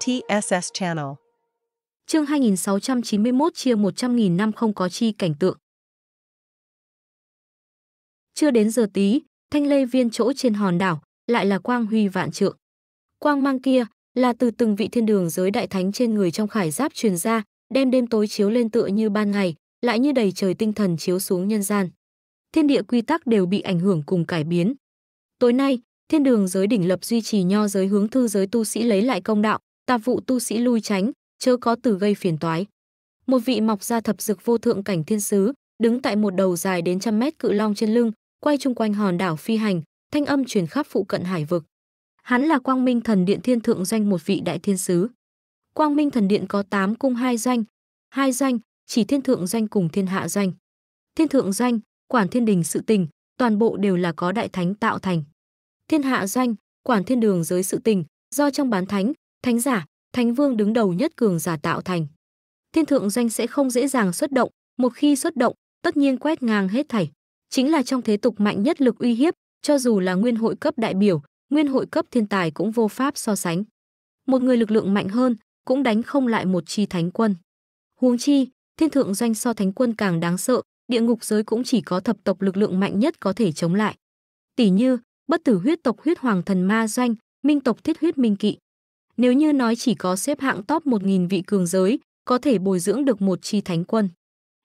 TSS Channel. Chương 2691 chia 100.000 năm không có chi cảnh tượng. Chưa đến giờ tí, thanh lê viên chỗ trên hòn đảo, lại là quang huy vạn trượng. Quang mang kia là từ từng vị thiên đường giới đại thánh trên người trong khải giáp truyền ra, đem đêm tối chiếu lên tựa như ban ngày, lại như đầy trời tinh thần chiếu xuống nhân gian. Thiên địa quy tắc đều bị ảnh hưởng cùng cải biến. Tối nay, thiên đường giới đỉnh lập duy trì nho giới hướng thư giới tu sĩ lấy lại công đạo, tạp vụ tu sĩ lui tránh, chớ có tử gây phiền toái. Một vị mọc ra thập dực vô thượng cảnh thiên sứ, đứng tại một đầu dài đến trăm mét cự long trên lưng, quay chung quanh hòn đảo phi hành, thanh âm truyền khắp phụ cận hải vực. Hắn là Quang Minh Thần Điện Thiên Thượng danh một vị đại thiên sứ. Quang Minh Thần Điện có 8 cung hai danh, hai danh chỉ Thiên Thượng danh cùng Thiên Hạ danh. Thiên Thượng danh quản thiên đình sự tình, toàn bộ đều là có đại thánh tạo thành. Thiên Hạ danh quản thiên đường giới sự tình, do trong bán thánh, thánh giả, thánh vương đứng đầu nhất cường giả tạo thành. Thiên thượng doanh sẽ không dễ dàng xuất động, một khi xuất động, tất nhiên quét ngang hết thảy. Chính là trong thế tục mạnh nhất lực uy hiếp, cho dù là nguyên hội cấp đại biểu, nguyên hội cấp thiên tài cũng vô pháp so sánh. Một người lực lượng mạnh hơn cũng đánh không lại một chi thánh quân. Huống chi, thiên thượng doanh so thánh quân càng đáng sợ, địa ngục giới cũng chỉ có thập tộc lực lượng mạnh nhất có thể chống lại. Tỷ như, bất tử huyết tộc huyết hoàng thần ma doanh, minh tộc thiết huyết minh kỵ, nếu như nói chỉ có xếp hạng top 1.000 vị cường giới, có thể bồi dưỡng được một chi thánh quân.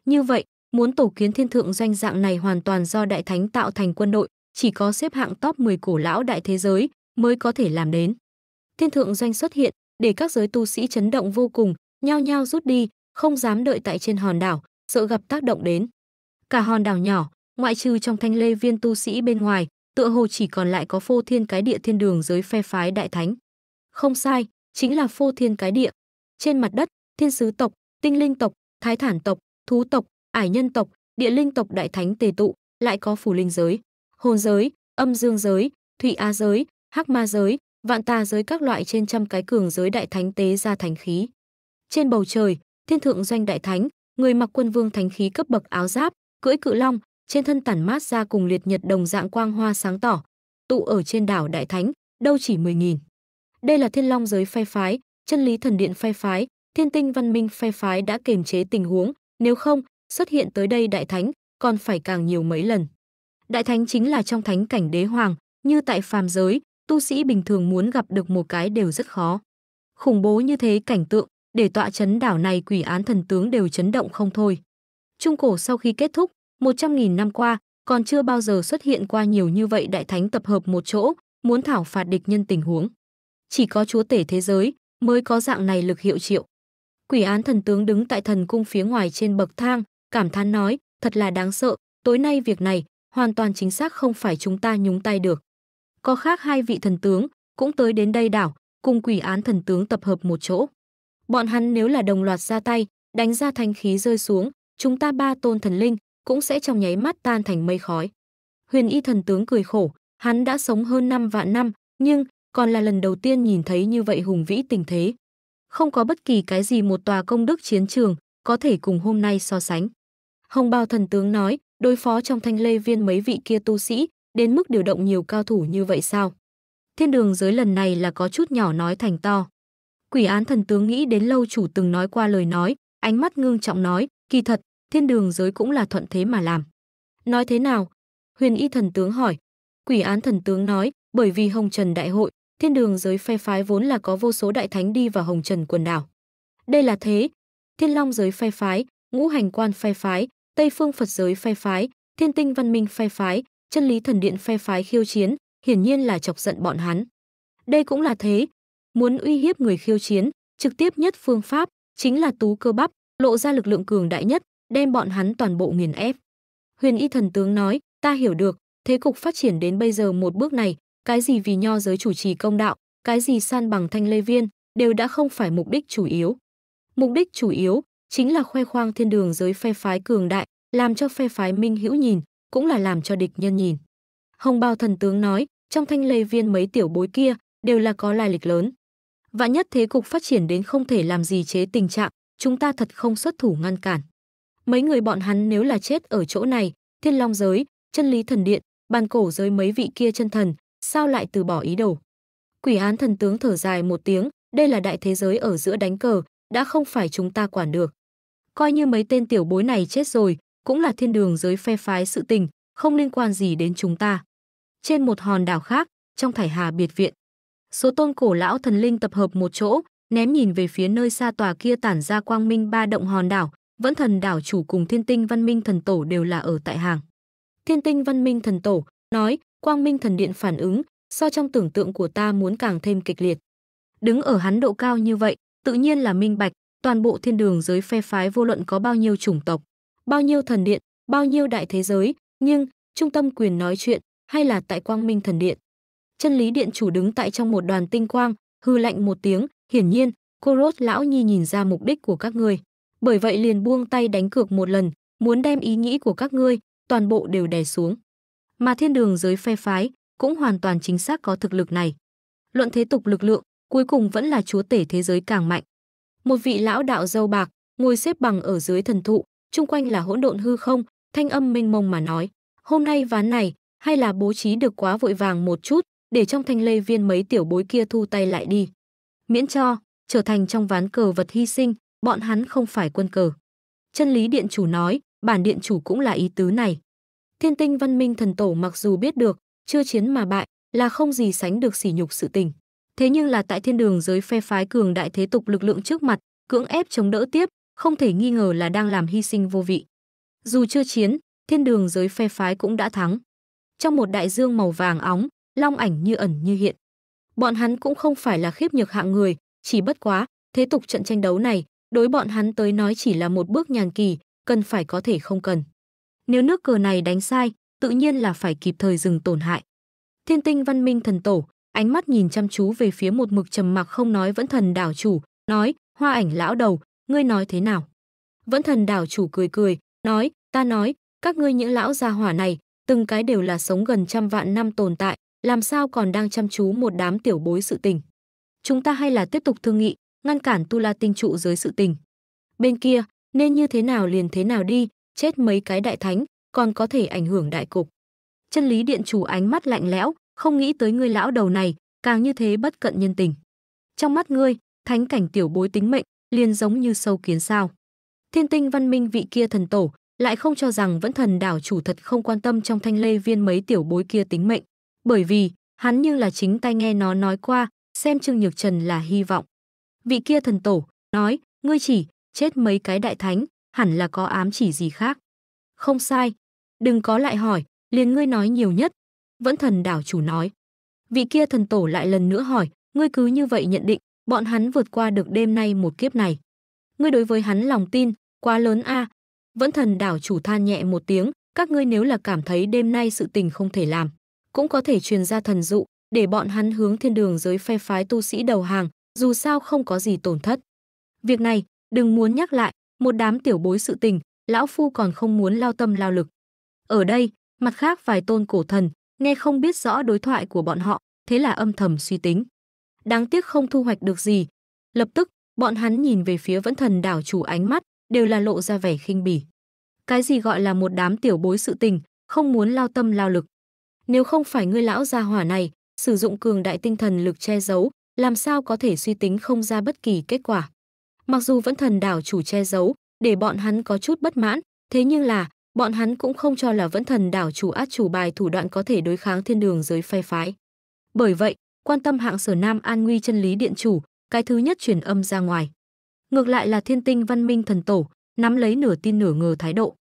Như vậy, muốn tổ kiến thiên thượng doanh dạng này hoàn toàn do đại thánh tạo thành quân đội, chỉ có xếp hạng top 10 cổ lão đại thế giới mới có thể làm đến. Thiên thượng doanh xuất hiện, để các giới tu sĩ chấn động vô cùng, nhao nhao rút đi, không dám đợi tại trên hòn đảo, sợ gặp tác động đến. Cả hòn đảo nhỏ, ngoại trừ trong thanh lê viên tu sĩ bên ngoài, tựa hồ chỉ còn lại có phô thiên cái địa thiên đường giới phe phái đại thánh. Không sai, chính là phô thiên cái địa. Trên mặt đất, thiên sứ tộc, tinh linh tộc, thái thản tộc, thú tộc, ải nhân tộc, địa linh tộc đại thánh tề tụ, lại có phù linh giới, hồn giới, âm dương giới, thụy á giới, hắc ma giới, vạn tà giới các loại trên trăm cái cường giới đại thánh tế ra thánh khí. Trên bầu trời, thiên thượng doanh đại thánh, người mặc quân vương thánh khí cấp bậc áo giáp, cưỡi cự long, trên thân tản mát ra cùng liệt nhật đồng dạng quang hoa sáng tỏ, tụ ở trên đảo đại thánh, đâu chỉ 10.000. Đây là thiên long giới phe phái, chân lý thần điện phe phái, thiên tinh văn minh phe phái đã kiềm chế tình huống, nếu không, xuất hiện tới đây đại thánh, còn phải càng nhiều mấy lần. Đại thánh chính là trong thánh cảnh đế hoàng, như tại phàm giới, tu sĩ bình thường muốn gặp được một cái đều rất khó. Khủng bố như thế cảnh tượng, để tọa chấn đảo này quỷ án thần tướng đều chấn động không thôi. Trung cổ sau khi kết thúc, một trăm nghìn năm qua, còn chưa bao giờ xuất hiện qua nhiều như vậy đại thánh tập hợp một chỗ, muốn thảo phạt địch nhân tình huống chỉ có chúa tể thế giới mới có dạng này lực hiệu triệu. Quỷ án thần tướng đứng tại thần cung phía ngoài trên bậc thang, cảm thán nói, thật là đáng sợ, tối nay việc này hoàn toàn chính xác không phải chúng ta nhúng tay được. Có khác hai vị thần tướng cũng tới đến đây đảo, cùng quỷ án thần tướng tập hợp một chỗ. Bọn hắn nếu là đồng loạt ra tay, đánh ra thanh khí rơi xuống, chúng ta ba tôn thần linh cũng sẽ trong nháy mắt tan thành mây khói. Huyền y thần tướng cười khổ, hắn đã sống hơn năm vạn năm, nhưng còn là lần đầu tiên nhìn thấy như vậy hùng vĩ tình thế. Không có bất kỳ cái gì một tòa công đức chiến trường có thể cùng hôm nay so sánh. Hồng Bào thần tướng nói, đối phó trong thanh lê viên mấy vị kia tu sĩ, đến mức điều động nhiều cao thủ như vậy sao? Thiên đường giới lần này là có chút nhỏ nói thành to. Quỷ án thần tướng nghĩ đến lâu chủ từng nói qua lời nói, ánh mắt ngưng trọng nói, kỳ thật, thiên đường giới cũng là thuận thế mà làm. Nói thế nào? Huyền y thần tướng hỏi. Quỷ án thần tướng nói, bởi vì hồng trần đại hội, thiên đường giới phe phái vốn là có vô số đại thánh đi vào hồng trần quần đảo. Đây là thế, thiên long giới phe phái, ngũ hành quan phe phái, tây phương Phật giới phe phái, thiên tinh văn minh phe phái, chân lý thần điện phe phái khiêu chiến, hiển nhiên là chọc giận bọn hắn. Đây cũng là thế, muốn uy hiếp người khiêu chiến, trực tiếp nhất phương pháp chính là tú cơ bắp, lộ ra lực lượng cường đại nhất, đem bọn hắn toàn bộ nghiền ép. Huyền Y thần tướng nói, ta hiểu được, thế cục phát triển đến bây giờ một bước này, cái gì vì nho giới chủ trì công đạo, cái gì san bằng thanh lê viên, đều đã không phải mục đích chủ yếu. Mục đích chủ yếu chính là khoe khoang thiên đường giới phe phái cường đại, làm cho phe phái minh hữu nhìn, cũng là làm cho địch nhân nhìn. Hồng Bao thần tướng nói, trong thanh lê viên mấy tiểu bối kia đều là có lai lịch lớn. Vạn nhất thế cục phát triển đến không thể làm gì chế tình trạng, chúng ta thật không xuất thủ ngăn cản. Mấy người bọn hắn nếu là chết ở chỗ này, thiên long giới, chân lý thần điện, bàn cổ giới mấy vị kia chân thần, sao lại từ bỏ ý đồ. Quỷ án thần tướng thở dài một tiếng, đây là đại thế giới ở giữa đánh cờ, đã không phải chúng ta quản được. Coi như mấy tên tiểu bối này chết rồi, cũng là thiên đường giới phe phái sự tình, không liên quan gì đến chúng ta. Trên một hòn đảo khác, trong thải hà biệt viện, số tôn cổ lão thần linh tập hợp một chỗ, ném nhìn về phía nơi xa tòa kia tản ra quang minh ba động hòn đảo, vẫn thần đảo chủ cùng thiên tinh văn minh thần tổ đều là ở tại hàng. Thiên tinh văn minh thần tổ nói, quang minh thần điện phản ứng so trong tưởng tượng của ta muốn càng thêm kịch liệt. Đứng ở hắn độ cao như vậy, tự nhiên là minh bạch, toàn bộ thiên đường giới phe phái vô luận có bao nhiêu chủng tộc, bao nhiêu thần điện, bao nhiêu đại thế giới, nhưng trung tâm quyền nói chuyện hay là tại quang minh thần điện. Chân lý điện chủ đứng tại trong một đoàn tinh quang, hư lạnh một tiếng, hiển nhiên, cô rốt lão nhi nhìn ra mục đích của các ngươi. Bởi vậy liền buông tay đánh cược một lần, muốn đem ý nghĩ của các ngươi, toàn bộ đều đè xuống. Mà thiên đường giới phe phái cũng hoàn toàn chính xác có thực lực này. Luận thế tục lực lượng, cuối cùng vẫn là chúa tể thế giới càng mạnh. Một vị lão đạo dâu bạc, ngồi xếp bằng ở dưới thần thụ, chung quanh là hỗn độn hư không, thanh âm mênh mông mà nói, hôm nay ván này hay là bố trí được quá vội vàng một chút, để trong thanh lê viên mấy tiểu bối kia thu tay lại đi. Miễn cho, trở thành trong ván cờ vật hy sinh, bọn hắn không phải quân cờ. Chân lý điện chủ nói, bản điện chủ cũng là ý tứ này. Thiên tinh văn minh thần tổ mặc dù biết được, chưa chiến mà bại, là không gì sánh được sỉ nhục sự tình. Thế nhưng là tại thiên đường giới phe phái cường đại thế tục lực lượng trước mặt, cưỡng ép chống đỡ tiếp, không thể nghi ngờ là đang làm hy sinh vô vị. Dù chưa chiến, thiên đường giới phe phái cũng đã thắng. Trong một đại dương màu vàng óng, long ảnh như ẩn như hiện. Bọn hắn cũng không phải là khiếp nhược hạng người, chỉ bất quá, thế tục trận tranh đấu này, đối bọn hắn tới nói chỉ là một bước nhàn kỳ, cần phải có thể không cần. Nếu nước cờ này đánh sai, tự nhiên là phải kịp thời dừng tổn hại. Thiên tinh văn minh thần tổ, ánh mắt nhìn chăm chú về phía một mực trầm mặc không nói vẫn thần đảo chủ, nói, hoa ảnh lão đầu, ngươi nói thế nào? Vẫn thần đảo chủ cười cười, nói, ta nói, các ngươi những lão gia hỏa này, từng cái đều là sống gần trăm vạn năm tồn tại, làm sao còn đang chăm chú một đám tiểu bối sự tình. Chúng ta hay là tiếp tục thương nghị, ngăn cản tu la tinh trụ dưới sự tình. Bên kia, nên như thế nào liền thế nào đi, chết mấy cái đại thánh, còn có thể ảnh hưởng đại cục. Chân lý điện chủ ánh mắt lạnh lẽo, không nghĩ tới ngươi lão đầu này, càng như thế bất cận nhân tình. Trong mắt ngươi, thánh cảnh tiểu bối tính mệnh, liền giống như sâu kiến sao. Thiên tinh văn minh vị kia thần tổ, lại không cho rằng vẫn thần đảo chủ thật không quan tâm trong thanh lê viên mấy tiểu bối kia tính mệnh. Bởi vì, hắn như là chính tay nghe nó nói qua, xem Trương Nhược Trần là hy vọng. Vị kia thần tổ, nói, ngươi chỉ, chết mấy cái đại thánh, hẳn là có ám chỉ gì khác. Không sai, đừng có lại hỏi, liền ngươi nói nhiều nhất. Vẫn thần đảo chủ nói. Vị kia thần tổ lại lần nữa hỏi, ngươi cứ như vậy nhận định, bọn hắn vượt qua được đêm nay một kiếp này. Ngươi đối với hắn lòng tin, quá lớn a Vẫn thần đảo chủ than nhẹ một tiếng, các ngươi nếu là cảm thấy đêm nay sự tình không thể làm, cũng có thể truyền ra thần dụ, để bọn hắn hướng thiên đường giới phe phái tu sĩ đầu hàng, dù sao không có gì tổn thất. Việc này, đừng muốn nhắc lại, một đám tiểu bối sự tình, lão phu còn không muốn lao tâm lao lực. Ở đây, mặt khác vài tôn cổ thần, nghe không biết rõ đối thoại của bọn họ, thế là âm thầm suy tính. Đáng tiếc không thu hoạch được gì. Lập tức, bọn hắn nhìn về phía vẫn thần đảo chủ ánh mắt, đều là lộ ra vẻ khinh bỉ. Cái gì gọi là một đám tiểu bối sự tình, không muốn lao tâm lao lực. Nếu không phải ngươi lão gia hỏa này, sử dụng cường đại tinh thần lực che giấu, làm sao có thể suy tính không ra bất kỳ kết quả. Mặc dù vẫn thần đảo chủ che giấu, để bọn hắn có chút bất mãn, thế nhưng là bọn hắn cũng không cho là vẫn thần đảo chủ át chủ bài thủ đoạn có thể đối kháng thiên đường giới phe phái. Bởi vậy, quan tâm hạng sở nam an nguy chân lý điện chủ, cái thứ nhất truyền âm ra ngoài. Ngược lại là thiên tinh văn minh thần tổ, nắm lấy nửa tin nửa ngờ thái độ.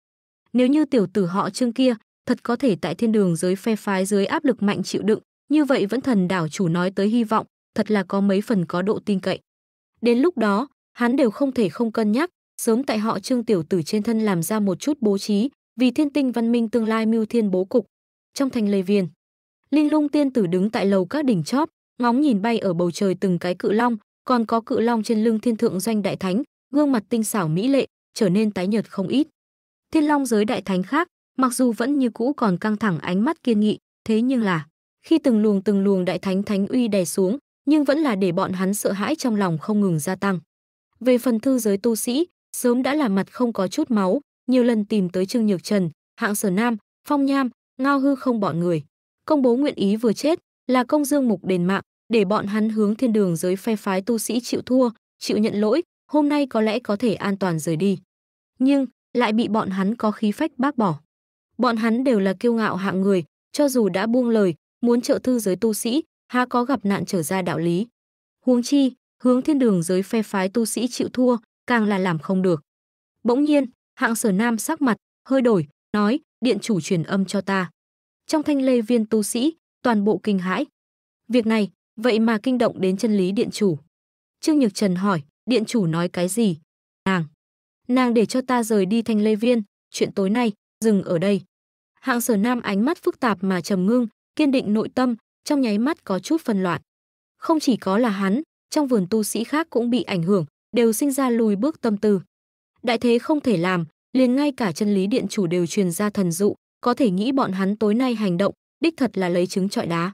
Nếu như tiểu tử họ trương kia, thật có thể tại thiên đường giới phe phái dưới áp lực mạnh chịu đựng, như vậy vẫn thần đảo chủ nói tới hy vọng, thật là có mấy phần có độ tin cậy. Đến lúc đó, hắn đều không thể không cân nhắc, sớm tại họ Trương tiểu tử trên thân làm ra một chút bố trí, vì thiên tinh văn minh tương lai mưu thiên bố cục. Trong thành Lê viên Linh Lung tiên tử đứng tại lầu các đỉnh chóp, ngóng nhìn bay ở bầu trời từng cái cự long, còn có cự long trên lưng thiên thượng doanh đại thánh, gương mặt tinh xảo mỹ lệ, trở nên tái nhợt không ít. Thiên Long giới đại thánh khác, mặc dù vẫn như cũ còn căng thẳng ánh mắt kiên nghị, thế nhưng là khi từng luồng từng luồng đại thánh thánh uy đè xuống, nhưng vẫn là để bọn hắn sợ hãi trong lòng không ngừng gia tăng. Về phần thư giới tu sĩ, sớm đã là mặt không có chút máu, nhiều lần tìm tới Trương Nhược Trần, Hạng Sở Nam, Phong Nham, Ngao Hư không bọn người. Công bố nguyện ý vừa chết là công dương mục đền mạng, để bọn hắn hướng thiên đường giới phe phái tu sĩ chịu thua, chịu nhận lỗi, hôm nay có lẽ có thể an toàn rời đi. Nhưng, lại bị bọn hắn có khí phách bác bỏ. Bọn hắn đều là kiêu ngạo hạng người, cho dù đã buông lời, muốn trợ thư giới tu sĩ, há có gặp nạn trở ra đạo lý. Huống chi, hướng thiên đường giới phe phái tu sĩ chịu thua, càng là làm không được. Bỗng nhiên, hạng sở nam sắc mặt, hơi đổi, nói, điện chủ truyền âm cho ta. Trong thanh lê viên tu sĩ, toàn bộ kinh hãi. Việc này, vậy mà kinh động đến chân lý điện chủ. Trương Nhược Trần hỏi, điện chủ nói cái gì? Nàng. Nàng để cho ta rời đi thanh lê viên, chuyện tối nay, dừng ở đây. Hạng sở nam ánh mắt phức tạp mà trầm ngưng, kiên định nội tâm, trong nháy mắt có chút phân loạn. Không chỉ có là hắn, trong vườn tu sĩ khác cũng bị ảnh hưởng, đều sinh ra lùi bước tâm tư. Đại thế không thể làm, liền ngay cả chân lý điện chủ đều truyền ra thần dụ, có thể nghĩ bọn hắn tối nay hành động, đích thật là lấy trứng trọi đá.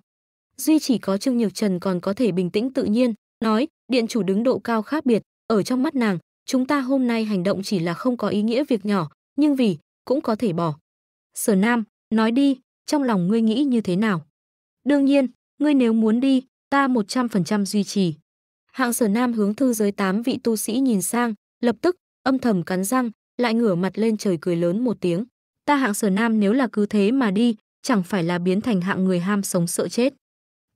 Duy chỉ có Trương Nhược Trần còn có thể bình tĩnh tự nhiên, nói, điện chủ đứng độ cao khác biệt, ở trong mắt nàng, chúng ta hôm nay hành động chỉ là không có ý nghĩa việc nhỏ, nhưng vì, cũng có thể bỏ. Sở Nam, nói đi, trong lòng ngươi nghĩ như thế nào? Đương nhiên, ngươi nếu muốn đi, ta 100% duy trì. Hạng Sở Nam hướng thư giới tám vị tu sĩ nhìn sang, lập tức âm thầm cắn răng, lại ngửa mặt lên trời cười lớn một tiếng. Ta Hạng Sở Nam nếu là cứ thế mà đi, chẳng phải là biến thành hạng người ham sống sợ chết.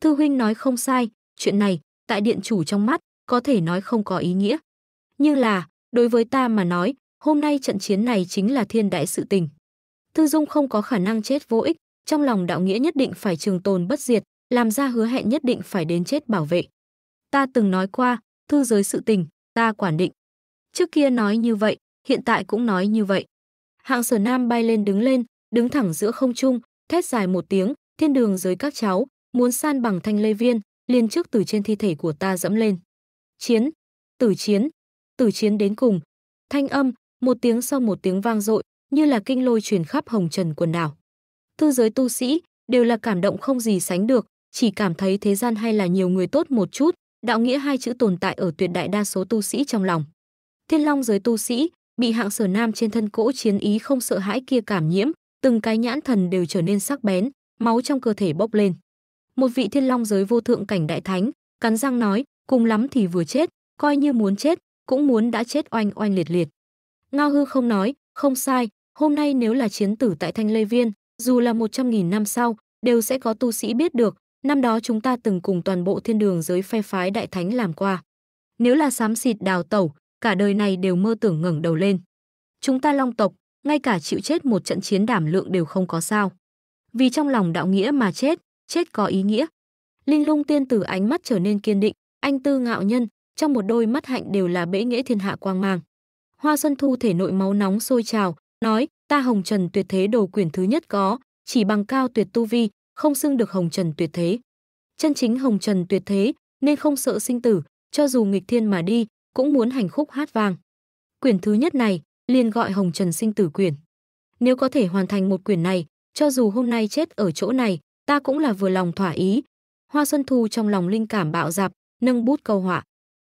Thư huynh nói không sai, chuyện này tại điện chủ trong mắt có thể nói không có ý nghĩa. Nhưng là, đối với ta mà nói, hôm nay trận chiến này chính là thiên đại sự tình. Thư Dung không có khả năng chết vô ích, trong lòng đạo nghĩa nhất định phải trường tồn bất diệt, làm ra hứa hẹn nhất định phải đến chết bảo vệ ta từng nói qua, thư giới sự tình, ta quản định. Trước kia nói như vậy, hiện tại cũng nói như vậy. Hạng sở nam bay lên đứng lên, đứng thẳng giữa không trung, thét dài một tiếng, thiên đường dưới các cháu, muốn san bằng thanh lê viên, liền trước từ trên thi thể của ta dẫm lên. Chiến, tử chiến, tử chiến đến cùng. Thanh âm, một tiếng sau một tiếng vang dội như là kinh lôi truyền khắp hồng trần quần đảo. Thư giới tu sĩ, đều là cảm động không gì sánh được, chỉ cảm thấy thế gian hay là nhiều người tốt một chút, đạo nghĩa hai chữ tồn tại ở tuyệt đại đa số tu sĩ trong lòng. Thiên Long giới tu sĩ, bị hạng sở nam trên thân cỗ chiến ý không sợ hãi kia cảm nhiễm, từng cái nhãn thần đều trở nên sắc bén, máu trong cơ thể bốc lên. Một vị Thiên Long giới vô thượng cảnh đại thánh, cắn răng nói, cùng lắm thì vừa chết, coi như muốn chết, cũng muốn đã chết oanh oanh liệt liệt. Ngao hư không nói, không sai, hôm nay nếu là chiến tử tại Thanh Lê Viên, dù là một trăm nghìn năm sau, đều sẽ có tu sĩ biết được, Năm đó chúng ta từng cùng toàn bộ thiên đường giới phe phái đại thánh làm qua. Nếu là xám xịt đào tẩu, cả đời này đều mơ tưởng ngẩng đầu lên. Chúng ta long tộc, ngay cả chịu chết một trận chiến đảm lượng đều không có sao. Vì trong lòng đạo nghĩa mà chết, chết có ý nghĩa. Linh lung tiên tử ánh mắt trở nên kiên định, anh tư ngạo nhân, trong một đôi mắt hạnh đều là bể nghĩa thiên hạ quang mang. Hoa Xuân Thu thể nội máu nóng sôi trào, nói, ta hồng trần tuyệt thế đồ quyển thứ nhất có, chỉ bằng cao tuyệt tu vi, không xưng được hồng trần tuyệt thế. Chân chính hồng trần tuyệt thế nên không sợ sinh tử, cho dù nghịch thiên mà đi, cũng muốn hành khúc hát vang. Quyển thứ nhất này liền gọi hồng trần sinh tử quyển. Nếu có thể hoàn thành một quyển này, cho dù hôm nay chết ở chỗ này, ta cũng là vừa lòng thỏa ý. Hoa Xuân Thu trong lòng linh cảm bạo dạp, nâng bút câu họa.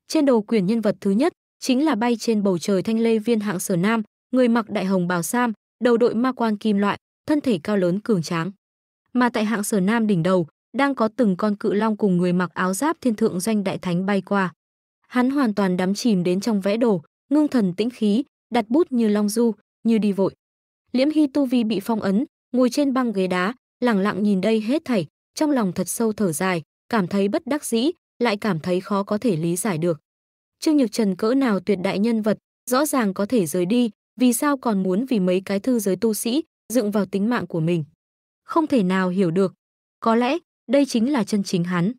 Trên đầu quyển nhân vật thứ nhất chính là bay trên bầu trời thanh lê viên hạng sở nam, người mặc đại hồng bào sam, đầu đội ma quan kim loại, thân thể cao lớn cường tráng mà tại hạng Sở Nam đỉnh đầu, đang có từng con cự long cùng người mặc áo giáp thiên thượng doanh đại thánh bay qua. Hắn hoàn toàn đắm chìm đến trong vẽ đồ, ngưng thần tĩnh khí, đặt bút như long du, như đi vội. Liễm Hy tu vi bị phong ấn, ngồi trên băng ghế đá, lẳng lặng nhìn đây hết thảy, trong lòng thật sâu thở dài, cảm thấy bất đắc dĩ, lại cảm thấy khó có thể lý giải được. Trương Nhược Trần cỡ nào tuyệt đại nhân vật, rõ ràng có thể rời đi, vì sao còn muốn vì mấy cái thư giới tu sĩ, dựng vào tính mạng của mình không thể nào hiểu được. Có lẽ, đây chính là chân chính hắn.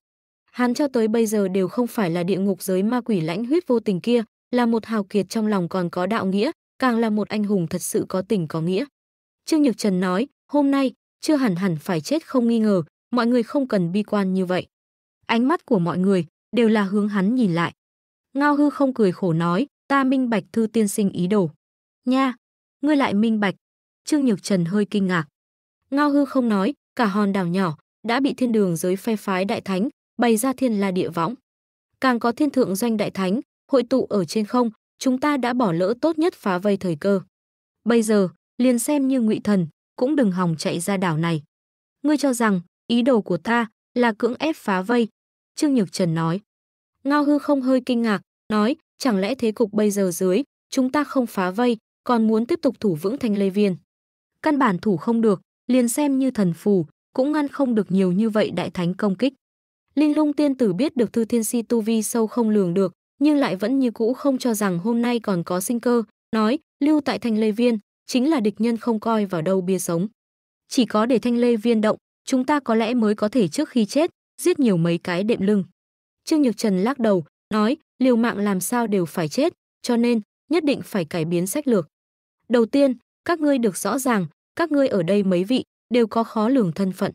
Hắn cho tới bây giờ đều không phải là địa ngục giới ma quỷ lãnh huyết vô tình kia, là một hào kiệt trong lòng còn có đạo nghĩa, càng là một anh hùng thật sự có tình có nghĩa. Trương Nhược Trần nói, hôm nay, chưa hẳn hẳn phải chết không nghi ngờ, mọi người không cần bi quan như vậy. Ánh mắt của mọi người đều là hướng hắn nhìn lại. Ngao hư không cười khổ nói, ta minh bạch thư tiên sinh ý đồ. Nha, ngươi lại minh bạch. Trương Nhược Trần hơi kinh ngạc. Ngao hư không nói, cả hòn đảo nhỏ đã bị thiên đường giới phe phái đại thánh bày ra thiên la địa võng. Càng có thiên thượng doanh đại thánh hội tụ ở trên không, chúng ta đã bỏ lỡ tốt nhất phá vây thời cơ. Bây giờ, liền xem như ngụy thần, cũng đừng hòng chạy ra đảo này. Ngươi cho rằng, ý đồ của ta là cưỡng ép phá vây. Trương Nhược Trần nói. Ngao hư không hơi kinh ngạc, nói, chẳng lẽ thế cục bây giờ dưới, chúng ta không phá vây, còn muốn tiếp tục thủ vững thanh lê viên. Căn bản thủ không được, liền xem như thần phù, cũng ngăn không được nhiều như vậy đại thánh công kích. Linh lung tiên tử biết được thư thiên si tu vi sâu không lường được, nhưng lại vẫn như cũ không cho rằng hôm nay còn có sinh cơ, nói, lưu tại thanh lê viên, chính là địch nhân không coi vào đâu bia sống. Chỉ có để thanh lê viên động, chúng ta có lẽ mới có thể trước khi chết, giết nhiều mấy cái đệm lưng. Trương Nhược Trần lắc đầu, nói, liều mạng làm sao đều phải chết, cho nên, nhất định phải cải biến sách lược. Đầu tiên, các ngươi được rõ ràng, các ngươi ở đây mấy vị đều có khó lường thân phận.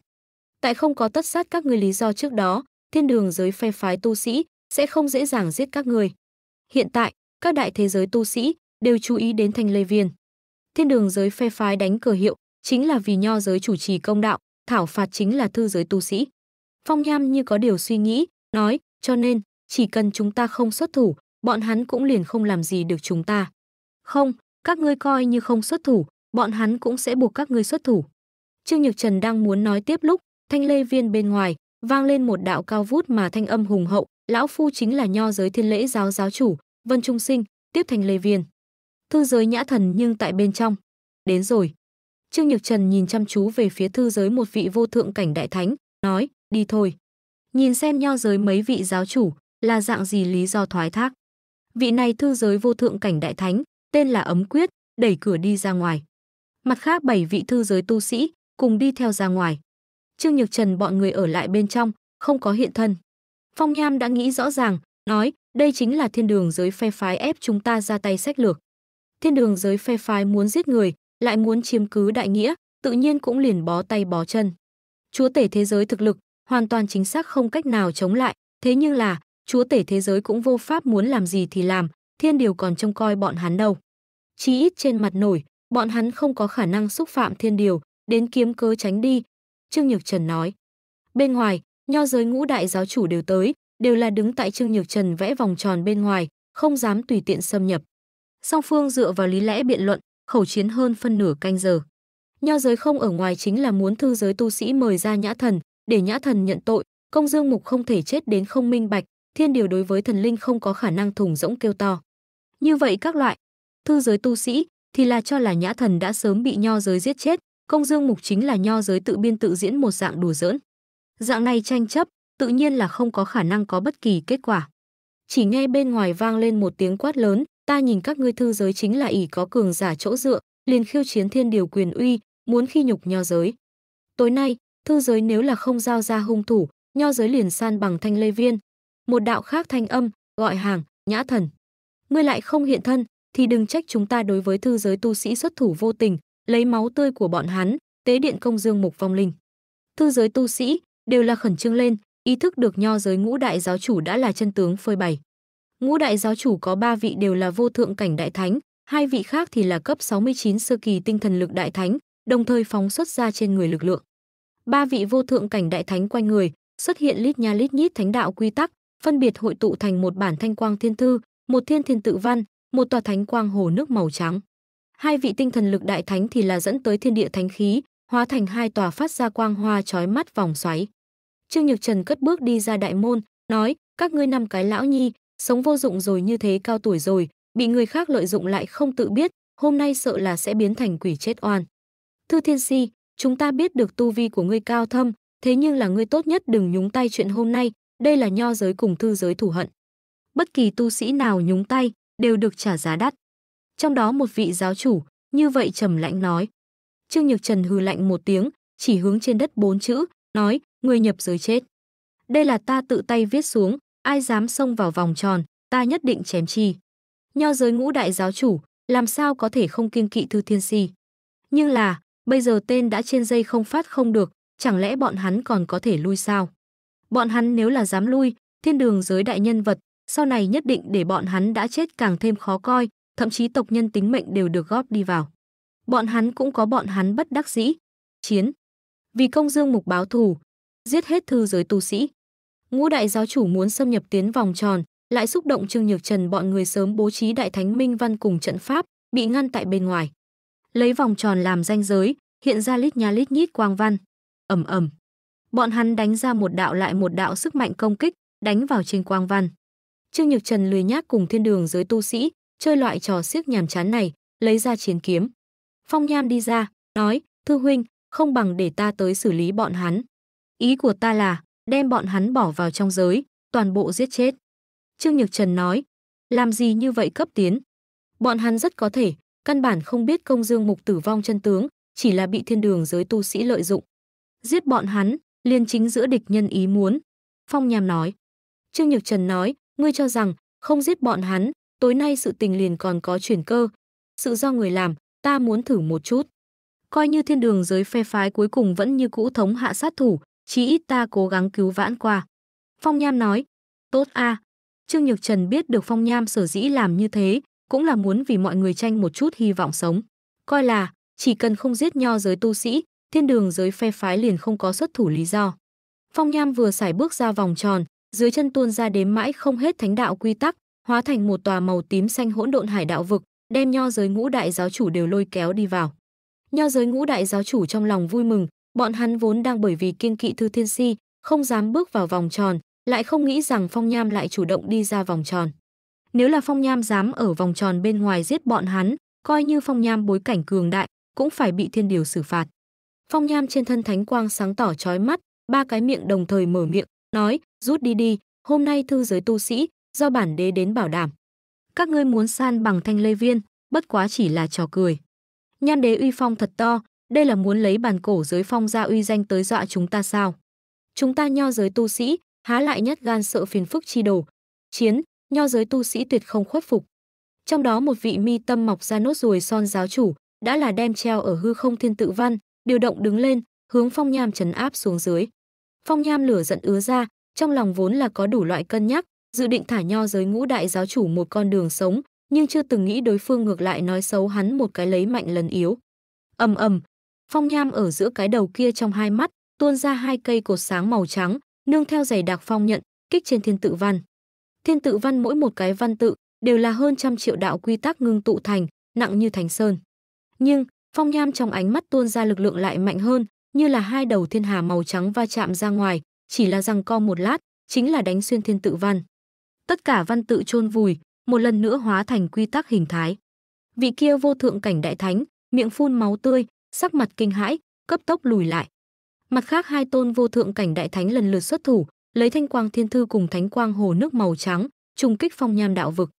Tại không có tất sát các ngươi lý do trước đó, thiên đường giới phe phái tu sĩ sẽ không dễ dàng giết các ngươi. Hiện tại, các đại thế giới tu sĩ đều chú ý đến Thanh Lê Viên. Thiên đường giới phe phái đánh cờ hiệu chính là vì nho giới chủ trì công đạo, thảo phạt chính là thư giới tu sĩ. Phong Nham như có điều suy nghĩ, nói, cho nên, chỉ cần chúng ta không xuất thủ, bọn hắn cũng liền không làm gì được chúng ta. Không, các ngươi coi như không xuất thủ, bọn hắn cũng sẽ buộc các ngươi xuất thủ. Trương Nhược Trần đang muốn nói tiếp lúc, thanh lê viên bên ngoài, vang lên một đạo cao vút mà thanh âm hùng hậu, lão phu chính là nho giới thiên lễ giáo giáo chủ, Vân Trung Sinh, tiếp thanh lê viên. Thư giới nhã thần nhưng tại bên trong. Đến rồi. Trương Nhược Trần nhìn chăm chú về phía thư giới một vị vô thượng cảnh đại thánh, nói, đi thôi. Nhìn xem nho giới mấy vị giáo chủ, là dạng gì lý do thoái thác. Vị này thư giới vô thượng cảnh đại thánh, tên là Ấm Quyết, đẩy cửa đi ra ngoài. Mặt khác bảy vị thư giới tu sĩ cùng đi theo ra ngoài. Trương Nhược Trần bọn người ở lại bên trong, không có hiện thân. Phong Nham đã nghĩ rõ ràng, nói đây chính là thiên đường giới phe phái ép chúng ta ra tay sách lược. Thiên đường giới phe phái muốn giết người, lại muốn chiếm cứ đại nghĩa, tự nhiên cũng liền bó tay bó chân. Chúa tể thế giới thực lực, hoàn toàn chính xác không cách nào chống lại, thế nhưng là, chúa tể thế giới cũng vô pháp muốn làm gì thì làm, thiên điều còn trông coi bọn hắn đâu. Chí ít trên mặt nổi, bọn hắn không có khả năng xúc phạm thiên điều, đến kiếm cớ tránh đi. Trương Nhược Trần nói. Bên ngoài, nho giới ngũ đại giáo chủ đều tới, đều là đứng tại Trương Nhược Trần vẽ vòng tròn bên ngoài, không dám tùy tiện xâm nhập. Song phương dựa vào lý lẽ biện luận, khẩu chiến hơn phân nửa canh giờ. Nho giới không ở ngoài chính là muốn thư giới tu sĩ mời ra nhã thần, để nhã thần nhận tội, công dương mục không thể chết đến không minh bạch, thiên điều đối với thần linh không có khả năng thùng rỗng kêu to. Như vậy các loại, thư giới tu sĩ, thì là cho là nhã thần đã sớm bị nho giới giết chết, công dương mục chính là nho giới tự biên tự diễn một dạng đùa giỡn. Dạng này tranh chấp, tự nhiên là không có khả năng có bất kỳ kết quả. Chỉ nghe bên ngoài vang lên một tiếng quát lớn, ta nhìn các ngươi thư giới chính là ỷ có cường giả chỗ dựa, liền khiêu chiến thiên điều quyền uy, muốn khi nhục nho giới. Tối nay, thư giới nếu là không giao ra hung thủ, nho giới liền san bằng thanh lê viên. Một đạo khác thanh âm, gọi hàng, nhã thần. Ngươi lại không hiện thân, thì đừng trách chúng ta đối với thư giới tu sĩ xuất thủ vô tình, lấy máu tươi của bọn hắn, tế điện công dương mục vong linh. Thư giới tu sĩ đều là khẩn trương lên, ý thức được nho giới ngũ đại giáo chủ đã là chân tướng phơi bày. Ngũ đại giáo chủ có ba vị đều là vô thượng cảnh đại thánh, hai vị khác thì là cấp 69 sơ kỳ tinh thần lực đại thánh, đồng thời phóng xuất ra trên người lực lượng. Ba vị vô thượng cảnh đại thánh quanh người, xuất hiện lít nha lít nhít thánh đạo quy tắc, phân biệt hội tụ thành một bản thanh quang thiên thư, một thiên thiên tự văn, một tòa thánh quang hồ nước màu trắng. Hai vị tinh thần lực đại thánh thì là dẫn tới thiên địa thánh khí, hóa thành hai tòa phát ra quang hoa chói mắt vòng xoáy. Trương Nhược Trần cất bước đi ra đại môn, nói, các ngươi năm cái lão nhi, sống vô dụng rồi như thế cao tuổi rồi, bị người khác lợi dụng lại không tự biết, hôm nay sợ là sẽ biến thành quỷ chết oan. Thư Thiên Si, chúng ta biết được tu vi của ngươi cao thâm, thế nhưng là ngươi tốt nhất đừng nhúng tay chuyện hôm nay, đây là nho giới cùng thư giới thù hận. Bất kỳ tu sĩ nào nhúng tay, đều được trả giá đắt. Trong đó một vị giáo chủ, như vậy trầm lạnh nói. Trương Nhược Trần hừ lạnh một tiếng, chỉ hướng trên đất bốn chữ, nói, người nhập giới chết. Đây là ta tự tay viết xuống, ai dám xông vào vòng tròn, ta nhất định chém chi. Nho giới ngũ đại giáo chủ, làm sao có thể không kiên kỵ thư thiên si. Nhưng là, bây giờ tên đã trên dây không phát không được, chẳng lẽ bọn hắn còn có thể lui sao? Bọn hắn nếu là dám lui, thiên đường giới đại nhân vật, sau này nhất định để bọn hắn đã chết càng thêm khó coi, thậm chí tộc nhân tính mệnh đều được góp đi vào. Bọn hắn cũng có bọn hắn bất đắc dĩ. Chiến. Vì công dương mục báo thù, giết hết thư giới tu sĩ. Ngũ đại giáo chủ muốn xâm nhập tiến vòng tròn, lại xúc động Trương Nhược Trần bọn người sớm bố trí đại thánh minh văn cùng trận pháp, bị ngăn tại bên ngoài. Lấy vòng tròn làm ranh giới, hiện ra lít nhá lít nhít quang văn. Ầm ầm. Bọn hắn đánh ra một đạo lại một đạo sức mạnh công kích, đánh vào trên quang văn. Trương Nhược Trần lười nhác cùng thiên đường giới tu sĩ, chơi loại trò siếc nhàm chán này, lấy ra chiến kiếm. Phong Nham đi ra, nói, Thư Huynh, không bằng để ta tới xử lý bọn hắn. Ý của ta là, đem bọn hắn bỏ vào trong giới, toàn bộ giết chết. Trương Nhược Trần nói, làm gì như vậy cấp tiến? Bọn hắn rất có thể, căn bản không biết công dương mục tử vong chân tướng, chỉ là bị thiên đường giới tu sĩ lợi dụng. Giết bọn hắn, liên chính giữa địch nhân ý muốn. Phong Nham nói. Trương Nhược Trần nói, ngươi cho rằng không giết bọn hắn, tối nay sự tình liền còn có chuyển cơ. Sự do người làm, ta muốn thử một chút. Coi như thiên đường giới phe phái cuối cùng vẫn như cũ thống hạ sát thủ, chí ít ta cố gắng cứu vãn qua. Phong Nham nói, tốt a. À. Trương Nhược Trần biết được Phong Nham sở dĩ làm như thế, cũng là muốn vì mọi người tranh một chút hy vọng sống. Coi là, chỉ cần không giết nho giới tu sĩ, thiên đường giới phe phái liền không có xuất thủ lý do. Phong Nham vừa xài bước ra vòng tròn, dưới chân tuôn ra đếm mãi không hết thánh đạo quy tắc, hóa thành một tòa màu tím xanh hỗn độn hải đạo vực, đem nho giới ngũ đại giáo chủ đều lôi kéo đi vào. Nho giới ngũ đại giáo chủ trong lòng vui mừng, bọn hắn vốn đang bởi vì kiên kỵ thư thiên si, không dám bước vào vòng tròn, lại không nghĩ rằng Phong Nham lại chủ động đi ra vòng tròn. Nếu là Phong Nham dám ở vòng tròn bên ngoài giết bọn hắn, coi như Phong Nham bối cảnh cường đại, cũng phải bị thiên điều xử phạt. Phong Nham trên thân thánh quang sáng tỏ chói mắt, ba cái miệng đồng thời mở miệng, nói, rút đi đi, hôm nay thư giới tu sĩ, do bản đế đến bảo đảm. Các ngươi muốn san bằng thanh lê viên, bất quá chỉ là trò cười. Nhan đế uy phong thật to, đây là muốn lấy bàn cổ giới phong ra uy danh tới dọa chúng ta sao? Chúng ta nho giới tu sĩ, há lại nhất gan sợ phiền phức chi đổ Chiến, nho giới tu sĩ tuyệt không khuất phục. Trong đó một vị mi tâm mọc ra nốt ruồi son giáo chủ, đã là đem treo ở hư không thiên tự văn, điều động đứng lên, hướng phong nham trấn áp xuống dưới. Phong nham lửa giận ứa ra, trong lòng vốn là có đủ loại cân nhắc, dự định thả nho giới ngũ đại giáo chủ một con đường sống, nhưng chưa từng nghĩ đối phương ngược lại nói xấu hắn một cái lấy mạnh lần yếu. Ầm ầm, phong nham ở giữa cái đầu kia trong hai mắt, tuôn ra hai cây cột sáng màu trắng, nương theo giày đặc phong nhận, kích trên thiên tự văn. Thiên tự văn mỗi một cái văn tự đều là hơn trăm triệu đạo quy tắc ngưng tụ thành, nặng như thành sơn. Nhưng, phong nham trong ánh mắt tuôn ra lực lượng lại mạnh hơn, như là hai đầu thiên hà màu trắng va chạm ra ngoài, chỉ là rằng co một lát, chính là đánh xuyên thiên tự văn. Tất cả văn tự chôn vùi, một lần nữa hóa thành quy tắc hình thái. Vị kia vô thượng cảnh đại thánh, miệng phun máu tươi, sắc mặt kinh hãi, cấp tốc lùi lại. Mặt khác hai tôn vô thượng cảnh đại thánh lần lượt xuất thủ, lấy thanh quang thiên thư cùng thánh quang hồ nước màu trắng, trùng kích phong nham đạo vực.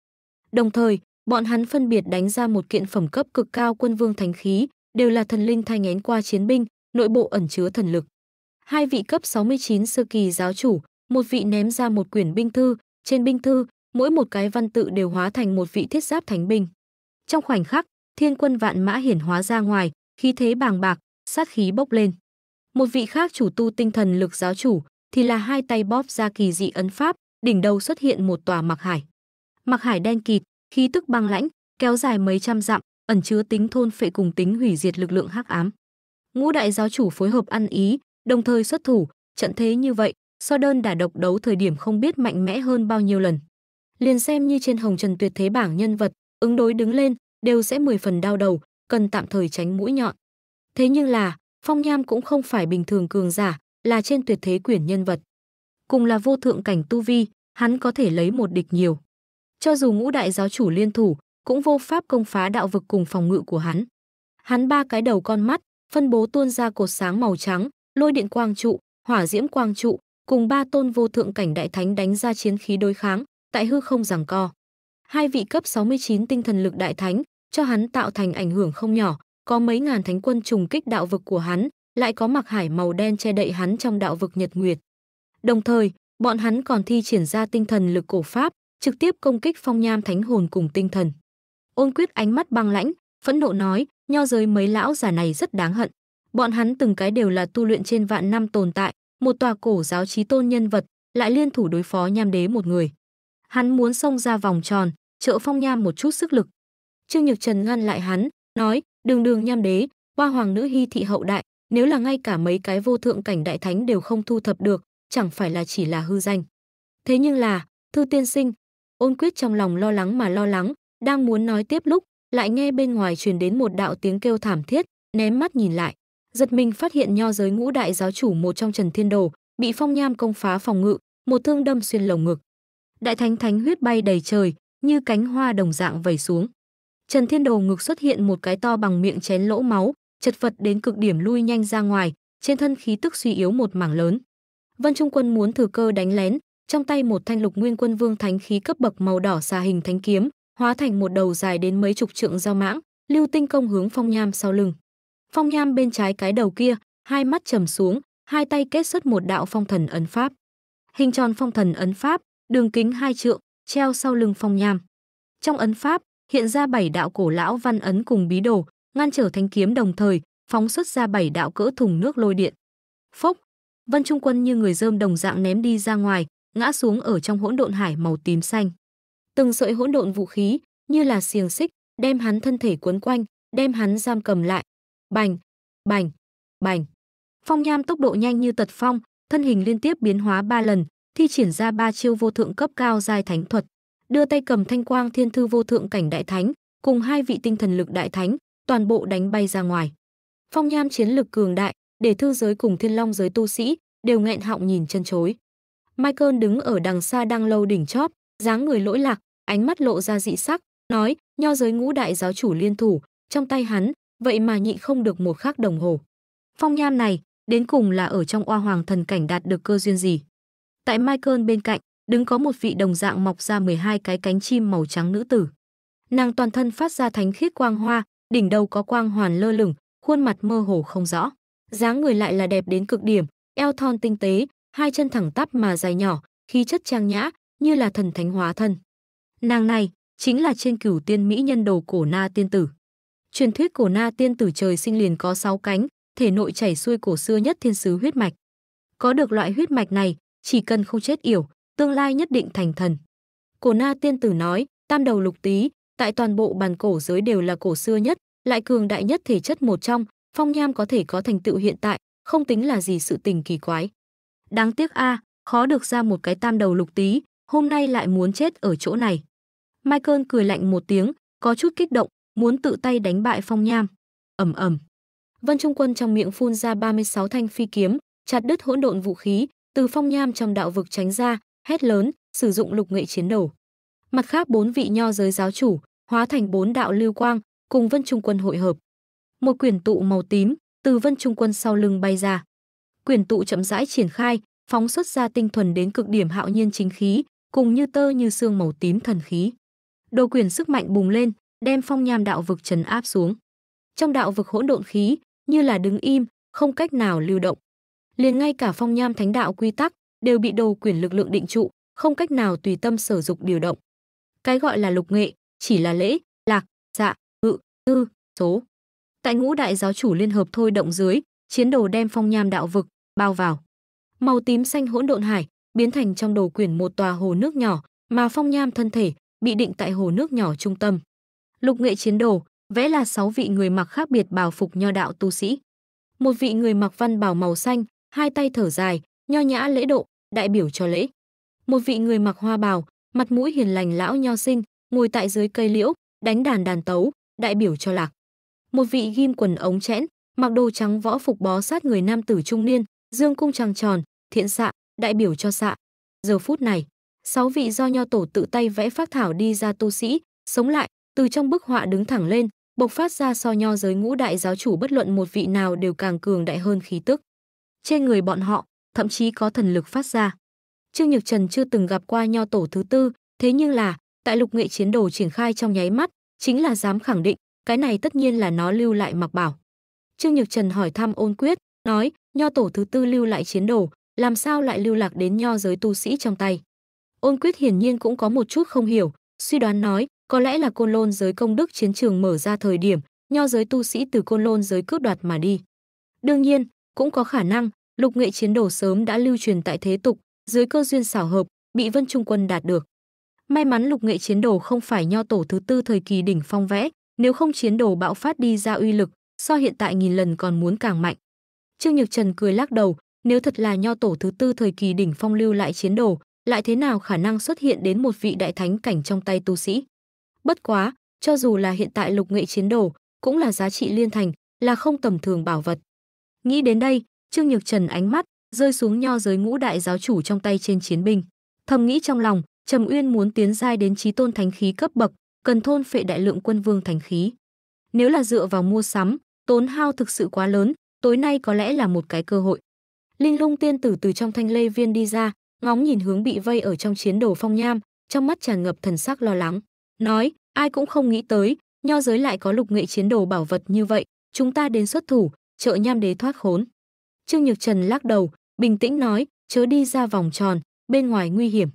Đồng thời, bọn hắn phân biệt đánh ra một kiện phẩm cấp cực cao quân vương thánh khí, đều là thần linh thay ngén qua chiến binh, nội bộ ẩn chứa thần lực hai vị cấp 69 sơ kỳ giáo chủ, một vị ném ra một quyển binh thư, trên binh thư, mỗi một cái văn tự đều hóa thành một vị thiết giáp thánh binh. Trong khoảnh khắc, thiên quân vạn mã hiển hóa ra ngoài, khí thế bàng bạc, sát khí bốc lên. Một vị khác chủ tu tinh thần lực giáo chủ thì là hai tay bóp ra kỳ dị ấn pháp, đỉnh đầu xuất hiện một tòa mặc hải. Mặc hải đen kịt, khí tức băng lãnh, kéo dài mấy trăm dặm, ẩn chứa tính thôn phệ cùng tính hủy diệt lực lượng hắc ám. Ngũ đại giáo chủ phối hợp ăn ý, đồng thời xuất thủ, trận thế như vậy, so đơn đả độc đấu thời điểm không biết mạnh mẽ hơn bao nhiêu lần. Liền xem như trên hồng trần tuyệt thế bảng nhân vật, ứng đối đứng lên, đều sẽ mười phần đau đầu, cần tạm thời tránh mũi nhọn. Thế nhưng là, Phong Nham cũng không phải bình thường cường giả, là trên tuyệt thế quyển nhân vật. Cùng là vô thượng cảnh tu vi, hắn có thể lấy một địch nhiều. Cho dù ngũ đại giáo chủ liên thủ, cũng vô pháp công phá đạo vực cùng phòng ngự của hắn. Hắn ba cái đầu con mắt, phân bố tuôn ra cột sáng màu trắng, lôi điện quang trụ, hỏa diễm quang trụ, cùng ba tôn vô thượng cảnh đại thánh đánh ra chiến khí đối kháng, tại hư không giằng co. Hai vị cấp 69 tinh thần lực đại thánh, cho hắn tạo thành ảnh hưởng không nhỏ, có mấy ngàn thánh quân trùng kích đạo vực của hắn, lại có mặc hải màu đen che đậy hắn trong đạo vực Nhật Nguyệt. Đồng thời, bọn hắn còn thi triển ra tinh thần lực cổ pháp, trực tiếp công kích Phong Nham Thánh Hồn cùng tinh thần. Ôn Quyết ánh mắt băng lãnh, phẫn nộ nói, nho giới mấy lão già này rất đáng hận, Bọn hắn từng cái đều là tu luyện trên vạn năm tồn tại, một tòa cổ giáo chí tôn nhân vật, lại liên thủ đối phó nham đế một người. Hắn muốn xông ra vòng tròn, trợ phong nham một chút sức lực. Trương Nhược Trần ngăn lại hắn, nói, đường đường nham đế, hoa hoàng nữ hy thị hậu đại, nếu là ngay cả mấy cái vô thượng cảnh đại thánh đều không thu thập được, chẳng phải là chỉ là hư danh. Thế nhưng là, thư tiên sinh, ôn quyết trong lòng lo lắng mà lo lắng, đang muốn nói tiếp lúc, lại nghe bên ngoài truyền đến một đạo tiếng kêu thảm thiết, ném mắt nhìn lại giật mình phát hiện nho giới ngũ đại giáo chủ một trong Trần Thiên Đồ bị phong nham công phá phòng ngự, một thương đâm xuyên lồng ngực. Đại thánh thánh huyết bay đầy trời, như cánh hoa đồng dạng vẩy xuống. Trần Thiên Đồ ngực xuất hiện một cái to bằng miệng chén lỗ máu, chật vật đến cực điểm lui nhanh ra ngoài, trên thân khí tức suy yếu một mảng lớn. Vân Trung Quân muốn thừa cơ đánh lén, trong tay một thanh lục nguyên quân vương thánh khí cấp bậc màu đỏ xà hình thánh kiếm, hóa thành một đầu dài đến mấy chục trượng dao mãng, lưu tinh công hướng phong nham sau lưng. Phong nham bên trái cái đầu kia, hai mắt trầm xuống, hai tay kết xuất một đạo phong thần ấn pháp. Hình tròn phong thần ấn pháp, đường kính hai trượng, treo sau lưng phong nham. Trong ấn pháp, hiện ra bảy đạo cổ lão văn ấn cùng bí đồ, ngăn trở thanh kiếm đồng thời, phóng xuất ra bảy đạo cỡ thùng nước lôi điện. Phốc, Vân Trung Quân như người dơm đồng dạng ném đi ra ngoài, ngã xuống ở trong hỗn độn hải màu tím xanh. Từng sợi hỗn độn vũ khí, như là xiềng xích, đem hắn thân thể quấn quanh, đem hắn giam cầm lại, Bành, bành, bành. Phong Nham tốc độ nhanh như tật phong, thân hình liên tiếp biến hóa ba lần, thi triển ra ba chiêu vô thượng cấp cao giai thánh thuật. Đưa tay cầm thanh quang thiên thư vô thượng cảnh đại thánh, cùng hai vị tinh thần lực đại thánh, toàn bộ đánh bay ra ngoài. Phong Nham chiến lực cường đại, để thư giới cùng thiên long giới tu sĩ đều nghẹn họng nhìn chân chối. Michael đứng ở đằng xa đang lâu đỉnh chóp, dáng người lỗi lạc, ánh mắt lộ ra dị sắc, nói, nho giới ngũ đại giáo chủ liên thủ, trong tay hắn vậy mà nhịn không được một khắc đồng hồ. Phong nham này, đến cùng là ở trong oa hoàng thần cảnh đạt được cơ duyên gì? Tại Michael bên cạnh, đứng có một vị đồng dạng mọc ra 12 cái cánh chim màu trắng nữ tử. Nàng toàn thân phát ra thánh khiết quang hoa, đỉnh đầu có quang hoàn lơ lửng, khuôn mặt mơ hồ không rõ. Dáng người lại là đẹp đến cực điểm, eo thon tinh tế, hai chân thẳng tắp mà dài nhỏ, khí chất trang nhã, như là thần thánh hóa thân. Nàng này chính là trên cửu tiên mỹ nhân đồ cổ na tiên tử. Truyền thuyết cổ na tiên tử trời sinh liền có sáu cánh, thể nội chảy xuôi cổ xưa nhất thiên sứ huyết mạch. Có được loại huyết mạch này, chỉ cần không chết yểu, tương lai nhất định thành thần. Cổ na tiên tử nói, tam đầu lục tý, tại toàn bộ bàn cổ giới đều là cổ xưa nhất, lại cường đại nhất thể chất một trong, phong nham có thể có thành tựu hiện tại, không tính là gì sự tình kỳ quái. Đáng tiếc a, à, khó được ra một cái tam đầu lục tý, hôm nay lại muốn chết ở chỗ này. Michael cười lạnh một tiếng, có chút kích động, muốn tự tay đánh bại Phong Nham. Ầm ầm. Vân Trung Quân trong miệng phun ra 36 thanh phi kiếm, chặt đứt hỗn độn vũ khí, từ Phong Nham trong đạo vực tránh ra, hét lớn, sử dụng lục nghệ chiến đầu. Mặt khác bốn vị nho giới giáo chủ hóa thành bốn đạo lưu quang, cùng Vân Trung Quân hội hợp. Một quyển tụ màu tím từ Vân Trung Quân sau lưng bay ra. Quyển tụ chậm rãi triển khai, phóng xuất ra tinh thuần đến cực điểm hạo nhiên chính khí, cùng như tơ như xương màu tím thần khí. Đồ quyển sức mạnh bùng lên, đem phong nham đạo vực trấn áp xuống. Trong đạo vực hỗn độn khí, như là đứng im, không cách nào lưu động. Liền ngay cả phong nham thánh đạo quy tắc đều bị đầu quyền lực lượng định trụ, không cách nào tùy tâm sở dục điều động. Cái gọi là lục nghệ chỉ là lễ, lạc, dạ, ngự, tư, số. Tại ngũ đại giáo chủ liên hợp thôi động dưới, chiến đồ đem phong nham đạo vực bao vào. Màu tím xanh hỗn độn hải biến thành trong đầu quyển một tòa hồ nước nhỏ, mà phong nham thân thể bị định tại hồ nước nhỏ trung tâm lục nghệ chiến đồ, vẽ là sáu vị người mặc khác biệt bào phục nho đạo tu sĩ. Một vị người mặc văn bào màu xanh, hai tay thở dài, nho nhã lễ độ, đại biểu cho lễ. Một vị người mặc hoa bào, mặt mũi hiền lành lão nho sinh, ngồi tại dưới cây liễu, đánh đàn đàn tấu, đại biểu cho lạc. Một vị ghim quần ống chẽn, mặc đồ trắng võ phục bó sát người nam tử trung niên, dương cung trăng tròn, thiện xạ, đại biểu cho xạ. Giờ phút này, sáu vị do nho tổ tự tay vẽ phác thảo đi ra tu sĩ, sống lại, từ trong bức họa đứng thẳng lên, bộc phát ra so nho giới ngũ đại giáo chủ bất luận một vị nào đều càng cường đại hơn khí tức. Trên người bọn họ, thậm chí có thần lực phát ra. Trương Nhược Trần chưa từng gặp qua nho tổ thứ tư, thế nhưng là, tại lục nghệ chiến đồ triển khai trong nháy mắt, chính là dám khẳng định, cái này tất nhiên là nó lưu lại mặc bảo. Trương Nhược Trần hỏi thăm ôn quyết, nói, nho tổ thứ tư lưu lại chiến đồ, làm sao lại lưu lạc đến nho giới tu sĩ trong tay. Ôn quyết hiển nhiên cũng có một chút không hiểu, suy đoán nói, có lẽ là côn lôn giới công đức chiến trường mở ra thời điểm nho giới tu sĩ từ côn lôn giới cướp đoạt mà đi đương nhiên cũng có khả năng lục nghệ chiến đồ sớm đã lưu truyền tại thế tục dưới cơ duyên xảo hợp bị vân trung quân đạt được may mắn lục nghệ chiến đồ không phải nho tổ thứ tư thời kỳ đỉnh phong vẽ nếu không chiến đồ bạo phát đi ra uy lực so hiện tại nghìn lần còn muốn càng mạnh trương nhược trần cười lắc đầu nếu thật là nho tổ thứ tư thời kỳ đỉnh phong lưu lại chiến đồ lại thế nào khả năng xuất hiện đến một vị đại thánh cảnh trong tay tu sĩ Bất quá, cho dù là hiện tại lục nghệ chiến đồ, cũng là giá trị liên thành, là không tầm thường bảo vật. Nghĩ đến đây, Trương Nhược Trần ánh mắt rơi xuống nho giới ngũ đại giáo chủ trong tay trên chiến binh. Thầm nghĩ trong lòng, Trầm Uyên muốn tiến giai đến chí tôn thánh khí cấp bậc, cần thôn phệ đại lượng quân vương thánh khí. Nếu là dựa vào mua sắm, tốn hao thực sự quá lớn, tối nay có lẽ là một cái cơ hội. Linh Lung tiên tử từ trong thanh lê viên đi ra, ngóng nhìn hướng bị vây ở trong chiến đồ phong nham, trong mắt tràn ngập thần sắc lo lắng nói, ai cũng không nghĩ tới, nho giới lại có lục nghệ chiến đồ bảo vật như vậy, chúng ta đến xuất thủ, trợ nham đế thoát khốn. Trương Nhược Trần lắc đầu, bình tĩnh nói, chớ đi ra vòng tròn, bên ngoài nguy hiểm.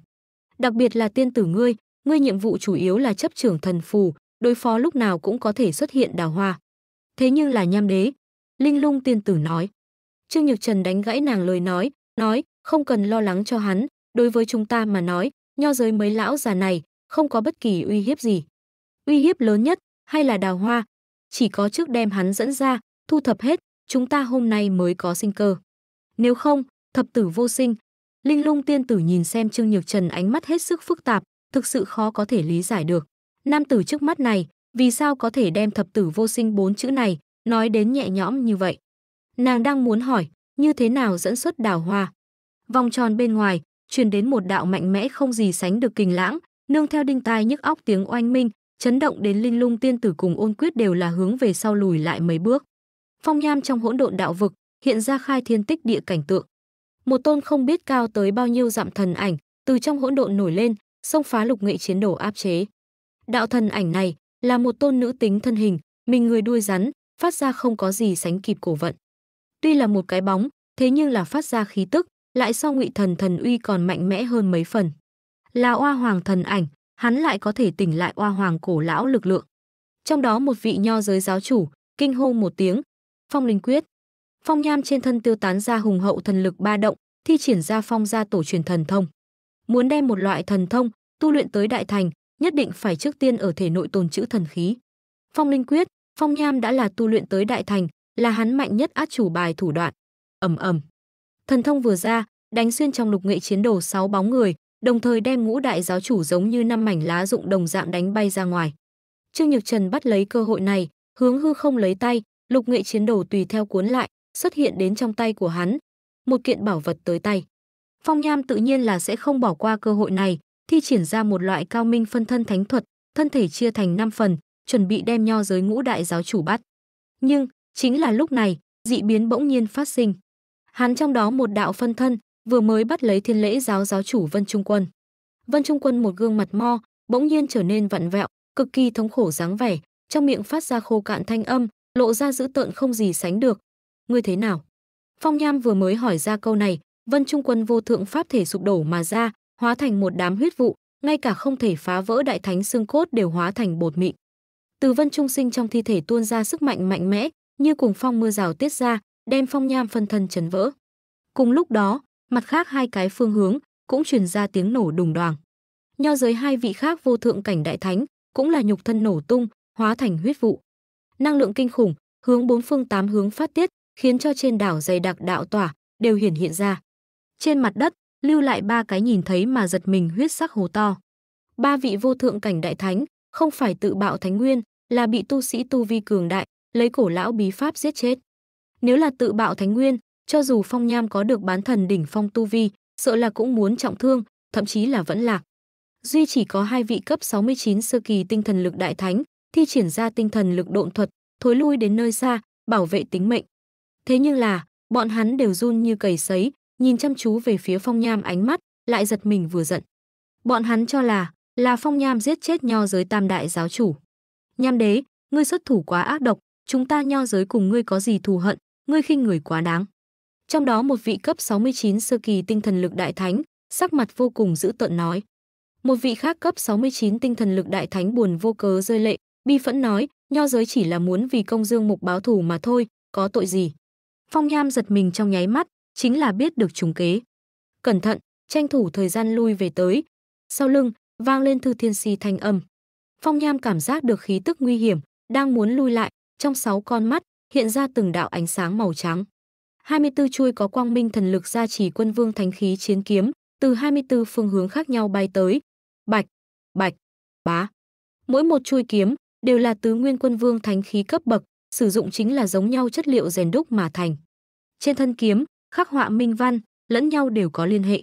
Đặc biệt là tiên tử ngươi, ngươi nhiệm vụ chủ yếu là chấp trưởng thần phù, đối phó lúc nào cũng có thể xuất hiện đào hoa. Thế nhưng là nham đế, linh lung tiên tử nói. Trương Nhược Trần đánh gãy nàng lời nói, nói, không cần lo lắng cho hắn, đối với chúng ta mà nói, nho giới mấy lão già này, không có bất kỳ uy hiếp gì. Uy hiếp lớn nhất hay là đào hoa, chỉ có trước đem hắn dẫn ra, thu thập hết, chúng ta hôm nay mới có sinh cơ. Nếu không, thập tử vô sinh. Linh lung tiên tử nhìn xem Trương Nhược Trần ánh mắt hết sức phức tạp, thực sự khó có thể lý giải được. Nam tử trước mắt này, vì sao có thể đem thập tử vô sinh bốn chữ này, nói đến nhẹ nhõm như vậy. Nàng đang muốn hỏi, như thế nào dẫn xuất đào hoa. Vòng tròn bên ngoài, truyền đến một đạo mạnh mẽ không gì sánh được kinh lãng, nương theo đinh tai nhức óc tiếng oanh minh, chấn động đến linh lung tiên tử cùng ôn quyết đều là hướng về sau lùi lại mấy bước. Phong nham trong hỗn độn đạo vực, hiện ra khai thiên tích địa cảnh tượng. Một tôn không biết cao tới bao nhiêu dặm thần ảnh, từ trong hỗn độn nổi lên, xông phá lục nghệ chiến đồ áp chế. Đạo thần ảnh này là một tôn nữ tính thân hình, mình người đuôi rắn, phát ra không có gì sánh kịp cổ vận. Tuy là một cái bóng, thế nhưng là phát ra khí tức, lại so ngụy thần thần uy còn mạnh mẽ hơn mấy phần là oa hoàng thần ảnh, hắn lại có thể tỉnh lại oa hoàng cổ lão lực lượng. Trong đó một vị nho giới giáo chủ, kinh hô một tiếng, phong linh quyết. Phong nham trên thân tiêu tán ra hùng hậu thần lực ba động, thi triển ra phong gia tổ truyền thần thông. Muốn đem một loại thần thông tu luyện tới đại thành, nhất định phải trước tiên ở thể nội tồn trữ thần khí. Phong linh quyết, phong nham đã là tu luyện tới đại thành, là hắn mạnh nhất át chủ bài thủ đoạn. Ầm ầm. Thần thông vừa ra, đánh xuyên trong lục nghệ chiến đồ sáu bóng người, đồng thời đem ngũ đại giáo chủ giống như năm mảnh lá dụng đồng dạng đánh bay ra ngoài. Trương Nhược Trần bắt lấy cơ hội này, hướng hư không lấy tay, lục nghệ chiến đồ tùy theo cuốn lại, xuất hiện đến trong tay của hắn. Một kiện bảo vật tới tay. Phong Nham tự nhiên là sẽ không bỏ qua cơ hội này, thi triển ra một loại cao minh phân thân thánh thuật, thân thể chia thành 5 phần, chuẩn bị đem nho giới ngũ đại giáo chủ bắt. Nhưng, chính là lúc này, dị biến bỗng nhiên phát sinh. Hắn trong đó một đạo phân thân, vừa mới bắt lấy thiên lễ giáo giáo chủ Vân Trung Quân. Vân Trung Quân một gương mặt mo, bỗng nhiên trở nên vặn vẹo, cực kỳ thống khổ dáng vẻ, trong miệng phát ra khô cạn thanh âm, lộ ra dữ tợn không gì sánh được. Ngươi thế nào? Phong Nham vừa mới hỏi ra câu này, Vân Trung Quân vô thượng pháp thể sụp đổ mà ra, hóa thành một đám huyết vụ, ngay cả không thể phá vỡ đại thánh xương cốt đều hóa thành bột mịn. Từ Vân Trung Sinh trong thi thể tuôn ra sức mạnh mạnh mẽ, như cùng phong mưa rào tiết ra, đem Phong Nham phân thân chấn vỡ. Cùng lúc đó, mặt khác hai cái phương hướng cũng truyền ra tiếng nổ đùng đoàng. Nho giới hai vị khác vô thượng cảnh đại thánh cũng là nhục thân nổ tung, hóa thành huyết vụ. Năng lượng kinh khủng, hướng bốn phương tám hướng phát tiết, khiến cho trên đảo dày đặc đạo tỏa đều hiển hiện ra. Trên mặt đất, lưu lại ba cái nhìn thấy mà giật mình huyết sắc hồ to. Ba vị vô thượng cảnh đại thánh, không phải tự bạo thánh nguyên, là bị tu sĩ tu vi cường đại, lấy cổ lão bí pháp giết chết. Nếu là tự bạo thánh nguyên, cho dù Phong Nham có được bán thần đỉnh phong tu vi, sợ là cũng muốn trọng thương, thậm chí là vẫn lạc. Duy chỉ có hai vị cấp 69 sơ kỳ tinh thần lực đại thánh, thi triển ra tinh thần lực độn thuật, thối lui đến nơi xa, bảo vệ tính mệnh. Thế nhưng là, bọn hắn đều run như cầy sấy, nhìn chăm chú về phía Phong Nham ánh mắt, lại giật mình vừa giận. Bọn hắn cho là, là Phong Nham giết chết nho giới tam đại giáo chủ. Nham đế, ngươi xuất thủ quá ác độc, chúng ta nho giới cùng ngươi có gì thù hận, ngươi khinh người quá đáng. Trong đó một vị cấp 69 sơ kỳ tinh thần lực đại thánh, sắc mặt vô cùng dữ tợn nói. Một vị khác cấp 69 tinh thần lực đại thánh buồn vô cớ rơi lệ, bi phẫn nói, nho giới chỉ là muốn vì công dương mục báo thù mà thôi, có tội gì. Phong Nham giật mình trong nháy mắt, chính là biết được trùng kế. Cẩn thận, tranh thủ thời gian lui về tới. Sau lưng, vang lên thư thiên si thanh âm. Phong Nham cảm giác được khí tức nguy hiểm, đang muốn lui lại, trong sáu con mắt hiện ra từng đạo ánh sáng màu trắng. 24 chui có quang minh thần lực gia trì quân vương thánh khí chiến kiếm, từ 24 phương hướng khác nhau bay tới. Bạch, bạch, bá. Mỗi một chui kiếm đều là tứ nguyên quân vương thánh khí cấp bậc, sử dụng chính là giống nhau chất liệu rèn đúc mà thành. Trên thân kiếm, khắc họa minh văn, lẫn nhau đều có liên hệ.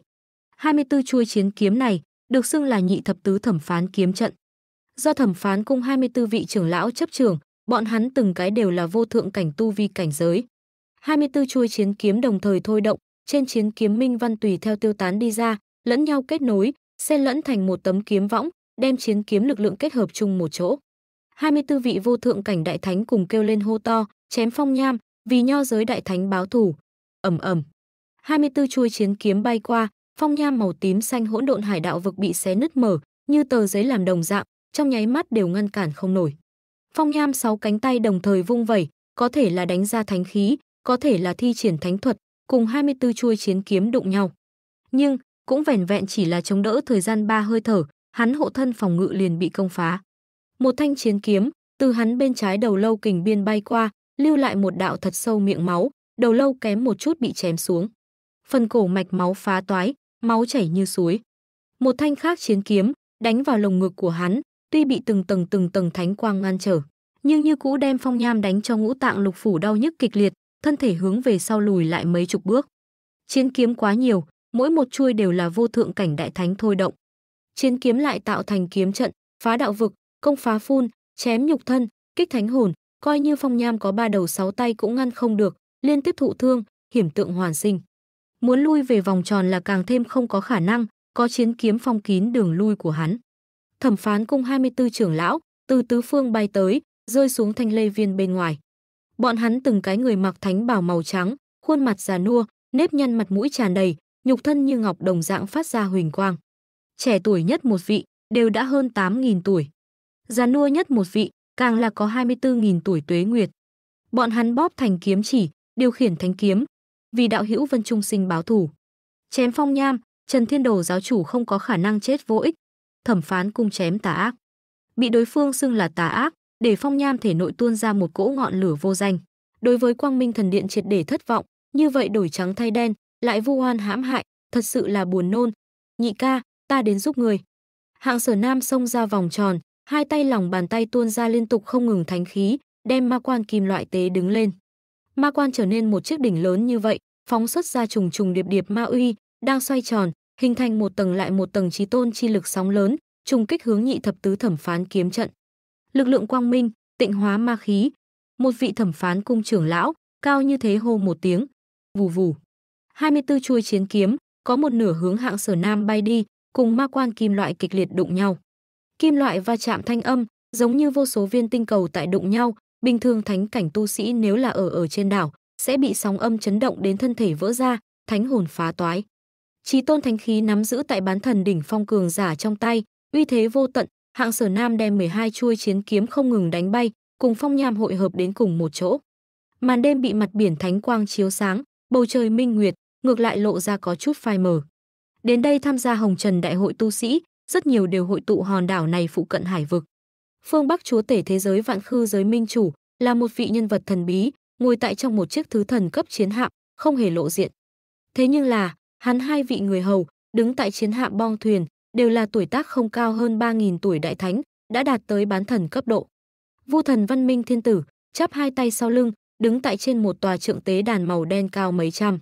24 chui chiến kiếm này được xưng là nhị thập tứ thẩm phán kiếm trận. Do thẩm phán cung 24 vị trưởng lão chấp trường, bọn hắn từng cái đều là vô thượng cảnh tu vi cảnh giới. 24 chuôi chiến kiếm đồng thời thôi động, trên chiến kiếm minh văn tùy theo tiêu tán đi ra, lẫn nhau kết nối, xen lẫn thành một tấm kiếm võng, đem chiến kiếm lực lượng kết hợp chung một chỗ. 24 vị vô thượng cảnh đại thánh cùng kêu lên hô to, chém phong nham, vì nho giới đại thánh báo thủ. Ầm ầm. 24 chuôi chiến kiếm bay qua, phong nham màu tím xanh hỗn độn hải đạo vực bị xé nứt mở, như tờ giấy làm đồng dạng, trong nháy mắt đều ngăn cản không nổi. Phong nham sáu cánh tay đồng thời vung vẩy, có thể là đánh ra thánh khí, có thể là thi triển thánh thuật, cùng 24 chuôi chiến kiếm đụng nhau. Nhưng, cũng vẻn vẹn chỉ là chống đỡ thời gian ba hơi thở, hắn hộ thân phòng ngự liền bị công phá. Một thanh chiến kiếm, từ hắn bên trái đầu lâu kình biên bay qua, lưu lại một đạo thật sâu miệng máu, đầu lâu kém một chút bị chém xuống. Phần cổ mạch máu phá toái, máu chảy như suối. Một thanh khác chiến kiếm, đánh vào lồng ngực của hắn, tuy bị từng tầng từng tầng thánh quang ngăn trở, nhưng như cũ đem phong nham đánh cho ngũ tạng lục phủ đau nhức kịch liệt, thân thể hướng về sau lùi lại mấy chục bước. Chiến kiếm quá nhiều, mỗi một chuôi đều là vô thượng cảnh đại thánh thôi động. Chiến kiếm lại tạo thành kiếm trận, phá đạo vực, công phá phun, chém nhục thân, kích thánh hồn, coi như phong nham có ba đầu sáu tay cũng ngăn không được, liên tiếp thụ thương, hiểm tượng hoàn sinh. Muốn lui về vòng tròn là càng thêm không có khả năng, có chiến kiếm phong kín đường lui của hắn. Thẩm phán cung 24 trưởng lão, từ tứ phương bay tới, rơi xuống thanh lê viên bên ngoài. Bọn hắn từng cái người mặc thánh bào màu trắng, khuôn mặt già nua, nếp nhăn mặt mũi tràn đầy, nhục thân như ngọc đồng dạng phát ra huỳnh quang. Trẻ tuổi nhất một vị, đều đã hơn 8.000 tuổi. Già nua nhất một vị, càng là có 24.000 tuổi tuế nguyệt. Bọn hắn bóp thành kiếm chỉ, điều khiển thánh kiếm, vì đạo hữu Vân Trung sinh báo thủ. Chém phong nham, Trần Thiên Đồ giáo chủ không có khả năng chết vô ích. Thẩm phán cung chém tà ác. Bị đối phương xưng là tà ác, để Phong Nham thể nội tuôn ra một cỗ ngọn lửa vô danh. Đối với Quang Minh Thần Điện triệt để thất vọng, như vậy đổi trắng thay đen, lại vu oan hãm hại, thật sự là buồn nôn. Nhị ca, ta đến giúp người. Hạng Sở Nam xông ra vòng tròn, hai tay lòng bàn tay tuôn ra liên tục không ngừng thánh khí, đem ma quan kim loại tế đứng lên. Ma quan trở nên một chiếc đỉnh lớn như vậy, phóng xuất ra trùng trùng điệp điệp ma uy, đang xoay tròn, hình thành một tầng lại một tầng trí tôn chi lực sóng lớn, trùng kích hướng nhị thập tứ thẩm phán kiếm trận lực lượng quang minh, tịnh hóa ma khí. Một vị thẩm phán cung trưởng lão, cao như thế hô một tiếng, vù vù. 24 chuôi chiến kiếm, có một nửa hướng hạng sở nam bay đi, cùng ma quan kim loại kịch liệt đụng nhau. Kim loại va chạm thanh âm, giống như vô số viên tinh cầu tại đụng nhau, bình thường thánh cảnh tu sĩ nếu là ở ở trên đảo, sẽ bị sóng âm chấn động đến thân thể vỡ ra, thánh hồn phá toái. Chí tôn thánh khí nắm giữ tại bán thần đỉnh phong cường giả trong tay, uy thế vô tận, hạng sở nam đem 12 chuôi chiến kiếm không ngừng đánh bay, cùng phong nham hội hợp đến cùng một chỗ. Màn đêm bị mặt biển thánh quang chiếu sáng, bầu trời minh nguyệt, ngược lại lộ ra có chút phai mờ. Đến đây tham gia Hồng Trần Đại hội tu sĩ, rất nhiều đều hội tụ hòn đảo này phụ cận hải vực. Phương Bắc chúa tể thế giới vạn khư giới minh chủ, là một vị nhân vật thần bí, ngồi tại trong một chiếc thứ thần cấp chiến hạm, không hề lộ diện. Thế nhưng là, hắn hai vị người hầu đứng tại chiến hạm bong thuyền, đều là tuổi tác không cao hơn 3.000 tuổi đại thánh, đã đạt tới bán thần cấp độ. Vu thần văn minh thiên tử, chắp hai tay sau lưng, đứng tại trên một tòa trượng tế đàn màu đen cao mấy trăm.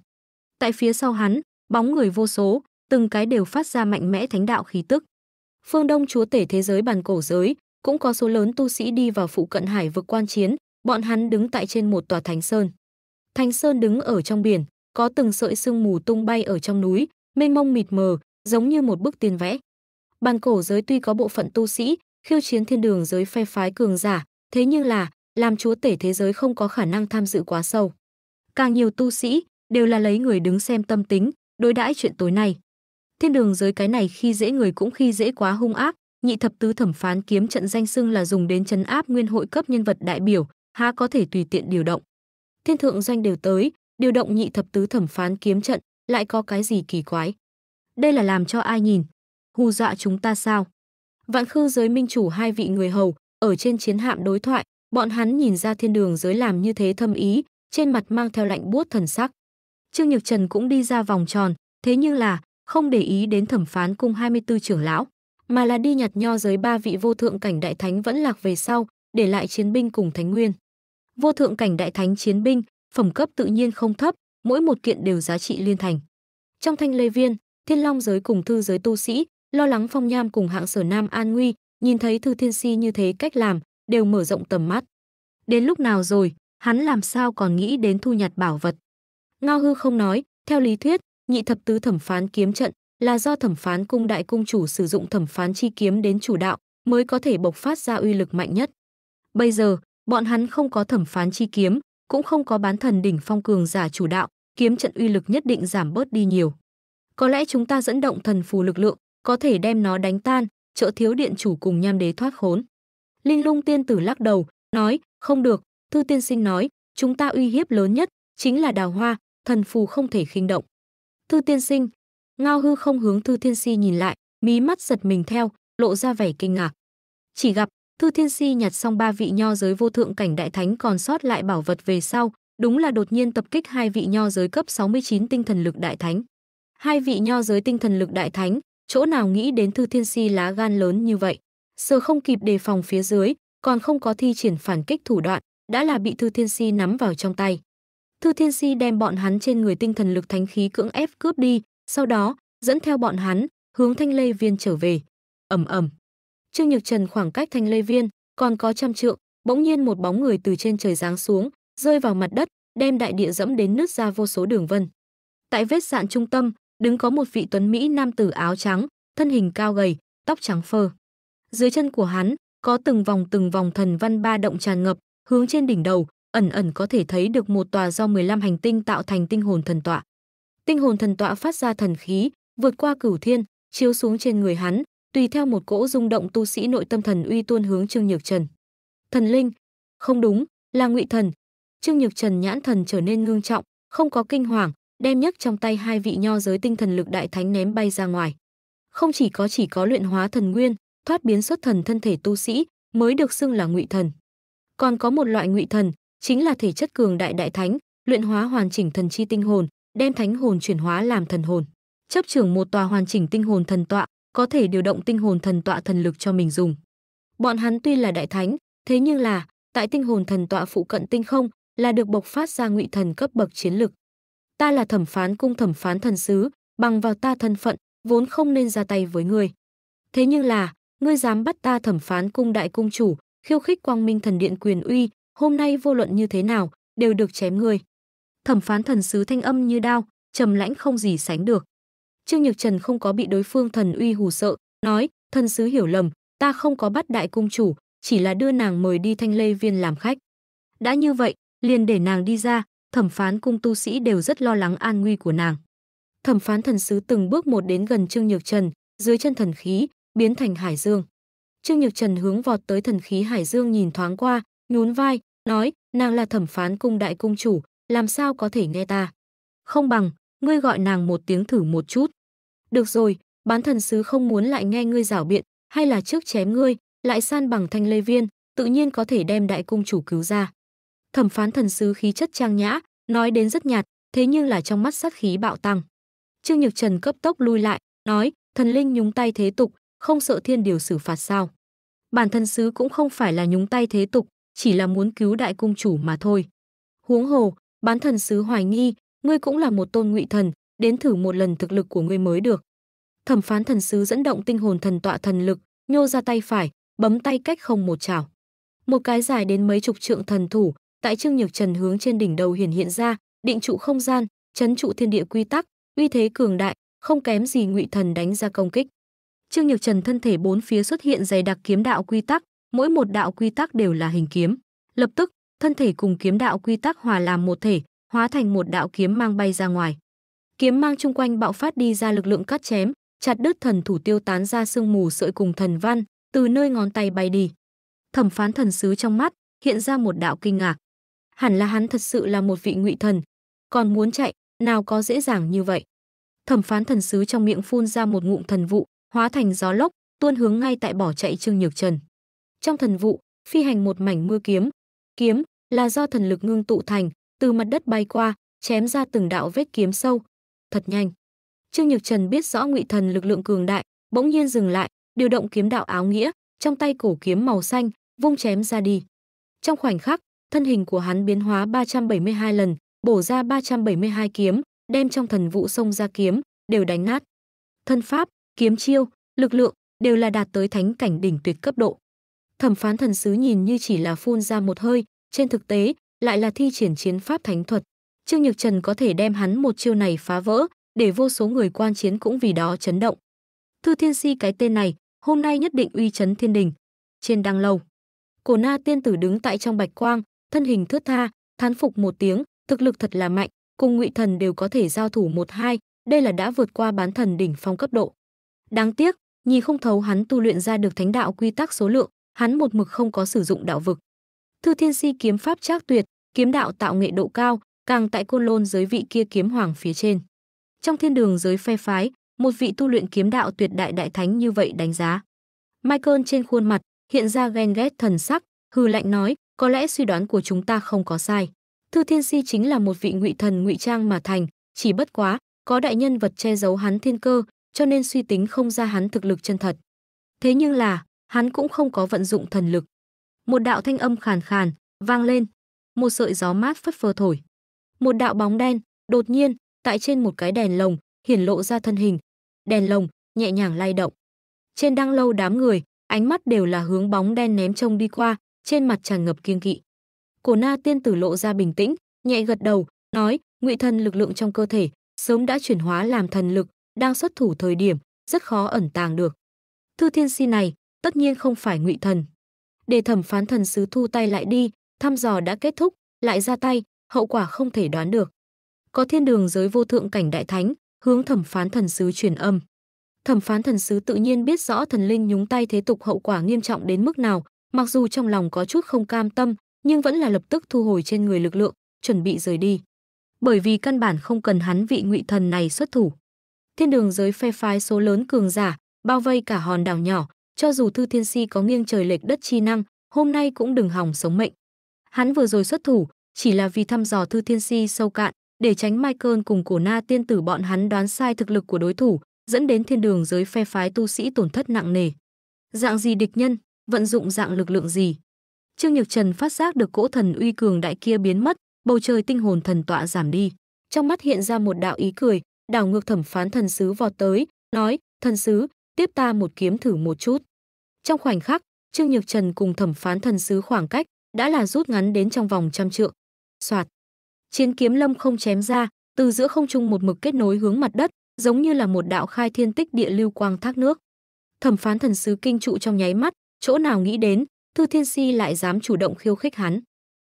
Tại phía sau hắn, bóng người vô số, từng cái đều phát ra mạnh mẽ thánh đạo khí tức. Phương Đông chúa tể thế giới bàn cổ giới, cũng có số lớn tu sĩ đi vào phụ cận hải vực quan chiến, bọn hắn đứng tại trên một tòa thánh sơn. Thánh sơn đứng ở trong biển, có từng sợi sương mù tung bay ở trong núi, mênh mông mịt mờ, giống như một bức tiền vẽ. Bàn cổ giới tuy có bộ phận tu sĩ, khiêu chiến thiên đường giới phe phái cường giả, thế nhưng là, làm chúa tể thế giới không có khả năng tham dự quá sâu. Càng nhiều tu sĩ, đều là lấy người đứng xem tâm tính, đối đãi chuyện tối nay. Thiên đường giới cái này khi dễ người cũng khi dễ quá hung ác, nhị thập tứ thẩm phán kiếm trận danh xưng là dùng đến chấn áp nguyên hội cấp nhân vật đại biểu, há có thể tùy tiện điều động. Thiên thượng doanh đều tới, điều động nhị thập tứ thẩm phán kiếm trận, lại có cái gì kỳ quái. Đây là làm cho ai nhìn? Hù dọa chúng ta sao? Vạn khư giới minh chủ hai vị người hầu, ở trên chiến hạm đối thoại, bọn hắn nhìn ra thiên đường giới làm như thế thâm ý, trên mặt mang theo lạnh buốt thần sắc. Trương Nhược Trần cũng đi ra vòng tròn, thế nhưng là không để ý đến thẩm phán cung 24 trưởng lão, mà là đi nhặt nho giới ba vị vô thượng cảnh đại thánh vẫn lạc về sau, để lại chiến binh cùng thánh nguyên. Vô thượng cảnh đại thánh chiến binh, phẩm cấp tự nhiên không thấp, mỗi một kiện đều giá trị liên thành. Trong thanh lê viên, Thiên Long giới cùng thư giới tu sĩ, lo lắng Phong Nham cùng hạng Sở Nam an nguy, nhìn thấy Thư Thiên Si như thế cách làm, đều mở rộng tầm mắt. Đến lúc nào rồi, hắn làm sao còn nghĩ đến thu nhặt bảo vật. Ngao hư không nói, theo lý thuyết, nhị thập tứ thẩm phán kiếm trận là do thẩm phán cung đại cung chủ sử dụng thẩm phán chi kiếm đến chủ đạo, mới có thể bộc phát ra uy lực mạnh nhất. Bây giờ, bọn hắn không có thẩm phán chi kiếm, cũng không có bán thần đỉnh phong cường giả chủ đạo, kiếm trận uy lực nhất định giảm bớt đi nhiều có lẽ chúng ta dẫn động thần phù lực lượng, có thể đem nó đánh tan, trợ thiếu điện chủ cùng nham đế thoát khốn. Linh lung tiên tử lắc đầu, nói, không được, thư tiên sinh nói, chúng ta uy hiếp lớn nhất, chính là đào hoa, thần phù không thể khinh động. Thư tiên sinh, ngao hư không hướng thư thiên si nhìn lại, mí mắt giật mình theo, lộ ra vẻ kinh ngạc. Chỉ gặp, thư thiên si nhặt xong ba vị nho giới vô thượng cảnh đại thánh còn sót lại bảo vật về sau, đúng là đột nhiên tập kích hai vị nho giới cấp 69 tinh thần lực đại thánh hai vị nho giới tinh thần lực đại thánh, chỗ nào nghĩ đến Thư Thiên Si lá gan lớn như vậy. Sờ không kịp đề phòng phía dưới, còn không có thi triển phản kích thủ đoạn, đã là bị Thư Thiên Si nắm vào trong tay. Thư Thiên Si đem bọn hắn trên người tinh thần lực thánh khí cưỡng ép cướp đi, sau đó dẫn theo bọn hắn hướng Thanh Lê Viên trở về. Ầm ầm. Trương Nhược Trần khoảng cách Thanh Lê Viên còn có trăm trượng, bỗng nhiên một bóng người từ trên trời giáng xuống, rơi vào mặt đất, đem đại địa dẫm đến nứt ra vô số đường vân. Tại vết sạn trung tâm, đứng có một vị tuấn mỹ nam tử áo trắng, thân hình cao gầy, tóc trắng phơ. Dưới chân của hắn có từng vòng từng vòng thần văn ba động tràn ngập, hướng trên đỉnh đầu, ẩn ẩn có thể thấy được một tòa do 15 hành tinh tạo thành tinh hồn thần tọa. Tinh hồn thần tọa phát ra thần khí, vượt qua cửu thiên, chiếu xuống trên người hắn, tùy theo một cỗ rung động tu sĩ nội tâm thần uy tuôn hướng Trương Nhược Trần. Thần linh, không đúng, là Ngụy thần. Trương Nhược Trần nhãn thần trở nên ngưng trọng, không có kinh hoàng, đem nhấc trong tay hai vị nho giới tinh thần lực đại thánh ném bay ra ngoài. Không chỉ có chỉ có luyện hóa thần nguyên, thoát biến xuất thần thân thể tu sĩ mới được xưng là ngụy thần. Còn có một loại ngụy thần, chính là thể chất cường đại đại thánh, luyện hóa hoàn chỉnh thần chi tinh hồn, đem thánh hồn chuyển hóa làm thần hồn. Chấp trưởng một tòa hoàn chỉnh tinh hồn thần tọa, có thể điều động tinh hồn thần tọa thần lực cho mình dùng. Bọn hắn tuy là đại thánh, thế nhưng là tại tinh hồn thần tọa phụ cận tinh không là được bộc phát ra ngụy thần cấp bậc chiến lực ta là thẩm phán cung thẩm phán thần sứ, bằng vào ta thân phận, vốn không nên ra tay với ngươi. Thế nhưng là, ngươi dám bắt ta thẩm phán cung đại cung chủ, khiêu khích quang minh thần điện quyền uy, hôm nay vô luận như thế nào, đều được chém ngươi. Thẩm phán thần sứ thanh âm như đao, trầm lãnh không gì sánh được. Trương Nhược Trần không có bị đối phương thần uy hù sợ, nói, thần sứ hiểu lầm, ta không có bắt đại cung chủ, chỉ là đưa nàng mời đi thanh lê viên làm khách. Đã như vậy, liền để nàng đi ra, thẩm phán cung tu sĩ đều rất lo lắng an nguy của nàng. Thẩm phán thần sứ từng bước một đến gần Trương Nhược Trần, dưới chân thần khí, biến thành Hải Dương. Trương Nhược Trần hướng vọt tới thần khí Hải Dương nhìn thoáng qua, nhún vai, nói, nàng là thẩm phán cung đại cung chủ, làm sao có thể nghe ta. Không bằng, ngươi gọi nàng một tiếng thử một chút. Được rồi, bán thần sứ không muốn lại nghe ngươi giảo biện, hay là trước chém ngươi, lại san bằng thanh lê viên, tự nhiên có thể đem đại cung chủ cứu ra thẩm phán thần sứ khí chất trang nhã nói đến rất nhạt thế nhưng là trong mắt sát khí bạo tăng trương nhược trần cấp tốc lui lại nói thần linh nhúng tay thế tục không sợ thiên điều xử phạt sao bản thần sứ cũng không phải là nhúng tay thế tục chỉ là muốn cứu đại cung chủ mà thôi huống hồ bán thần sứ hoài nghi ngươi cũng là một tôn ngụy thần đến thử một lần thực lực của ngươi mới được thẩm phán thần sứ dẫn động tinh hồn thần tọa thần lực nhô ra tay phải bấm tay cách không một chảo một cái dài đến mấy chục trượng thần thủ tại Trương Nhược Trần hướng trên đỉnh đầu hiển hiện ra, định trụ không gian, chấn trụ thiên địa quy tắc, uy thế cường đại, không kém gì Ngụy Thần đánh ra công kích. Trương Nhược Trần thân thể bốn phía xuất hiện dày đặc kiếm đạo quy tắc, mỗi một đạo quy tắc đều là hình kiếm. Lập tức, thân thể cùng kiếm đạo quy tắc hòa làm một thể, hóa thành một đạo kiếm mang bay ra ngoài. Kiếm mang chung quanh bạo phát đi ra lực lượng cắt chém, chặt đứt thần thủ tiêu tán ra sương mù sợi cùng thần văn, từ nơi ngón tay bay đi. Thẩm phán thần sứ trong mắt hiện ra một đạo kinh ngạc hẳn là hắn thật sự là một vị ngụy thần, còn muốn chạy, nào có dễ dàng như vậy. Thẩm phán thần sứ trong miệng phun ra một ngụm thần vụ, hóa thành gió lốc, tuôn hướng ngay tại bỏ chạy Trương Nhược Trần. Trong thần vụ, phi hành một mảnh mưa kiếm, kiếm là do thần lực ngưng tụ thành, từ mặt đất bay qua, chém ra từng đạo vết kiếm sâu, thật nhanh. Trương Nhược Trần biết rõ Ngụy Thần lực lượng cường đại, bỗng nhiên dừng lại, điều động kiếm đạo áo nghĩa, trong tay cổ kiếm màu xanh, vung chém ra đi. Trong khoảnh khắc, thân hình của hắn biến hóa 372 lần, bổ ra 372 kiếm, đem trong thần vụ sông ra kiếm, đều đánh nát. Thân pháp, kiếm chiêu, lực lượng đều là đạt tới thánh cảnh đỉnh tuyệt cấp độ. Thẩm phán thần sứ nhìn như chỉ là phun ra một hơi, trên thực tế lại là thi triển chiến pháp thánh thuật. Trương Nhược Trần có thể đem hắn một chiêu này phá vỡ, để vô số người quan chiến cũng vì đó chấn động. Thư Thiên Si cái tên này, hôm nay nhất định uy chấn thiên đình. Trên đăng lâu, Cổ Na tiên tử đứng tại trong bạch quang, thân hình thướt tha, thán phục một tiếng, thực lực thật là mạnh, cùng Ngụy Thần đều có thể giao thủ một hai, đây là đã vượt qua bán thần đỉnh phong cấp độ. Đáng tiếc, nhìn không thấu hắn tu luyện ra được thánh đạo quy tắc số lượng, hắn một mực không có sử dụng đạo vực. Thư Thiên Si kiếm pháp trác tuyệt, kiếm đạo tạo nghệ độ cao, càng tại côn lôn giới vị kia kiếm hoàng phía trên. Trong thiên đường giới phe phái, một vị tu luyện kiếm đạo tuyệt đại đại thánh như vậy đánh giá. Michael trên khuôn mặt hiện ra ghen ghét thần sắc, hừ lạnh nói, có lẽ suy đoán của chúng ta không có sai. Thư Thiên Si chính là một vị ngụy thần ngụy trang mà thành, chỉ bất quá có đại nhân vật che giấu hắn thiên cơ, cho nên suy tính không ra hắn thực lực chân thật. Thế nhưng là, hắn cũng không có vận dụng thần lực. Một đạo thanh âm khàn khàn vang lên, một sợi gió mát phất phơ thổi. Một đạo bóng đen, đột nhiên, tại trên một cái đèn lồng, hiển lộ ra thân hình. Đèn lồng nhẹ nhàng lay động. Trên đăng lâu đám người, ánh mắt đều là hướng bóng đen ném trông đi qua, trên mặt tràn ngập kiêng kỵ. Cổ Na tiên tử lộ ra bình tĩnh, nhẹ gật đầu, nói, ngụy thần lực lượng trong cơ thể sớm đã chuyển hóa làm thần lực, đang xuất thủ thời điểm, rất khó ẩn tàng được. Thư thiên si này, tất nhiên không phải ngụy thần. Để thẩm phán thần sứ thu tay lại đi, thăm dò đã kết thúc, lại ra tay, hậu quả không thể đoán được. Có thiên đường giới vô thượng cảnh đại thánh, hướng thẩm phán thần sứ truyền âm. Thẩm phán thần sứ tự nhiên biết rõ thần linh nhúng tay thế tục hậu quả nghiêm trọng đến mức nào, Mặc dù trong lòng có chút không cam tâm, nhưng vẫn là lập tức thu hồi trên người lực lượng, chuẩn bị rời đi. Bởi vì căn bản không cần hắn vị ngụy thần này xuất thủ. Thiên đường giới phe phái số lớn cường giả, bao vây cả hòn đảo nhỏ, cho dù Thư Thiên Si có nghiêng trời lệch đất chi năng, hôm nay cũng đừng hỏng sống mệnh. Hắn vừa rồi xuất thủ, chỉ là vì thăm dò Thư Thiên Si sâu cạn, để tránh Michael cùng cổ na tiên tử bọn hắn đoán sai thực lực của đối thủ, dẫn đến thiên đường giới phe phái tu sĩ tổn thất nặng nề. Dạng gì địch nhân, vận dụng dạng lực lượng gì. Trương Nhược Trần phát giác được cỗ thần uy cường đại kia biến mất, bầu trời tinh hồn thần tọa giảm đi. Trong mắt hiện ra một đạo ý cười, đảo ngược thẩm phán thần sứ vọt tới, nói, thần sứ, tiếp ta một kiếm thử một chút. Trong khoảnh khắc, Trương Nhược Trần cùng thẩm phán thần sứ khoảng cách, đã là rút ngắn đến trong vòng trăm trượng. Soạt. Chiến kiếm lâm không chém ra, từ giữa không trung một mực kết nối hướng mặt đất, giống như là một đạo khai thiên tích địa lưu quang thác nước. Thẩm phán thần sứ kinh trụ trong nháy mắt, chỗ nào nghĩ đến thư thiên si lại dám chủ động khiêu khích hắn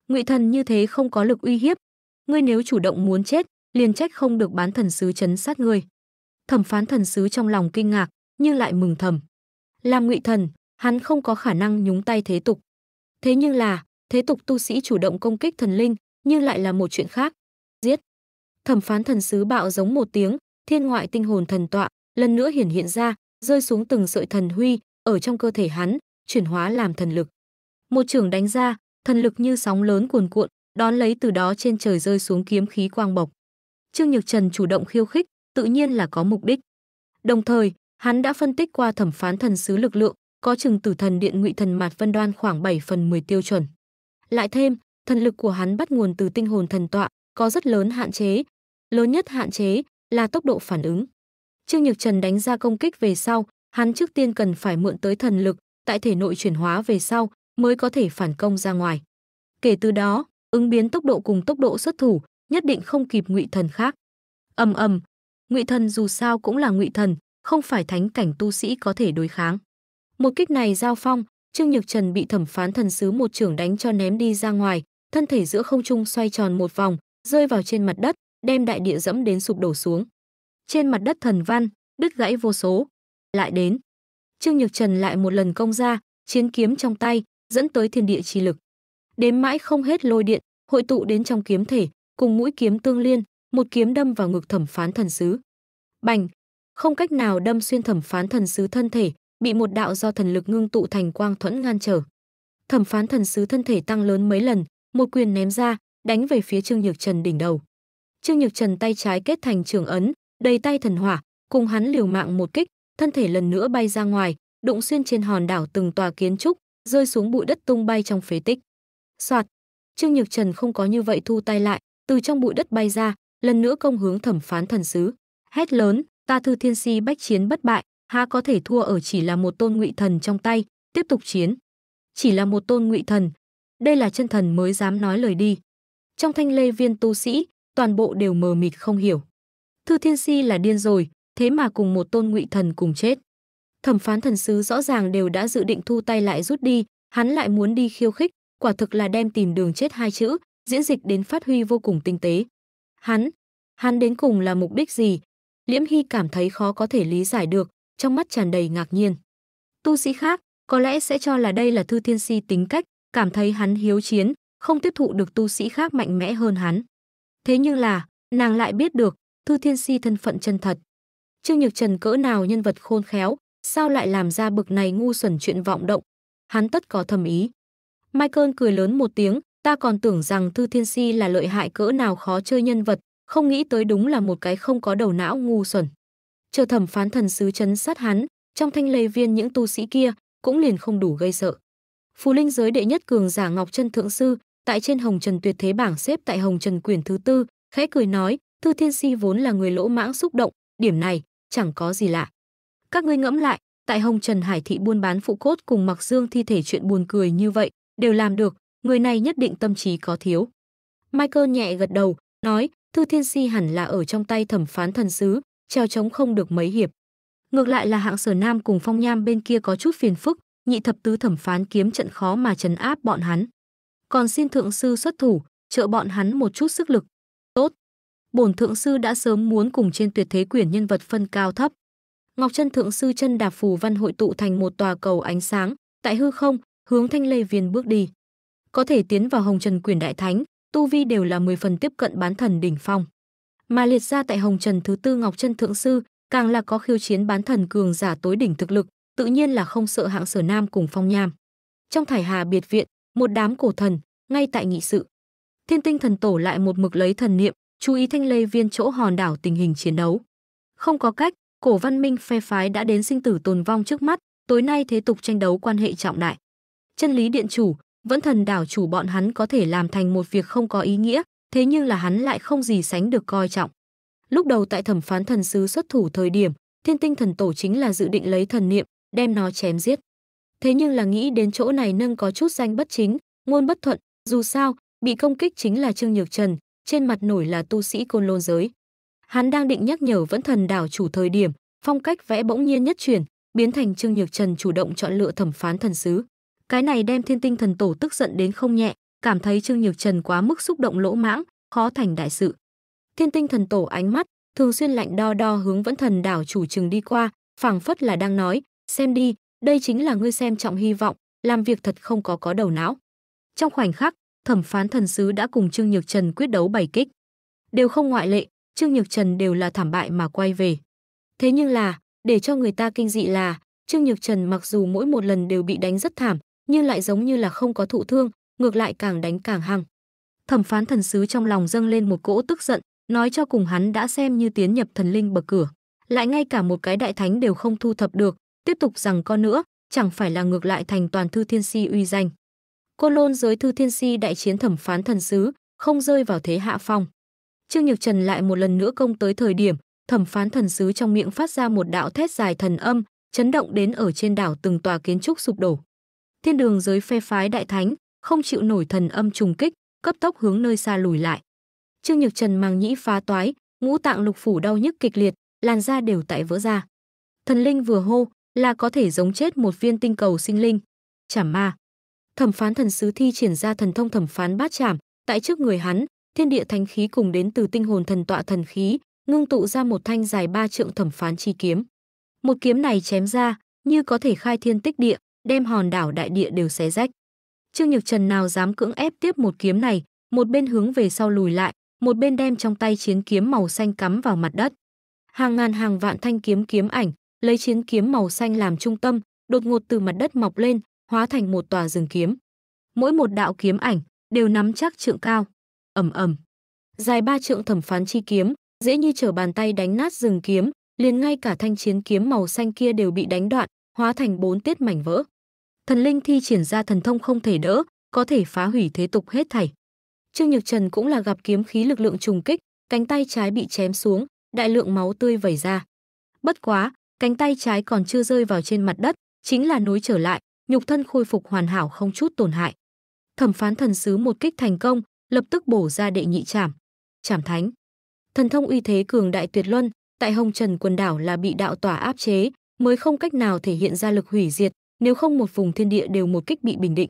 ngụy thần như thế không có lực uy hiếp ngươi nếu chủ động muốn chết liền trách không được bán thần sứ chấn sát ngươi thẩm phán thần sứ trong lòng kinh ngạc nhưng lại mừng thầm làm ngụy thần hắn không có khả năng nhúng tay thế tục thế nhưng là thế tục tu sĩ chủ động công kích thần linh nhưng lại là một chuyện khác giết thẩm phán thần sứ bạo giống một tiếng thiên ngoại tinh hồn thần tọa lần nữa hiển hiện ra rơi xuống từng sợi thần huy ở trong cơ thể hắn chuyển hóa làm thần lực. Một trường đánh ra, thần lực như sóng lớn cuồn cuộn, đón lấy từ đó trên trời rơi xuống kiếm khí quang bộc. Trương Nhược Trần chủ động khiêu khích, tự nhiên là có mục đích. Đồng thời, hắn đã phân tích qua thẩm phán thần sứ lực lượng, có chừng tử thần điện ngụy thần mạt vân đoan khoảng 7 phần 10 tiêu chuẩn. Lại thêm, thần lực của hắn bắt nguồn từ tinh hồn thần tọa, có rất lớn hạn chế. Lớn nhất hạn chế là tốc độ phản ứng. Trương Nhược Trần đánh ra công kích về sau, hắn trước tiên cần phải mượn tới thần lực, tại thể nội chuyển hóa về sau mới có thể phản công ra ngoài. Kể từ đó, ứng biến tốc độ cùng tốc độ xuất thủ nhất định không kịp ngụy thần khác. Ầm ầm, ngụy thần dù sao cũng là ngụy thần, không phải thánh cảnh tu sĩ có thể đối kháng. Một kích này giao phong, Trương Nhược Trần bị thẩm phán thần sứ một trưởng đánh cho ném đi ra ngoài, thân thể giữa không trung xoay tròn một vòng, rơi vào trên mặt đất, đem đại địa dẫm đến sụp đổ xuống. Trên mặt đất thần văn, đứt gãy vô số. Lại đến. Trương Nhược Trần lại một lần công ra, chiến kiếm trong tay, dẫn tới thiên địa chi lực. Đếm mãi không hết lôi điện, hội tụ đến trong kiếm thể, cùng mũi kiếm tương liên, một kiếm đâm vào ngực thẩm phán thần sứ. Bành, không cách nào đâm xuyên thẩm phán thần sứ thân thể, bị một đạo do thần lực ngưng tụ thành quang thuẫn ngăn trở. Thẩm phán thần sứ thân thể tăng lớn mấy lần, một quyền ném ra, đánh về phía Trương Nhược Trần đỉnh đầu. Trương Nhược Trần tay trái kết thành trường ấn, đầy tay thần hỏa, cùng hắn liều mạng một kích, thân thể lần nữa bay ra ngoài, đụng xuyên trên hòn đảo từng tòa kiến trúc, rơi xuống bụi đất tung bay trong phế tích. Soạt, Trương Nhược Trần không có như vậy thu tay lại, từ trong bụi đất bay ra, lần nữa công hướng thẩm phán thần sứ. Hét lớn, ta thư thiên si bách chiến bất bại, há có thể thua ở chỉ là một tôn ngụy thần trong tay, tiếp tục chiến. Chỉ là một tôn ngụy thần, đây là chân thần mới dám nói lời đi. Trong thanh lê viên tu sĩ, toàn bộ đều mờ mịt không hiểu. Thư thiên si là điên rồi, thế mà cùng một tôn ngụy thần cùng chết. Thẩm phán thần sứ rõ ràng đều đã dự định thu tay lại rút đi, hắn lại muốn đi khiêu khích, quả thực là đem tìm đường chết hai chữ, diễn dịch đến phát huy vô cùng tinh tế. Hắn, hắn đến cùng là mục đích gì? Liễm Hy cảm thấy khó có thể lý giải được, trong mắt tràn đầy ngạc nhiên. Tu sĩ khác có lẽ sẽ cho là đây là Thư Thiên Si tính cách, cảm thấy hắn hiếu chiến, không tiếp thụ được tu sĩ khác mạnh mẽ hơn hắn. Thế nhưng là, nàng lại biết được, Thư Thiên Si thân phận chân thật. Trương Nhược Trần cỡ nào nhân vật khôn khéo, sao lại làm ra bực này ngu xuẩn chuyện vọng động? Hắn tất có thầm ý. Michael cười lớn một tiếng, ta còn tưởng rằng Thư Thiên Si là lợi hại cỡ nào khó chơi nhân vật, không nghĩ tới đúng là một cái không có đầu não ngu xuẩn. Chờ thẩm phán thần sứ chấn sát hắn, trong thanh lây viên những tu sĩ kia cũng liền không đủ gây sợ. Phù linh giới đệ nhất cường giả Ngọc Chân Thượng Sư, tại trên Hồng Trần Tuyệt Thế bảng xếp tại Hồng Trần quyển thứ tư, khẽ cười nói, Thư Thiên Si vốn là người lỗ mãng xúc động, điểm này, chẳng có gì lạ. Các ngươi ngẫm lại, tại Hồng Trần Hải thị buôn bán phụ cốt cùng Mặc Dương thi thể chuyện buồn cười như vậy, đều làm được, người này nhất định tâm trí có thiếu. Michael nhẹ gật đầu, nói, Thư Thiên Si hẳn là ở trong tay thẩm phán thần sứ, treo chống không được mấy hiệp. Ngược lại là hạng sở nam cùng phong nham bên kia có chút phiền phức, nhị thập tứ thẩm phán kiếm trận khó mà trấn áp bọn hắn. Còn xin thượng sư xuất thủ, trợ bọn hắn một chút sức lực. Tốt bổn thượng sư đã sớm muốn cùng trên tuyệt thế quyển nhân vật phân cao thấp. Ngọc chân thượng sư chân đạp phù văn hội tụ thành một tòa cầu ánh sáng, tại hư không, hướng Thanh Lê Viên bước đi. Có thể tiến vào Hồng Trần Quyển Đại Thánh, tu vi đều là 10 phần tiếp cận bán thần đỉnh phong. Mà liệt ra tại Hồng Trần thứ tư Ngọc Chân Thượng Sư, càng là có khiêu chiến bán thần cường giả tối đỉnh thực lực, tự nhiên là không sợ hạng Sở Nam cùng Phong Nham. Trong thải hà biệt viện, một đám cổ thần, ngay tại nghị sự. Thiên Tinh thần tổ lại một mực lấy thần niệm, chú ý thanh lây viên chỗ hòn đảo tình hình chiến đấu. Không có cách, cổ văn minh phe phái đã đến sinh tử tồn vong trước mắt, tối nay thế tục tranh đấu quan hệ trọng đại. Chân lý điện chủ, vẫn thần đảo chủ bọn hắn có thể làm thành một việc không có ý nghĩa, thế nhưng là hắn lại không gì sánh được coi trọng. Lúc đầu tại thẩm phán thần sứ xuất thủ thời điểm, thiên tinh thần tổ chính là dự định lấy thần niệm, đem nó chém giết. Thế nhưng là nghĩ đến chỗ này nâng có chút danh bất chính, ngôn bất thuận, dù sao, bị công kích chính là Trương Nhược Trần, trên mặt nổi là tu sĩ côn lôn giới. Hắn đang định nhắc nhở vẫn thần đảo chủ thời điểm, phong cách vẽ bỗng nhiên nhất chuyển, biến thành Trương Nhược Trần chủ động chọn lựa thẩm phán thần sứ. Cái này đem Thiên Tinh thần tổ tức giận đến không nhẹ, cảm thấy Trương Nhược Trần quá mức xúc động lỗ mãng, khó thành đại sự. Thiên Tinh thần tổ ánh mắt thường xuyên lạnh đo đo hướng vẫn thần đảo chủ trường đi qua, phảng phất là đang nói, xem đi, đây chính là ngươi xem trọng hy vọng, làm việc thật không có có đầu não. Trong khoảnh khắc, thẩm phán thần sứ đã cùng Trương Nhược Trần quyết đấu bảy kích. Đều không ngoại lệ, Trương Nhược Trần đều là thảm bại mà quay về. Thế nhưng là, để cho người ta kinh dị là, Trương Nhược Trần mặc dù mỗi một lần đều bị đánh rất thảm, nhưng lại giống như là không có thụ thương, ngược lại càng đánh càng hăng. Thẩm phán thần sứ trong lòng dâng lên một cỗ tức giận, nói cho cùng hắn đã xem như tiến nhập thần linh bậc cửa, lại ngay cả một cái đại thánh đều không thu thập được, tiếp tục rằng con nữa, chẳng phải là ngược lại thành toàn thư thiên si uy danh cô Lôn giới thư thiên si đại chiến thẩm phán thần sứ, không rơi vào thế hạ phong. Trương Nhược Trần lại một lần nữa công tới thời điểm, thẩm phán thần sứ trong miệng phát ra một đạo thét dài thần âm, chấn động đến ở trên đảo từng tòa kiến trúc sụp đổ. Thiên đường giới phe phái đại thánh, không chịu nổi thần âm trùng kích, cấp tốc hướng nơi xa lùi lại. Trương Nhược Trần mang nhĩ phá toái, ngũ tạng lục phủ đau nhức kịch liệt, làn da đều tại vỡ ra. Thần linh vừa hô, là có thể giống chết một viên tinh cầu sinh linh. Chảm ma thẩm phán thần sứ thi triển ra thần thông thẩm phán bát chảm tại trước người hắn thiên địa thánh khí cùng đến từ tinh hồn thần tọa thần khí ngưng tụ ra một thanh dài ba trượng thẩm phán chi kiếm một kiếm này chém ra như có thể khai thiên tích địa đem hòn đảo đại địa đều xé rách trương nhược trần nào dám cưỡng ép tiếp một kiếm này một bên hướng về sau lùi lại một bên đem trong tay chiến kiếm màu xanh cắm vào mặt đất hàng ngàn hàng vạn thanh kiếm kiếm ảnh lấy chiến kiếm màu xanh làm trung tâm đột ngột từ mặt đất mọc lên hóa thành một tòa rừng kiếm. Mỗi một đạo kiếm ảnh đều nắm chắc trượng cao. Ầm ầm. Dài ba trượng thẩm phán chi kiếm, dễ như trở bàn tay đánh nát rừng kiếm, liền ngay cả thanh chiến kiếm màu xanh kia đều bị đánh đoạn, hóa thành bốn tiết mảnh vỡ. Thần linh thi triển ra thần thông không thể đỡ, có thể phá hủy thế tục hết thảy. Trương Nhược Trần cũng là gặp kiếm khí lực lượng trùng kích, cánh tay trái bị chém xuống, đại lượng máu tươi vẩy ra. Bất quá, cánh tay trái còn chưa rơi vào trên mặt đất, chính là nối trở lại, nhục thân khôi phục hoàn hảo không chút tổn hại. Thẩm phán thần sứ một kích thành công, lập tức bổ ra đệ nhị trảm. Trảm thánh. Thần thông uy thế cường đại tuyệt luân, tại Hồng Trần quần đảo là bị đạo tỏa áp chế, mới không cách nào thể hiện ra lực hủy diệt, nếu không một vùng thiên địa đều một kích bị bình định.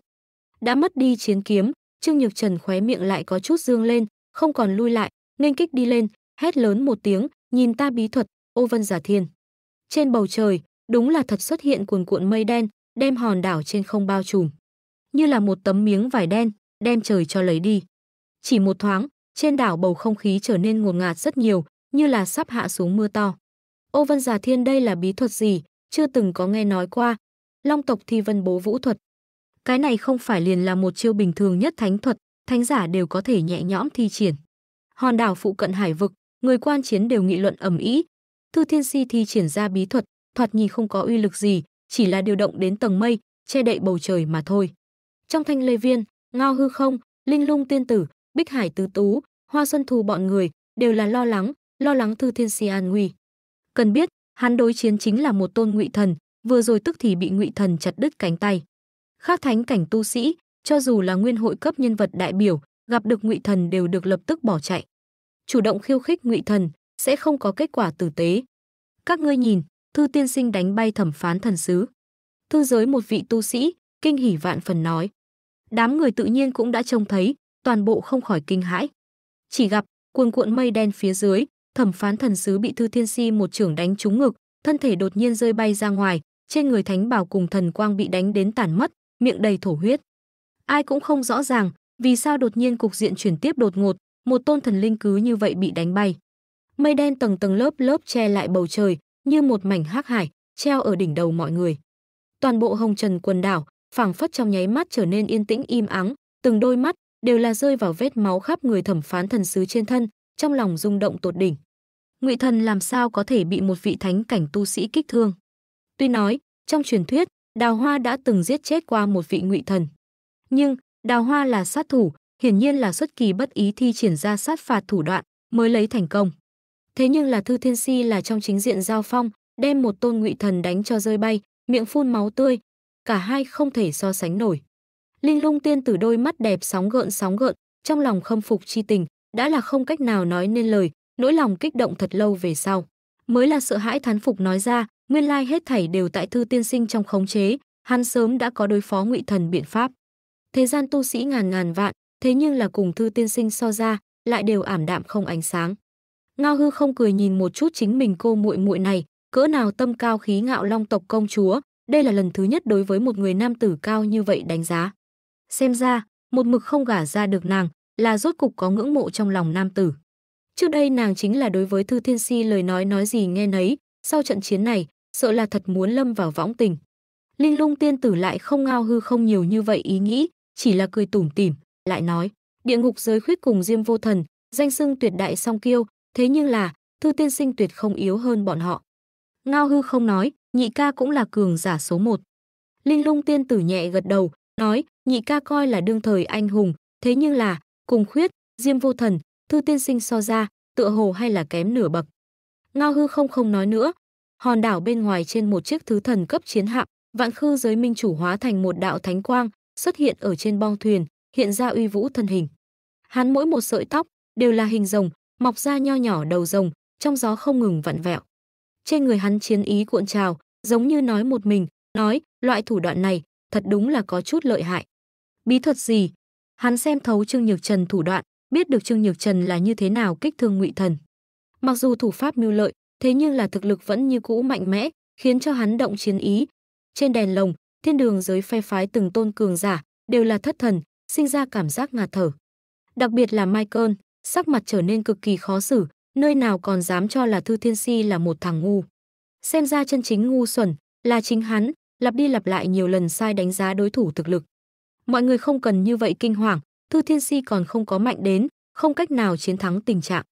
Đã mất đi chiến kiếm, Trương Nhược Trần khóe miệng lại có chút dương lên, không còn lui lại, nên kích đi lên, hét lớn một tiếng, nhìn ta bí thuật, ô vân giả thiên. Trên bầu trời, đúng là thật xuất hiện cuồn cuộn mây đen, đem hòn đảo trên không bao trùm. Như là một tấm miếng vải đen, đem trời cho lấy đi. Chỉ một thoáng, trên đảo bầu không khí trở nên ngột ngạt rất nhiều, như là sắp hạ xuống mưa to. Ô Vân Già Thiên đây là bí thuật gì, chưa từng có nghe nói qua. Long tộc thi vân bố vũ thuật. Cái này không phải liền là một chiêu bình thường nhất thánh thuật, thánh giả đều có thể nhẹ nhõm thi triển. Hòn đảo phụ cận hải vực, người quan chiến đều nghị luận ầm ĩ. Thư Thiên Si thi triển ra bí thuật, thoạt nhìn không có uy lực gì, chỉ là điều động đến tầng mây, che đậy bầu trời mà thôi. Trong thanh lê viên, ngao hư không, linh lung tiên tử, bích hải tứ tú, hoa xuân thù bọn người đều là lo lắng, lo lắng thư thiên si an nguy. Cần biết, hắn đối chiến chính là một tôn ngụy thần, vừa rồi tức thì bị ngụy thần chặt đứt cánh tay. Khác thánh cảnh tu sĩ, cho dù là nguyên hội cấp nhân vật đại biểu, gặp được ngụy thần đều được lập tức bỏ chạy. Chủ động khiêu khích ngụy thần sẽ không có kết quả tử tế. Các ngươi nhìn, Thư tiên sinh đánh bay thẩm phán thần sứ. Thư giới một vị tu sĩ, kinh hỉ vạn phần nói. Đám người tự nhiên cũng đã trông thấy, toàn bộ không khỏi kinh hãi. Chỉ gặp, cuồn cuộn mây đen phía dưới, thẩm phán thần sứ bị Thư Thiên Si một trưởng đánh trúng ngực, thân thể đột nhiên rơi bay ra ngoài, trên người thánh bảo cùng thần quang bị đánh đến tản mất, miệng đầy thổ huyết. Ai cũng không rõ ràng, vì sao đột nhiên cục diện chuyển tiếp đột ngột, một tôn thần linh cứ như vậy bị đánh bay. Mây đen tầng tầng lớp lớp che lại bầu trời, như một mảnh hắc hải treo ở đỉnh đầu mọi người. Toàn bộ hồng trần quần đảo phảng phất trong nháy mắt trở nên yên tĩnh im ắng, từng đôi mắt đều là rơi vào vết máu khắp người thẩm phán thần sứ trên thân, trong lòng rung động tột đỉnh. Ngụy thần làm sao có thể bị một vị thánh cảnh tu sĩ kích thương? Tuy nói, trong truyền thuyết, Đào Hoa đã từng giết chết qua một vị ngụy thần. Nhưng, Đào Hoa là sát thủ, hiển nhiên là xuất kỳ bất ý thi triển ra sát phạt thủ đoạn mới lấy thành công. Thế nhưng là Thư Thiên Si là trong chính diện giao phong, đem một tôn ngụy thần đánh cho rơi bay, miệng phun máu tươi. Cả hai không thể so sánh nổi. Linh lung tiên tử đôi mắt đẹp sóng gợn sóng gợn, trong lòng khâm phục chi tình, đã là không cách nào nói nên lời, nỗi lòng kích động thật lâu về sau. Mới là sợ hãi thán phục nói ra, nguyên lai hết thảy đều tại thư tiên sinh trong khống chế, hắn sớm đã có đối phó ngụy thần biện pháp. Thế gian tu sĩ ngàn ngàn vạn, thế nhưng là cùng thư tiên sinh so ra, lại đều ảm đạm không ánh sáng. Ngao hư không cười nhìn một chút chính mình cô muội muội này, cỡ nào tâm cao khí ngạo long tộc công chúa, đây là lần thứ nhất đối với một người nam tử cao như vậy đánh giá. Xem ra, một mực không gả ra được nàng, là rốt cục có ngưỡng mộ trong lòng nam tử. Trước đây nàng chính là đối với Thư Thiên Si lời nói nói gì nghe nấy, sau trận chiến này, sợ là thật muốn lâm vào võng tình. Linh lung tiên tử lại không ngao hư không nhiều như vậy ý nghĩ, chỉ là cười tủm tỉm, lại nói, địa ngục giới khuyết cùng diêm vô thần, danh xưng tuyệt đại song kiêu, Thế nhưng là, Thư Tiên Sinh tuyệt không yếu hơn bọn họ. Ngao hư không nói, nhị ca cũng là cường giả số một. Linh lung tiên tử nhẹ gật đầu, nói, nhị ca coi là đương thời anh hùng, thế nhưng là, cùng khuyết, diêm vô thần, Thư Tiên Sinh so ra, tựa hồ hay là kém nửa bậc. Ngao hư không không nói nữa. Hòn đảo bên ngoài trên một chiếc thứ thần cấp chiến hạm, vạn khư giới minh chủ hóa thành một đạo thánh quang, xuất hiện ở trên bong thuyền, hiện ra uy vũ thân hình. Hắn mỗi một sợi tóc đều là hình rồng, mọc ra nho nhỏ đầu rồng, trong gió không ngừng vặn vẹo. Trên người hắn chiến ý cuộn trào, giống như nói một mình, nói, loại thủ đoạn này, thật đúng là có chút lợi hại. Bí thuật gì? Hắn xem thấu Trương Nhược Trần thủ đoạn, biết được Trương Nhược Trần là như thế nào kích thương Ngụy Thần. Mặc dù thủ pháp mưu lợi, thế nhưng là thực lực vẫn như cũ mạnh mẽ, khiến cho hắn động chiến ý. Trên đèn lồng, thiên đường giới phe phái từng tôn cường giả, đều là thất thần, sinh ra cảm giác ngạt thở. Đặc biệt là Michael, sắc mặt trở nên cực kỳ khó xử, nơi nào còn dám cho là Thư Thiên Si là một thằng ngu. Xem ra chân chính ngu xuẩn là chính hắn, lặp đi lặp lại nhiều lần sai đánh giá đối thủ thực lực. Mọi người không cần như vậy kinh hoàng, Thư Thiên Si còn không có mạnh đến, không cách nào chiến thắng tình trạng.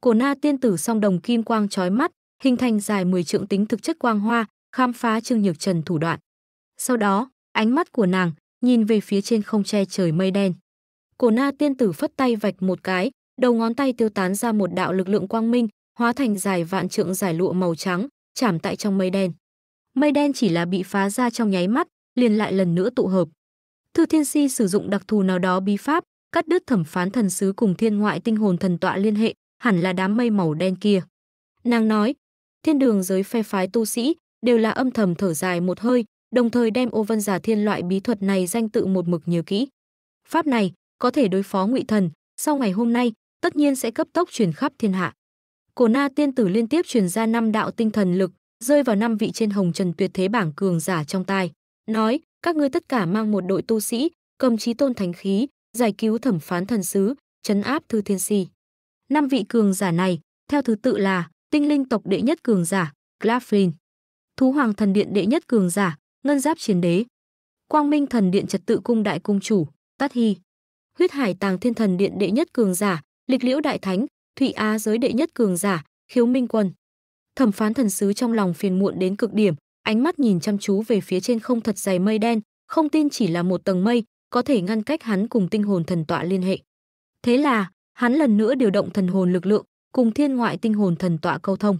Cổ na tiên tử song đồng kim quang chói mắt, hình thành dài 10 trượng tính thực chất quang hoa, khám phá Trương Nhược Trần thủ đoạn. Sau đó, ánh mắt của nàng nhìn về phía trên không che trời mây đen. Cổ na tiên tử phất tay vạch một cái, đầu ngón tay tiêu tán ra một đạo lực lượng quang minh, hóa thành dài vạn trượng giải lụa màu trắng, chạm tại trong mây đen. Mây đen chỉ là bị phá ra trong nháy mắt, liền lại lần nữa tụ hợp. Thư Thiên Si sử dụng đặc thù nào đó bí pháp, cắt đứt thẩm phán thần sứ cùng thiên ngoại tinh hồn thần tọa liên hệ, hẳn là đám mây màu đen kia. Nàng nói, thiên đường giới phe phái tu sĩ đều là âm thầm thở dài một hơi, đồng thời đem ô vân giả thiên loại bí thuật này danh tự một mực nhớ kỹ. Pháp này có thể đối phó ngụy thần, sau ngày hôm nay, tất nhiên sẽ cấp tốc truyền khắp thiên hạ. Cổ Na tiên tử liên tiếp truyền ra năm đạo tinh thần lực, rơi vào năm vị trên hồng trần tuyệt thế bảng cường giả trong tai, nói: "Các ngươi tất cả mang một đội tu sĩ, cầm chí tôn thánh khí, giải cứu thẩm phán thần sứ, trấn áp thư thiên si." Năm vị cường giả này, theo thứ tự là Tinh linh tộc đệ nhất cường giả, Glaflin, Thú hoàng thần điện đệ nhất cường giả, Ngân giáp chiến đế, Quang minh thần điện trật tự cung đại cung chủ, Tát hy Huyết hải tàng thiên thần điện đệ nhất cường giả, lịch liễu đại thánh, Thụy Á giới đệ nhất cường giả, khiếu minh quân. Thẩm phán thần sứ trong lòng phiền muộn đến cực điểm, ánh mắt nhìn chăm chú về phía trên không thật dày mây đen, không tin chỉ là một tầng mây, có thể ngăn cách hắn cùng tinh hồn thần tọa liên hệ. Thế là, hắn lần nữa điều động thần hồn lực lượng, cùng thiên ngoại tinh hồn thần tọa câu thông.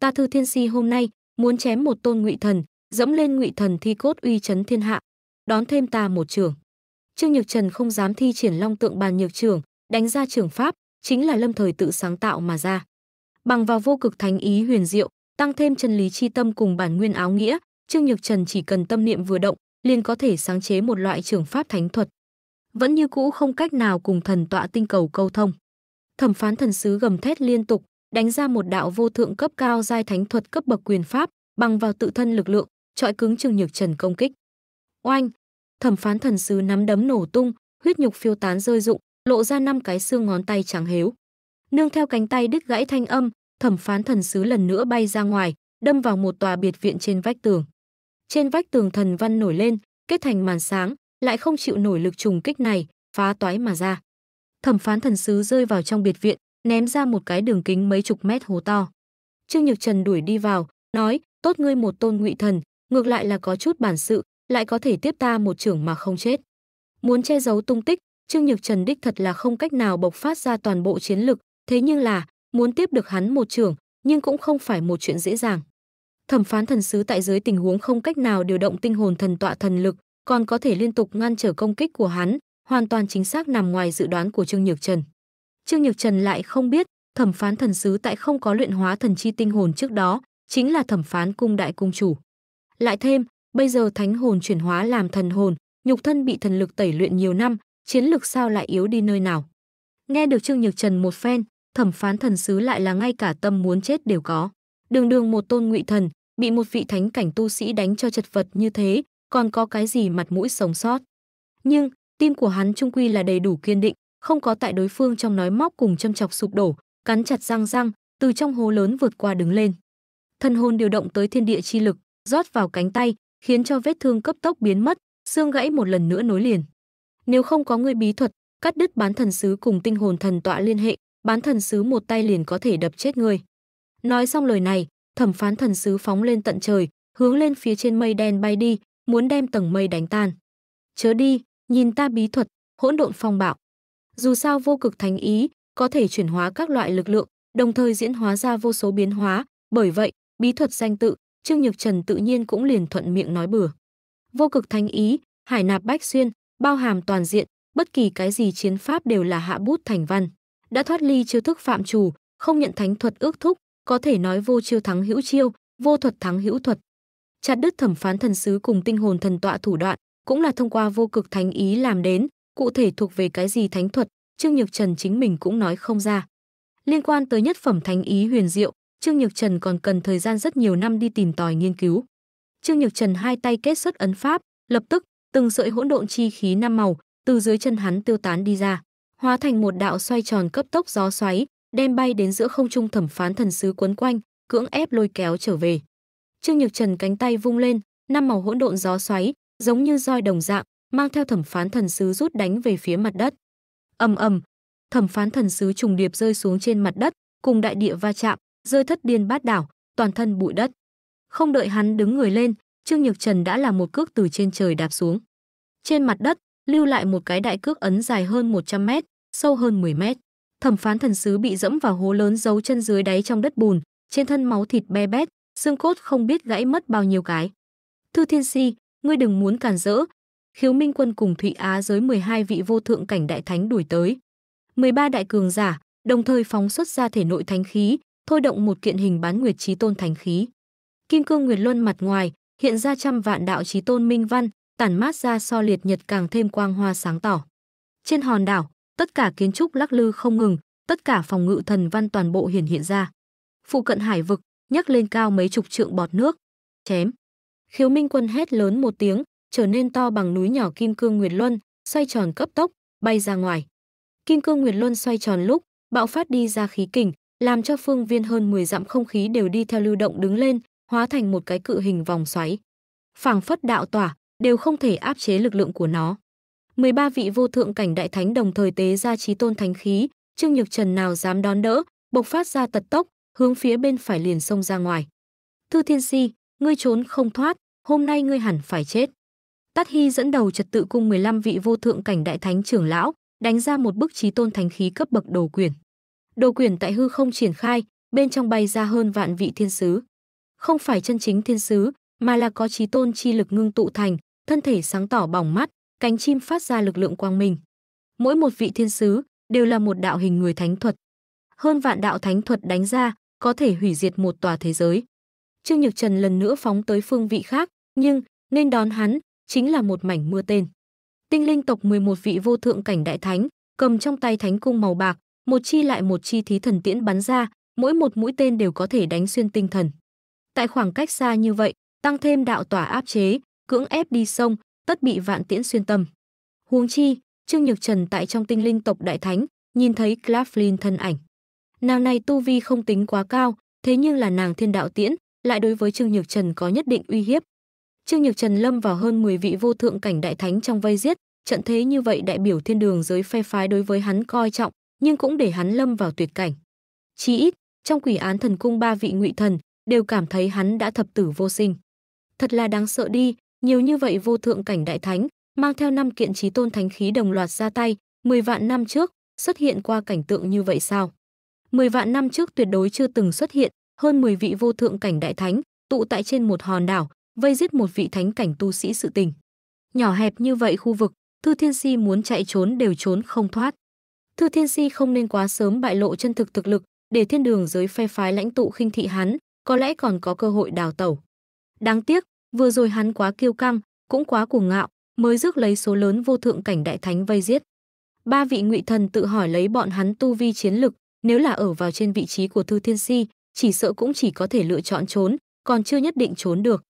Ta thư thiên si hôm nay muốn chém một tôn ngụy thần, dẫm lên ngụy thần thi cốt uy chấn thiên hạ, đón thêm ta một trường. Trương Nhược Trần không dám thi triển long tượng bàn nhược trường, đánh ra trường pháp chính là lâm thời tự sáng tạo mà ra. Bằng vào vô cực thánh ý huyền diệu, tăng thêm chân lý chi tâm cùng bản nguyên áo nghĩa, Trương Nhược Trần chỉ cần tâm niệm vừa động, liền có thể sáng chế một loại trường pháp thánh thuật. Vẫn như cũ không cách nào cùng thần tọa tinh cầu câu thông. Thẩm phán thần sứ gầm thét liên tục, đánh ra một đạo vô thượng cấp cao giai thánh thuật cấp bậc quyền pháp, bằng vào tự thân lực lượng, trọi cứng Trương Nhược Trần công kích. Oanh! Thẩm phán thần sứ nắm đấm nổ tung, huyết nhục phiêu tán rơi rụng, lộ ra năm cái xương ngón tay trắng hếu. Nương theo cánh tay đứt gãy thanh âm, thẩm phán thần sứ lần nữa bay ra ngoài, đâm vào một tòa biệt viện trên vách tường. Trên vách tường thần văn nổi lên, kết thành màn sáng, lại không chịu nổi lực trùng kích này, phá toái mà ra. Thẩm phán thần sứ rơi vào trong biệt viện, ném ra một cái đường kính mấy chục mét hố to. Trương Nhược Trần đuổi đi vào, nói, tốt ngươi một tôn ngụy thần, ngược lại là có chút bản sự, lại có thể tiếp ta một trưởng mà không chết. Muốn che giấu tung tích, Trương Nhược Trần đích thật là không cách nào bộc phát ra toàn bộ chiến lực, thế nhưng là muốn tiếp được hắn một trường, nhưng cũng không phải một chuyện dễ dàng. Thẩm phán thần sứ tại dưới tình huống không cách nào điều động tinh hồn thần tọa thần lực, còn có thể liên tục ngăn trở công kích của hắn, hoàn toàn chính xác nằm ngoài dự đoán của Trương Nhược Trần. Trương Nhược Trần lại không biết, thẩm phán thần sứ tại không có luyện hóa thần chi tinh hồn trước đó, chính là thẩm phán cung đại cung chủ. Lại thêm, bây giờ thánh hồn chuyển hóa làm thần hồn, nhục thân bị thần lực tẩy luyện nhiều năm, chiến lực sao lại yếu đi nơi nào. Nghe được Trương Nhược Trần một phen, thẩm phán thần sứ lại là ngay cả tâm muốn chết đều có. Đường đường một tôn ngụy thần, bị một vị thánh cảnh tu sĩ đánh cho chật vật như thế, còn có cái gì mặt mũi sống sót. Nhưng, tim của hắn trung quy là đầy đủ kiên định, không có tại đối phương trong nói móc cùng châm chọc sụp đổ, cắn chặt răng răng, từ trong hố lớn vượt qua đứng lên. Thân hồn điều động tới thiên địa chi lực, rót vào cánh tay, khiến cho vết thương cấp tốc biến mất, xương gãy một lần nữa nối liền. Nếu không có người bí thuật, cắt đứt bán thần sứ cùng tinh hồn thần tọa liên hệ, bán thần sứ một tay liền có thể đập chết người. Nói xong lời này, thẩm phán thần sứ phóng lên tận trời, hướng lên phía trên mây đen bay đi, muốn đem tầng mây đánh tan. Chớ đi, nhìn ta bí thuật, hỗn độn phong bạo. Dù sao vô cực thánh ý, có thể chuyển hóa các loại lực lượng, đồng thời diễn hóa ra vô số biến hóa, bởi vậy, bí thuật danh tự, Trương Nhược Trần tự nhiên cũng liền thuận miệng nói bừa. Vô cực thánh ý, hải nạp bách xuyên, bao hàm toàn diện, bất kỳ cái gì chiến pháp đều là hạ bút thành văn. Đã thoát ly chiêu thức phạm chủ, không nhận thánh thuật ước thúc, có thể nói vô chiêu thắng hữu chiêu, vô thuật thắng hữu thuật. Chặt đứt thẩm phán thần sứ cùng tinh hồn thần tọa thủ đoạn, cũng là thông qua vô cực thánh ý làm đến, cụ thể thuộc về cái gì thánh thuật, Trương Nhược Trần chính mình cũng nói không ra. Liên quan tới nhất phẩm thánh ý huyền diệu, Trương Nhược Trần còn cần thời gian rất nhiều năm đi tìm tòi nghiên cứu. Trương Nhược Trần hai tay kết xuất ấn pháp, lập tức từng sợi hỗn độn chi khí năm màu từ dưới chân hắn tiêu tán đi ra, hóa thành một đạo xoay tròn cấp tốc gió xoáy, đem bay đến giữa không trung thẩm phán thần sứ quấn quanh, cưỡng ép lôi kéo trở về. Trương Nhược Trần cánh tay vung lên, năm màu hỗn độn gió xoáy, giống như roi đồng dạng, mang theo thẩm phán thần sứ rút đánh về phía mặt đất. Ầm ầm, thẩm phán thần sứ trùng điệp rơi xuống trên mặt đất, cùng đại địa va chạm, rơi thất điên bát đảo, toàn thân bụi đất. Không đợi hắn đứng người lên, Trương Nhược Trần đã là một cước từ trên trời đạp xuống. Trên mặt đất, lưu lại một cái đại cước ấn dài hơn 100 mét, sâu hơn 10 mét. Thẩm phán thần sứ bị dẫm vào hố lớn giấu chân dưới đáy trong đất bùn, trên thân máu thịt be bét, xương cốt không biết gãy mất bao nhiêu cái. Thư Thiên Si, ngươi đừng muốn cản rỡ. Khiếu Minh Quân cùng Thụy Á giới 12 vị vô thượng cảnh đại thánh đuổi tới. 13 đại cường giả, đồng thời phóng xuất ra thể nội thánh khí, thôi động một kiện hình bán nguyệt trí tôn thánh khí. Kim cương nguyệt luân mặt ngoài, hiện ra trăm vạn đạo trí tôn minh văn, tản mát ra so liệt nhật càng thêm quang hoa sáng tỏ. Trên hòn đảo, tất cả kiến trúc lắc lư không ngừng, tất cả phòng ngự thần văn toàn bộ hiển hiện ra. Phụ cận hải vực, nhấc lên cao mấy chục trượng bọt nước. Chém. Khiếu Minh Quân hét lớn một tiếng, trở nên to bằng núi nhỏ Kim Cương Nguyệt Luân, xoay tròn cấp tốc, bay ra ngoài. Kim Cương Nguyệt Luân xoay tròn lúc, bạo phát đi ra khí kình, làm cho phương viên hơn 10 dặm không khí đều đi theo lưu động đứng lên, hóa thành một cái cự hình vòng xoáy. Phảng phất đạo tỏa, đều không thể áp chế lực lượng của nó. 13 vị vô thượng cảnh đại thánh đồng thời tế ra trí tôn thánh khí, Trương Nhược Trần nào dám đón đỡ, bộc phát ra tật tốc, hướng phía bên phải liền xông ra ngoài. Thư Thiên Si, ngươi trốn không thoát, hôm nay ngươi hẳn phải chết. Tát Hy dẫn đầu trật tự cung 15 vị vô thượng cảnh đại thánh trưởng lão, đánh ra một bức trí tôn thánh khí cấp bậc đồ quyển. Đồ quyển tại hư không triển khai, bên trong bay ra hơn vạn vị thiên sứ. Không phải chân chính thiên sứ, mà là có trí tôn chi lực ngưng tụ thành, thân thể sáng tỏ bỏng mắt, cánh chim phát ra lực lượng quang minh. Mỗi một vị thiên sứ đều là một đạo hình người thánh thuật. Hơn vạn đạo thánh thuật đánh ra, có thể hủy diệt một tòa thế giới. Trương Nhược Trần lần nữa phóng tới phương vị khác, nhưng nên đón hắn chính là một mảnh mưa tên. Tinh linh tộc 11 vị vô thượng cảnh đại thánh, cầm trong tay thánh cung màu bạc, một chi lại một chi thí thần tiễn bắn ra, mỗi một mũi tên đều có thể đánh xuyên tinh thần. Tại khoảng cách xa như vậy, tăng thêm đạo tỏa áp chế, cưỡng ép đi sông, tất bị vạn tiễn xuyên tâm. Huống chi, Trương Nhược Trần tại trong tinh linh tộc đại thánh, nhìn thấy Claflin thân ảnh. Nàng này tu vi không tính quá cao, thế nhưng là nàng thiên đạo tiễn, lại đối với Trương Nhược Trần có nhất định uy hiếp. Trương Nhược Trần lâm vào hơn 10 vị vô thượng cảnh đại thánh trong vây giết, trận thế như vậy đại biểu thiên đường giới phe phái đối với hắn coi trọng, nhưng cũng để hắn lâm vào tuyệt cảnh. Chí ít, trong quỷ án thần cung ba vị ngụy thần đều cảm thấy hắn đã thập tử vô sinh. Thật là đáng sợ đi, nhiều như vậy vô thượng cảnh đại thánh, mang theo năm kiện trí tôn thánh khí đồng loạt ra tay, 10 vạn năm trước, xuất hiện qua cảnh tượng như vậy sao? 10 vạn năm trước tuyệt đối chưa từng xuất hiện, hơn 10 vị vô thượng cảnh đại thánh, tụ tại trên một hòn đảo, vây giết một vị thánh cảnh tu sĩ sự tình. Nhỏ hẹp như vậy khu vực, Thư Thiên Si muốn chạy trốn đều trốn không thoát. Thư Thiên Si không nên quá sớm bại lộ chân thực thực lực, để thiên đường giới phe phái lãnh tụ khinh thị hắn, có lẽ còn có cơ hội đào tẩu. Đáng tiếc, Vừa rồi hắn quá kiêu căng, cũng quá cuồng ngạo, mới rước lấy số lớn vô thượng cảnh đại thánh vây giết. Ba vị ngụy thần tự hỏi lấy bọn hắn tu vi chiến lực, nếu là ở vào trên vị trí của Thư Thiên Si, chỉ sợ cũng chỉ có thể lựa chọn trốn, còn chưa nhất định trốn được.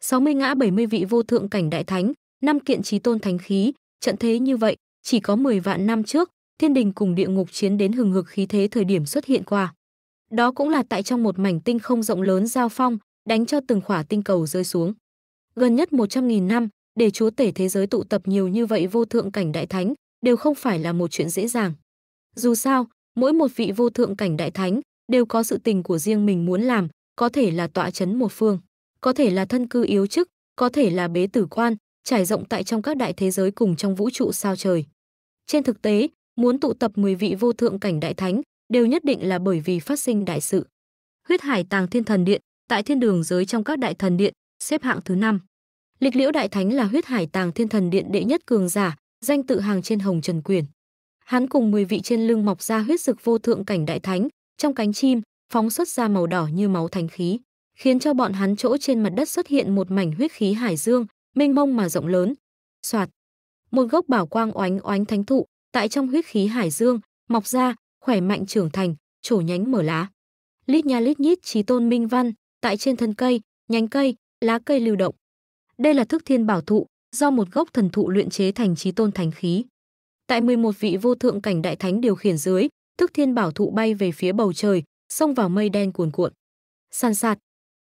60 ngã 70 vị vô thượng cảnh đại thánh, năm kiện trí tôn thánh khí, trận thế như vậy, chỉ có 10 vạn năm trước, thiên đình cùng địa ngục chiến đến hừng hực khí thế thời điểm xuất hiện qua. Đó cũng là tại trong một mảnh tinh không rộng lớn giao phong, đánh cho từng khỏa tinh cầu rơi xuống gần nhất 100.000 năm, để chúa tể thế giới tụ tập nhiều như vậy vô thượng cảnh đại thánh, đều không phải là một chuyện dễ dàng. Dù sao, mỗi một vị vô thượng cảnh đại thánh đều có sự tình của riêng mình muốn làm, có thể là tọa chấn một phương, có thể là thân cư yếu chức, có thể là bế tử quan, trải rộng tại trong các đại thế giới cùng trong vũ trụ sao trời. Trên thực tế, muốn tụ tập 10 vị vô thượng cảnh đại thánh đều nhất định là bởi vì phát sinh đại sự. Huyết Hải Tàng Thiên Thần Điện, tại thiên đường giới trong các đại thần điện, xếp hạng thứ 5. Lịch Liễu Đại Thánh là huyết hải tàng thiên thần điện đệ nhất cường giả, danh tự hàng trên hồng trần quyền. Hắn cùng 10 vị trên lưng mọc ra huyết dực vô thượng cảnh đại thánh, trong cánh chim phóng xuất ra màu đỏ như máu thánh khí, khiến cho bọn hắn chỗ trên mặt đất xuất hiện một mảnh huyết khí hải dương, mênh mông mà rộng lớn. Soạt, một gốc bảo quang oánh oánh thánh thụ, tại trong huyết khí hải dương mọc ra, khỏe mạnh trưởng thành, trổ nhánh mở lá. Lít nha lít nhít trí tôn minh văn, tại trên thân cây, nhánh cây, lá cây lưu động. Đây là thức thiên bảo thụ, do một gốc thần thụ luyện chế thành trí tôn thánh khí. Tại 11 vị vô thượng cảnh đại thánh điều khiển dưới, thức thiên bảo thụ bay về phía bầu trời, xông vào mây đen cuồn cuộn. sàn sạt,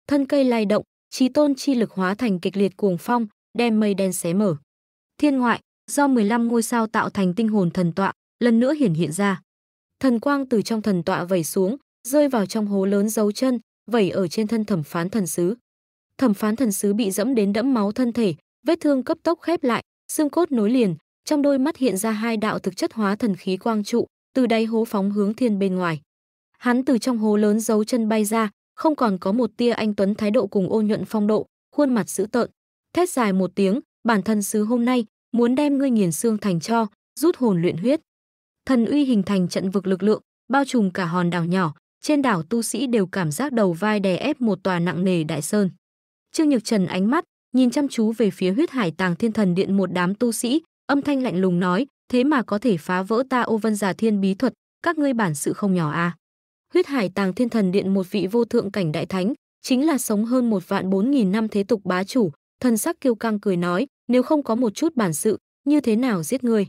thân cây lay động, trí tôn chi lực hóa thành kịch liệt cuồng phong, đem mây đen xé mở. Thiên ngoại, do 15 ngôi sao tạo thành tinh hồn thần tọa, lần nữa hiển hiện ra. Thần quang từ trong thần tọa vẩy xuống, rơi vào trong hố lớn dấu chân, vẩy ở trên thân thẩm phán thần sứ thẩm phán thần sứ bị dẫm đến đẫm máu thân thể, vết thương cấp tốc khép lại, xương cốt nối liền, trong đôi mắt hiện ra hai đạo thực chất hóa thần khí quang trụ, từ đáy hố phóng hướng thiên bên ngoài. Hắn từ trong hố lớn giấu chân bay ra, không còn có một tia anh tuấn thái độ cùng ô nhuận phong độ, khuôn mặt dữ tợn, thét dài một tiếng, bản thân sứ hôm nay muốn đem ngươi nghiền xương thành cho, rút hồn luyện huyết. Thần uy hình thành trận vực lực lượng, bao trùm cả hòn đảo nhỏ, trên đảo tu sĩ đều cảm giác đầu vai đè ép một tòa nặng nề đại sơn. Trương Nhược Trần ánh mắt nhìn chăm chú về phía huyết hải tàng thiên thần điện một đám tu sĩ, âm thanh lạnh lùng nói, thế mà có thể phá vỡ ta ô vân giả thiên bí thuật, các ngươi bản sự không nhỏ à. Huyết hải tàng thiên thần điện một vị vô thượng cảnh đại thánh, chính là sống hơn một vạn bốn nghìn năm thế tục bá chủ, thần sắc kiêu căng cười nói, nếu không có một chút bản sự, như thế nào giết người?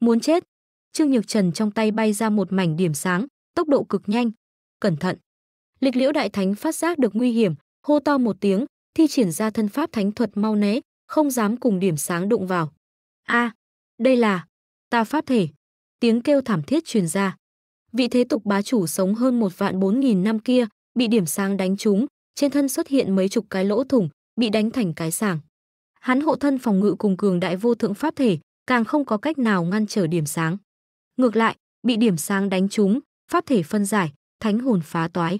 Muốn chết? Trương Nhược Trần trong tay bay ra một mảnh điểm sáng, tốc độ cực nhanh. Cẩn thận! Lịch liễu đại thánh phát giác được nguy hiểm, hô to một tiếng, thi triển ra thân pháp thánh thuật mau né, không dám cùng điểm sáng đụng vào. A, à, đây là ta pháp thể. Tiếng kêu thảm thiết truyền ra. Vị thế tục bá chủ sống hơn một vạn bốn nghìn năm kia, bị điểm sáng đánh trúng, trên thân xuất hiện mấy chục cái lỗ thủng, bị đánh thành cái sảng. Hắn hộ thân phòng ngự cùng cường đại vô thượng pháp thể, càng không có cách nào ngăn trở điểm sáng. Ngược lại, bị điểm sáng đánh trúng, pháp thể phân giải, thánh hồn phá toái.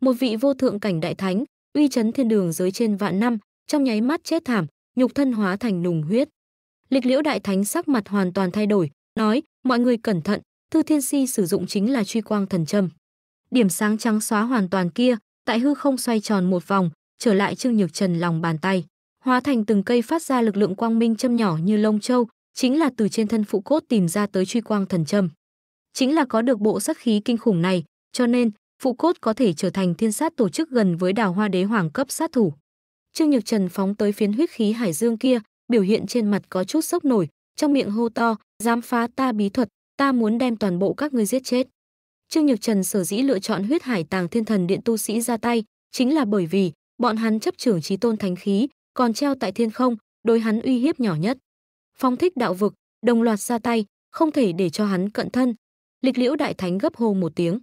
Một vị vô thượng cảnh đại thánh, uy chấn thiên đường giới trên vạn năm, trong nháy mắt chết thảm, nhục thân hóa thành nùng huyết. Lịch Liễu đại thánh sắc mặt hoàn toàn thay đổi, nói: "Mọi người cẩn thận, Thư Thiên Si sử dụng chính là truy quang thần châm." Điểm sáng trắng xóa hoàn toàn kia, tại hư không xoay tròn một vòng, trở lại Trương Nhược Trần lòng bàn tay, hóa thành từng cây phát ra lực lượng quang minh châm nhỏ như lông châu, chính là từ trên thân phụ cốt tìm ra tới truy quang thần châm. Chính là có được bộ sát khí kinh khủng này, cho nên phụ cốt có thể trở thành thiên sát tổ chức gần với đào hoa đế hoàng cấp sát thủ. Trương Nhược Trần phóng tới phiến huyết khí hải dương kia, biểu hiện trên mặt có chút sốc nổi, trong miệng hô to, dám phá ta bí thuật, ta muốn đem toàn bộ các ngươi giết chết. Trương Nhược Trần sở dĩ lựa chọn huyết hải tàng thiên thần điện tu sĩ ra tay, chính là bởi vì bọn hắn chấp trưởng chí tôn thánh khí, còn treo tại thiên không, đối hắn uy hiếp nhỏ nhất. Phong thích đạo vực, đồng loạt ra tay, không thể để cho hắn cận thân. Lịch Liễu đại thánh gấp hô một tiếng.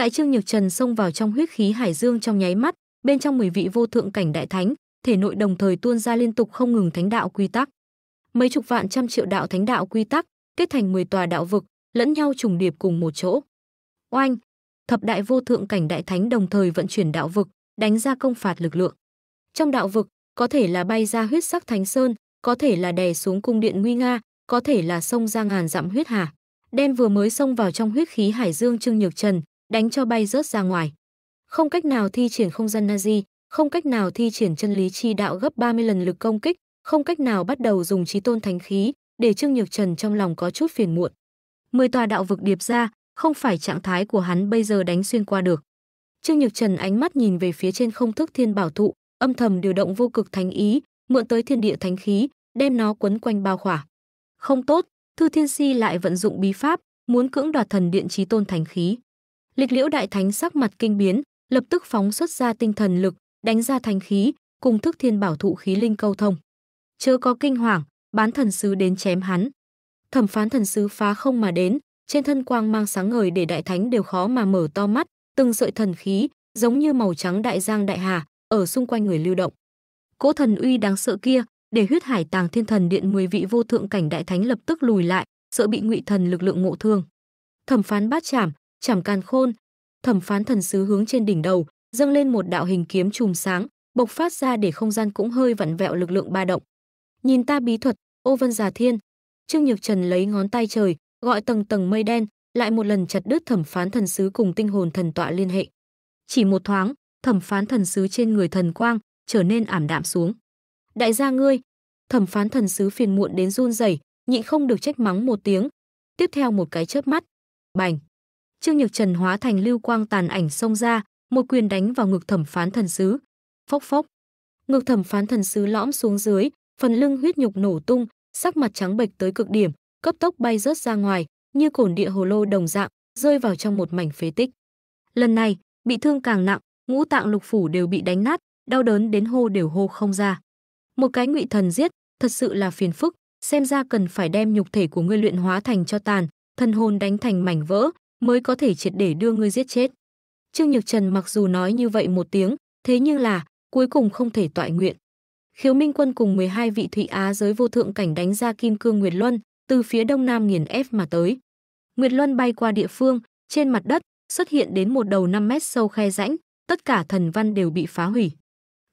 Tại Trương Nhược Trần xông vào trong huyết khí hải dương trong nháy mắt, bên trong mười vị vô thượng cảnh đại thánh, thể nội đồng thời tuôn ra liên tục không ngừng thánh đạo quy tắc. Mấy chục vạn trăm triệu đạo thánh đạo quy tắc, kết thành 10 tòa đạo vực, lẫn nhau trùng điệp cùng một chỗ. Oanh, thập đại vô thượng cảnh đại thánh đồng thời vận chuyển đạo vực, đánh ra công phạt lực lượng. Trong đạo vực, có thể là bay ra huyết sắc thánh sơn, có thể là đè xuống cung điện nguy nga, có thể là sông ra ngàn dặm huyết hà. Đen vừa mới xông vào trong huyết khí hải dương Trương Nhược Trần, đánh cho bay rớt ra ngoài. Không cách nào thi triển không gian Nazi, không cách nào thi triển chân lý chi đạo gấp 30 lần lực công kích, không cách nào bắt đầu dùng trí tôn thánh khí, để Trương Nhược Trần trong lòng có chút phiền muộn. Mười tòa đạo vực điệp ra, không phải trạng thái của hắn bây giờ đánh xuyên qua được. Trương Nhược Trần ánh mắt nhìn về phía trên không thức thiên bảo thụ, âm thầm điều động vô cực thánh ý, mượn tới thiên địa thánh khí, đem nó quấn quanh bao khỏa. Không tốt, Thư Thiên Si lại vận dụng bí pháp, muốn cưỡng đoạt thần điện chí tôn thánh khí. Lịch Liễu đại thánh sắc mặt kinh biến, lập tức phóng xuất ra tinh thần lực, đánh ra thành khí, cùng thức thiên bảo thụ khí linh câu thông. Chớ có kinh hoàng, bán thần sứ đến chém hắn. Thẩm phán thần sứ phá không mà đến, trên thân quang mang sáng ngời để đại thánh đều khó mà mở to mắt, từng sợi thần khí, giống như màu trắng đại giang đại hà, ở xung quanh người lưu động. Cố thần uy đáng sợ kia, để huyết hải tàng thiên thần điện 10 vị vô thượng cảnh đại thánh lập tức lùi lại, sợ bị ngụy thần lực lượng ngộ thương. Thẩm phán bát chảm, chảm càn khôn. Thẩm phán thần sứ hướng trên đỉnh đầu, dâng lên một đạo hình kiếm chùm sáng, bộc phát ra để không gian cũng hơi vặn vẹo lực lượng ba động. Nhìn ta bí thuật, Ô Vân Già Thiên. Trương Nhược Trần lấy ngón tay trời, gọi tầng tầng mây đen, lại một lần chặt đứt thẩm phán thần sứ cùng tinh hồn thần tọa liên hệ. Chỉ một thoáng, thẩm phán thần sứ trên người thần quang trở nên ảm đạm xuống. Đại gia ngươi, thẩm phán thần sứ phiền muộn đến run rẩy, nhịn không được trách mắng một tiếng. Tiếp theo một cái chớp mắt, bành, Trương Nhược Trần hóa thành lưu quang tàn ảnh xông ra, một quyền đánh vào ngực thẩm phán thần sứ. Phốc phốc. Ngực thẩm phán thần sứ lõm xuống dưới, phần lưng huyết nhục nổ tung, sắc mặt trắng bệch tới cực điểm, cấp tốc bay rớt ra ngoài, như cổn địa hồ lô đồng dạng, rơi vào trong một mảnh phế tích. Lần này, bị thương càng nặng, ngũ tạng lục phủ đều bị đánh nát, đau đớn đến hô đều hô không ra. Một cái ngụy thần giết, thật sự là phiền phức, xem ra cần phải đem nhục thể của ngươi luyện hóa thành cho tàn, thân hồn đánh thành mảnh vỡ, mới có thể triệt để đưa ngươi giết chết. Trương Nhược Trần mặc dù nói như vậy một tiếng, thế nhưng là cuối cùng không thể tọa nguyện. Khiếu Minh Quân cùng 12 vị Thụy Á giới vô thượng cảnh đánh ra Kim Cương Nguyệt Luân, từ phía đông nam nghiền ép mà tới. Nguyệt Luân bay qua địa phương, trên mặt đất xuất hiện đến một đầu 5 mét sâu khe rãnh, tất cả thần văn đều bị phá hủy.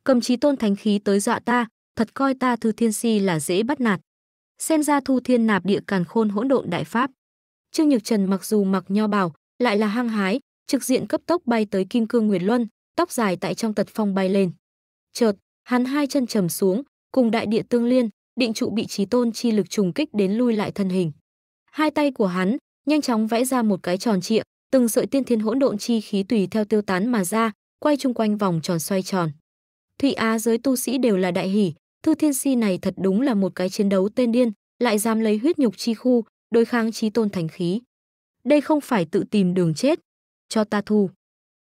Cầm chí tôn thánh khí tới dọa ta, thật coi ta thư thiên si là dễ bắt nạt. Xem ra thu thiên nạp địa càn khôn hỗn độn đại pháp. Trương Nhược Trần mặc dù mặc nho bảo, lại là hăng hái, trực diện cấp tốc bay tới Kim Cương Nguyệt Luân, tóc dài tại trong tật phong bay lên. Chợt, hắn hai chân trầm xuống, cùng đại địa tương liên, định trụ bị trí tôn chi lực trùng kích đến lui lại thân hình. Hai tay của hắn nhanh chóng vẽ ra một cái tròn trịa, từng sợi tiên thiên hỗn độn chi khí tùy theo tiêu tán mà ra, quay chung quanh vòng tròn xoay tròn. Thụy Á giới tu sĩ đều là đại hỉ, Thư Thiên Si này thật đúng là một cái chiến đấu tên điên, lại dám lấy huyết nhục chi khu, đối kháng chí tôn thánh khí. Đây không phải tự tìm đường chết, cho ta thu.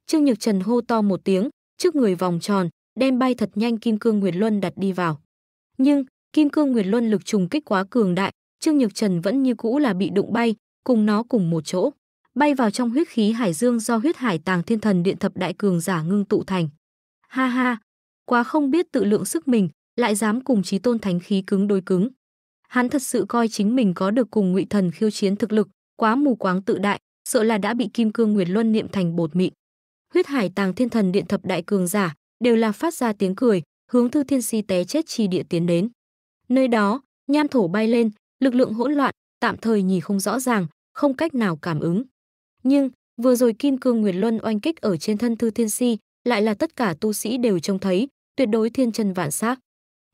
Trương Nhược Trần hô to một tiếng, trước người vòng tròn, đem bay thật nhanh Kim Cương Nguyệt Luân đặt đi vào. Nhưng, Kim Cương Nguyệt Luân lực trùng kích quá cường đại, Trương Nhược Trần vẫn như cũ là bị đụng bay, cùng nó cùng một chỗ, bay vào trong huyết khí hải dương do huyết hải tàng thiên thần điện thập đại cường giả ngưng tụ thành. Ha ha, quá không biết tự lượng sức mình, lại dám cùng chí tôn thánh khí cứng đối cứng hắn thật sự coi chính mình có được cùng ngụy thần khiêu chiến thực lực quá mù quáng tự đại sợ là đã bị kim cương nguyệt luân niệm thành bột mịn huyết hải tàng thiên thần điện thập đại cường giả đều là phát ra tiếng cười hướng thư thiên si té chết chi địa tiến đến nơi đó nham thổ bay lên lực lượng hỗn loạn tạm thời nhì không rõ ràng không cách nào cảm ứng nhưng vừa rồi kim cương nguyệt luân oanh kích ở trên thân thư thiên si lại là tất cả tu sĩ đều trông thấy tuyệt đối thiên chân vạn xác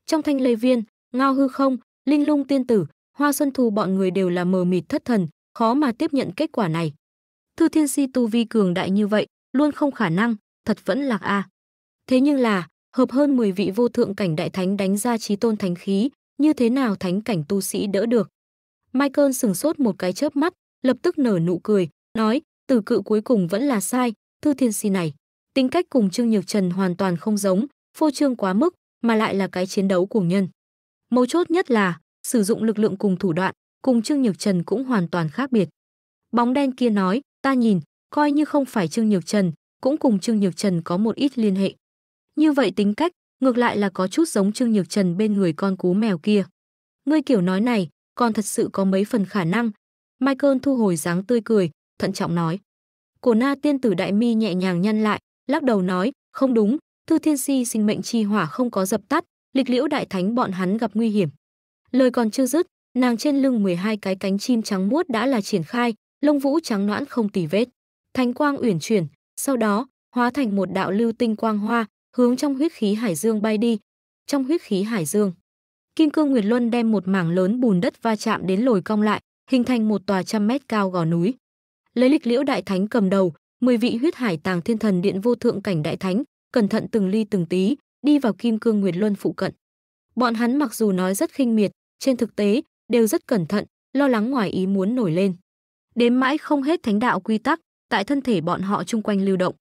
trong thanh lây viên ngao hư không Linh lung tiên tử, hoa xuân thù bọn người đều là mờ mịt thất thần, khó mà tiếp nhận kết quả này. Thư thiên si tu vi cường đại như vậy, luôn không khả năng, thật vẫn lạc a. Thế nhưng là, hợp hơn 10 vị vô thượng cảnh đại thánh đánh ra trí tôn thánh khí, như thế nào thánh cảnh tu sĩ đỡ được. Michael sừng sốt một cái chớp mắt, lập tức nở nụ cười, nói, từ cự cuối cùng vẫn là sai, thư thiên si này. Tính cách cùng Trương Nhược Trần hoàn toàn không giống, phô trương quá mức, mà lại là cái chiến đấu cùng nhân. Mấu chốt nhất là sử dụng lực lượng cùng thủ đoạn, cùng Trương Nhược Trần cũng hoàn toàn khác biệt. Bóng đen kia nói, ta nhìn, coi như không phải Trương Nhược Trần, cũng cùng Trương Nhược Trần có một ít liên hệ. Như vậy tính cách, ngược lại là có chút giống Trương Nhược Trần bên người con cú mèo kia. Ngươi kiểu nói này, còn thật sự có mấy phần khả năng. Michael thu hồi dáng tươi cười, thận trọng nói. Cổ na tiên tử đại mi nhẹ nhàng nhăn lại, lắc đầu nói, không đúng, Thư Thiên Si sinh mệnh chi hỏa không có dập tắt, lịch liễu đại thánh bọn hắn gặp nguy hiểm. Lời còn chưa dứt, nàng trên lưng 12 cái cánh chim trắng muốt đã là triển khai, lông vũ trắng noãn không tì vết. Thánh quang uyển chuyển, sau đó hóa thành một đạo lưu tinh quang hoa, hướng trong huyết khí hải dương bay đi. Trong huyết khí hải dương, Kim Cương Nguyệt Luân đem một mảng lớn bùn đất va chạm đến lồi cong lại, hình thành một tòa trăm mét cao gò núi. Lấy Lịch Liễu đại thánh cầm đầu, 10 vị huyết hải tàng thiên thần điện vô thượng cảnh đại thánh, cẩn thận từng ly từng tí, đi vào Kim Cương Nguyệt Luân phụ cận. Bọn hắn mặc dù nói rất khinh miệt, trên thực tế đều rất cẩn thận, lo lắng ngoài ý muốn nổi lên. Đến mãi không hết thánh đạo quy tắc tại thân thể bọn họ chung quanh lưu động.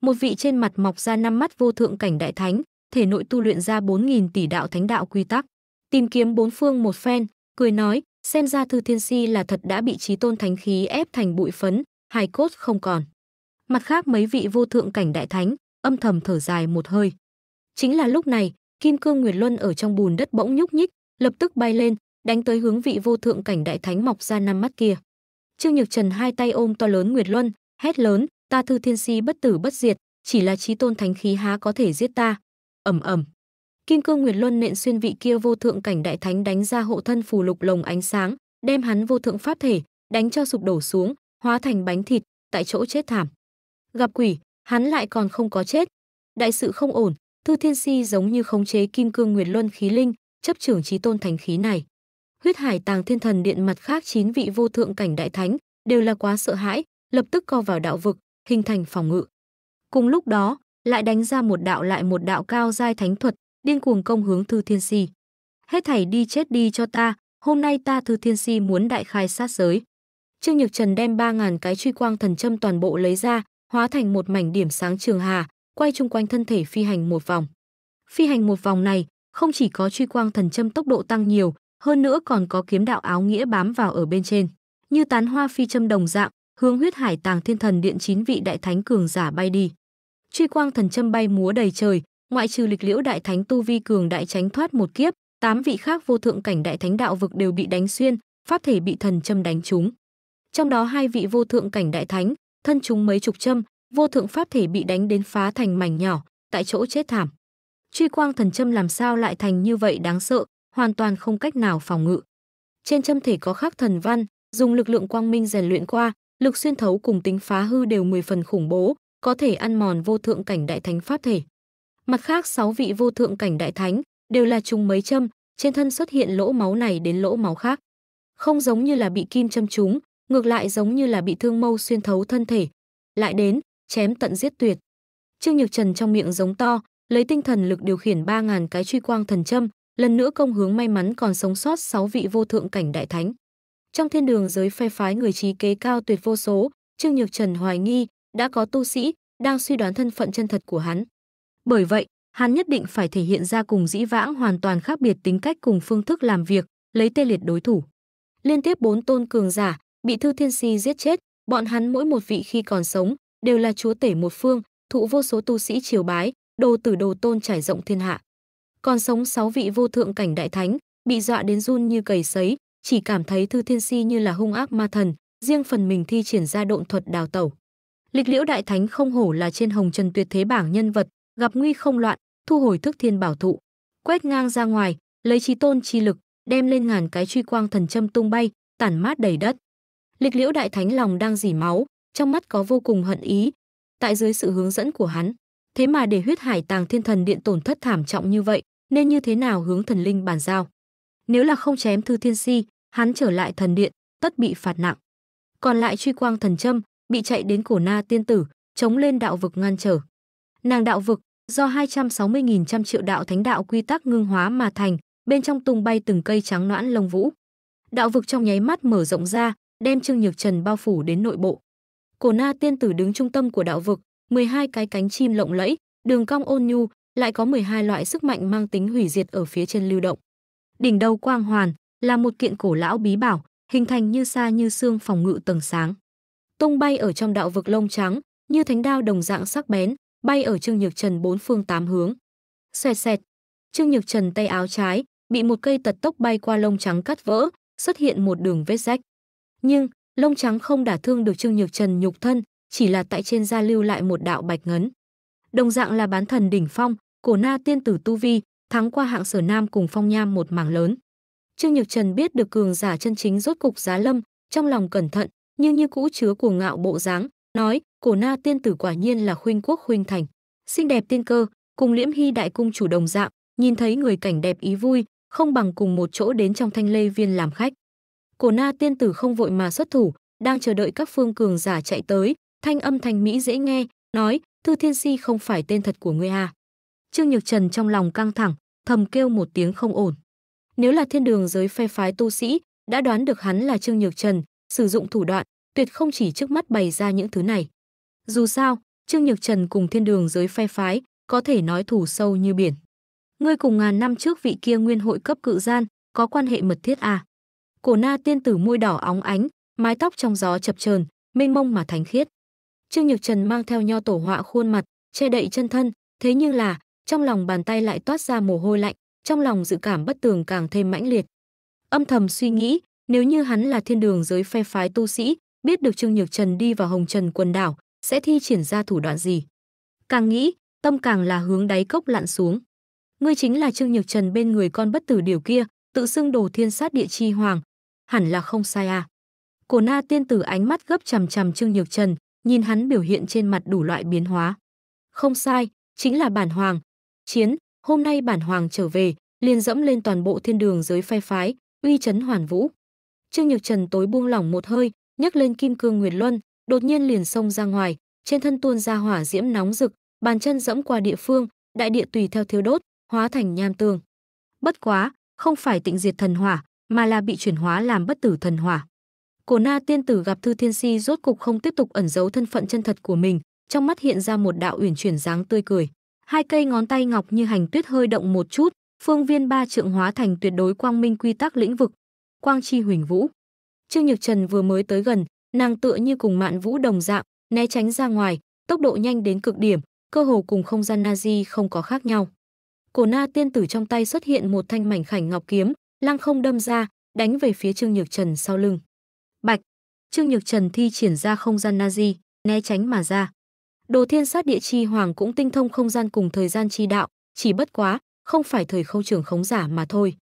Một vị trên mặt mọc ra năm mắt vô thượng cảnh đại thánh, thể nội tu luyện ra 4000 tỷ đạo thánh đạo quy tắc, tìm kiếm bốn phương một phen, cười nói, xem ra Thư Thiên Si là thật đã bị chí tôn thánh khí ép thành bụi phấn, hài cốt không còn. Mặt khác mấy vị vô thượng cảnh đại thánh, âm thầm thở dài một hơi. Chính là lúc này, Kim Cương Nguyệt Luân ở trong bùn đất bỗng nhúc nhích, lập tức bay lên, đánh tới hướng vị vô thượng cảnh đại thánh mọc ra năm mắt kia. Trương Nhược Trần hai tay ôm to lớn Nguyệt Luân, hét lớn, "Ta thư thiên si bất tử bất diệt, chỉ là chí tôn thánh khí há có thể giết ta." Ầm ầm. Kim Cương Nguyệt Luân nện xuyên vị kia vô thượng cảnh đại thánh đánh ra hộ thân phù lục lồng ánh sáng, đem hắn vô thượng pháp thể đánh cho sụp đổ xuống, hóa thành bánh thịt, tại chỗ chết thảm. Gặp quỷ, hắn lại còn không có chết. Đại sự không ổn, Thư Thiên Si giống như khống chế kim cương nguyệt luân khí linh, chấp trưởng chí tôn thánh khí này. Huyết Hải Tàng Thiên Thần Điện mặt khác chín vị vô thượng cảnh đại thánh đều là quá sợ hãi, lập tức co vào đạo vực, hình thành phòng ngự. Cùng lúc đó, lại đánh ra một đạo lại một đạo cao giai thánh thuật, điên cuồng công hướng Thư Thiên Si. Hết thảy đi chết đi cho ta, hôm nay ta Thư Thiên Si muốn đại khai sát giới. Trương Nhược Trần đem 3000 cái truy quang thần châm toàn bộ lấy ra, hóa thành một mảnh điểm sáng trường hà, quay chung quanh thân thể phi hành một vòng. Phi hành một vòng này không chỉ có truy quang thần châm tốc độ tăng nhiều, hơn nữa còn có kiếm đạo áo nghĩa bám vào ở bên trên, như tán hoa phi châm đồng dạng, hướng huyết hải tàng thiên thần điện chín vị đại thánh cường giả bay đi. Truy quang thần châm bay múa đầy trời, ngoại trừ lịch liễu đại thánh tu vi cường đại tránh thoát một kiếp, tám vị khác vô thượng cảnh đại thánh đạo vực đều bị đánh xuyên, pháp thể bị thần châm đánh trúng. Trong đó hai vị vô thượng cảnh đại thánh, thân chúng mấy chục châm, vô thượng pháp thể bị đánh đến phá thành mảnh nhỏ, tại chỗ chết thảm. Truy quang thần châm làm sao lại thành như vậy đáng sợ, hoàn toàn không cách nào phòng ngự. Trên châm thể có khắc thần văn, dùng lực lượng quang minh rèn luyện qua, lực xuyên thấu cùng tính phá hư đều 10 phần khủng bố, có thể ăn mòn vô thượng cảnh đại thánh pháp thể. Mặt khác sáu vị vô thượng cảnh đại thánh đều là trùng mấy châm, trên thân xuất hiện lỗ máu này đến lỗ máu khác. Không giống như là bị kim châm trúng, ngược lại giống như là bị thương mâu xuyên thấu thân thể. Lại đến, chém tận giết tuyệt. Trương Nhược Trần trong miệng giống to, lấy tinh thần lực điều khiển 3000 cái truy quang thần châm, lần nữa công hướng may mắn còn sống sót 6 vị vô thượng cảnh đại thánh. Trong thiên đường giới phe phái người trí kế cao tuyệt vô số, Trương Nhược Trần hoài nghi đã có tu sĩ đang suy đoán thân phận chân thật của hắn. Bởi vậy, hắn nhất định phải thể hiện ra cùng dĩ vãng hoàn toàn khác biệt tính cách cùng phương thức làm việc, lấy tê liệt đối thủ. Liên tiếp bốn tôn cường giả bị Thư Thiên Si giết chết, bọn hắn mỗi một vị khi còn sống đều là chúa tể một phương, thụ vô số tu sĩ triều bái, đồ tử đồ tôn trải rộng thiên hạ. Còn sống sáu vị vô thượng cảnh đại thánh, bị dọa đến run như cầy sấy, chỉ cảm thấy thư thiên si như là hung ác ma thần, riêng phần mình thi triển ra độn thuật đào tẩu. Lịch Liễu đại thánh không hổ là trên hồng trần tuyệt thế bảng nhân vật, gặp nguy không loạn, thu hồi thức thiên bảo thụ, quét ngang ra ngoài, lấy trí tôn chi lực, đem lên ngàn cái truy quang thần châm tung bay, tản mát đầy đất. Lịch Liễu đại thánh lòng đang dỉ máu, trong mắt có vô cùng hận ý. Tại dưới sự hướng dẫn của hắn, thế mà để huyết hải tàng thiên thần điện tổn thất thảm trọng như vậy, nên như thế nào hướng thần linh bàn giao? Nếu là không chém thư thiên si, hắn trở lại thần điện, tất bị phạt nặng. Còn lại truy quang thần châm, bị chạy đến cổ na tiên tử, chống lên đạo vực ngăn trở. Nàng đạo vực, do 260.000 trăm triệu đạo thánh đạo quy tắc ngưng hóa mà thành, bên trong tung bay từng cây trắng noãn lông vũ. Đạo vực trong nháy mắt mở rộng ra, đem Trương Nhược Trần bao phủ đến nội bộ cổ na tiên tử đứng trung tâm của đạo vực, 12 cái cánh chim lộng lẫy, đường cong ôn nhu, lại có 12 loại sức mạnh mang tính hủy diệt ở phía trên lưu động. Đỉnh đầu quang hoàn là một kiện cổ lão bí bảo, hình thành như xa như xương phòng ngự tầng sáng. Tung bay ở trong đạo vực lông trắng, như thánh đao đồng dạng sắc bén, bay ở Trương Nhược Trần bốn phương tám hướng. Xoẹt xẹt, Trương Nhược Trần tay áo trái bị một cây tật tốc bay qua lông trắng cắt vỡ, xuất hiện một đường vết rách. Nhưng, lông trắng không đả thương được Trương Nhược Trần nhục thân, chỉ là tại trên da lưu lại một đạo bạch ngấn. Đồng dạng là bán thần đỉnh phong, cổ na tiên tử tu vi, thắng qua hạng Sở Nam cùng Phong Nham một mảng lớn. Trương Nhược Trần biết được cường giả chân chính rốt cục giá lâm, trong lòng cẩn thận, như như cũ chứa cuồng ngạo bộ dáng, nói, cổ na tiên tử quả nhiên là khuynh quốc khuynh thành, xinh đẹp tiên cơ, cùng Liễm Hy đại cung chủ đồng dạng, nhìn thấy người cảnh đẹp ý vui, không bằng cùng một chỗ đến trong Thanh Lê viên làm khách. Cổ na tiên tử không vội mà xuất thủ, đang chờ đợi các phương cường giả chạy tới, thanh âm thành mỹ dễ nghe, nói, Thư Thiên Si không phải tên thật của ngươi à. Trương Nhược Trần trong lòng căng thẳng, thầm kêu một tiếng không ổn. Nếu là thiên đường giới phe phái tu sĩ, đã đoán được hắn là Trương Nhược Trần, sử dụng thủ đoạn, tuyệt không chỉ trước mắt bày ra những thứ này. Dù sao, Trương Nhược Trần cùng thiên đường giới phe phái, có thể nói thủ sâu như biển. Ngươi cùng ngàn năm trước vị kia nguyên hội cấp cự gian, có quan hệ mật thiết à? cổ na tiên tử môi đỏ óng ánh, mái tóc trong gió chập chờn, mênh mông mà thánh khiết. Trương Nhược Trần mang theo nho tổ họa khuôn mặt, che đậy chân thân, thế nhưng là, trong lòng bàn tay lại toát ra mồ hôi lạnh, trong lòng dự cảm bất tường càng thêm mãnh liệt. Âm thầm suy nghĩ, nếu như hắn là thiên đường giới phe phái tu sĩ, biết được Trương Nhược Trần đi vào Hồng Trần quần đảo, sẽ thi triển ra thủ đoạn gì. Càng nghĩ, tâm càng là hướng đáy cốc lặn xuống. Ngươi chính là Trương Nhược Trần bên người con bất tử điều kia, tự xưng đồ thiên sát địa chi hoàng, hẳn là không sai à. Cổ na tiên tử ánh mắt gấp chằm chằm Trương Nhược Trần, nhìn hắn biểu hiện trên mặt đủ loại biến hóa. Không sai, chính là bản hoàng. Chiến, hôm nay bản hoàng trở về, liền dẫm lên toàn bộ thiên đường giới phe phái, uy chấn hoàn vũ. Trương Nhược Trần tối buông lỏng một hơi, nhấc lên kim cương nguyệt luân, đột nhiên liền xông ra ngoài, trên thân tuôn ra hỏa diễm nóng rực, bàn chân dẫm qua địa phương, đại địa tùy theo thiếu đốt, hóa thành nham tường. Bất quá, không phải tịnh diệt thần hỏa, mà là bị chuyển hóa làm bất tử thần hỏa. Cổ Na tiên tử gặp Thư Thiên Si rốt cục không tiếp tục ẩn giấu thân phận chân thật của mình, trong mắt hiện ra một đạo uyển chuyển dáng tươi cười. Hai cây ngón tay ngọc như hành tuyết hơi động một chút, phương viên ba trượng hóa thành tuyệt đối quang minh quy tắc lĩnh vực, quang chi huỳnh vũ. Trương Nhược Trần vừa mới tới gần, nàng tựa như cùng Mạn Vũ đồng dạng, né tránh ra ngoài, tốc độ nhanh đến cực điểm, cơ hồ cùng không gian Nazi không có khác nhau. Cổ Na tiên tử trong tay xuất hiện một thanh mảnh khảnh ngọc kiếm, lăng không đâm ra, đánh về phía Trương Nhược Trần sau lưng. Bạch, Trương Nhược Trần thi triển ra không gian Nazi, né tránh mà ra. Đồ Thiên Sát Địa Chi Hoàng cũng tinh thông không gian cùng thời gian chi đạo, chỉ bất quá, không phải thời khâu trưởng khống giả mà thôi.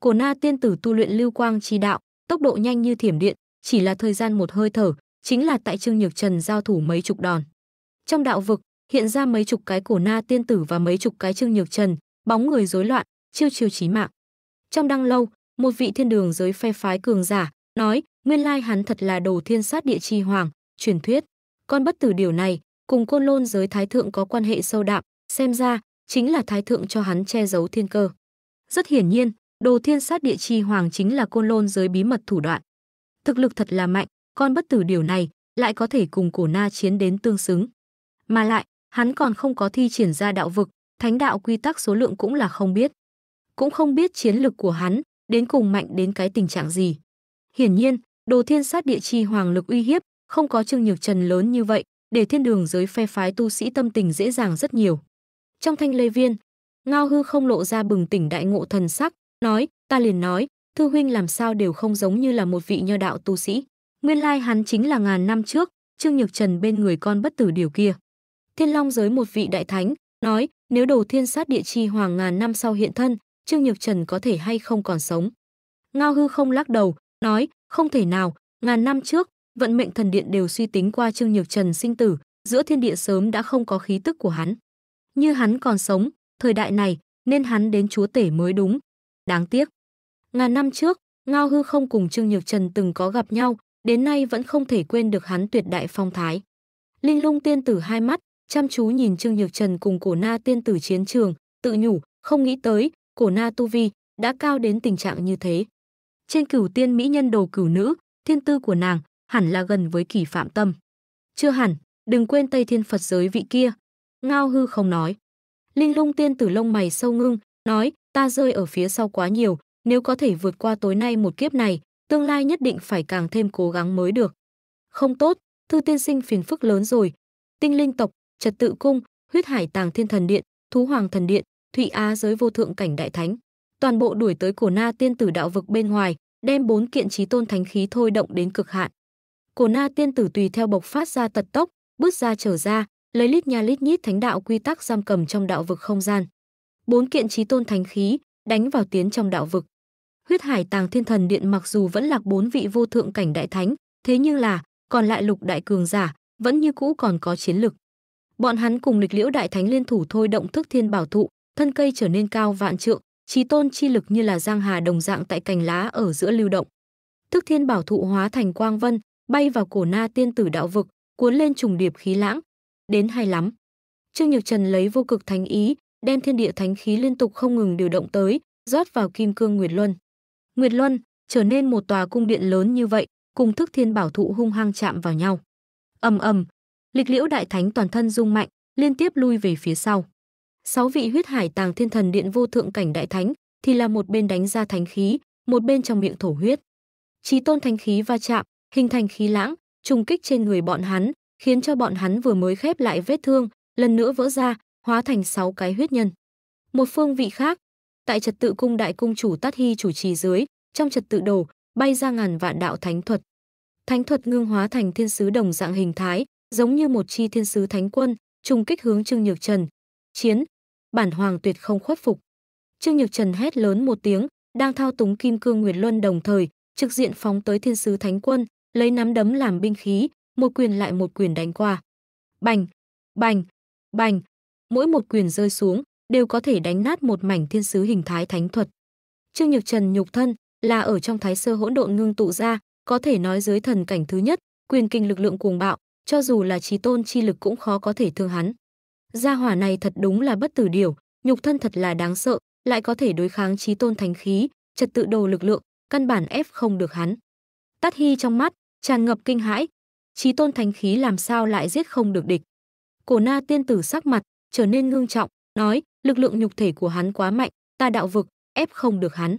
Cổ Na tiên tử tu luyện lưu quang chi đạo, tốc độ nhanh như thiểm điện, chỉ là thời gian một hơi thở, chính là tại Trương Nhược Trần giao thủ mấy chục đòn. Trong đạo vực, hiện ra mấy chục cái cổ na tiên tử và mấy chục cái Trương Nhược Trần, bóng người rối loạn, chiêu chiêu chí mạng. Trong đăng lâu, một vị thiên đường giới phe phái cường giả, nói, nguyên lai hắn thật là đồ thiên sát địa chi hoàng, truyền thuyết. Con bất tử điều này, cùng côn lôn giới thái thượng có quan hệ sâu đạm, xem ra, chính là thái thượng cho hắn che giấu thiên cơ. Rất hiển nhiên, đồ thiên sát địa chi hoàng chính là côn lôn giới bí mật thủ đoạn. Thực lực thật là mạnh, con bất tử điều này, lại có thể cùng cổ na chiến đến tương xứng. Mà lại, hắn còn không có thi triển ra đạo vực, thánh đạo quy tắc số lượng cũng là không biết cũng không biết chiến lực của hắn đến cùng mạnh đến cái tình trạng gì. Hiển nhiên, đồ thiên sát địa chi hoàng lực uy hiếp, không có Trương Nhược Trần lớn như vậy, để thiên đường giới phe phái tu sĩ tâm tình dễ dàng rất nhiều. Trong thanh lê viên, Ngao Hư không lộ ra bừng tỉnh đại ngộ thần sắc, nói, ta liền nói, thư huynh làm sao đều không giống như là một vị nho đạo tu sĩ. Nguyên lai hắn chính là ngàn năm trước, Trương Nhược Trần bên người con bất tử điều kia. Thiên Long giới một vị đại thánh, nói, nếu đồ thiên sát địa chi hoàng ngàn năm sau hiện thân, Trương Nhược Trần có thể hay không còn sống. Ngao hư không lắc đầu, nói, không thể nào, ngàn năm trước, vận mệnh thần điện đều suy tính qua Trương Nhược Trần sinh tử, giữa thiên địa sớm đã không có khí tức của hắn. Như hắn còn sống, thời đại này, nên hắn đến chúa tể mới đúng. Đáng tiếc. Ngàn năm trước, Ngao hư không cùng Trương Nhược Trần từng có gặp nhau, đến nay vẫn không thể quên được hắn tuyệt đại phong thái. Linh lung tiên tử hai mắt, chăm chú nhìn Trương Nhược Trần cùng cổ na tiên tử chiến trường, tự nhủ, không nghĩ tới, cổ na tu vi đã cao đến tình trạng như thế. Trên cửu tiên mỹ nhân đồ cửu nữ, thiên tư của nàng hẳn là gần với kỷ phạm tâm. Chưa hẳn, đừng quên Tây Thiên Phật giới vị kia. Ngao hư không nói. Linh lung tiên tử lông mày sâu ngưng, nói ta rơi ở phía sau quá nhiều, nếu có thể vượt qua tối nay một kiếp này, tương lai nhất định phải càng thêm cố gắng mới được. Không tốt, thư tiên sinh phiền phức lớn rồi. Tinh linh tộc, trật tự cung, huyết hải tàng thiên thần điện, thú hoàng thần điện, Thụy Á giới vô thượng cảnh đại thánh, toàn bộ đuổi tới cổ na tiên tử đạo vực bên ngoài, đem bốn kiện chí tôn thánh khí thôi động đến cực hạn. Cổ na tiên tử tùy theo bộc phát ra tật tốc, bước ra trở ra, lấy lít nha lít nhít thánh đạo quy tắc giam cầm trong đạo vực không gian. Bốn kiện chí tôn thánh khí đánh vào tiến trong đạo vực. Huyết Hải Tàng Thiên Thần Điện mặc dù vẫn lạc bốn vị vô thượng cảnh đại thánh, thế nhưng là còn lại lục đại cường giả vẫn như cũ còn có chiến lực. Bọn hắn cùng Lịch Liễu đại thánh liên thủ thôi động thức thiên bảo thụ, thân cây trở nên cao vạn trượng, trí tôn chi lực như là giang hà đồng dạng tại cành lá ở giữa lưu động. Thức thiên bảo thụ hóa thành quang vân, bay vào cổ na tiên tử đạo vực, cuốn lên trùng điệp khí lãng. Đến hay lắm. Trương Nhược Trần lấy vô cực thánh ý, đem thiên địa thánh khí liên tục không ngừng điều động tới, rót vào kim cương Nguyệt Luân. Nguyệt Luân trở nên một tòa cung điện lớn như vậy, cùng thức thiên bảo thụ hung hăng chạm vào nhau. Ầm ầm, Lịch Liễu đại thánh toàn thân rung mạnh, liên tiếp lui về phía sau sáu vị huyết hải tàng thiên thần điện vô thượng cảnh đại thánh thì là một bên đánh ra thánh khí, một bên trong miệng thổ huyết. Chí tôn thánh khí va chạm, hình thành khí lãng, trùng kích trên người bọn hắn, khiến cho bọn hắn vừa mới khép lại vết thương, lần nữa vỡ ra, hóa thành sáu cái huyết nhân. Một phương vị khác, tại trật tự cung đại cung chủ Tát Hy chủ trì dưới, trong trật tự đồ, bay ra ngàn vạn đạo thánh thuật. Thánh thuật ngưng hóa thành thiên sứ đồng dạng hình thái, giống như một chi thiên sứ thánh quân, trùng kích hướng Trương Nhược Trần. Chiến, bản hoàng tuyệt không khuất phục. Trương Nhược Trần hét lớn một tiếng, đang thao túng Kim Cương Nguyệt Luân đồng thời, trực diện phóng tới Thiên Sứ Thánh Quân, lấy nắm đấm làm binh khí, một quyền lại một quyền đánh qua. Bành, bành, bành, mỗi một quyền rơi xuống đều có thể đánh nát một mảnh thiên sứ hình thái thánh thuật. Trương Nhược Trần nhục thân là ở trong thái sơ hỗn độn ngưng tụ ra, có thể nói dưới thần cảnh thứ nhất, quyền kinh lực lượng cuồng bạo, cho dù là trí tôn chi lực cũng khó có thể thương hắn. Gia hỏa này thật đúng là bất tử điểu, nhục thân thật là đáng sợ, lại có thể đối kháng chí tôn thánh khí, trật tự đồ lực lượng, căn bản ép không được hắn. Tát Hi trong mắt, tràn ngập kinh hãi, chí tôn thánh khí làm sao lại giết không được địch. Cổ na tiên tử sắc mặt, trở nên ngưng trọng, nói, lực lượng nhục thể của hắn quá mạnh, ta đạo vực, ép không được hắn.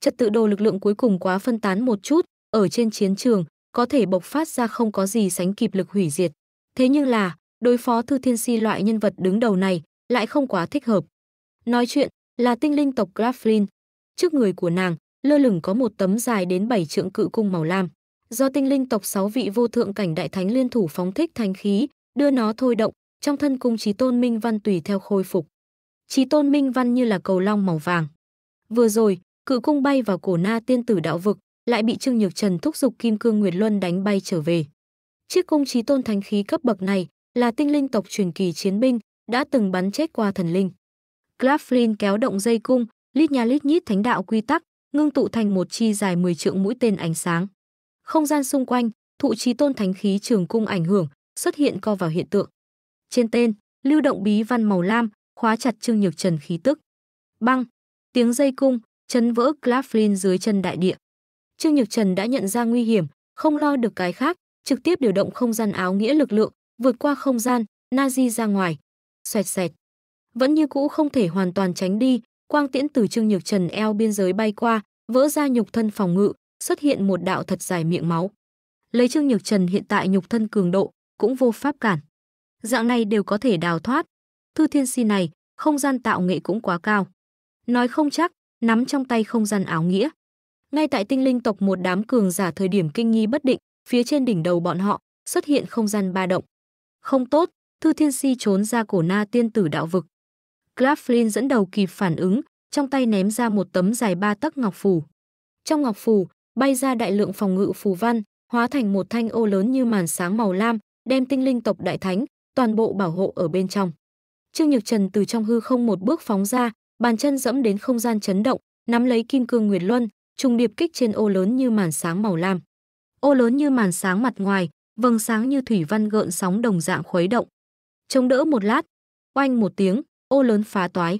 Trật tự đồ lực lượng cuối cùng quá phân tán một chút, ở trên chiến trường, có thể bộc phát ra không có gì sánh kịp lực hủy diệt. Thế nhưng là, đối phó Thư Thiên Si loại nhân vật đứng đầu này lại không quá thích hợp. Nói chuyện là tinh linh tộc Graflin. Trước người của nàng, lơ lửng có một tấm dài đến 7 trượng cự cung màu lam. Do tinh linh tộc 6 vị vô thượng cảnh đại thánh liên thủ phóng thích thanh khí, đưa nó thôi động, trong thân cung trí tôn minh văn tùy theo khôi phục. Trí tôn minh văn như là cầu long màu vàng. Vừa rồi, cự cung bay vào cổ na tiên tử đạo vực, lại bị Trương Nhược Trần thúc dục Kim Cương Nguyệt Luân đánh bay trở về. Chiếc cung trí tôn thánh khí cấp bậc này là tinh linh tộc truyền kỳ chiến binh, đã từng bắn chết qua thần linh. Claflin kéo động dây cung, lít nha lít nhít thánh đạo quy tắc, ngưng tụ thành một chi dài 10 trượng mũi tên ánh sáng. Không gian xung quanh, thụ trí tôn thánh khí trường cung ảnh hưởng, xuất hiện co vào hiện tượng. Trên tên, lưu động bí văn màu lam, khóa chặt Trương Nhược Trần khí tức. Băng, tiếng dây cung, chấn vỡ Claflin dưới chân đại địa. Trương Nhược Trần đã nhận ra nguy hiểm, không lo được cái khác, trực tiếp điều động không gian áo nghĩa lực lượng, vượt qua không gian, Nazi ra ngoài. Xoẹt xẹt. Vẫn như cũ không thể hoàn toàn tránh đi, quang tiễn từ Trương Nhược Trần eo biên giới bay qua, vỡ ra nhục thân phòng ngự, xuất hiện một đạo thật dài miệng máu. Lấy Trương Nhược Trần hiện tại nhục thân cường độ, cũng vô pháp cản. Dạng này đều có thể đào thoát. Thư thiên si này, không gian tạo nghệ cũng quá cao. Nói không chắc, nắm trong tay không gian áo nghĩa. Ngay tại tinh linh tộc một đám cường giả thời điểm kinh nghi bất định, phía trên đỉnh đầu bọn họ xuất hiện không gian ba động. Không tốt, Thư Thiên Si trốn ra cổ na tiên tử đạo vực. Claflin dẫn đầu kịp phản ứng, trong tay ném ra một tấm dài ba tấc ngọc phù. Trong ngọc phù, bay ra đại lượng phòng ngự phù văn, hóa thành một thanh ô lớn như màn sáng màu lam, đem tinh linh tộc đại thánh, toàn bộ bảo hộ ở bên trong. Trương Nhược Trần từ trong hư không một bước phóng ra, bàn chân dẫm đến không gian chấn động, nắm lấy kim cương nguyệt luân, trùng điệp kích trên ô lớn như màn sáng màu lam. Ô lớn như màn sáng mặt ngoài, vầng sáng như thủy văn gợn sóng đồng dạng khuấy động. Chống đỡ một lát, oanh một tiếng, ô lớn phá toái.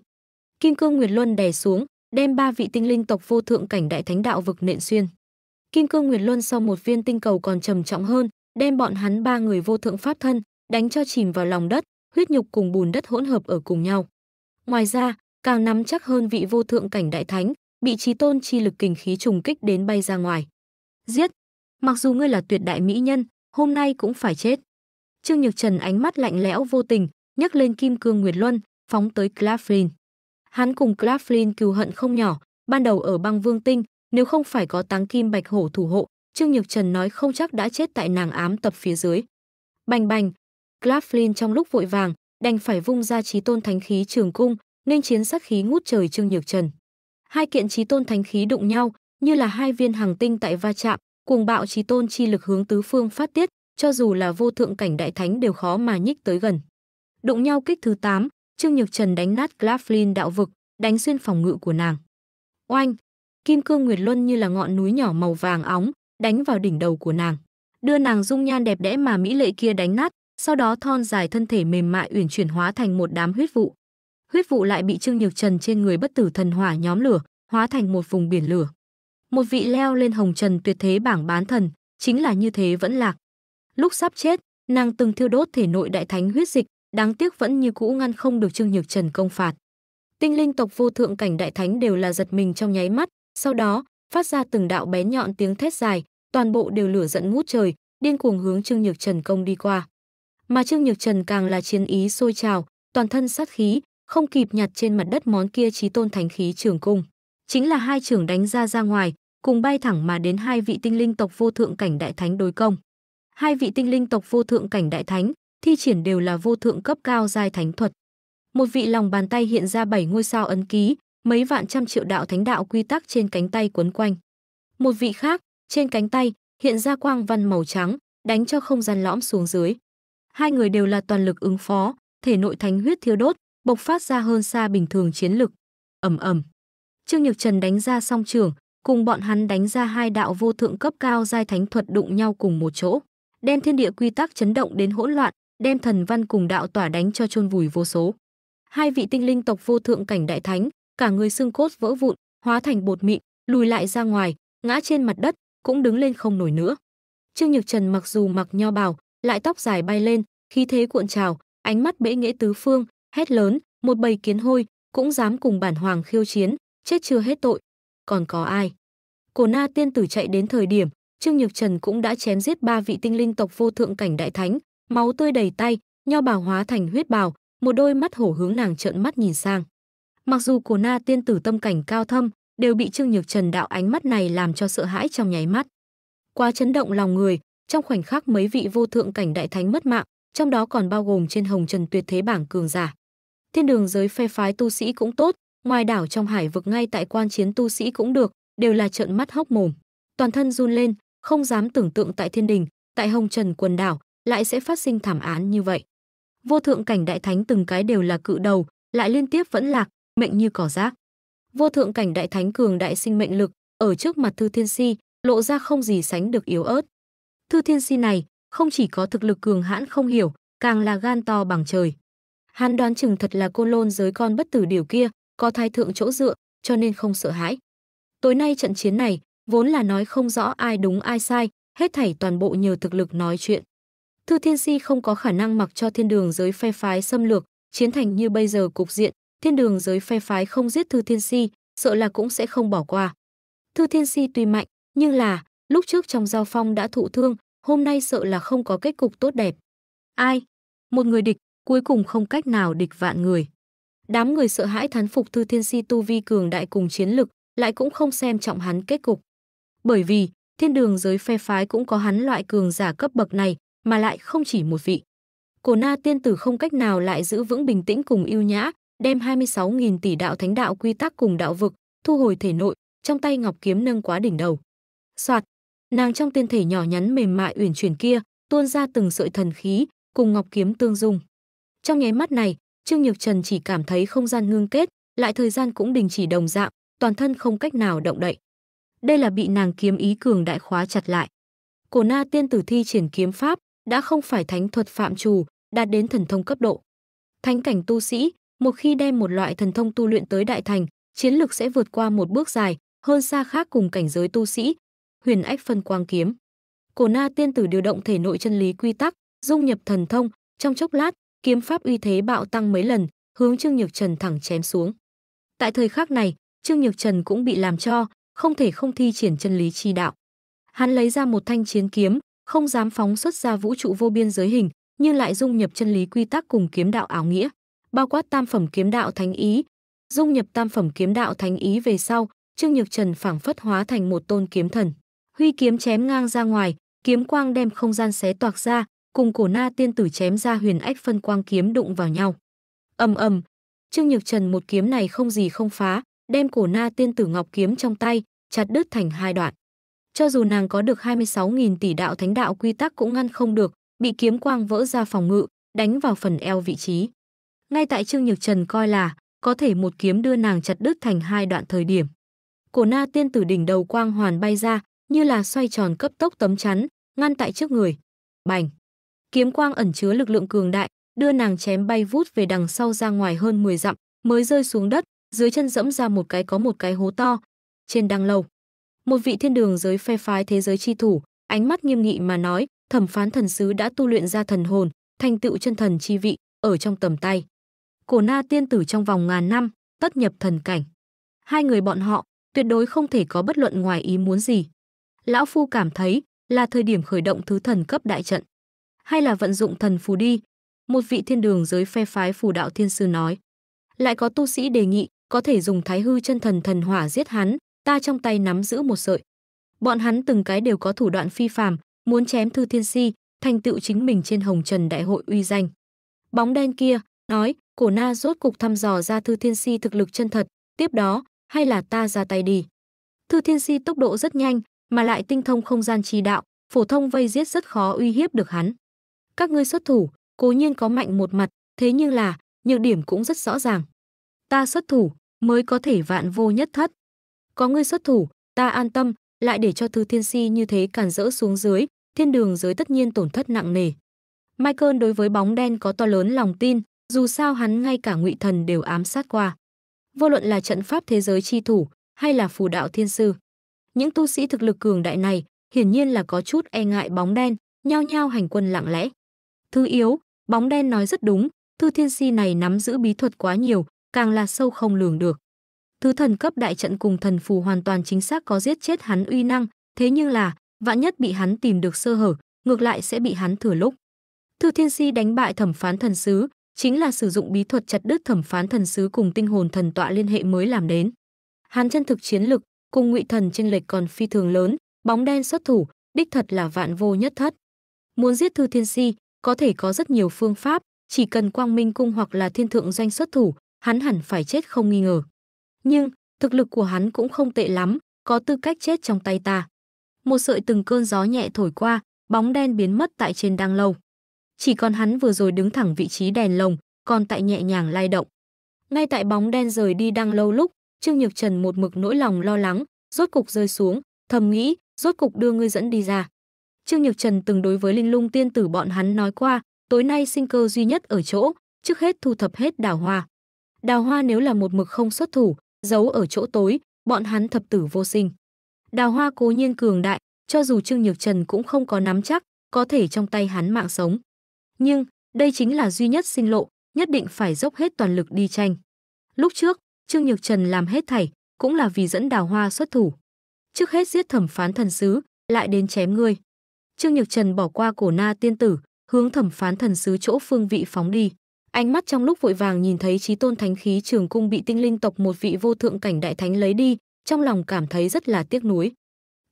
Kim Cương Nguyệt Luân đè xuống, đem ba vị tinh linh tộc vô thượng cảnh đại thánh đạo vực nện xuyên. Kim Cương Nguyệt Luân sau một viên tinh cầu còn trầm trọng hơn, đem bọn hắn ba người vô thượng pháp thân đánh cho chìm vào lòng đất, huyết nhục cùng bùn đất hỗn hợp ở cùng nhau. Ngoài ra, càng nắm chắc hơn vị vô thượng cảnh đại thánh, bị trí tôn chi lực kình khí trùng kích đến bay ra ngoài. Giết! Mặc dù ngươi là tuyệt đại mỹ nhân, hôm nay cũng phải chết. Trương Nhược Trần ánh mắt lạnh lẽo vô tình, nhấc lên kim cương Nguyệt Luân, phóng tới Claflin. Hắn cùng Claflin cừu hận không nhỏ, ban đầu ở băng vương tinh, nếu không phải có táng kim bạch hổ thủ hộ, Trương Nhược Trần nói không chắc đã chết tại nàng ám tập phía dưới. Bành bành, Claflin trong lúc vội vàng, đành phải vung ra trí tôn thánh khí trường cung, nên chiến sát khí ngút trời Trương Nhược Trần. Hai kiện trí tôn thánh khí đụng nhau, như là hai viên hàng tinh tại va chạm, cuồng bạo trí tôn chi lực hướng tứ phương phát tiết, cho dù là vô thượng cảnh đại thánh đều khó mà nhích tới gần. Đụng nhau kích thứ 8, Trương Nhược Trần đánh nát Glaflin đạo vực, đánh xuyên phòng ngự của nàng. Oanh! Kim Cương Nguyệt Luân như là ngọn núi nhỏ màu vàng óng, đánh vào đỉnh đầu của nàng. Đưa nàng dung nhan đẹp đẽ mà mỹ lệ kia đánh nát, sau đó thon dài thân thể mềm mại uyển chuyển hóa thành một đám huyết vụ. Huyết vụ lại bị Trương Nhược Trần trên người bất tử thần hỏa nhóm lửa, hóa thành một vùng biển lửa. Một vị leo lên hồng trần tuyệt thế bảng bán thần, chính là như thế vẫn lạc. Lúc sắp chết, nàng từng thiêu đốt thể nội đại thánh huyết dịch, đáng tiếc vẫn như cũ ngăn không được Trương Nhược Trần công phạt. Tinh linh tộc vô thượng cảnh đại thánh đều là giật mình trong nháy mắt, sau đó, phát ra từng đạo bé nhọn tiếng thét dài, toàn bộ đều lửa giận ngút trời, điên cuồng hướng Trương Nhược Trần công đi qua. Mà Trương Nhược Trần càng là chiến ý sôi trào, toàn thân sát khí, không kịp nhặt trên mặt đất món kia chí tôn thánh khí trường cung chính là hai trưởng đánh ra ra ngoài, cùng bay thẳng mà đến hai vị tinh linh tộc vô thượng cảnh đại thánh đối công. Hai vị tinh linh tộc vô thượng cảnh đại thánh, thi triển đều là vô thượng cấp cao giai thánh thuật. Một vị lòng bàn tay hiện ra bảy ngôi sao ấn ký, mấy vạn trăm triệu đạo thánh đạo quy tắc trên cánh tay quấn quanh. Một vị khác, trên cánh tay hiện ra quang văn màu trắng, đánh cho không gian lõm xuống dưới. Hai người đều là toàn lực ứng phó, thể nội thánh huyết thiêu đốt, bộc phát ra hơn xa bình thường chiến lực. Ầm ầm. Trương Nhược Trần đánh ra song trưởng, cùng bọn hắn đánh ra hai đạo vô thượng cấp cao giai thánh thuật đụng nhau cùng một chỗ, đem thiên địa quy tắc chấn động đến hỗn loạn, đem thần văn cùng đạo tỏa đánh cho chôn vùi vô số. Hai vị tinh linh tộc vô thượng cảnh đại thánh, cả người xương cốt vỡ vụn, hóa thành bột mịn, lùi lại ra ngoài, ngã trên mặt đất, cũng đứng lên không nổi nữa. Trương Nhược Trần mặc dù mặc nho bào, lại tóc dài bay lên, khí thế cuộn trào, ánh mắt bễ nghĩa tứ phương, hét lớn, một bầy kiến hôi, cũng dám cùng bản hoàng khiêu chiến, chết chưa hết tội. Còn có ai? Cổ na tiên tử chạy đến thời điểm, Trương Nhược Trần cũng đã chém giết ba vị tinh linh tộc vô thượng cảnh đại thánh, máu tươi đầy tay, nho bào hóa thành huyết bào, một đôi mắt hổ hướng nàng trợn mắt nhìn sang. Mặc dù cổ na tiên tử tâm cảnh cao thâm, đều bị Trương Nhược Trần đạo ánh mắt này làm cho sợ hãi trong nháy mắt. Quá chấn động lòng người, trong khoảnh khắc mấy vị vô thượng cảnh đại thánh mất mạng, trong đó còn bao gồm trên hồng trần tuyệt thế bảng cường giả. Thiên đường giới phe phái tu sĩ cũng tốt, Ngoài đảo trong hải vực ngay tại quan chiến tu sĩ cũng được, đều là trợn mắt hốc mồm. Toàn thân run lên, không dám tưởng tượng tại thiên đình, tại hồng trần quần đảo, lại sẽ phát sinh thảm án như vậy. Vô thượng cảnh đại thánh từng cái đều là cự đầu, lại liên tiếp vẫn lạc, mệnh như cỏ rác. Vô thượng cảnh đại thánh cường đại sinh mệnh lực, ở trước mặt Thư Thiên Si, lộ ra không gì sánh được yếu ớt. Thư Thiên Si này, không chỉ có thực lực cường hãn không hiểu, càng là gan to bằng trời. Hắn đoán chừng thật là cô lôn giới con bất tử điều kia, có thái thượng chỗ dựa, cho nên không sợ hãi. Tối nay trận chiến này, vốn là nói không rõ ai đúng ai sai, hết thảy toàn bộ nhờ thực lực nói chuyện. Thư Thiên Si không có khả năng mặc cho thiên đường giới phe phái xâm lược, chiến thành như bây giờ cục diện, thiên đường giới phe phái không giết Thư Thiên Si, sợ là cũng sẽ không bỏ qua. Thư Thiên Si tuy mạnh, nhưng là, lúc trước trong giao phong đã thụ thương, hôm nay sợ là không có kết cục tốt đẹp. Ai? Một người địch, cuối cùng không cách nào địch vạn người. Đám người sợ hãi thán phục Thư Thiên Si tu vi cường đại cùng chiến lực, lại cũng không xem trọng hắn kết cục. Bởi vì, thiên đường giới phe phái cũng có hắn loại cường giả cấp bậc này, mà lại không chỉ một vị. Cổ na tiên tử không cách nào lại giữ vững bình tĩnh cùng yêu nhã, đem 26.000 tỷ đạo thánh đạo quy tắc cùng đạo vực, thu hồi thể nội, trong tay ngọc kiếm nâng quá đỉnh đầu. Soạt, nàng trong tiên thể nhỏ nhắn mềm mại uyển chuyển kia, tuôn ra từng sợi thần khí, cùng ngọc kiếm tương dung. Trong nháy mắt này, Trương Nhược Trần chỉ cảm thấy không gian ngưng kết, lại thời gian cũng đình chỉ đồng dạng, toàn thân không cách nào động đậy. Đây là bị nàng kiếm ý cường đại khóa chặt lại. Cổ Na tiên tử thi triển kiếm pháp, đã không phải thánh thuật phạm trù, đạt đến thần thông cấp độ. Thánh cảnh tu sĩ, một khi đem một loại thần thông tu luyện tới đại thành, chiến lực sẽ vượt qua một bước dài, hơn xa khác cùng cảnh giới tu sĩ. Huyền ách phân quang kiếm. Cổ Na tiên tử điều động thể nội chân lý quy tắc, dung nhập thần thông, trong chốc lát, kiếm pháp uy thế bạo tăng mấy lần, hướng Trương Nhược Trần thẳng chém xuống. Tại thời khắc này, Trương Nhược Trần cũng bị làm cho, không thể không thi triển chân lý chi đạo. Hắn lấy ra một thanh chiến kiếm, không dám phóng xuất ra vũ trụ vô biên giới hình, nhưng lại dung nhập chân lý quy tắc cùng kiếm đạo áo nghĩa, bao quát tam phẩm kiếm đạo thánh ý. Dung nhập tam phẩm kiếm đạo thánh ý về sau, Trương Nhược Trần phảng phất hóa thành một tôn kiếm thần. Huy kiếm chém ngang ra ngoài, kiếm quang đem không gian xé toạc ra, cùng cổ na tiên tử chém ra huyền ách phân quang kiếm đụng vào nhau. ầm ầm, Trương Nhược Trần một kiếm này không gì không phá, đem cổ na tiên tử ngọc kiếm trong tay, chặt đứt thành hai đoạn. Cho dù nàng có được 26.000 tỷ đạo thánh đạo quy tắc cũng ngăn không được, bị kiếm quang vỡ ra phòng ngự, đánh vào phần eo vị trí. Ngay tại Trương Nhược Trần coi là có thể một kiếm đưa nàng chặt đứt thành hai đoạn thời điểm. Cổ na tiên tử đỉnh đầu quang hoàn bay ra, như là xoay tròn cấp tốc tấm chắn, ngăn tại trước người. Bành! kiếm quang ẩn chứa lực lượng cường đại, đưa nàng chém bay vút về đằng sau ra ngoài hơn 10 dặm, mới rơi xuống đất, dưới chân dẫm ra một cái có một cái hố to. Trên đăng lầu, một vị thiên đường giới phe phái thế giới chi thủ, ánh mắt nghiêm nghị mà nói, thẩm phán thần sứ đã tu luyện ra thần hồn, thành tựu chân thần chi vị, ở trong tầm tay. Cổ na tiên tử trong vòng ngàn năm, tất nhập thần cảnh. Hai người bọn họ, tuyệt đối không thể có bất luận ngoài ý muốn gì. Lão Phu cảm thấy là thời điểm khởi động thứ thần cấp đại trận hay là vận dụng thần phù đi, một vị thiên đường giới phe phái phù đạo thiên sư nói. Lại có tu sĩ đề nghị có thể dùng thái hư chân thần thần hỏa giết hắn, ta trong tay nắm giữ một sợi. Bọn hắn từng cái đều có thủ đoạn phi phàm, muốn chém thư thiên si, thành tựu chính mình trên hồng trần đại hội uy danh. Bóng đen kia, nói, cổ na rốt cục thăm dò ra thư thiên si thực lực chân thật, tiếp đó, hay là ta ra tay đi. Thư thiên si tốc độ rất nhanh, mà lại tinh thông không gian trì đạo, phổ thông vây giết rất khó uy hiếp được hắn các ngươi xuất thủ, cố nhiên có mạnh một mặt, thế nhưng là, nhược điểm cũng rất rõ ràng. Ta xuất thủ, mới có thể vạn vô nhất thất. Có ngươi xuất thủ, ta an tâm, lại để cho thư thiên si như thế càn rỡ xuống dưới, thiên đường dưới tất nhiên tổn thất nặng nề. Michael đối với bóng đen có to lớn lòng tin, dù sao hắn ngay cả ngụy thần đều ám sát qua. Vô luận là trận pháp thế giới chi thủ, hay là phù đạo thiên sư. Những tu sĩ thực lực cường đại này, hiển nhiên là có chút e ngại bóng đen, nhao nhao hành quân lặng lẽ thứ yếu bóng đen nói rất đúng thư thiên si này nắm giữ bí thuật quá nhiều càng là sâu không lường được thứ thần cấp đại trận cùng thần phù hoàn toàn chính xác có giết chết hắn uy năng thế nhưng là vạn nhất bị hắn tìm được sơ hở ngược lại sẽ bị hắn thừa lúc thư thiên si đánh bại thẩm phán thần sứ chính là sử dụng bí thuật chặt đứt thẩm phán thần sứ cùng tinh hồn thần tọa liên hệ mới làm đến hắn chân thực chiến lực cùng ngụy thần trên lệch còn phi thường lớn bóng đen xuất thủ đích thật là vạn vô nhất thất muốn giết thư thiên si có thể có rất nhiều phương pháp, chỉ cần Quang Minh Cung hoặc là Thiên Thượng Doanh xuất thủ, hắn hẳn phải chết không nghi ngờ. Nhưng, thực lực của hắn cũng không tệ lắm, có tư cách chết trong tay ta. Một sợi từng cơn gió nhẹ thổi qua, bóng đen biến mất tại trên đăng lâu. Chỉ còn hắn vừa rồi đứng thẳng vị trí đèn lồng, còn tại nhẹ nhàng lay động. Ngay tại bóng đen rời đi đăng lâu lúc, Trương Nhược Trần một mực nỗi lòng lo lắng, rốt cục rơi xuống, thầm nghĩ, rốt cục đưa ngươi dẫn đi ra. Trương Nhược Trần từng đối với linh lung tiên tử bọn hắn nói qua, tối nay sinh cơ duy nhất ở chỗ, trước hết thu thập hết đào hoa. Đào hoa nếu là một mực không xuất thủ, giấu ở chỗ tối, bọn hắn thập tử vô sinh. Đào hoa cố nhiên cường đại, cho dù Trương Nhược Trần cũng không có nắm chắc, có thể trong tay hắn mạng sống. Nhưng, đây chính là duy nhất sinh lộ, nhất định phải dốc hết toàn lực đi tranh. Lúc trước, Trương Nhược Trần làm hết thảy, cũng là vì dẫn đào hoa xuất thủ. Trước hết giết thẩm phán thần sứ, lại đến chém ngươi. Trương Nhược Trần bỏ qua cổ na tiên tử, hướng thẩm phán thần sứ chỗ phương vị phóng đi. Ánh mắt trong lúc vội vàng nhìn thấy trí tôn thánh khí trường cung bị tinh linh tộc một vị vô thượng cảnh đại thánh lấy đi, trong lòng cảm thấy rất là tiếc nuối.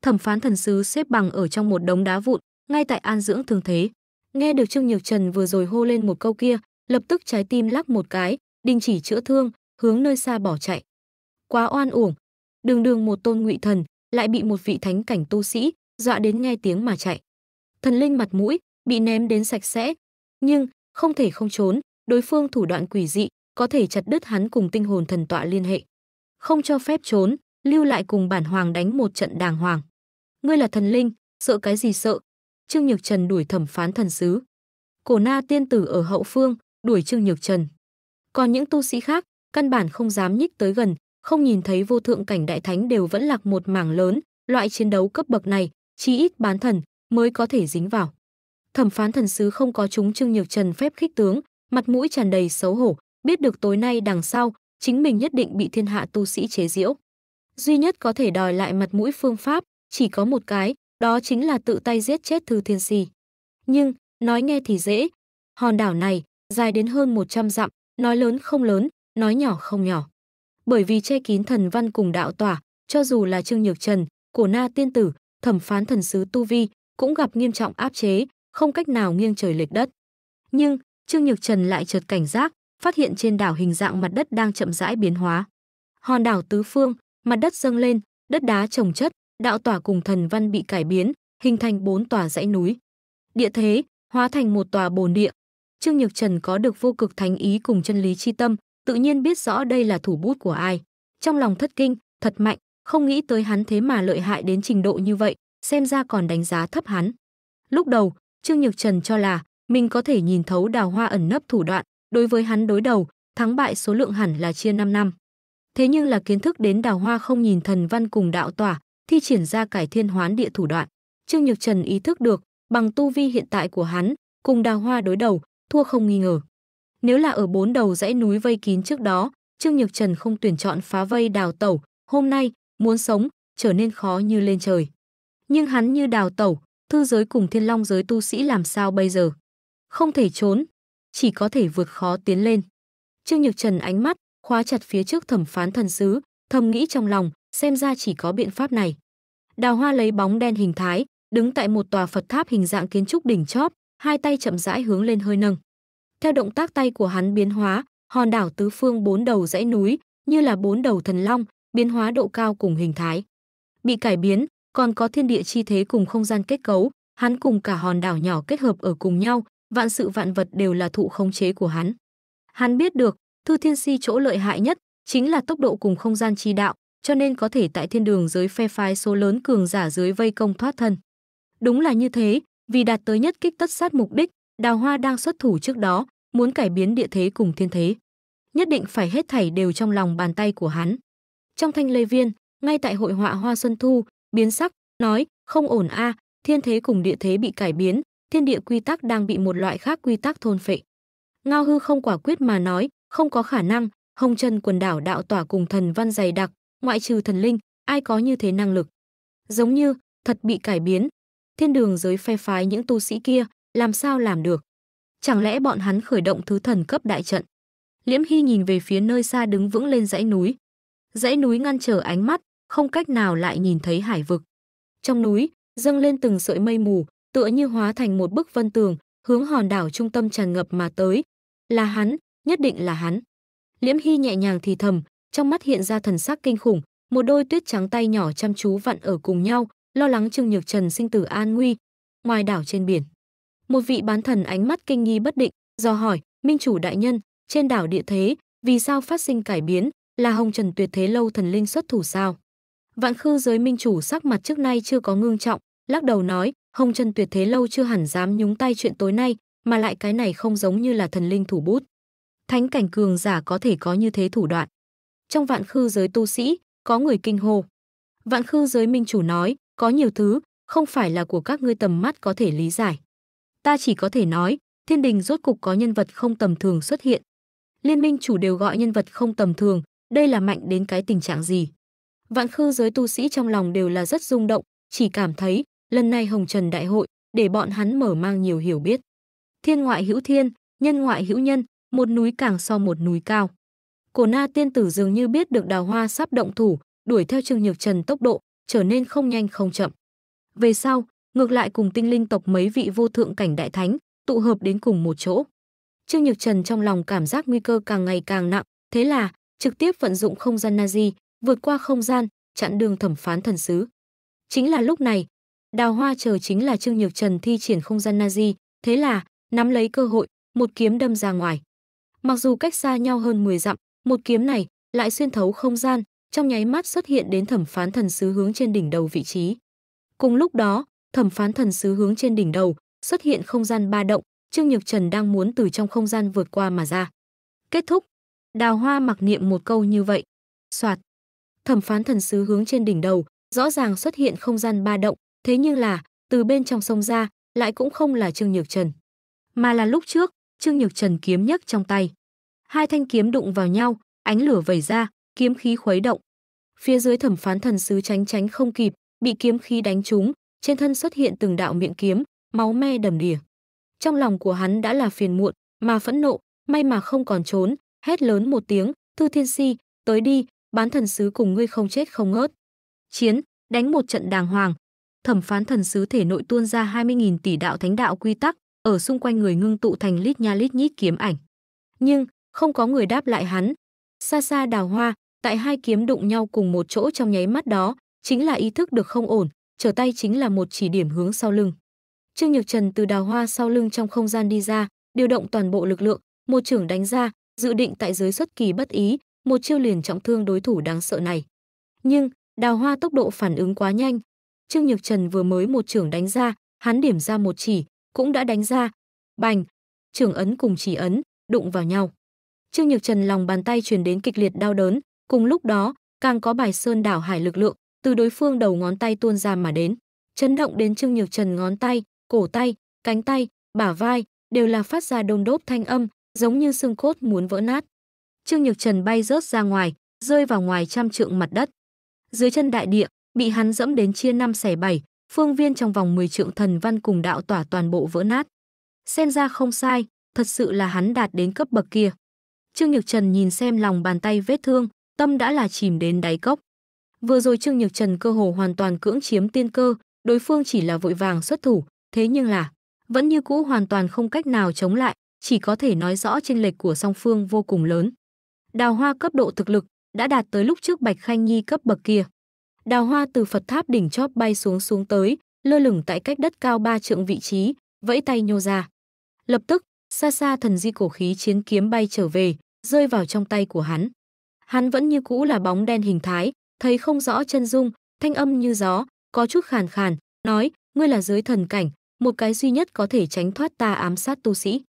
Thẩm phán thần sứ xếp bằng ở trong một đống đá vụn, ngay tại an dưỡng thường thế. Nghe được Trương Nhược Trần vừa rồi hô lên một câu kia, lập tức trái tim lắc một cái, đình chỉ chữa thương, hướng nơi xa bỏ chạy. Quá oan uổng, đường đường một tôn ngụy thần, lại bị một vị thánh cảnh tu sĩ dọa đến nghe tiếng mà chạy thần linh mặt mũi, bị ném đến sạch sẽ. Nhưng, không thể không trốn, đối phương thủ đoạn quỷ dị, có thể chặt đứt hắn cùng tinh hồn thần tọa liên hệ. Không cho phép trốn, lưu lại cùng bản hoàng đánh một trận đàng hoàng. Ngươi là thần linh, sợ cái gì sợ? Trương Nhược Trần đuổi thẩm phán thần sứ. Cổ na tiên tử ở hậu phương, đuổi Trương Nhược Trần. Còn những tu sĩ khác, căn bản không dám nhích tới gần, không nhìn thấy vô thượng cảnh đại thánh đều vẫn lạc một mảng lớn, loại chiến đấu cấp bậc này, chí ít bán thần, mới có thể dính vào. Thẩm phán thần sứ không có chúng Trương Nhược Trần phép khích tướng, mặt mũi tràn đầy xấu hổ, biết được tối nay đằng sau, chính mình nhất định bị thiên hạ tu sĩ chế diễu Duy nhất có thể đòi lại mặt mũi phương pháp, chỉ có một cái, đó chính là tự tay giết chết Thư Thiên Si. Nhưng, nói nghe thì dễ, hòn đảo này dài đến hơn 100 dặm, nói lớn không lớn, nói nhỏ không nhỏ. Bởi vì che kín thần văn cùng đạo tỏa, cho dù là Trương Nhược Trần, cổ na tiên tử, thẩm phán thần sứ Tu Vi, cũng gặp nghiêm trọng áp chế, không cách nào nghiêng trời lệch đất. Nhưng, Trương Nhược Trần lại chợt cảnh giác, phát hiện trên đảo hình dạng mặt đất đang chậm rãi biến hóa. Hòn đảo tứ phương, mặt đất dâng lên, đất đá trồng chất, đạo tỏa cùng thần văn bị cải biến, hình thành bốn tòa dãy núi. Địa thế hóa thành một tòa bồn địa. Trương Nhược Trần có được vô cực thánh ý cùng chân lý chi tâm, tự nhiên biết rõ đây là thủ bút của ai. Trong lòng thất kinh, thật mạnh, không nghĩ tới hắn thế mà lợi hại đến trình độ như vậy, xem ra còn đánh giá thấp hắn. Lúc đầu, Trương Nhược Trần cho là mình có thể nhìn thấu đào hoa ẩn nấp thủ đoạn, đối với hắn đối đầu, thắng bại số lượng hẳn là chia 5 năm. Thế nhưng là kiến thức đến đào hoa không nhìn thần văn cùng đạo tỏa, thi triển ra cải thiên hoán địa thủ đoạn. Trương Nhược Trần ý thức được, bằng tu vi hiện tại của hắn, cùng đào hoa đối đầu, thua không nghi ngờ. Nếu là ở bốn đầu dãy núi vây kín trước đó, Trương Nhược Trần không tuyển chọn phá vây đào tẩu, hôm nay, muốn sống, trở nên khó như lên trời. Nhưng hắn như đào tẩu, thư giới cùng thiên long giới tu sĩ làm sao bây giờ? Không thể trốn, chỉ có thể vượt khó tiến lên. Trương Nhược Trần ánh mắt, khóa chặt phía trước thẩm phán thần sứ, thầm nghĩ trong lòng, xem ra chỉ có biện pháp này. Đào hoa lấy bóng đen hình thái, đứng tại một tòa Phật tháp hình dạng kiến trúc đỉnh chóp, hai tay chậm rãi hướng lên hơi nâng. Theo động tác tay của hắn biến hóa, hòn đảo tứ phương bốn đầu dãy núi, như là bốn đầu thần long, biến hóa độ cao cùng hình thái. Bị cải biến, còn có thiên địa chi thế cùng không gian kết cấu, hắn cùng cả hòn đảo nhỏ kết hợp ở cùng nhau, vạn sự vạn vật đều là thụ khống chế của hắn. Hắn biết được, Thư Thiên Si chỗ lợi hại nhất chính là tốc độ cùng không gian chi đạo, cho nên có thể tại thiên đường dưới phe phái số lớn cường giả dưới vây công thoát thân. Đúng là như thế, vì đạt tới nhất kích tất sát mục đích, Đào Hoa đang xuất thủ trước đó, muốn cải biến địa thế cùng thiên thế. Nhất định phải hết thảy đều trong lòng bàn tay của hắn. Trong thanh lê viên, ngay tại hội họa Hoa Xuân Thu, biến sắc, nói, không ổn a, thiên thế cùng địa thế bị cải biến, thiên địa quy tắc đang bị một loại khác quy tắc thôn phệ. Ngao hư không quả quyết mà nói, không có khả năng, hồng chân quần đảo đạo tỏa cùng thần văn dày đặc, ngoại trừ thần linh, ai có như thế năng lực. Giống như, thật bị cải biến, thiên đường giới phe phái những tu sĩ kia, làm sao làm được. Chẳng lẽ bọn hắn khởi động thứ thần cấp đại trận? Liễm Hy nhìn về phía nơi xa đứng vững lên dãy núi. Dãy núi ngăn trở ánh mắt, không cách nào lại nhìn thấy hải vực. Trong núi, dâng lên từng sợi mây mù, tựa như hóa thành một bức vân tường, hướng hòn đảo trung tâm tràn ngập mà tới. Là hắn, nhất định là hắn. Liễm Hy nhẹ nhàng thì thầm, trong mắt hiện ra thần sắc kinh khủng, một đôi tuyết trắng tay nhỏ chăm chú vặn ở cùng nhau, lo lắng Trương Nhược Trần sinh tử an nguy. Ngoài đảo trên biển, một vị bán thần ánh mắt kinh nghi bất định, do hỏi, "Minh chủ đại nhân, trên đảo địa thế vì sao phát sinh cải biến, là Hồng Trần tuyệt thế lâu thần linh xuất thủ sao?" Vạn Khư giới minh chủ sắc mặt trước nay chưa có ngương trọng, lắc đầu nói, Hồng Trần Tuyệt Thế lâu chưa hẳn dám nhúng tay chuyện tối nay, mà lại cái này không giống như là thần linh thủ bút. Thánh cảnh cường giả có thể có như thế thủ đoạn. Trong Vạn Khư giới tu sĩ, có người kinh hô. Vạn Khư giới minh chủ nói, có nhiều thứ không phải là của các ngươi tầm mắt có thể lý giải. Ta chỉ có thể nói, thiên đình rốt cục có nhân vật không tầm thường xuất hiện. Liên minh chủ đều gọi nhân vật không tầm thường, đây là mạnh đến cái tình trạng gì? Vạn khư giới tu sĩ trong lòng đều là rất rung động, chỉ cảm thấy lần này Hồng Trần Đại hội để bọn hắn mở mang nhiều hiểu biết. Thiên ngoại hữu thiên, nhân ngoại hữu nhân, một núi càng so một núi cao. Cổ na tiên tử dường như biết được đào hoa sắp động thủ, đuổi theo Trương Nhược Trần tốc độ, trở nên không nhanh không chậm. Về sau, ngược lại cùng tinh linh tộc mấy vị vô thượng cảnh đại thánh, tụ hợp đến cùng một chỗ. Trương Nhược Trần trong lòng cảm giác nguy cơ càng ngày càng nặng, thế là trực tiếp vận dụng không gian Nazi, vượt qua không gian, chặn đường thẩm phán thần sứ. Chính là lúc này, đào hoa chờ chính là Trương Nhược Trần thi triển không gian Nazi, thế là, nắm lấy cơ hội, một kiếm đâm ra ngoài. Mặc dù cách xa nhau hơn 10 dặm, một kiếm này lại xuyên thấu không gian, trong nháy mắt xuất hiện đến thẩm phán thần sứ hướng trên đỉnh đầu vị trí. Cùng lúc đó, thẩm phán thần sứ hướng trên đỉnh đầu, xuất hiện không gian ba động, Trương Nhược Trần đang muốn từ trong không gian vượt qua mà ra. Kết thúc. Đào Hoa mặc niệm một câu như vậy. Soạt thẩm phán thần sứ hướng trên đỉnh đầu, rõ ràng xuất hiện không gian ba động, thế nhưng là từ bên trong sông ra, lại cũng không là Trương Nhược Trần, mà là lúc trước, Trương Nhược Trần kiếm nhấc trong tay. Hai thanh kiếm đụng vào nhau, ánh lửa vẩy ra, kiếm khí khuấy động. Phía dưới thẩm phán thần sứ tránh tránh không kịp, bị kiếm khí đánh trúng, trên thân xuất hiện từng đạo miệng kiếm, máu me đầm đìa. Trong lòng của hắn đã là phiền muộn, mà phẫn nộ, may mà không còn trốn, hét lớn một tiếng, "Thư Thiên Si, tới đi, bán thần sứ cùng ngươi không chết không ngớt. Chiến, đánh một trận đàng hoàng. Thẩm phán thần sứ thể nội tuôn ra 20.000 tỷ đạo thánh đạo quy tắc, ở xung quanh người ngưng tụ thành lít nha lít nhít kiếm ảnh. Nhưng, không có người đáp lại hắn. Xa xa đào hoa, tại hai kiếm đụng nhau cùng một chỗ trong nháy mắt đó, chính là ý thức được không ổn, trở tay chính là một chỉ điểm hướng sau lưng. Trương Nhược Trần từ đào hoa sau lưng trong không gian đi ra, điều động toàn bộ lực lượng, một trưởng đánh ra, dự định tại giới xuất kỳ bất ý, một chiêu liền trọng thương đối thủ đáng sợ này. Nhưng, đào hoa tốc độ phản ứng quá nhanh. Trương Nhược Trần vừa mới một trưởng đánh ra, hắn điểm ra một chỉ, cũng đã đánh ra. Bành, trưởng ấn cùng chỉ ấn, đụng vào nhau. Trương Nhược Trần lòng bàn tay truyền đến kịch liệt đau đớn, cùng lúc đó, càng có bài sơn đảo hải lực lượng, từ đối phương đầu ngón tay tuôn ra mà đến. Chấn động đến Trương Nhược Trần ngón tay, cổ tay, cánh tay, bả vai, đều là phát ra đôn đốt thanh âm, giống như xương cốt muốn vỡ nát. Trương Nhược Trần bay rớt ra ngoài, rơi vào ngoài trăm trượng mặt đất. Dưới chân đại địa, bị hắn dẫm đến chia năm xẻ bảy, phương viên trong vòng 10 trượng thần văn cùng đạo tỏa toàn bộ vỡ nát. Xem ra không sai, thật sự là hắn đạt đến cấp bậc kia. Trương Nhược Trần nhìn xem lòng bàn tay vết thương, tâm đã là chìm đến đáy cốc. Vừa rồi Trương Nhược Trần cơ hồ hoàn toàn cưỡng chiếm tiên cơ, đối phương chỉ là vội vàng xuất thủ, thế nhưng là vẫn như cũ hoàn toàn không cách nào chống lại, chỉ có thể nói rõ chênh lệch của song phương vô cùng lớn. Đào Hoa cấp độ thực lực đã đạt tới lúc trước Bạch Khanh Nhi cấp bậc kia. Đào Hoa từ Phật tháp đỉnh chóp bay xuống xuống tới, lơ lửng tại cách đất cao ba trượng vị trí, vẫy tay nhô ra. Lập tức, xa xa thần di cổ khí chiến kiếm bay trở về, rơi vào trong tay của hắn. Hắn vẫn như cũ là bóng đen hình thái, thấy không rõ chân dung, thanh âm như gió, có chút khàn khàn, nói, ngươi là giới thần cảnh, một cái duy nhất có thể tránh thoát ta ám sát tu sĩ.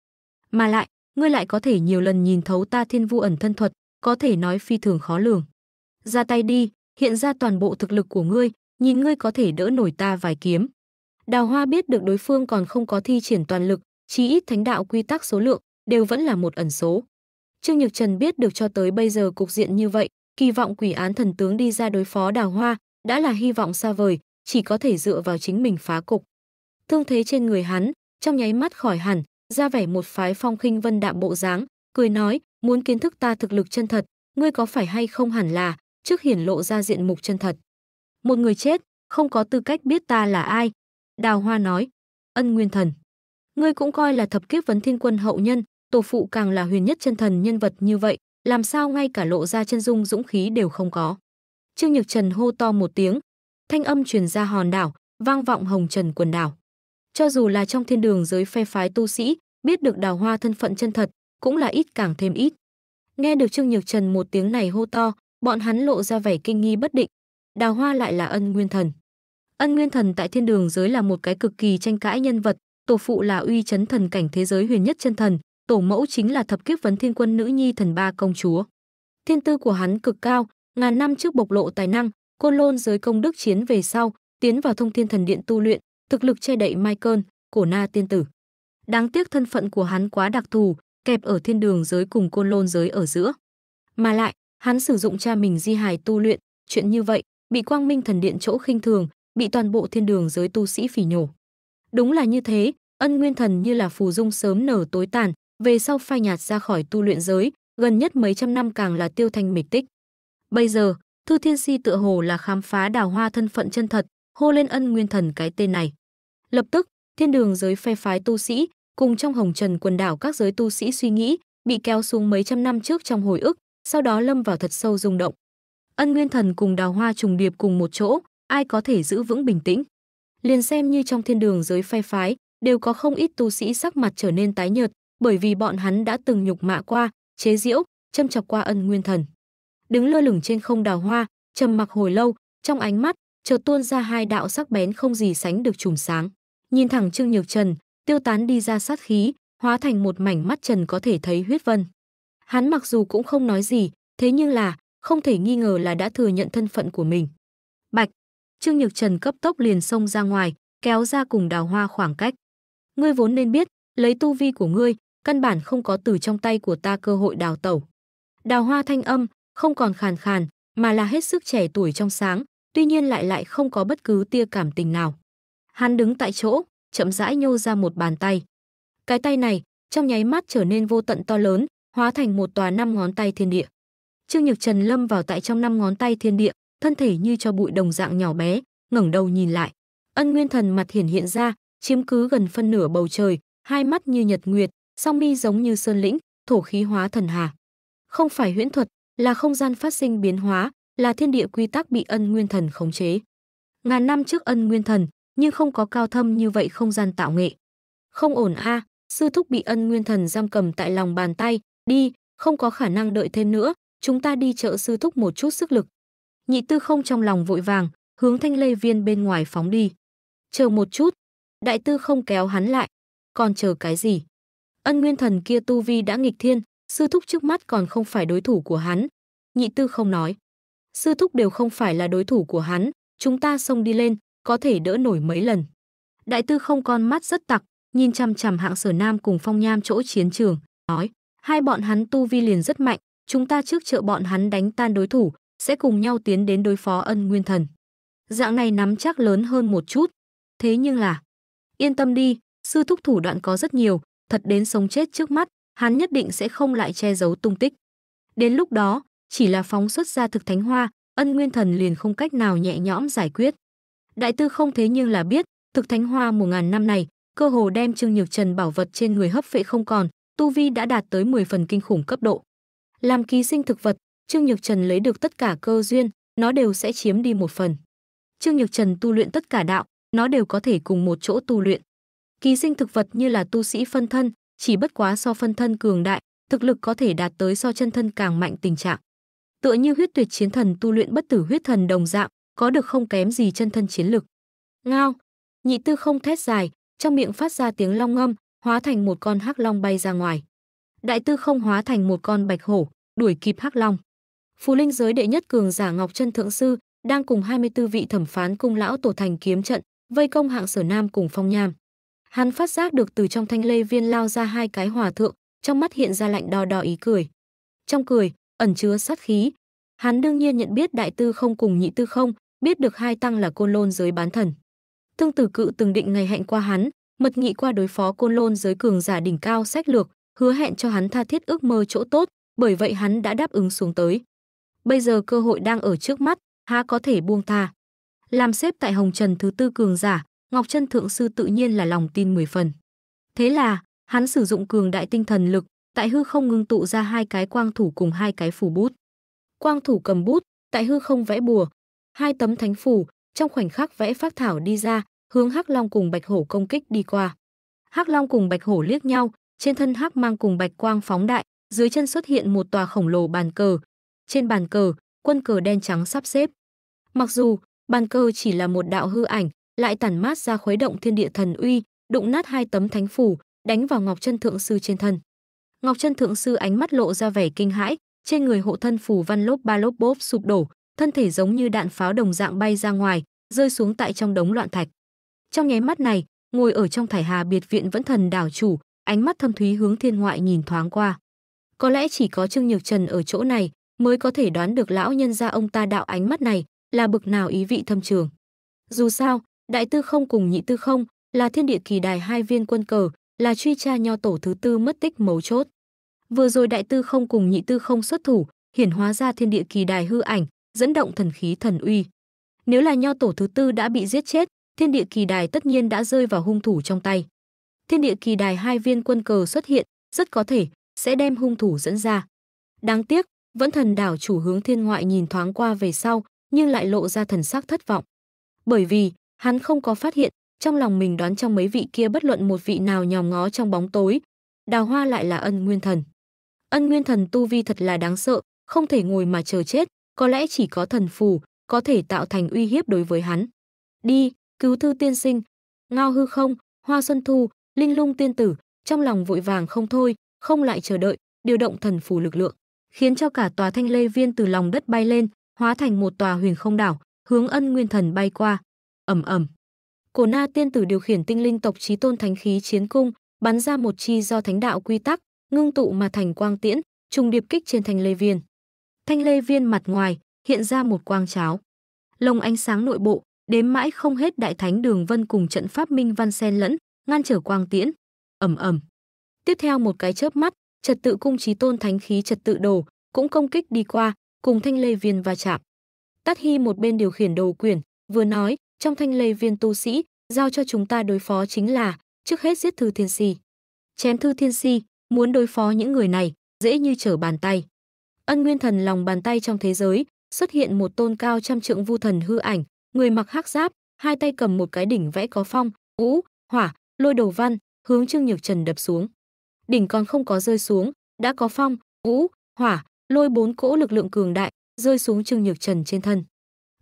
Mà lại, ngươi lại có thể nhiều lần nhìn thấu ta thiên vu ẩn thân thuật, có thể nói phi thường khó lường. Ra tay đi, hiện ra toàn bộ thực lực của ngươi, nhìn ngươi có thể đỡ nổi ta vài kiếm. Đào Hoa biết được đối phương còn không có thi triển toàn lực, chí ít thánh đạo quy tắc số lượng đều vẫn là một ẩn số. Trương Nhược Trần biết được cho tới bây giờ cục diện như vậy, kỳ vọng quỷ án thần tướng đi ra đối phó Đào Hoa đã là hy vọng xa vời, chỉ có thể dựa vào chính mình phá cục. Thương thế trên người hắn trong nháy mắt khỏi hẳn, ra vẻ một phái phong khinh vân đạm bộ dáng, cười nói, muốn kiến thức ta thực lực chân thật, ngươi có phải hay không hẳn là, trước hiển lộ ra diện mục chân thật. Một người chết, không có tư cách biết ta là ai. Đào Hoa nói, ân nguyên thần. Ngươi cũng coi là thập kiếp vấn thiên quân hậu nhân, tổ phụ càng là huyền nhất chân thần nhân vật như vậy, làm sao ngay cả lộ ra chân dung dũng khí đều không có. Trương Nhược Trần hô to một tiếng, thanh âm truyền ra hòn đảo, vang vọng hồng trần quần đảo. Cho dù là trong thiên đường giới phe phái tu sĩ, biết được đào hoa thân phận chân thật, cũng là ít càng thêm ít. Nghe được Trương Nhược Trần một tiếng này hô to, bọn hắn lộ ra vẻ kinh nghi bất định. Đào hoa lại là ân nguyên thần. Ân nguyên thần tại thiên đường giới là một cái cực kỳ tranh cãi nhân vật, tổ phụ là uy chấn thần cảnh thế giới huyền nhất chân thần, tổ mẫu chính là thập kiếp vấn thiên quân nữ nhi thần ba công chúa. Thiên tư của hắn cực cao, ngàn năm trước bộc lộ tài năng, côn lôn giới công đức chiến về sau, tiến vào thông thiên thần điện tu luyện, thực lực che đậy Michael, cổ na tiên tử. Đáng tiếc thân phận của hắn quá đặc thù, kẹp ở thiên đường giới cùng côn lôn giới ở giữa. Mà lại, hắn sử dụng cha mình di hài tu luyện, chuyện như vậy, bị quang minh thần điện chỗ khinh thường, bị toàn bộ thiên đường giới tu sĩ phỉ nhổ. Đúng là như thế, ân nguyên thần như là phù dung sớm nở tối tàn, về sau phai nhạt ra khỏi tu luyện giới, gần nhất mấy trăm năm càng là tiêu thanh mịch tích. Bây giờ, Thư Thiên Si tựa hồ là khám phá đào hoa thân phận chân thật, hô lên ân nguyên thần cái tên này. Lập tức, thiên đường giới phe phái tu sĩ, cùng trong hồng trần quần đảo các giới tu sĩ suy nghĩ, bị kéo xuống mấy trăm năm trước trong hồi ức, sau đó lâm vào thật sâu rung động. Ân Nguyên Thần cùng Đào Hoa trùng điệp cùng một chỗ, ai có thể giữ vững bình tĩnh. Liền xem như trong thiên đường giới phe phái, đều có không ít tu sĩ sắc mặt trở nên tái nhợt, bởi vì bọn hắn đã từng nhục mạ qua, chế diễu châm chọc qua Ân Nguyên Thần. Đứng lơ lửng trên không Đào Hoa, trầm mặc hồi lâu, trong ánh mắt chợt tuôn ra hai đạo sắc bén không gì sánh được trùm sáng nhìn thẳng Trương Nhược Trần, tiêu tán đi ra sát khí, hóa thành một mảnh mắt trần có thể thấy huyết vân. Hắn mặc dù cũng không nói gì, thế nhưng là không thể nghi ngờ là đã thừa nhận thân phận của mình. Bạch, Trương Nhược Trần cấp tốc liền xông ra ngoài, kéo ra cùng Đào Hoa khoảng cách. Ngươi vốn nên biết, lấy tu vi của ngươi, căn bản không có từ trong tay của ta cơ hội đào tẩu. Đào Hoa thanh âm không còn khàn khàn, mà là hết sức trẻ tuổi trong sáng, tuy nhiên lại lại không có bất cứ tia cảm tình nào. Hắn đứng tại chỗ, chậm rãi nhô ra một bàn tay. Cái tay này, trong nháy mắt trở nên vô tận to lớn, hóa thành một tòa năm ngón tay thiên địa. Trương Nhược Trần lâm vào tại trong năm ngón tay thiên địa, thân thể như cho bụi đồng dạng nhỏ bé, ngẩng đầu nhìn lại. Ân Nguyên Thần mặt hiển hiện ra, chiếm cứ gần phân nửa bầu trời, hai mắt như nhật nguyệt, song mi giống như sơn lĩnh, thổ khí hóa thần hà. Không phải huyễn thuật, là không gian phát sinh biến hóa, là thiên địa quy tắc bị Ân Nguyên Thần khống chế. Ngàn năm trước Ân Nguyên Thần, nhưng không có cao thâm như vậy không gian tạo nghệ. Không ổn a, sư thúc bị ân nguyên thần giam cầm tại lòng bàn tay, đi, không có khả năng đợi thêm nữa, chúng ta đi chợ sư thúc một chút sức lực. Nhị tư không trong lòng vội vàng, hướng thanh lê viên bên ngoài phóng đi. Chờ một chút, đại tư không kéo hắn lại, còn chờ cái gì? Ân nguyên thần kia tu vi đã nghịch thiên, sư thúc trước mắt còn không phải đối thủ của hắn. Nhị tư không nói. Sư thúc đều không phải là đối thủ của hắn, chúng ta xông đi lên, có thể đỡ nổi mấy lần. Đại tư không con mắt rất tặc, nhìn chăm chằm hạng sở nam cùng phong nham chỗ chiến trường, nói, hai bọn hắn tu vi liền rất mạnh, chúng ta trước trợ bọn hắn đánh tan đối thủ, sẽ cùng nhau tiến đến đối phó ân nguyên thần. Dạng này nắm chắc lớn hơn một chút, thế nhưng là, yên tâm đi, sư thúc thủ đoạn có rất nhiều, thật đến sống chết trước mắt, hắn nhất định sẽ không lại che giấu tung tích. Đến lúc đó, chỉ là phóng xuất ra thực thánh hoa, ân nguyên thần liền không cách nào nhẹ nhõm giải quyết. Đại tư không thế nhưng là biết, thực thánh hoa một ngàn năm này, cơ hồ đem Trương Nhược Trần bảo vật trên người hấp phệ không còn, tu vi đã đạt tới 10 phần kinh khủng cấp độ. Làm ký sinh thực vật, Trương Nhược Trần lấy được tất cả cơ duyên, nó đều sẽ chiếm đi một phần. Trương Nhược Trần tu luyện tất cả đạo, nó đều có thể cùng một chỗ tu luyện. Ký sinh thực vật như là tu sĩ phân thân, chỉ bất quá so phân thân cường đại, thực lực có thể đạt tới so chân thân càng mạnh tình trạng. Tựa như huyết tuyệt chiến thần tu luyện bất tử huyết thần đồng dạng, có được không kém gì chân thân chiến lực. Ngao, nhị tư không thét dài, trong miệng phát ra tiếng long ngâm, hóa thành một con hắc long bay ra ngoài. Đại tư không hóa thành một con bạch hổ, đuổi kịp hắc long. Phù linh giới đệ nhất cường giả Ngọc Chân thượng sư đang cùng 24 vị thẩm phán cung lão tổ thành kiếm trận, vây công hạng Sở Nam cùng Phong Nham. Hắn phát giác được từ trong thanh lê viên lao ra hai cái hòa thượng, trong mắt hiện ra lạnh đo đo ý cười. Trong cười, ẩn chứa sát khí. Hắn đương nhiên nhận biết đại tư không cùng nhị tư không, biết được hai tăng là côn lôn giới bán thần. Thương tử cự từng định ngày hẹn qua hắn, mật nghị qua đối phó côn lôn giới cường giả đỉnh cao sách lược, hứa hẹn cho hắn tha thiết ước mơ chỗ tốt, bởi vậy hắn đã đáp ứng xuống tới. Bây giờ cơ hội đang ở trước mắt, há có thể buông tha. Làm xếp tại Hồng Trần thứ tư cường giả, Ngọc Chân Thượng Sư tự nhiên là lòng tin mười phần. Thế là, hắn sử dụng cường đại tinh thần lực, tại hư không ngưng tụ ra hai cái quang thủ cùng hai cái phủ bút. Quang thủ cầm bút, tại hư không vẽ bùa, Hai tấm thánh phủ trong khoảnh khắc vẽ phác thảo đi ra, hướng Hắc Long cùng Bạch Hổ công kích đi qua. Hắc Long cùng Bạch Hổ liếc nhau, trên thân hắc mang cùng bạch quang phóng đại, dưới chân xuất hiện một tòa khổng lồ bàn cờ. Trên bàn cờ, quân cờ đen trắng sắp xếp. Mặc dù bàn cờ chỉ là một đạo hư ảnh, lại tản mát ra khuấy động thiên địa thần uy, đụng nát hai tấm thánh phủ, đánh vào Ngọc Chân Thượng sư trên thân. Ngọc Chân Thượng sư ánh mắt lộ ra vẻ kinh hãi, trên người hộ thân phù văn lốp ba lốp bốp sụp đổ, thân thể giống như đạn pháo đồng dạng bay ra ngoài, rơi xuống tại trong đống loạn thạch. Trong nháy mắt này, ngồi ở trong thải hà biệt viện vẫn thần đảo chủ, ánh mắt thâm thúy hướng thiên ngoại nhìn thoáng qua. Có lẽ chỉ có Trương Nhược Trần ở chỗ này mới có thể đoán được lão nhân gia ông ta đạo ánh mắt này là bực nào ý vị thâm trường. Dù sao, đại tư không cùng nhị tư không là thiên địa kỳ đài hai viên quân cờ, là truy tra nho tổ thứ tư mất tích mấu chốt. Vừa rồi đại tư không cùng nhị tư không xuất thủ, hiển hóa ra thiên địa kỳ đài hư ảnh, dẫn động thần khí thần uy. Nếu là nho tổ thứ tư đã bị giết chết, thiên địa kỳ đài tất nhiên đã rơi vào hung thủ trong tay. Thiên địa kỳ đài hai viên quân cờ xuất hiện, rất có thể sẽ đem hung thủ dẫn ra. Đáng tiếc, vẫn thần đảo chủ hướng thiên ngoại nhìn thoáng qua về sau, nhưng lại lộ ra thần sắc thất vọng. Bởi vì, hắn không có phát hiện, trong lòng mình đoán trong mấy vị kia bất luận một vị nào nhòm ngó trong bóng tối. Đào hoa lại là ân nguyên thần. Ân nguyên thần tu vi thật là đáng sợ, không thể ngồi mà chờ chết, có lẽ chỉ có thần phù có thể tạo thành uy hiếp đối với hắn. Đi, cứu thư tiên sinh, ngao hư không, hoa xuân thu, linh lung tiên tử, trong lòng vội vàng không thôi, không lại chờ đợi, điều động thần phù lực lượng, khiến cho cả tòa thanh lê viên từ lòng đất bay lên, hóa thành một tòa huyền không đảo, hướng ân nguyên thần bay qua. ầm ầm, cổ na tiên tử điều khiển tinh linh tộc trí tôn thánh khí chiến cung, bắn ra một chi do thánh đạo quy tắc ngưng tụ mà thành quang tiễn, trùng điệp kích trên thanh lê viên. Thanh lê viên mặt ngoài hiện ra một quang cháo. Lồng ánh sáng nội bộ, đếm mãi không hết đại thánh đường vân cùng trận pháp minh văn sen lẫn, ngăn trở quang tiễn. Ầm ầm. Tiếp theo một cái chớp mắt, trật tự cung trí tôn thánh khí trật tự đồ cũng công kích đi qua, cùng thanh lê viên va chạm. Tát Hi một bên điều khiển đầu quyển, vừa nói, trong thanh lê viên tu sĩ, giao cho chúng ta đối phó chính là, trước hết giết thư thiên si. Chém thư thiên si, muốn đối phó những người này, dễ như trở bàn tay. Ân Nguyên Thần lòng bàn tay trong thế giới, xuất hiện một tôn cao trăm trượng vu thần hư ảnh, người mặc hắc giáp, hai tay cầm một cái đỉnh vẽ có phong, vũ hỏa, lôi đầu văn, hướng Trương Nhược Trần đập xuống. Đỉnh còn không có rơi xuống, đã có phong, vũ hỏa, lôi bốn cỗ lực lượng cường đại rơi xuống Trương Nhược Trần trên thân.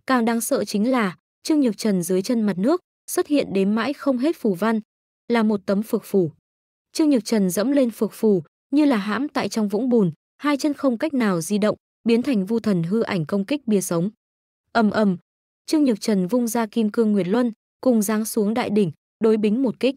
Càng đáng sợ chính là, Trương Nhược Trần dưới chân mặt nước xuất hiện đến mãi không hết phù văn, là một tấm phược phù. Trương Nhược Trần dẫm lên phược phù, như là hãm tại trong vũng bùn, hai chân không cách nào di động, biến thành vu thần hư ảnh công kích bia sống. Ầm ầm, Trương Nhược Trần vung ra Kim Cương Nguyệt Luân, cùng giáng xuống đại đỉnh, đối bính một kích.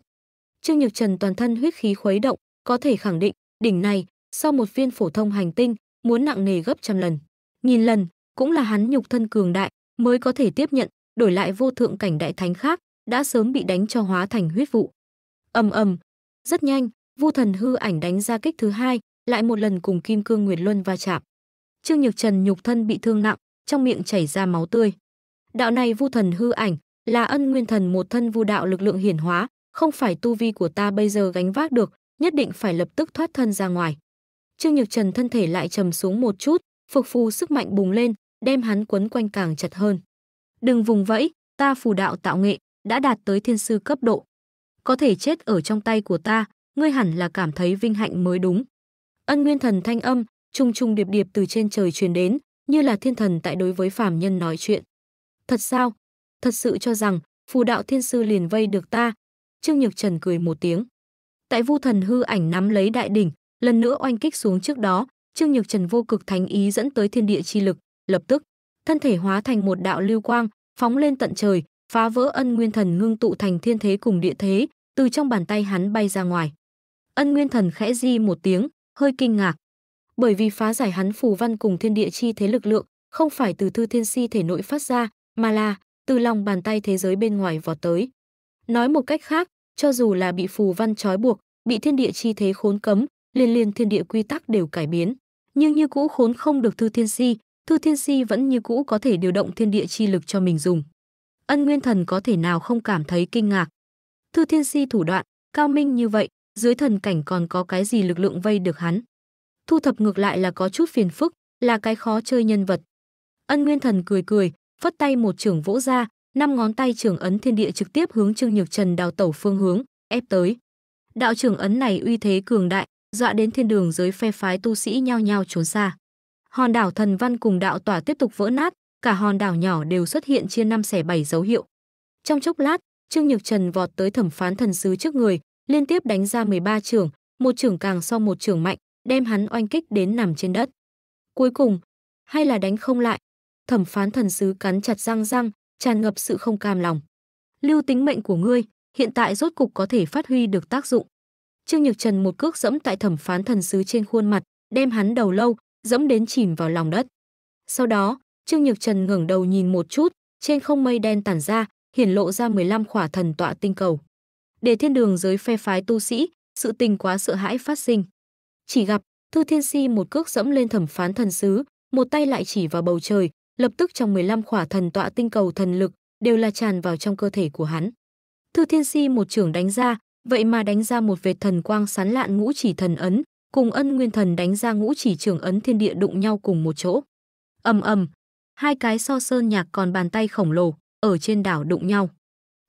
Trương Nhược Trần toàn thân huyết khí khuấy động, có thể khẳng định, đỉnh này, sau một viên phổ thông hành tinh, muốn nặng nề gấp trăm lần, nghìn lần, cũng là hắn nhục thân cường đại mới có thể tiếp nhận, đổi lại vô thượng cảnh đại thánh khác, đã sớm bị đánh cho hóa thành huyết vụ. Ầm ầm, rất nhanh, Vu Thần hư ảnh đánh ra kích thứ hai, lại một lần cùng Kim Cương Nguyệt Luân va chạm. Trương Nhược Trần nhục thân bị thương nặng, trong miệng chảy ra máu tươi. Đạo này vu thần hư ảnh, là ân nguyên thần một thân vu đạo lực lượng hiển hóa, không phải tu vi của ta bây giờ gánh vác được, nhất định phải lập tức thoát thân ra ngoài. Trương Nhược Trần thân thể lại trầm xuống một chút, phục phù sức mạnh bùng lên, đem hắn quấn quanh càng chặt hơn. Đừng vùng vẫy, ta phù đạo tạo nghệ, đã đạt tới thiên sư cấp độ. Có thể chết ở trong tay của ta, ngươi hẳn là cảm thấy vinh hạnh mới đúng ân nguyên thần thanh âm trùng trùng điệp điệp từ trên trời truyền đến như là thiên thần tại đối với phàm nhân nói chuyện thật sao thật sự cho rằng phù đạo thiên sư liền vây được ta trương nhược trần cười một tiếng tại vu thần hư ảnh nắm lấy đại đỉnh lần nữa oanh kích xuống trước đó trương nhược trần vô cực thánh ý dẫn tới thiên địa chi lực lập tức thân thể hóa thành một đạo lưu quang phóng lên tận trời phá vỡ ân nguyên thần ngưng tụ thành thiên thế cùng địa thế từ trong bàn tay hắn bay ra ngoài ân nguyên thần khẽ di một tiếng hơi kinh ngạc. Bởi vì phá giải hắn phù văn cùng thiên địa chi thế lực lượng, không phải từ thư thiên si thể nội phát ra, mà là từ lòng bàn tay thế giới bên ngoài vọt tới. Nói một cách khác, cho dù là bị phù văn trói buộc, bị thiên địa chi thế khốn cấm, liên liên thiên địa quy tắc đều cải biến, nhưng như cũ khốn không được thư thiên si, thư thiên si vẫn như cũ có thể điều động thiên địa chi lực cho mình dùng. Ân Nguyên Thần có thể nào không cảm thấy kinh ngạc? Thư thiên si thủ đoạn cao minh như vậy, dưới thần cảnh còn có cái gì lực lượng vây được hắn. Thu thập ngược lại là có chút phiền phức, là cái khó chơi nhân vật. Ân Nguyên Thần cười cười, phất tay một trưởng vỗ ra, năm ngón tay trưởng ấn thiên địa trực tiếp hướng Trương Nhược Trần đào tẩu phương hướng, ép tới. Đạo trưởng ấn này uy thế cường đại, dọa đến thiên đường dưới phe phái tu sĩ nhao nhao trốn xa. Hòn đảo thần văn cùng đạo tỏa tiếp tục vỡ nát, cả hòn đảo nhỏ đều xuất hiện chia năm xẻ bảy dấu hiệu. Trong chốc lát, Trương Nhược Trần vọt tới thẩm phán thần sứ trước người, liên tiếp đánh ra 13 trưởng, một trưởng càng sau một trưởng mạnh, đem hắn oanh kích đến nằm trên đất. Cuối cùng, hay là đánh không lại, thẩm phán thần sứ cắn chặt răng răng, tràn ngập sự không cam lòng. Lưu tính mệnh của ngươi, hiện tại rốt cục có thể phát huy được tác dụng. Trương Nhược Trần một cước dẫm tại thẩm phán thần sứ trên khuôn mặt, đem hắn đầu lâu, dẫm đến chìm vào lòng đất. Sau đó, Trương Nhược Trần ngẩng đầu nhìn một chút, trên không mây đen tản ra, hiển lộ ra 15 khỏa thần tọa tinh cầu để thiên đường giới phe phái tu sĩ, sự tình quá sợ hãi phát sinh. Chỉ gặp, Thư Thiên Si một cước dẫm lên thẩm phán thần sứ, một tay lại chỉ vào bầu trời, lập tức trong 15 khỏa thần tọa tinh cầu thần lực đều là tràn vào trong cơ thể của hắn. Thư Thiên Si một trưởng đánh ra, vậy mà đánh ra một vệt thần quang sán lạn ngũ chỉ thần ấn, cùng ân nguyên thần đánh ra ngũ chỉ trưởng ấn thiên địa đụng nhau cùng một chỗ. Ầm ầm, hai cái so sơn nhạc còn bàn tay khổng lồ ở trên đảo đụng nhau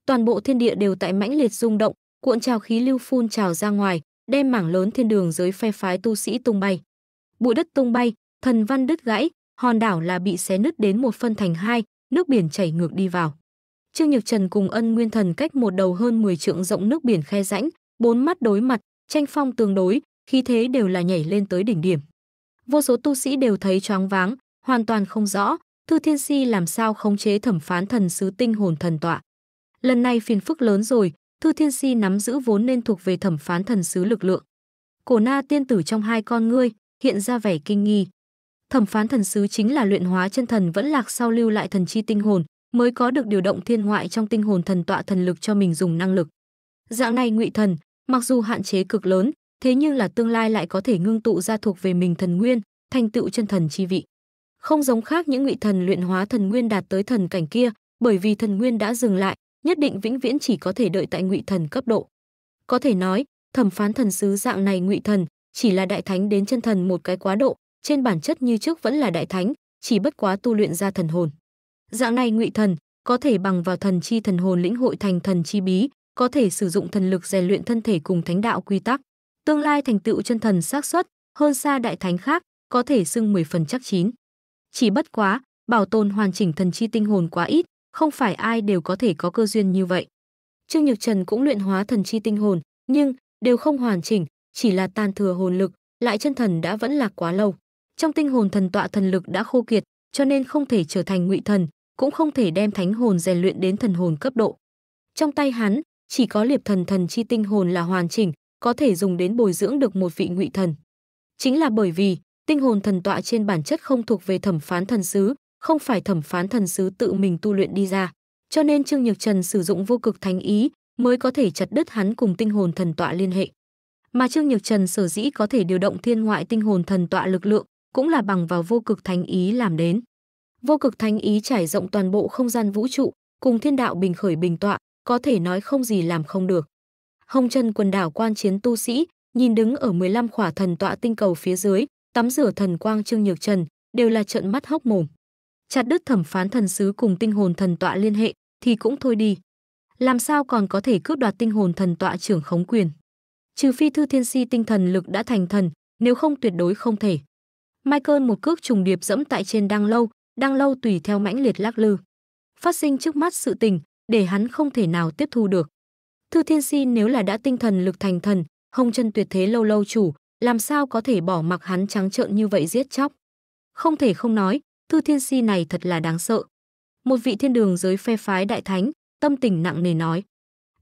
toàn bộ thiên địa đều tại mãnh liệt rung động, cuộn trào khí lưu phun trào ra ngoài, đem mảng lớn thiên đường dưới phe phái tu sĩ tung bay. Bụi đất tung bay, thần văn đứt gãy, hòn đảo là bị xé nứt đến một phân thành hai, nước biển chảy ngược đi vào. Trương Nhược Trần cùng Ân Nguyên Thần cách một đầu hơn 10 trượng rộng nước biển khe rãnh, bốn mắt đối mặt, tranh phong tương đối, khí thế đều là nhảy lên tới đỉnh điểm. Vô số tu sĩ đều thấy choáng váng, hoàn toàn không rõ, Thư Thiên Si làm sao khống chế thẩm phán thần sứ tinh hồn thần tọa. Lần này phiền phức lớn rồi, Thư Thiên Si nắm giữ vốn nên thuộc về thẩm phán thần sứ lực lượng. Cổ na tiên tử trong hai con ngươi, hiện ra vẻ kinh nghi. Thẩm phán thần sứ chính là luyện hóa chân thần vẫn lạc sau lưu lại thần chi tinh hồn, mới có được điều động thiên ngoại trong tinh hồn thần tọa thần lực cho mình dùng năng lực. Dạng này ngụy thần, mặc dù hạn chế cực lớn, thế nhưng là tương lai lại có thể ngưng tụ ra thuộc về mình thần nguyên, thành tựu chân thần chi vị. Không giống khác những ngụy thần luyện hóa thần nguyên đạt tới thần cảnh kia, bởi vì thần nguyên đã dừng lại, nhất định vĩnh viễn chỉ có thể đợi tại ngụy thần cấp độ. Có thể nói, thẩm phán thần sứ dạng này ngụy thần chỉ là đại thánh đến chân thần một cái quá độ, trên bản chất như trước vẫn là đại thánh, chỉ bất quá tu luyện ra thần hồn. Dạng này ngụy thần có thể bằng vào thần chi thần hồn lĩnh hội thành thần chi bí, có thể sử dụng thần lực rèn luyện thân thể cùng thánh đạo quy tắc. Tương lai thành tựu chân thần xác suất hơn xa đại thánh khác, có thể xưng 10 phần chắc chín. Chỉ bất quá, bảo tồn hoàn chỉnh thần chi tinh hồn quá ít, không phải ai đều có thể có cơ duyên như vậy. Trương Nhược Trần cũng luyện hóa thần chi tinh hồn, nhưng đều không hoàn chỉnh, chỉ là tàn thừa hồn lực, lại chân thần đã vẫn lạc quá lâu. Trong tinh hồn thần tọa thần lực đã khô kiệt, cho nên không thể trở thành ngụy thần, cũng không thể đem thánh hồn rèn luyện đến thần hồn cấp độ. Trong tay hắn, chỉ có Liệp Thần thần chi tinh hồn là hoàn chỉnh, có thể dùng đến bồi dưỡng được một vị ngụy thần. Chính là bởi vì tinh hồn thần tọa trên bản chất không thuộc về thẩm phán thần sứ, không phải thẩm phán thần sứ tự mình tu luyện đi ra. Cho nên Trương Nhược Trần sử dụng vô cực thánh ý mới có thể chặt đứt hắn cùng tinh hồn thần tọa liên hệ. Mà Trương Nhược Trần sở dĩ có thể điều động thiên ngoại tinh hồn thần tọa lực lượng cũng là bằng vào vô cực thánh ý làm đến. Vô cực thánh ý trải rộng toàn bộ không gian vũ trụ, cùng thiên đạo bình khởi bình tọa, có thể nói không gì làm không được. Hồng Trần quần đảo quan chiến tu sĩ, nhìn đứng ở 15 khỏa thần tọa tinh cầu phía dưới, tắm rửa thần quang Trương Nhược Trần, đều là trận mắt hốc mồm chặt đứt thẩm phán thần sứ cùng tinh hồn thần tọa liên hệ thì cũng thôi đi. Làm sao còn có thể cướp đoạt tinh hồn thần tọa trưởng khống quyền? Trừ phi thư thiên si tinh thần lực đã thành thần, nếu không tuyệt đối không thể. Michael một cước trùng điệp dẫm tại trên đang lâu, đang lâu tùy theo mãnh liệt lắc lư. Phát sinh trước mắt sự tình, để hắn không thể nào tiếp thu được. Thư thiên si nếu là đã tinh thần lực thành thần, hồng chân tuyệt thế lâu lâu chủ, làm sao có thể bỏ mặc hắn trắng trợn như vậy giết chóc. Không thể không nói, Thư Thiên Si này thật là đáng sợ. Một vị thiên đường giới phe phái đại thánh, tâm tình nặng nề nói.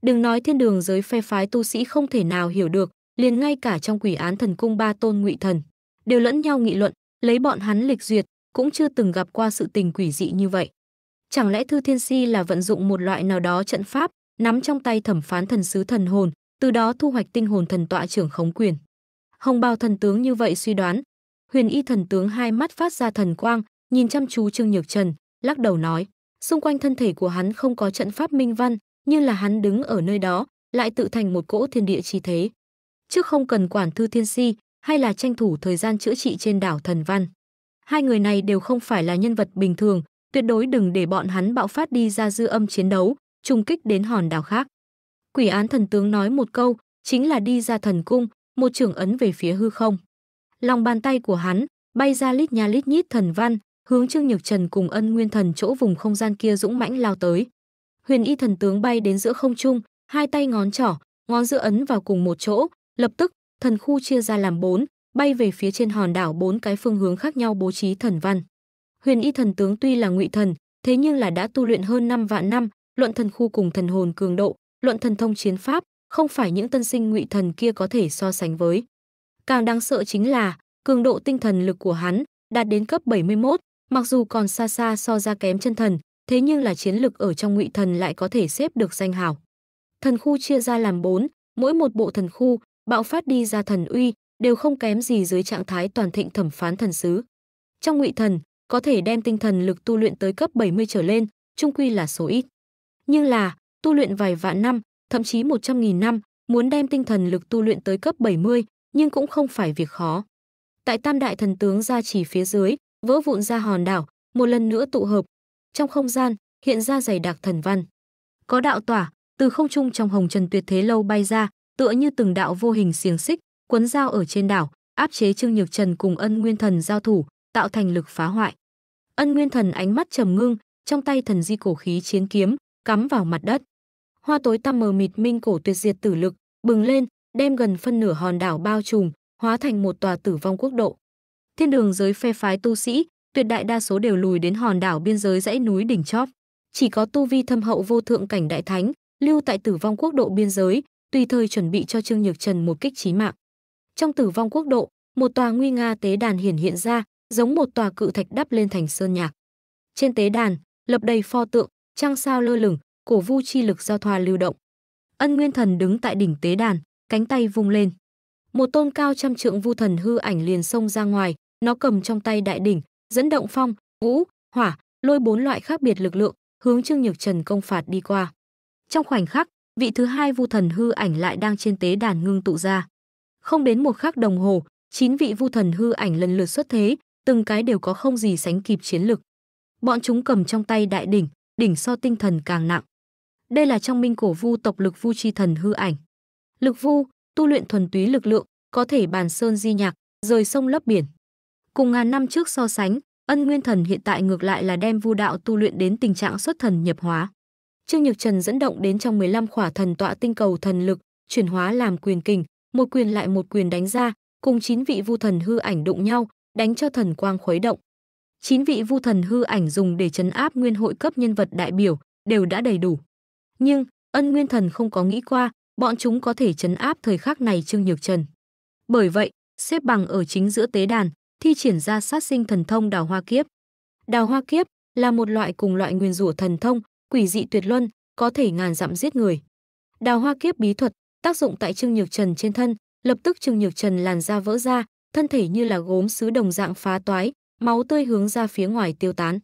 Đừng nói thiên đường giới phe phái tu sĩ không thể nào hiểu được, liền ngay cả trong quỷ án thần cung ba tôn ngụy thần, đều lẫn nhau nghị luận, lấy bọn hắn lịch duyệt, cũng chưa từng gặp qua sự tình quỷ dị như vậy. Chẳng lẽ Thư Thiên Si là vận dụng một loại nào đó trận pháp, nắm trong tay thẩm phán thần sứ thần hồn, từ đó thu hoạch tinh hồn thần tọa trưởng khống quyền. Hồng bào thần tướng như vậy suy đoán, huyền y thần tướng hai mắt phát ra thần quang, nhìn chăm chú Trương Nhược Trần, lắc đầu nói, xung quanh thân thể của hắn không có trận pháp minh văn, nhưng là hắn đứng ở nơi đó, lại tự thành một cỗ thiên địa chi thế. Trước không cần quản thư thiên si, hay là tranh thủ thời gian chữa trị trên đảo thần văn. Hai người này đều không phải là nhân vật bình thường, tuyệt đối đừng để bọn hắn bạo phát đi ra dư âm chiến đấu, trùng kích đến hòn đảo khác. Quỷ án thần tướng nói một câu, chính là đi ra thần cung, một trưởng ấn về phía hư không. Lòng bàn tay của hắn bay ra lít nha lít nhít thần văn, hướng Trương Nhược Trần cùng Ân Nguyên Thần chỗ vùng không gian kia dũng mãnh lao tới. Huyền Y thần tướng bay đến giữa không trung, hai tay ngón trỏ, ngón giữa ấn vào cùng một chỗ, lập tức, thần khu chia ra làm bốn, bay về phía trên hòn đảo bốn cái phương hướng khác nhau bố trí thần văn. Huyền Y thần tướng tuy là ngụy thần, thế nhưng là đã tu luyện hơn năm vạn năm, luận thần khu cùng thần hồn cường độ, luận thần thông chiến pháp, không phải những tân sinh ngụy thần kia có thể so sánh với. Càng đáng sợ chính là, cường độ tinh thần lực của hắn đạt đến cấp 71, Mặc dù còn xa xa so ra kém chân thần, thế nhưng là chiến lực ở trong ngụy thần lại có thể xếp được danh hào. Thần khu chia ra làm bốn, mỗi một bộ thần khu, bạo phát đi ra thần uy, đều không kém gì dưới trạng thái toàn thịnh thẩm phán thần sứ. Trong ngụy thần, có thể đem tinh thần lực tu luyện tới cấp 70 trở lên, trung quy là số ít. Nhưng là, tu luyện vài vạn năm, thậm chí 100.000 năm, muốn đem tinh thần lực tu luyện tới cấp 70, nhưng cũng không phải việc khó. Tại tam đại thần tướng gia chỉ phía dưới, vỡ vụn ra hòn đảo, một lần nữa tụ hợp. Trong không gian, hiện ra dày đặc thần văn. Có đạo tỏa, từ không trung trong hồng trần tuyệt thế lâu bay ra, tựa như từng đạo vô hình xiềng xích, quấn dao ở trên đảo, áp chế Trương Nhược Trần cùng Ân Nguyên Thần giao thủ, tạo thành lực phá hoại. Ân Nguyên Thần ánh mắt trầm ngưng, trong tay thần di cổ khí chiến kiếm, cắm vào mặt đất. Hoa tối tăm mờ mịt minh cổ tuyệt diệt tử lực, bừng lên, đem gần phân nửa hòn đảo bao trùm, hóa thành một tòa tử vong quốc độ thiên đường giới phe phái tu sĩ, tuyệt đại đa số đều lùi đến hòn đảo biên giới dãy núi đỉnh chóp. Chỉ có tu vi thâm hậu vô thượng cảnh đại thánh, lưu tại Tử vong quốc độ biên giới, tùy thời chuẩn bị cho Trương Nhược Trần một kích trí mạng. Trong Tử vong quốc độ, một tòa nguy nga tế đàn hiển hiện ra, giống một tòa cự thạch đắp lên thành sơn nhạc. Trên tế đàn, lập đầy pho tượng, trăng sao lơ lửng, cổ vu chi lực giao thoa lưu động. Ân Nguyên Thần đứng tại đỉnh tế đàn, cánh tay vung lên. Một tôn cao trăm trượng vu thần hư ảnh liền xông ra ngoài, nó cầm trong tay đại đỉnh, dẫn động phong, vũ, hỏa, lôi bốn loại khác biệt lực lượng, hướng Trương Nhược Trần công phạt đi qua. Trong khoảnh khắc, vị thứ hai vu thần hư ảnh lại đang trên tế đàn ngưng tụ ra. Không đến một khắc đồng hồ, chín vị vu thần hư ảnh lần lượt xuất thế, từng cái đều có không gì sánh kịp chiến lực. Bọn chúng cầm trong tay đại đỉnh, đỉnh so tinh thần càng nặng. Đây là trong minh cổ vu tộc lực vu chi thần hư ảnh. Lực vu, tu luyện thuần túy lực lượng, có thể bàn sơn di nhạc, rời sông lấp biển. Cùng ngàn năm trước so sánh, Ân Nguyên Thần hiện tại ngược lại là đem vu đạo tu luyện đến tình trạng xuất thần nhập hóa. Trương Nhược Trần dẫn động đến trong 15 khỏa thần tọa tinh cầu thần lực, chuyển hóa làm quyền kình, một quyền lại một quyền đánh ra, cùng chín vị vu thần hư ảnh đụng nhau, đánh cho thần quang khuấy động. Chín vị vu thần hư ảnh dùng để chấn áp nguyên hội cấp nhân vật đại biểu đều đã đầy đủ. Nhưng, Ân Nguyên Thần không có nghĩ qua, bọn chúng có thể chấn áp thời khắc này Trương Nhược Trần. Bởi vậy, xếp bằng ở chính giữa tế đàn, thi triển ra sát sinh thần thông đào hoa kiếp. Đào hoa kiếp là một loại cùng loại nguyên rủa thần thông, quỷ dị tuyệt luân, có thể ngàn dặm giết người. Đào hoa kiếp bí thuật tác dụng tại Trương Nhược Trần trên thân, lập tức Trương Nhược Trần làn da vỡ ra, thân thể như là gốm sứ đồng dạng phá toái, máu tươi hướng ra phía ngoài tiêu tán.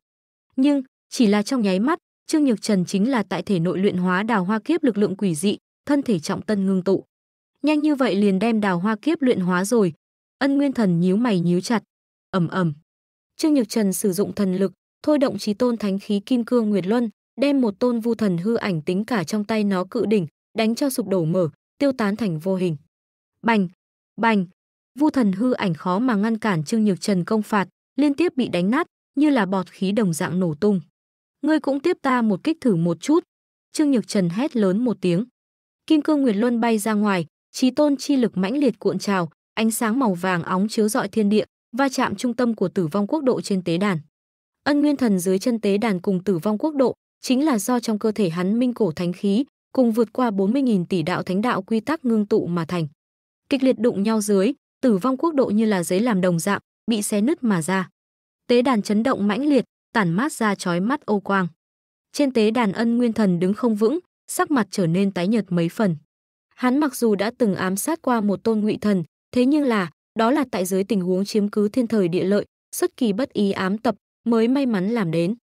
Nhưng chỉ là trong nháy mắt, Trương Nhược Trần chính là tại thể nội luyện hóa đào hoa kiếp lực lượng quỷ dị, thân thể trọng tân ngưng tụ. Nhanh như vậy liền đem đào hoa kiếp luyện hóa rồi, Ân Nguyên Thần nhíu mày nhíu chặt. Ầm ầm. Trương Nhược Trần sử dụng thần lực, thôi động chí tôn thánh khí Kim Cương Nguyệt Luân, đem một tôn vu thần hư ảnh tính cả trong tay nó cự đỉnh, đánh cho sụp đổ mở, tiêu tán thành vô hình. Bành, bành. Vu thần hư ảnh khó mà ngăn cản Trương Nhược Trần công phạt, liên tiếp bị đánh nát, như là bọt khí đồng dạng nổ tung. Ngươi cũng tiếp ta một kích thử một chút. Trương Nhược Trần hét lớn một tiếng. Kim Cương Nguyệt Luân bay ra ngoài, chí tôn chi lực mãnh liệt cuộn trào, ánh sáng màu vàng óng chiếu rọi thiên địa, va chạm trung tâm của Tử vong quốc độ trên tế đàn. Ân Nguyên Thần dưới chân tế đàn cùng Tử vong quốc độ chính là do trong cơ thể hắn minh cổ thánh khí cùng vượt qua 40.000 tỷ đạo thánh đạo quy tắc ngưng tụ mà thành. Kịch liệt đụng nhau dưới, Tử vong quốc độ như là giấy làm đồng dạng, bị xé nứt mà ra. Tế đàn chấn động mãnh liệt, tản mát ra chói mắt ô quang. Trên tế đàn Ân Nguyên Thần đứng không vững, sắc mặt trở nên tái nhợt mấy phần. Hắn mặc dù đã từng ám sát qua một tôn ngụy thần, Thế nhưng là, đó là tại dưới tình huống chiếm cứ thiên thời địa lợi, xuất kỳ bất ý ám tập mới may mắn làm đến.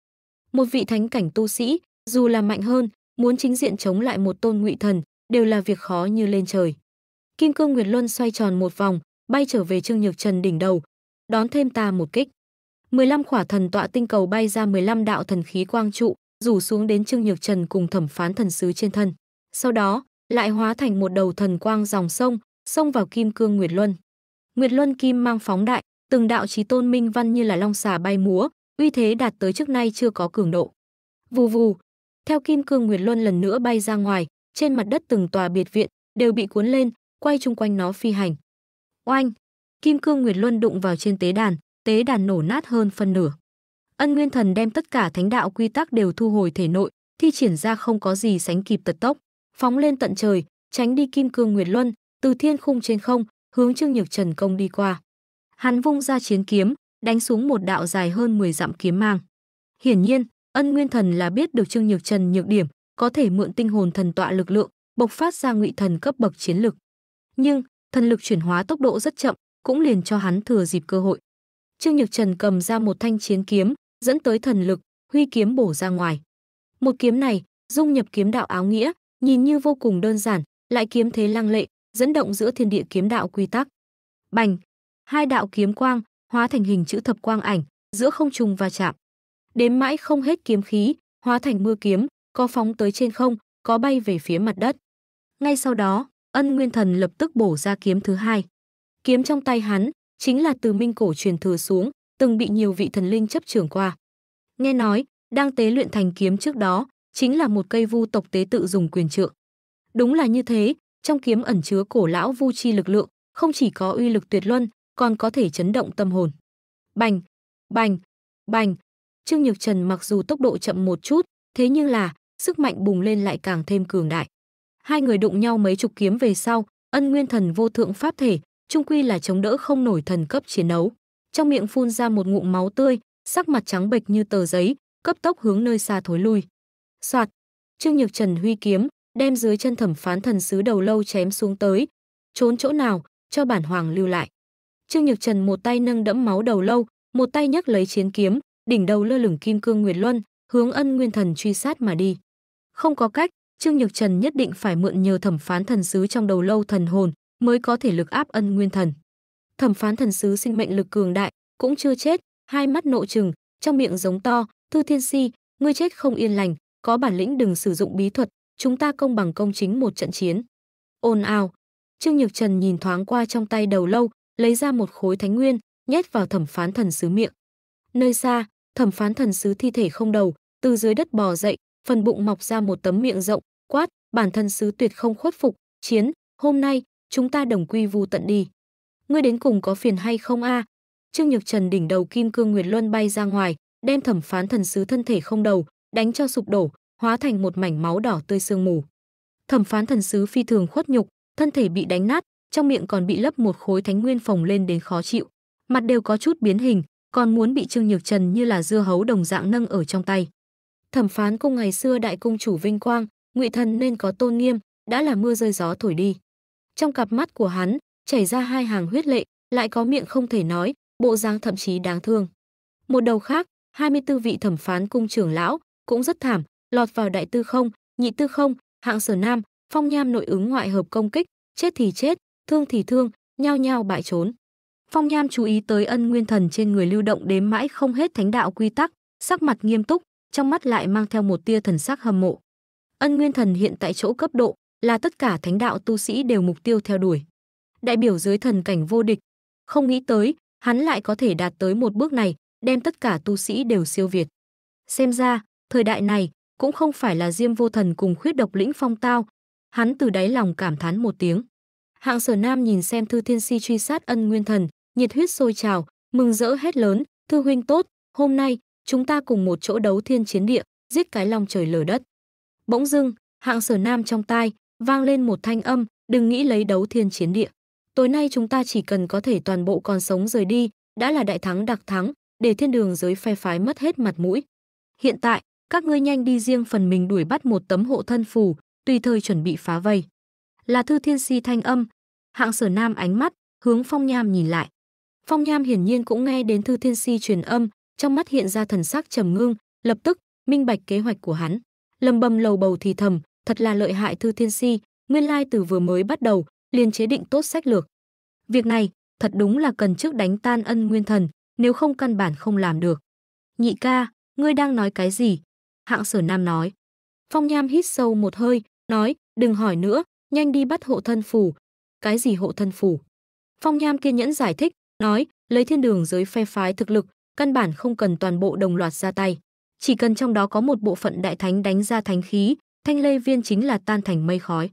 Một vị thánh cảnh tu sĩ, dù là mạnh hơn, muốn chính diện chống lại một tôn ngụy thần, đều là việc khó như lên trời. Kim Cương Nguyệt Luân xoay tròn một vòng, bay trở về Trương Nhược Trần đỉnh đầu, đón thêm ta một kích. 15 khỏa thần tọa tinh cầu bay ra 15 đạo thần khí quang trụ, rủ xuống đến Trương Nhược Trần cùng thẩm phán thần sứ trên thân. Sau đó, lại hóa thành một đầu thần quang dòng sông, xông vào kim cương Nguyệt Luân. Nguyệt Luân kim mang phóng đại, từng đạo chí tôn minh văn như là long xà bay múa, uy thế đạt tới trước nay chưa có cường độ. Vù vù, theo kim cương Nguyệt Luân lần nữa bay ra ngoài, trên mặt đất từng tòa biệt viện đều bị cuốn lên, quay chung quanh nó phi hành. Oanh, kim cương Nguyệt Luân đụng vào trên tế đàn, tế đàn nổ nát hơn phân nửa. Ân Nguyên Thần đem tất cả thánh đạo quy tắc đều thu hồi thể nội, thi triển ra không có gì sánh kịp tật tốc, phóng lên tận trời, tránh đi kim cương Nguyệt Luân, từ thiên khung trên không, hướng Trương Nhược Trần công đi qua. Hắn vung ra chiến kiếm, đánh xuống một đạo dài hơn 10 dặm kiếm mang. Hiển nhiên, Ân Nguyên Thần là biết được Trương Nhược Trần nhược điểm, có thể mượn tinh hồn thần tọa lực lượng, bộc phát ra ngụy thần cấp bậc chiến lực. Nhưng, thần lực chuyển hóa tốc độ rất chậm, cũng liền cho hắn thừa dịp cơ hội. Trương Nhược Trần cầm ra một thanh chiến kiếm, dẫn tới thần lực, huy kiếm bổ ra ngoài. Một kiếm này, dung nhập kiếm đạo áo nghĩa, nhìn như vô cùng đơn giản, lại kiếm thế lăng lệ, dẫn động giữa thiên địa kiếm đạo quy tắc. Bành, hai đạo kiếm quang hóa thành hình chữ thập quang ảnh, giữa không trùng va chạm. Đếm mãi không hết kiếm khí, hóa thành mưa kiếm, có phóng tới trên không, có bay về phía mặt đất. Ngay sau đó, Ân Nguyên Thần lập tức bổ ra kiếm thứ hai. Kiếm trong tay hắn chính là từ minh cổ truyền thừa xuống, từng bị nhiều vị thần linh chấp trưởng qua. Nghe nói, đang tế luyện thành kiếm trước đó, chính là một cây vu tộc tế tự dùng quyền trượng. Đúng là như thế, trong kiếm ẩn chứa cổ lão vu chi lực lượng, không chỉ có uy lực tuyệt luân, còn có thể chấn động tâm hồn. Bành, bành, bành. Trương Nhược Trần mặc dù tốc độ chậm một chút, thế nhưng là sức mạnh bùng lên lại càng thêm cường đại. Hai người đụng nhau mấy chục kiếm về sau, Ân Nguyên Thần vô thượng pháp thể, trung quy là chống đỡ không nổi thần cấp chiến đấu. Trong miệng phun ra một ngụm máu tươi, sắc mặt trắng bệch như tờ giấy, cấp tốc hướng nơi xa thối lui. Soạt, Trương Nhược Trần huy kiếm, đem dưới chân thẩm phán thần sứ đầu lâu chém xuống tới, trốn chỗ nào, cho bản hoàng lưu lại. Trương Nhược Trần một tay nâng đẫm máu đầu lâu, một tay nhấc lấy chiến kiếm, đỉnh đầu lơ lửng kim cương nguyệt luân, hướng Ân Nguyên Thần truy sát mà đi. Không có cách, Trương Nhược Trần nhất định phải mượn nhờ thẩm phán thần sứ trong đầu lâu thần hồn mới có thể lực áp Ân Nguyên Thần. Thẩm phán thần sứ sinh mệnh lực cường đại, cũng chưa chết, hai mắt nộ trừng, trong miệng giống to, "Thư Thiên Si, ngươi chết không yên lành, có bản lĩnh đừng sử dụng bí thuật, chúng ta công bằng công chính một trận chiến. ôn ào. Trương Nhược Trần nhìn thoáng qua trong tay đầu lâu, lấy ra một khối thánh nguyên, nhét vào thẩm phán thần sứ miệng. Nơi xa, thẩm phán thần sứ thi thể không đầu, từ dưới đất bò dậy, phần bụng mọc ra một tấm miệng rộng, quát, bản thân sứ tuyệt không khuất phục, chiến, hôm nay, chúng ta đồng quy vu tận đi. Ngươi đến cùng có phiền hay không a à? Trương Nhược Trần đỉnh đầu kim cương Nguyệt Luân bay ra ngoài, đem thẩm phán thần sứ thân thể không đầu, đánh cho sụp đổ, hóa thành một mảnh máu đỏ tươi sương mù. Thẩm phán thần sứ phi thường khuất nhục, thân thể bị đánh nát, trong miệng còn bị lấp một khối thánh nguyên phồng lên đến khó chịu, mặt đều có chút biến hình, còn muốn bị Trương Nhược Trần như là dưa hấu đồng dạng nâng ở trong tay. Thẩm phán cung ngày xưa đại cung chủ vinh quang, ngụy thần nên có tôn nghiêm, đã là mưa rơi gió thổi đi. Trong cặp mắt của hắn, chảy ra hai hàng huyết lệ, lại có miệng không thể nói, bộ dáng thậm chí đáng thương. Một đầu khác, 24 vị thẩm phán cung trưởng lão cũng rất thảm, lọt vào đại tư không, nhị tư không, hạng sở nam, phong nham nội ứng ngoại hợp công kích, chết thì chết, thương thì thương, nhao nhao bại trốn. Phong nham chú ý tới ân nguyên thần trên người lưu động đếm mãi không hết thánh đạo quy tắc, sắc mặt nghiêm túc, trong mắt lại mang theo một tia thần sắc hâm mộ. Ân nguyên thần hiện tại chỗ cấp độ là tất cả thánh đạo tu sĩ đều mục tiêu theo đuổi. Đại biểu dưới thần cảnh vô địch, không nghĩ tới hắn lại có thể đạt tới một bước này, đem tất cả tu sĩ đều siêu việt. Xem ra, thời đại này, cũng không phải là Diêm Vô Thần cùng khuyết độc lĩnh phong tao. Hắn từ đáy lòng cảm thán một tiếng. Hạng Sở Nam nhìn xem Thư Thiên Si truy sát Ân Nguyên Thần, nhiệt huyết sôi trào, mừng rỡ hết lớn, "Thư huynh tốt, hôm nay chúng ta cùng một chỗ đấu thiên chiến địa, giết cái long trời lở đất." Bỗng dưng, Hạng Sở Nam trong tai vang lên một thanh âm, "Đừng nghĩ lấy đấu thiên chiến địa. Tối nay chúng ta chỉ cần có thể toàn bộ còn sống rời đi, đã là đại thắng đặc thắng, để thiên đường giới phe phái mất hết mặt mũi." Hiện tại, các ngươi nhanh đi riêng phần mình đuổi bắt một tấm hộ thân phù, tùy thời chuẩn bị phá vây. Là thư thiên si thanh âm, hạng sở nam ánh mắt, hướng phong nham nhìn lại. Phong nham hiển nhiên cũng nghe đến thư thiên si truyền âm, trong mắt hiện ra thần sắc trầm ngưng, lập tức, minh bạch kế hoạch của hắn. Lầm bầm lầu bầu thì thầm, thật là lợi hại thư thiên si, nguyên lai từ vừa mới bắt đầu, liền chế định tốt sách lược. Việc này, thật đúng là cần trước đánh tan ân nguyên thần, nếu không căn bản không làm được. Nhị ca, ngươi đang nói cái gì? Hạng Sở Nam nói. Phong Nham hít sâu một hơi, nói, đừng hỏi nữa, nhanh đi bắt hộ thân phủ. Cái gì hộ thân phủ? Phong Nham kiên nhẫn giải thích, nói, lấy thiên đường giới phe phái thực lực, căn bản không cần toàn bộ đồng loạt ra tay. Chỉ cần trong đó có một bộ phận đại thánh đánh ra thánh khí, thanh lây viên chính là tan thành mây khói.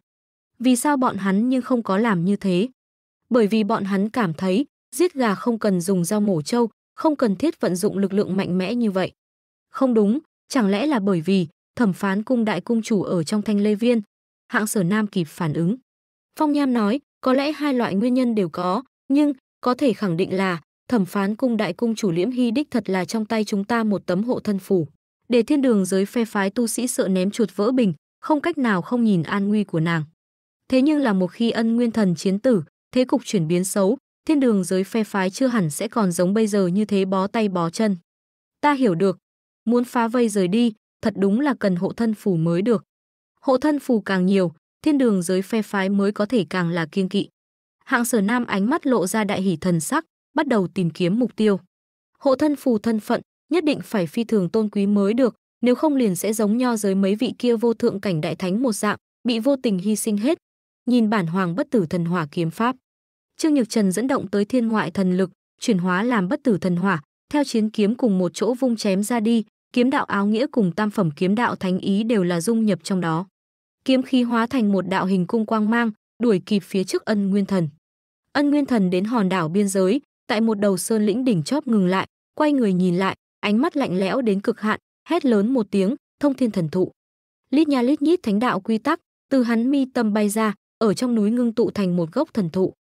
Vì sao bọn hắn nhưng không có làm như thế? Bởi vì bọn hắn cảm thấy, giết gà không cần dùng dao mổ trâu, không cần thiết vận dụng lực lượng mạnh mẽ như vậy. Không đúng, Chẳng lẽ là bởi vì thẩm phán cung đại cung chủ ở trong thanh lê viên? Hạng sở nam kịp phản ứng. Phong Nham nói, có lẽ hai loại nguyên nhân đều có, nhưng có thể khẳng định là thẩm phán cung đại cung chủ liễm hy đích thật là trong tay chúng ta một tấm hộ thân phủ. Để thiên đường giới phe phái tu sĩ sợ ném chuột vỡ bình, không cách nào không nhìn an nguy của nàng. Thế nhưng là một khi ân nguyên thần chiến tử, thế cục chuyển biến xấu, thiên đường giới phe phái chưa hẳn sẽ còn giống bây giờ như thế bó tay bó chân. Ta hiểu được, Muốn phá vây rời đi, thật đúng là cần hộ thân phù mới được. Hộ thân phù càng nhiều, thiên đường giới phe phái mới có thể càng là kiên kỵ. Hạng sở nam ánh mắt lộ ra đại hỷ thần sắc, bắt đầu tìm kiếm mục tiêu. Hộ thân phù thân phận, nhất định phải phi thường tôn quý mới được, nếu không liền sẽ giống nho giới mấy vị kia vô thượng cảnh đại thánh một dạng, bị vô tình hy sinh hết. Nhìn bản hoàng bất tử thần hỏa kiếm pháp. Trương Nhược Trần dẫn động tới thiên ngoại thần lực, chuyển hóa làm bất tử thần hỏa, theo chiến kiếm cùng một chỗ vung chém ra đi, kiếm đạo áo nghĩa cùng tam phẩm kiếm đạo thánh ý đều là dung nhập trong đó. Kiếm khí hóa thành một đạo hình cung quang mang, đuổi kịp phía trước Ân Nguyên Thần. Ân Nguyên Thần đến hòn đảo biên giới, tại một đầu sơn lĩnh đỉnh chóp ngừng lại, quay người nhìn lại, ánh mắt lạnh lẽo đến cực hạn, hét lớn một tiếng, "Thông Thiên Thần Thụ!" Lít nha lít nhít thánh đạo quy tắc, từ hắn mi tâm bay ra, ở trong núi ngưng tụ thành một gốc thần thụ.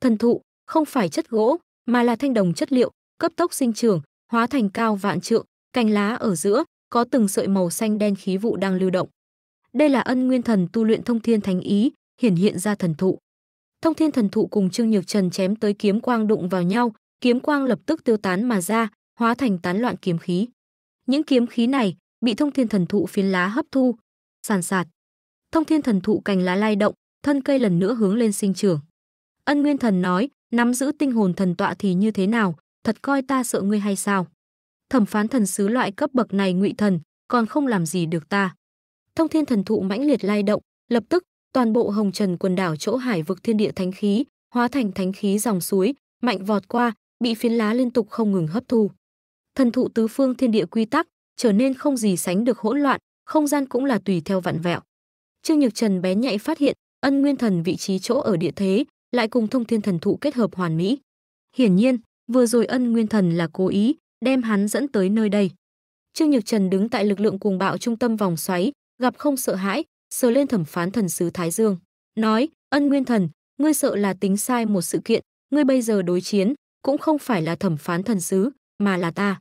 Thần thụ không phải chất gỗ, mà là thanh đồng chất liệu, cấp tốc sinh trưởng, hóa thành cao vạn trượng, cành lá ở giữa có từng sợi màu xanh đen khí vụ đang lưu động. Đây là ân nguyên thần tu luyện thông thiên thánh ý, hiển hiện ra thần thụ. Thông thiên thần thụ cùng Trương Nhược Trần chém tới kiếm quang đụng vào nhau, kiếm quang lập tức tiêu tán mà ra, hóa thành tán loạn kiếm khí. Những kiếm khí này bị thông thiên thần thụ phiến lá hấp thu, sàn sạt. Thông thiên thần thụ cành lá lai động, thân cây lần nữa hướng lên sinh trưởng. Ân Nguyên Thần nói, nắm giữ tinh hồn thần tọa thì như thế nào, thật coi ta sợ ngươi hay sao? thẩm phán thần sứ loại cấp bậc này ngụy thần còn không làm gì được ta thông thiên thần thụ mãnh liệt lai động lập tức toàn bộ hồng trần quần đảo chỗ hải vực thiên địa thánh khí hóa thành thánh khí dòng suối mạnh vọt qua bị phiến lá liên tục không ngừng hấp thu thần thụ tứ phương thiên địa quy tắc trở nên không gì sánh được hỗn loạn không gian cũng là tùy theo vặn vẹo trương nhược trần bé nhạy phát hiện ân nguyên thần vị trí chỗ ở địa thế lại cùng thông thiên thần thụ kết hợp hoàn mỹ hiển nhiên vừa rồi ân nguyên thần là cố ý đem hắn dẫn tới nơi đây. Trương Nhược Trần đứng tại lực lượng cuồng bạo trung tâm vòng xoáy, gặp không sợ hãi, sờ lên thẩm phán thần sứ Thái Dương, nói: "Ân Nguyên Thần, ngươi sợ là tính sai một sự kiện, ngươi bây giờ đối chiến cũng không phải là thẩm phán thần sứ, mà là ta.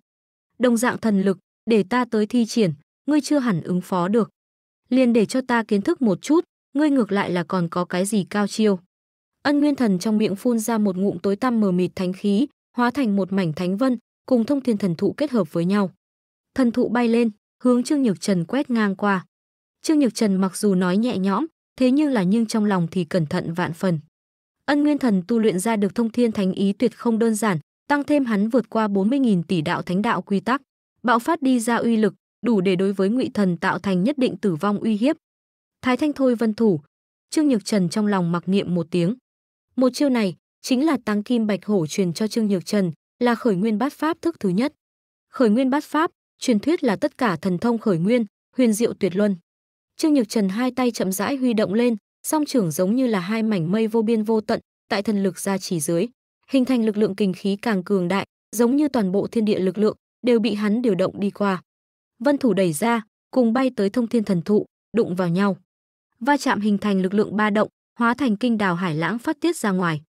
Đồng dạng thần lực, để ta tới thi triển, ngươi chưa hẳn ứng phó được. Liền để cho ta kiến thức một chút, ngươi ngược lại là còn có cái gì cao chiêu?" Ân Nguyên Thần trong miệng phun ra một ngụm tối tăm mờ mịt thánh khí, hóa thành một mảnh thánh vân, cùng thông thiên thần thụ kết hợp với nhau. Thần thụ bay lên, hướng Trương Nhược Trần quét ngang qua. Trương Nhược Trần mặc dù nói nhẹ nhõm, thế nhưng là nhưng trong lòng thì cẩn thận vạn phần. Ân Nguyên Thần tu luyện ra được thông thiên thánh ý tuyệt không đơn giản, tăng thêm hắn vượt qua 40.000 tỷ đạo thánh đạo quy tắc, bạo phát đi ra uy lực, đủ để đối với Ngụy Thần tạo thành nhất định tử vong uy hiếp. Thái Thanh thôi vân thủ, Trương Nhược Trần trong lòng mặc niệm một tiếng. Một chiêu này chính là Tăng Kim Bạch Hổ truyền cho Trương Nhược Trần, là khởi nguyên bát pháp thức thứ nhất. Khởi nguyên bát pháp, truyền thuyết là tất cả thần thông khởi nguyên, huyền diệu tuyệt luân. Trương Nhược Trần hai tay chậm rãi huy động lên, song trưởng giống như là hai mảnh mây vô biên vô tận, tại thần lực ra chỉ dưới, hình thành lực lượng kinh khí càng cường đại, giống như toàn bộ thiên địa lực lượng đều bị hắn điều động đi qua. Vân thủ đẩy ra, cùng bay tới thông thiên thần thụ, đụng vào nhau. Va chạm hình thành lực lượng ba động, hóa thành kinh đào hải lãng phát tiết ra ngoài.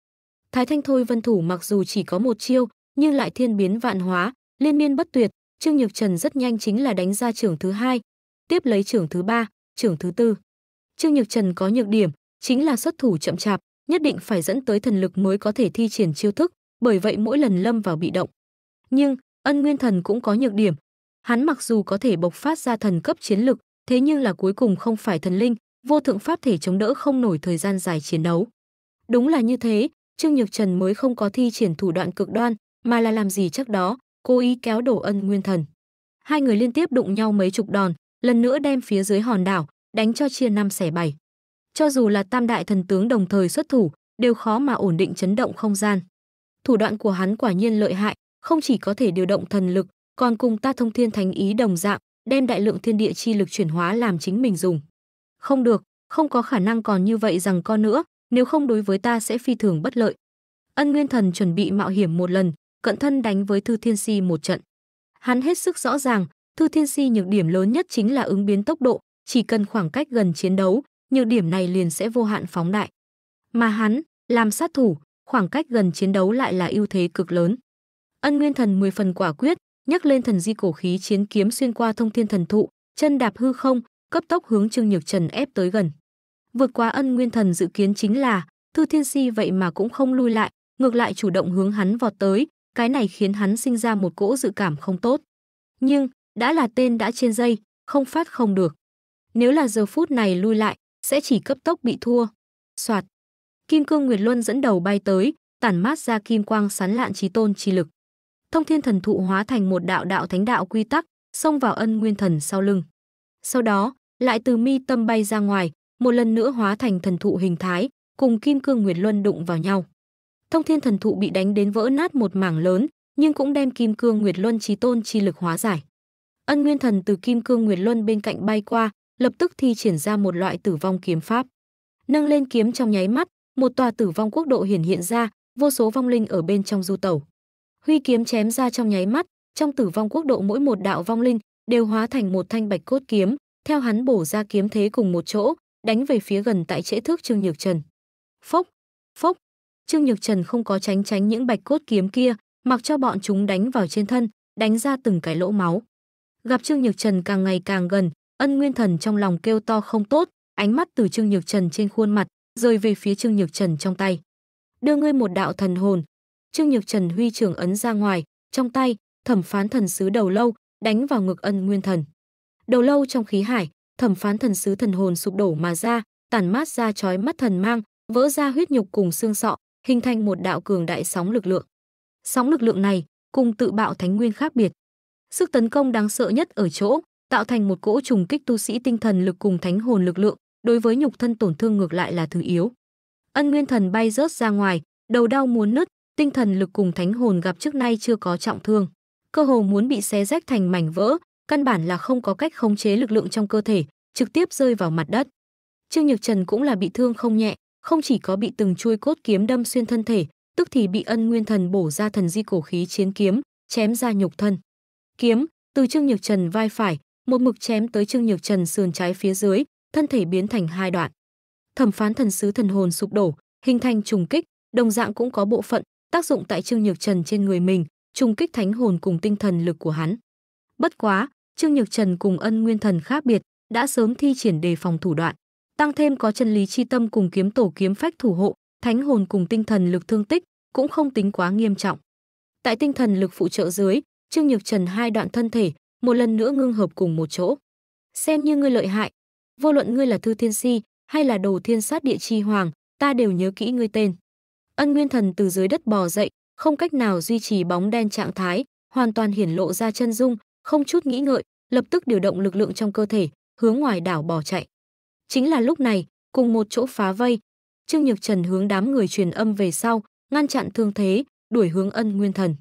Thái Thanh Thôi Vân thủ mặc dù chỉ có một chiêu, nhưng lại thiên biến vạn hóa, liên miên bất tuyệt, Trương Nhược Trần rất nhanh chính là đánh ra trưởng thứ hai, tiếp lấy trưởng thứ ba, trưởng thứ tư. Trương Nhược Trần có nhược điểm, chính là xuất thủ chậm chạp, nhất định phải dẫn tới thần lực mới có thể thi triển chiêu thức, bởi vậy mỗi lần lâm vào bị động. Nhưng, Ân Nguyên Thần cũng có nhược điểm. Hắn mặc dù có thể bộc phát ra thần cấp chiến lực, thế nhưng là cuối cùng không phải thần linh, vô thượng pháp thể chống đỡ không nổi thời gian dài chiến đấu. Đúng là như thế, Trương Nhược Trần mới không có thi triển thủ đoạn cực đoan, mà là làm gì trước đó, cố ý kéo đổ ân nguyên thần. Hai người liên tiếp đụng nhau mấy chục đòn, lần nữa đem phía dưới hòn đảo, đánh cho chia năm xẻ bảy. Cho dù là tam đại thần tướng đồng thời xuất thủ, đều khó mà ổn định chấn động không gian. Thủ đoạn của hắn quả nhiên lợi hại, không chỉ có thể điều động thần lực, còn cùng ta thông thiên thánh ý đồng dạng, đem đại lượng thiên địa chi lực chuyển hóa làm chính mình dùng. Không được, không có khả năng còn như vậy rằng con nữa, nếu không đối với ta sẽ phi thường bất lợi. Ân Nguyên Thần chuẩn bị mạo hiểm một lần, cận thân đánh với Thư Thiên Si một trận. Hắn hết sức rõ ràng, Thư Thiên Si nhược điểm lớn nhất chính là ứng biến tốc độ, chỉ cần khoảng cách gần chiến đấu, nhược điểm này liền sẽ vô hạn phóng đại. Mà hắn, làm sát thủ, khoảng cách gần chiến đấu lại là ưu thế cực lớn. Ân Nguyên Thần 10 phần quả quyết, nhấc lên thần di cổ khí chiến kiếm xuyên qua thông thiên thần thụ, chân đạp hư không, cấp tốc hướng Trương Nhược Trần ép tới gần. Vượt qua Ân Nguyên Thần dự kiến chính là, Thư Thiên Si vậy mà cũng không lui lại, ngược lại chủ động hướng hắn vọt tới, cái này khiến hắn sinh ra một cỗ dự cảm không tốt. Nhưng, đã là tên đã trên dây, không phát không được. Nếu là giờ phút này lui lại, sẽ chỉ cấp tốc bị thua. Soạt. Kim Cương Nguyệt Luân dẫn đầu bay tới, tản mát ra kim quang sán lạn trí tôn trí lực. Thông thiên thần thụ hóa thành một đạo đạo thánh đạo quy tắc, xông vào ân nguyên thần sau lưng. Sau đó, lại từ mi tâm bay ra ngoài, một lần nữa hóa thành thần thụ hình thái, cùng Kim Cương Nguyệt Luân đụng vào nhau thông thiên thần thụ bị đánh đến vỡ nát một mảng lớn, nhưng cũng đem kim cương nguyệt luân chí tôn chi lực hóa giải. Ân Nguyên Thần từ kim cương nguyệt luân bên cạnh bay qua, lập tức thi triển ra một loại tử vong kiếm pháp. Nâng lên kiếm trong nháy mắt, một tòa tử vong quốc độ hiển hiện ra, vô số vong linh ở bên trong du tẩu. Huy kiếm chém ra trong nháy mắt, trong tử vong quốc độ mỗi một đạo vong linh đều hóa thành một thanh bạch cốt kiếm, theo hắn bổ ra kiếm thế cùng một chỗ, đánh về phía gần tại trễ thước Trương Nhược Trần. Phốc, phốc, Trương Nhược Trần không có tránh tránh những bạch cốt kiếm kia, mặc cho bọn chúng đánh vào trên thân, đánh ra từng cái lỗ máu. Gặp Trương Nhược Trần càng ngày càng gần, Ân Nguyên Thần trong lòng kêu to không tốt, ánh mắt từ Trương Nhược Trần trên khuôn mặt rơi về phía Trương Nhược Trần trong tay. Đưa ngươi một đạo thần hồn. Trương Nhược Trần huy trường ấn ra ngoài, trong tay, thẩm phán thần sứ đầu lâu đánh vào ngực Ân Nguyên Thần. Đầu lâu trong khí hải, thẩm phán thần sứ thần hồn sụp đổ mà ra, tản mát ra chói mắt thần mang, vỡ ra huyết nhục cùng xương sọ, hình thành một đạo cường đại sóng lực lượng. Sóng lực lượng này cùng tự bạo thánh nguyên khác biệt. Sức tấn công đáng sợ nhất ở chỗ tạo thành một cỗ trùng kích tu sĩ tinh thần lực cùng thánh hồn lực lượng, đối với nhục thân tổn thương ngược lại là thứ yếu. Ân Nguyên Thần bay rớt ra ngoài, đầu đau muốn nứt, tinh thần lực cùng thánh hồn gặp trước nay chưa có trọng thương, cơ hồ muốn bị xé rách thành mảnh vỡ, căn bản là không có cách khống chế lực lượng trong cơ thể, trực tiếp rơi vào mặt đất. Trương Nhược Trần cũng là bị thương không nhẹ, không chỉ có bị từng chui cốt kiếm đâm xuyên thân thể, tức thì bị ân nguyên thần bổ ra thần di cổ khí chiến kiếm, chém ra nhục thân. Kiếm, từ Trương Nhược Trần vai phải, một mực chém tới Trương Nhược Trần sườn trái phía dưới, thân thể biến thành hai đoạn. Thẩm phán thần sứ thần hồn sụp đổ, hình thành trùng kích, đồng dạng cũng có bộ phận tác dụng tại Trương Nhược Trần trên người mình, trùng kích thánh hồn cùng tinh thần lực của hắn. Bất quá, Trương Nhược Trần cùng Ân Nguyên Thần khác biệt, đã sớm thi triển đề phòng thủ đoạn tăng thêm có chân lý chi tâm cùng kiếm tổ kiếm phách thủ hộ, thánh hồn cùng tinh thần lực thương tích cũng không tính quá nghiêm trọng. Tại tinh thần lực phụ trợ dưới, Trương Nhược Trần hai đoạn thân thể một lần nữa ngưng hợp cùng một chỗ. Xem như ngươi lợi hại, vô luận ngươi là thư thiên si hay là đồ thiên sát địa chi hoàng, ta đều nhớ kỹ ngươi tên. Ân Nguyên Thần từ dưới đất bò dậy, không cách nào duy trì bóng đen trạng thái, hoàn toàn hiển lộ ra chân dung, không chút nghĩ ngợi, lập tức điều động lực lượng trong cơ thể, hướng ngoài đảo bỏ chạy. Chính là lúc này, cùng một chỗ phá vây, Trương Nhược Trần hướng đám người truyền âm về sau, ngăn chặn thương thế, đuổi hướng Ân Nguyên Thần.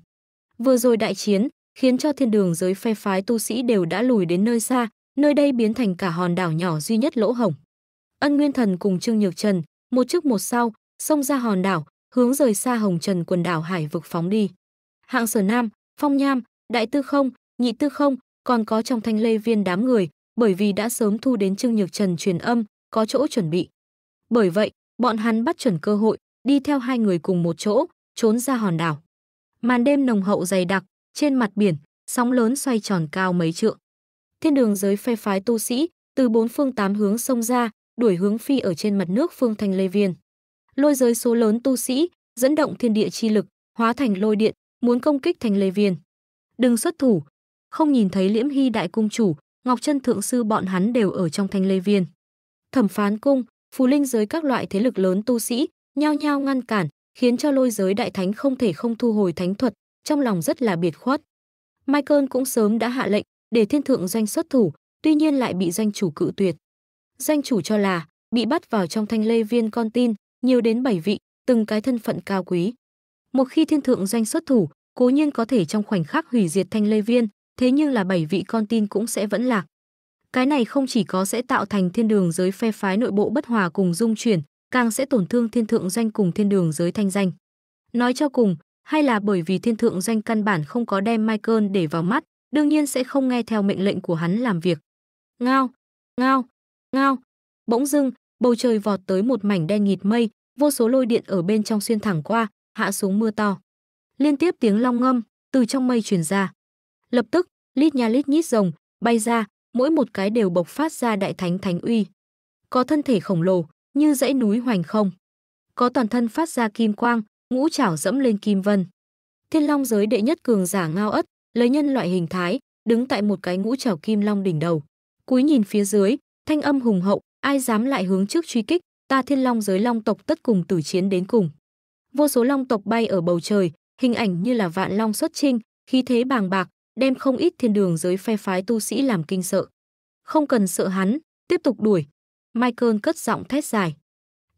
Vừa rồi đại chiến, khiến cho thiên đường giới phe phái tu sĩ đều đã lùi đến nơi xa, nơi đây biến thành cả hòn đảo nhỏ duy nhất lỗ hổng. Ân Nguyên Thần cùng Trương Nhược Trần, một trước một sau, xông ra hòn đảo, hướng rời xa Hồng Trần quần đảo hải vực phóng đi. Hạng Sở Nam, Phong Nham, Đại Tư Không, Nhị Tư Không, còn có trong thanh lê viên đám người, bởi vì đã sớm thu đến Trương Nhược Trần truyền âm, có chỗ chuẩn bị. Bởi vậy, bọn hắn bắt chuẩn cơ hội, đi theo hai người cùng một chỗ, trốn ra hòn đảo. Màn đêm nồng hậu dày đặc, trên mặt biển, sóng lớn xoay tròn cao mấy trượng. Thiên đường giới phe phái tu sĩ, từ bốn phương tám hướng sông ra, đuổi hướng phi ở trên mặt nước phương thành Lê Viên. Lôi giới số lớn tu sĩ, dẫn động thiên địa chi lực, hóa thành lôi điện, muốn công kích thành Lê Viên. Đừng xuất thủ, không nhìn thấy Liễm Hy đại cung chủ, Ngọc Chân Thượng Sư bọn hắn đều ở trong thanh lê viên. Thẩm phán cung, phù linh giới các loại thế lực lớn tu sĩ, nhao nhao ngăn cản, khiến cho lôi giới đại thánh không thể không thu hồi thánh thuật, trong lòng rất là biệt khuất. Michael cũng sớm đã hạ lệnh để thiên thượng doanh xuất thủ, tuy nhiên lại bị doanh chủ cự tuyệt. Doanh chủ cho là bị bắt vào trong thanh lê viên con tin, nhiều đến bảy vị, từng cái thân phận cao quý. Một khi thiên thượng doanh xuất thủ, cố nhiên có thể trong khoảnh khắc hủy diệt thanh lê viên, thế nhưng là bảy vị con tin cũng sẽ vẫn lạc. Cái này không chỉ có sẽ tạo thành thiên đường giới phe phái nội bộ bất hòa cùng dung chuyển, càng sẽ tổn thương thiên thượng doanh cùng thiên đường giới thanh danh. Nói cho cùng, hay là bởi vì thiên thượng doanh căn bản không có đem Michael để vào mắt, đương nhiên sẽ không nghe theo mệnh lệnh của hắn làm việc. Ngao, ngao, ngao. Bỗng dưng, bầu trời vọt tới một mảnh đen nghịt mây, vô số lôi điện ở bên trong xuyên thẳng qua, hạ xuống mưa to. Liên tiếp tiếng long ngâm từ trong mây truyền ra. Lập tức, lít nha lít nhít rồng bay ra, mỗi một cái đều bộc phát ra đại thánh thánh uy. Có thân thể khổng lồ, như dãy núi hoành không. Có toàn thân phát ra kim quang, ngũ chảo dẫm lên kim vân. Thiên Long giới đệ nhất cường giả ngao ất, lấy nhân loại hình thái, đứng tại một cái ngũ chảo kim long đỉnh đầu. Cúi nhìn phía dưới, thanh âm hùng hậu, ai dám lại hướng trước truy kích, ta Thiên Long giới long tộc tất cùng tử chiến đến cùng. Vô số long tộc bay ở bầu trời, hình ảnh như là vạn long xuất chinh, khí thế bàng bạc, đem không ít thiên đường giới phe phái tu sĩ làm kinh sợ. Không cần sợ hắn, tiếp tục đuổi. Michael cất giọng thét dài.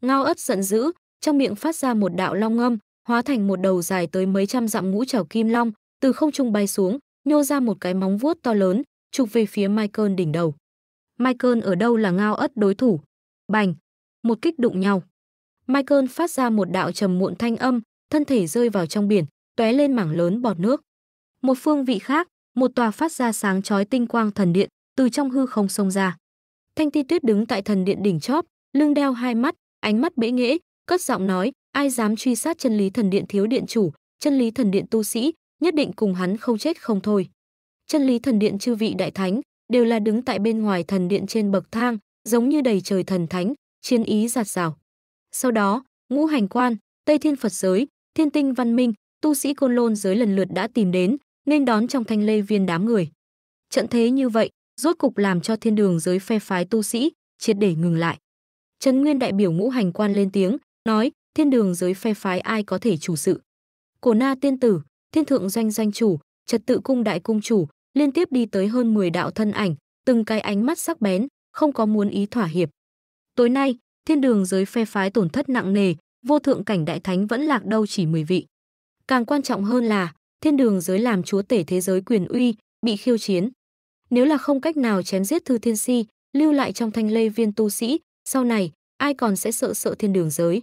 Ngao ớt giận dữ, trong miệng phát ra một đạo long ngâm, hóa thành một đầu dài tới mấy trăm dặm ngũ trảo kim long, từ không trung bay xuống, nhô ra một cái móng vuốt to lớn, chụp về phía Michael đỉnh đầu. Michael ở đâu là ngao ớt đối thủ? Bành! Một kích đụng nhau. Michael phát ra một đạo trầm muộn thanh âm, thân thể rơi vào trong biển, tóe lên mảng lớn bọt nước. Một phương vị khác, một tòa phát ra sáng chói tinh quang thần điện từ trong hư không xông ra. Thanh Ti Tuyết đứng tại thần điện đỉnh chóp, lưng đeo hai mắt, ánh mắt bẽ nghễ, cất giọng nói, ai dám truy sát chân lý thần điện thiếu điện chủ, chân lý thần điện tu sĩ, nhất định cùng hắn không chết không thôi. Chân lý thần điện chư vị đại thánh đều là đứng tại bên ngoài thần điện trên bậc thang, giống như đầy trời thần thánh, chiến ý giạt rào. Sau đó, ngũ hành quan, Tây Thiên Phật giới, Thiên Tinh Văn Minh, tu sĩ Côn Lôn giới lần lượt đã tìm đến, nên đón trong thanh lê viên đám người. Trận thế như vậy, rốt cục làm cho thiên đường giới phe phái tu sĩ, triệt để ngừng lại. Trấn Nguyên đại biểu ngũ hành quan lên tiếng, nói, thiên đường giới phe phái ai có thể chủ sự. Cổ na tiên tử, thiên thượng doanh doanh chủ, trật tự cung đại cung chủ, liên tiếp đi tới hơn 10 đạo thân ảnh, từng cái ánh mắt sắc bén, không có muốn ý thỏa hiệp. Tối nay, thiên đường giới phe phái tổn thất nặng nề, vô thượng cảnh đại thánh vẫn lạc đâu chỉ 10 vị. Càng quan trọng hơn là, thiên đường giới làm chúa tể thế giới quyền uy, bị khiêu chiến. Nếu là không cách nào chém giết thư thiên si, lưu lại trong thanh lây viên tu sĩ, sau này, ai còn sẽ sợ sợ thiên đường giới.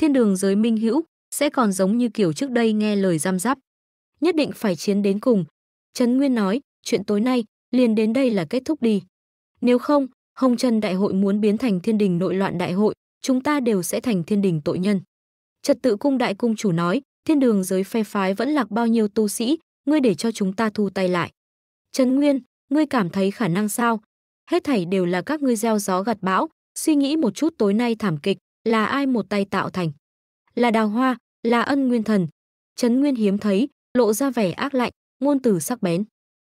Thiên đường giới minh hữu, sẽ còn giống như kiểu trước đây nghe lời giam giáp. Nhất định phải chiến đến cùng. Trấn Nguyên nói, chuyện tối nay, liền đến đây là kết thúc đi. Nếu không, Hồng Trần Đại hội muốn biến thành thiên đình nội loạn đại hội, chúng ta đều sẽ thành thiên đình tội nhân. Trật tự cung đại cung chủ nói, thiên đường giới phe phái vẫn lạc bao nhiêu tu sĩ, ngươi để cho chúng ta thu tay lại. Trần Nguyên, ngươi cảm thấy khả năng sao? Hết thảy đều là các ngươi gieo gió gặt bão, suy nghĩ một chút tối nay thảm kịch, là ai một tay tạo thành? Là đào hoa, là ân nguyên thần. Trấn Nguyên hiếm thấy, lộ ra vẻ ác lạnh, ngôn từ sắc bén.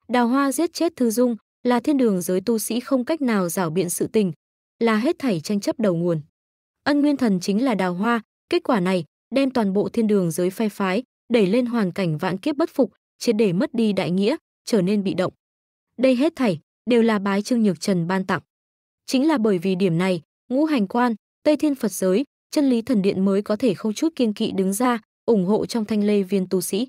Đào hoa giết chết Thư Dung, là thiên đường giới tu sĩ không cách nào giảo biện sự tình, là hết thảy tranh chấp đầu nguồn. Ân nguyên thần chính là đào hoa, kết quả này đem toàn bộ thiên đường giới phe phái đẩy lên hoàn cảnh vạn kiếp bất phục, triệt để mất đi đại nghĩa, trở nên bị động. Đây hết thảy đều là bái Trương Nhược Trần ban tặng. Chính là bởi vì điểm này, ngũ hành quan, Tây Thiên Phật giới, chân lý thần điện mới có thể không chút kiên kỵ đứng ra, ủng hộ trong thanh lê viên tu sĩ.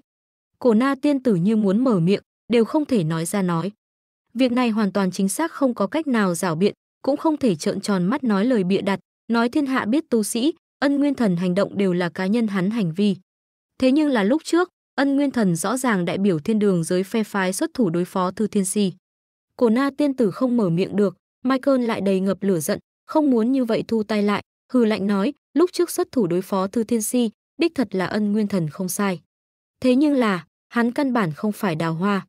Cổ na tiên tử như muốn mở miệng, đều không thể nói ra nói. Việc này hoàn toàn chính xác không có cách nào giảo biện, cũng không thể trợn tròn mắt nói lời bịa đặt, nói thiên hạ biết tu sĩ, ân nguyên thần hành động đều là cá nhân hắn hành vi. Thế nhưng là lúc trước, ân nguyên thần rõ ràng đại biểu thiên đường giới phe phái xuất thủ đối phó Thư Thiên Si. Cổ na tiên tử không mở miệng được, Michael lại đầy ngập lửa giận, không muốn như vậy thu tay lại, hừ lạnh nói, lúc trước xuất thủ đối phó Thư Thiên Si, đích thật là ân nguyên thần không sai. Thế nhưng là, hắn căn bản không phải đào hoa.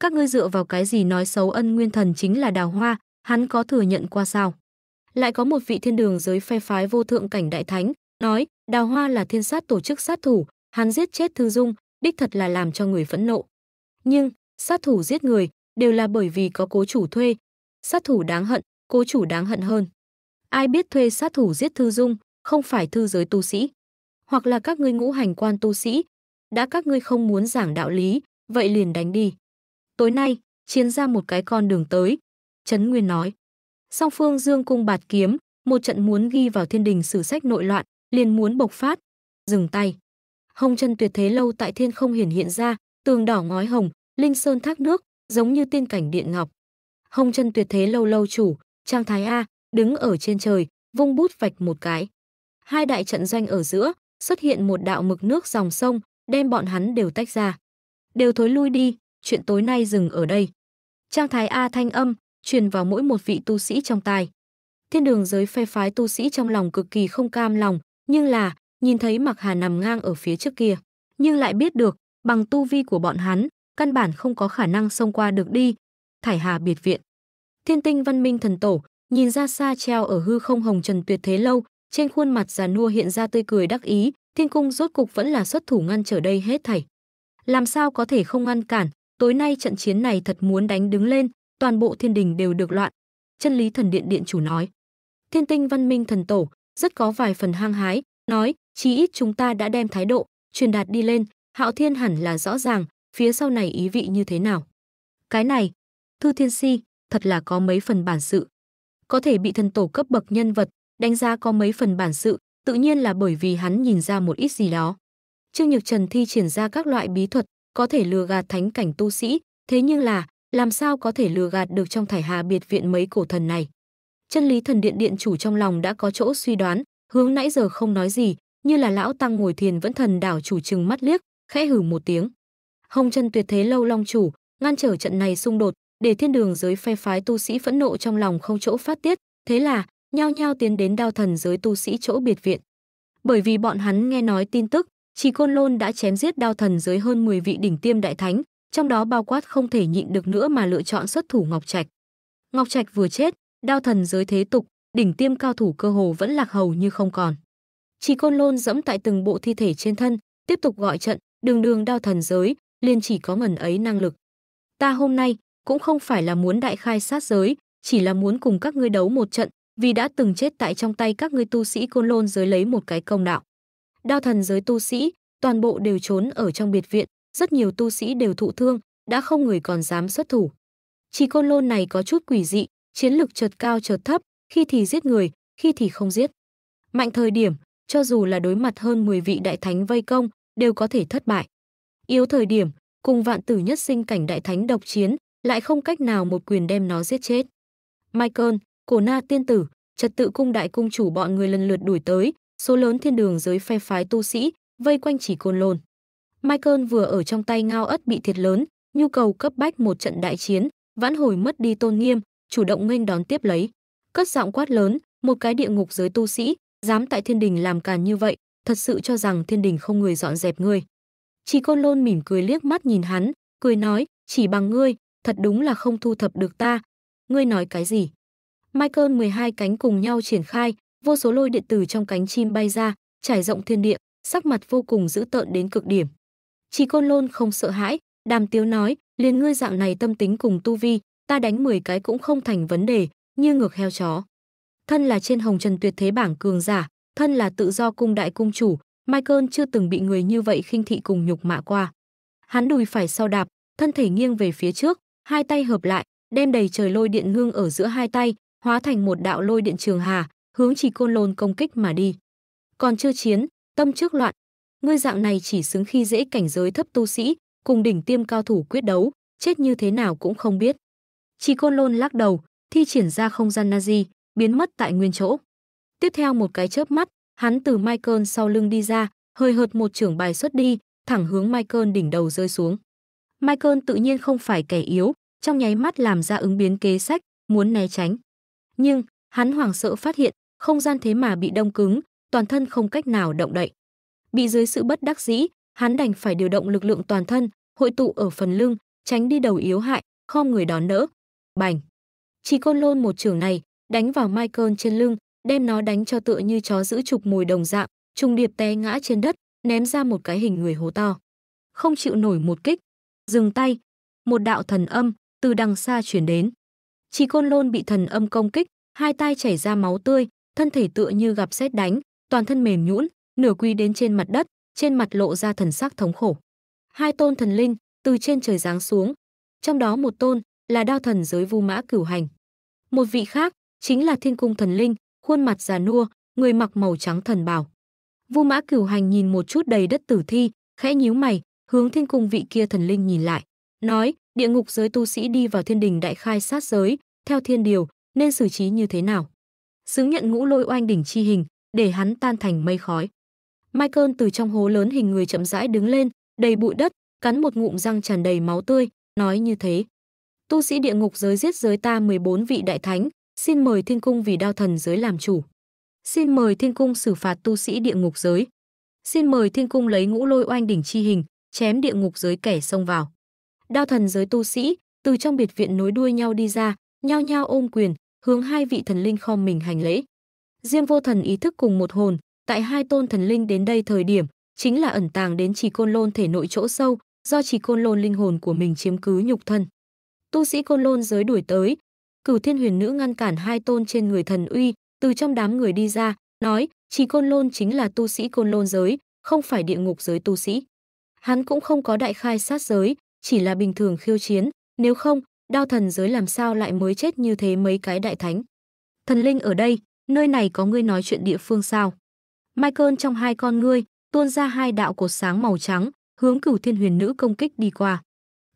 Các ngươi dựa vào cái gì nói xấu ân nguyên thần chính là đào hoa, hắn có thừa nhận qua sao? lại có một vị thiên đường giới phe phái vô thượng cảnh đại thánh, nói, Đào Hoa là thiên sát tổ chức sát thủ, hắn giết chết Thư Dung, đích thật là làm cho người phẫn nộ. Nhưng, sát thủ giết người đều là bởi vì có cố chủ thuê, sát thủ đáng hận, cố chủ đáng hận hơn. Ai biết thuê sát thủ giết Thư Dung, không phải thư giới tu sĩ, hoặc là các ngươi ngũ hành quan tu sĩ, đã các ngươi không muốn giảng đạo lý, vậy liền đánh đi. Tối nay, chiến ra một cái con đường tới, Trấn Nguyên nói song phương dương cung bạt kiếm, một trận muốn ghi vào thiên đình sử sách nội loạn, liền muốn bộc phát, dừng tay. Hồng chân tuyệt thế lâu tại thiên không hiển hiện ra, tường đỏ ngói hồng, linh sơn thác nước, giống như tiên cảnh điện ngọc. Hồng chân tuyệt thế lâu lâu chủ, Trang Thái A, đứng ở trên trời, vung bút vạch một cái. Hai đại trận doanh ở giữa, xuất hiện một đạo mực nước dòng sông, đem bọn hắn đều tách ra. Đều thối lui đi, chuyện tối nay dừng ở đây. Trang Thái A thanh âm, truyền vào mỗi một vị tu sĩ trong tai. Thiên đường giới phe phái tu sĩ trong lòng cực kỳ không cam lòng, nhưng là nhìn thấy Mặc Hà nằm ngang ở phía trước kia, nhưng lại biết được, bằng tu vi của bọn hắn, căn bản không có khả năng xông qua được đi. Thải Hà biệt viện. Thiên Tinh Văn Minh thần tổ, nhìn ra xa treo ở hư không hồng trần tuyệt thế lâu, trên khuôn mặt già nua hiện ra tươi cười đắc ý, Thiên cung rốt cục vẫn là xuất thủ ngăn trở đây hết thảy. Làm sao có thể không ngăn cản, tối nay trận chiến này thật muốn đánh đứng lên, toàn bộ thiên đình đều được loạn. Chân lý thần điện điện chủ nói. Thiên tinh văn minh thần tổ rất có vài phần hang hái, nói, chí ít chúng ta đã đem thái độ, truyền đạt đi lên, hạo thiên hẳn là rõ ràng, phía sau này ý vị như thế nào. Cái này, thư thiên si, thật là có mấy phần bản sự. Có thể bị thần tổ cấp bậc nhân vật, đánh giá có mấy phần bản sự, tự nhiên là bởi vì hắn nhìn ra một ít gì đó. Trương Nhược Trần thi triển ra các loại bí thuật, có thể lừa gạt thánh cảnh tu sĩ, thế nhưng là, làm sao có thể lừa gạt được trong thải hà biệt viện mấy cổ thần này. Chân lý thần điện điện chủ trong lòng đã có chỗ suy đoán, hướng nãy giờ không nói gì, như là lão tăng ngồi thiền vẫn thần đảo chủ trừng mắt liếc, khẽ hử một tiếng. Hồng chân tuyệt thế lâu long chủ, ngăn trở trận này xung đột, để thiên đường giới phe phái tu sĩ phẫn nộ trong lòng không chỗ phát tiết, thế là nhao nhao tiến đến đao thần giới tu sĩ chỗ biệt viện. Bởi vì bọn hắn nghe nói tin tức, chỉ Côn Lôn đã chém giết đao thần giới hơn 10 vị đỉnh tiêm đại thánh, trong đó bao quát không thể nhịn được nữa mà lựa chọn xuất thủ Ngọc Trạch. Ngọc Trạch vừa chết, đao thần giới thế tục, đỉnh tiêm cao thủ cơ hồ vẫn lạc hầu như không còn. Chỉ Côn Lôn dẫm tại từng bộ thi thể trên thân, tiếp tục gọi trận, đường đường đao thần giới, liền chỉ có ngần ấy năng lực. Ta hôm nay cũng không phải là muốn đại khai sát giới, chỉ là muốn cùng các ngươi đấu một trận, vì đã từng chết tại trong tay các ngươi tu sĩ Côn Lôn giới lấy một cái công đạo. Đao thần giới tu sĩ, toàn bộ đều trốn ở trong biệt viện, rất nhiều tu sĩ đều thụ thương, đã không người còn dám xuất thủ. Chỉ côn lôn này có chút quỷ dị, chiến lực chợt cao chợt thấp, khi thì giết người, khi thì không giết. Mạnh thời điểm, cho dù là đối mặt hơn 10 vị đại thánh vây công, đều có thể thất bại. Yếu thời điểm, cùng vạn tử nhất sinh cảnh đại thánh độc chiến, lại không cách nào một quyền đem nó giết chết. Michael, cổ na tiên tử, trật tự cung đại cung chủ bọn người lần lượt đuổi tới, số lớn thiên đường dưới phe phái tu sĩ, vây quanh chỉ côn lôn. Michael vừa ở trong tay ngao ất bị thiệt lớn, nhu cầu cấp bách một trận đại chiến, vãn hồi mất đi tôn nghiêm, chủ động nghênh đón tiếp lấy. Cất giọng quát lớn, một cái địa ngục giới tu sĩ, dám tại thiên đình làm càn như vậy, thật sự cho rằng thiên đình không người dọn dẹp ngươi. Chỉ côn lôn mỉm cười liếc mắt nhìn hắn, cười nói, chỉ bằng ngươi, thật đúng là không thu thập được ta. Ngươi nói cái gì? Michael 12 cánh cùng nhau triển khai, vô số lôi điện tử trong cánh chim bay ra, trải rộng thiên địa, sắc mặt vô cùng dữ tợn đến cực điểm. Chỉ Côn Lôn không sợ hãi, Đàm Tiếu nói, liền ngươi dạng này tâm tính cùng tu vi, ta đánh 10 cái cũng không thành vấn đề, như ngược heo chó. Thân là trên hồng trần tuyệt thế bảng cường giả, thân là tự do cung đại cung chủ, Michael chưa từng bị người như vậy khinh thị cùng nhục mạ qua. Hắn đùi phải sau đạp, thân thể nghiêng về phía trước, hai tay hợp lại, đem đầy trời lôi điện ngưng ở giữa hai tay, hóa thành một đạo lôi điện trường hà, hướng chỉ côn lôn công kích mà đi. Còn chưa chiến, tâm trước loạn, ngươi dạng này chỉ xứng khi dễ cảnh giới thấp tu sĩ, cùng đỉnh tiêm cao thủ quyết đấu, chết như thế nào cũng không biết. Chỉ côn lôn lắc đầu, thi triển ra không gian Nazi, biến mất tại nguyên chỗ. Tiếp theo một cái chớp mắt, hắn từ Michael sau lưng đi ra, hơi hợt một trưởng bài xuất đi, thẳng hướng Michael đỉnh đầu rơi xuống. Michael tự nhiên không phải kẻ yếu, trong nháy mắt làm ra ứng biến kế sách, muốn né tránh. Nhưng, hắn hoảng sợ phát hiện, không gian thế mà bị đông cứng, toàn thân không cách nào động đậy bị dưới sự bất đắc dĩ, hắn đành phải điều động lực lượng toàn thân, hội tụ ở phần lưng, tránh đi đầu yếu hại, khom người đón đỡ. Bành! Chỉ côn lôn một trường này, đánh vào Michael trên lưng, đem nó đánh cho tựa như chó giữ chụp mồi đồng dạng, trùng điệp té ngã trên đất, ném ra một cái hình người hố to. Không chịu nổi một kích, dừng tay, một đạo thần âm từ đằng xa chuyển đến. Chỉ côn lôn bị thần âm công kích, hai tay chảy ra máu tươi, thân thể tựa như gặp xét đánh, toàn thân mềm nhũn, nửa quy đến trên mặt đất, trên mặt lộ ra thần sắc thống khổ. Hai tôn thần linh từ trên trời giáng xuống, trong đó một tôn là đao thần giới Vu Mã Cửu Hành. Một vị khác chính là Thiên cung thần linh, khuôn mặt già nua, người mặc màu trắng thần bảo. Vu Mã Cửu Hành nhìn một chút đầy đất tử thi, khẽ nhíu mày, hướng Thiên cung vị kia thần linh nhìn lại, nói: "Địa ngục giới tu sĩ đi vào Thiên đình đại khai sát giới, theo thiên điều, nên xử trí như thế nào?" Xứng nhận ngũ lôi oanh đỉnh chi hình, để hắn tan thành mây khói. Michael từ trong hố lớn hình người chậm rãi đứng lên, đầy bụi đất, cắn một ngụm răng tràn đầy máu tươi, nói như thế. Tu sĩ địa ngục giới giết giới ta 14 vị đại thánh, xin mời thiên cung vì đao thần giới làm chủ. Xin mời thiên cung xử phạt tu sĩ địa ngục giới. Xin mời thiên cung lấy ngũ lôi oanh đỉnh chi hình, chém địa ngục giới kẻ xông vào. Đao thần giới tu sĩ, từ trong biệt viện nối đuôi nhau đi ra, nhau nhau ôm quyền, hướng hai vị thần linh khom mình hành lễ. Diêm vô thần ý thức cùng một hồn, tại hai tôn thần linh đến đây thời điểm, chính là ẩn tàng đến trì côn lôn thể nội chỗ sâu, do trì côn lôn linh hồn của mình chiếm cứ nhục thân. Tu sĩ côn lôn giới đuổi tới, cửu thiên huyền nữ ngăn cản hai tôn trên người thần uy, từ trong đám người đi ra, nói, trì côn lôn chính là tu sĩ côn lôn giới, không phải địa ngục giới tu sĩ. Hắn cũng không có đại khai sát giới, chỉ là bình thường khiêu chiến, nếu không, đao thần giới làm sao lại mới chết như thế mấy cái đại thánh. Thần linh ở đây, nơi này có ngươi nói chuyện địa phương sao? Michael trong hai con ngươi tuôn ra hai đạo cột sáng màu trắng, hướng Cửu Thiên Huyền Nữ công kích đi qua.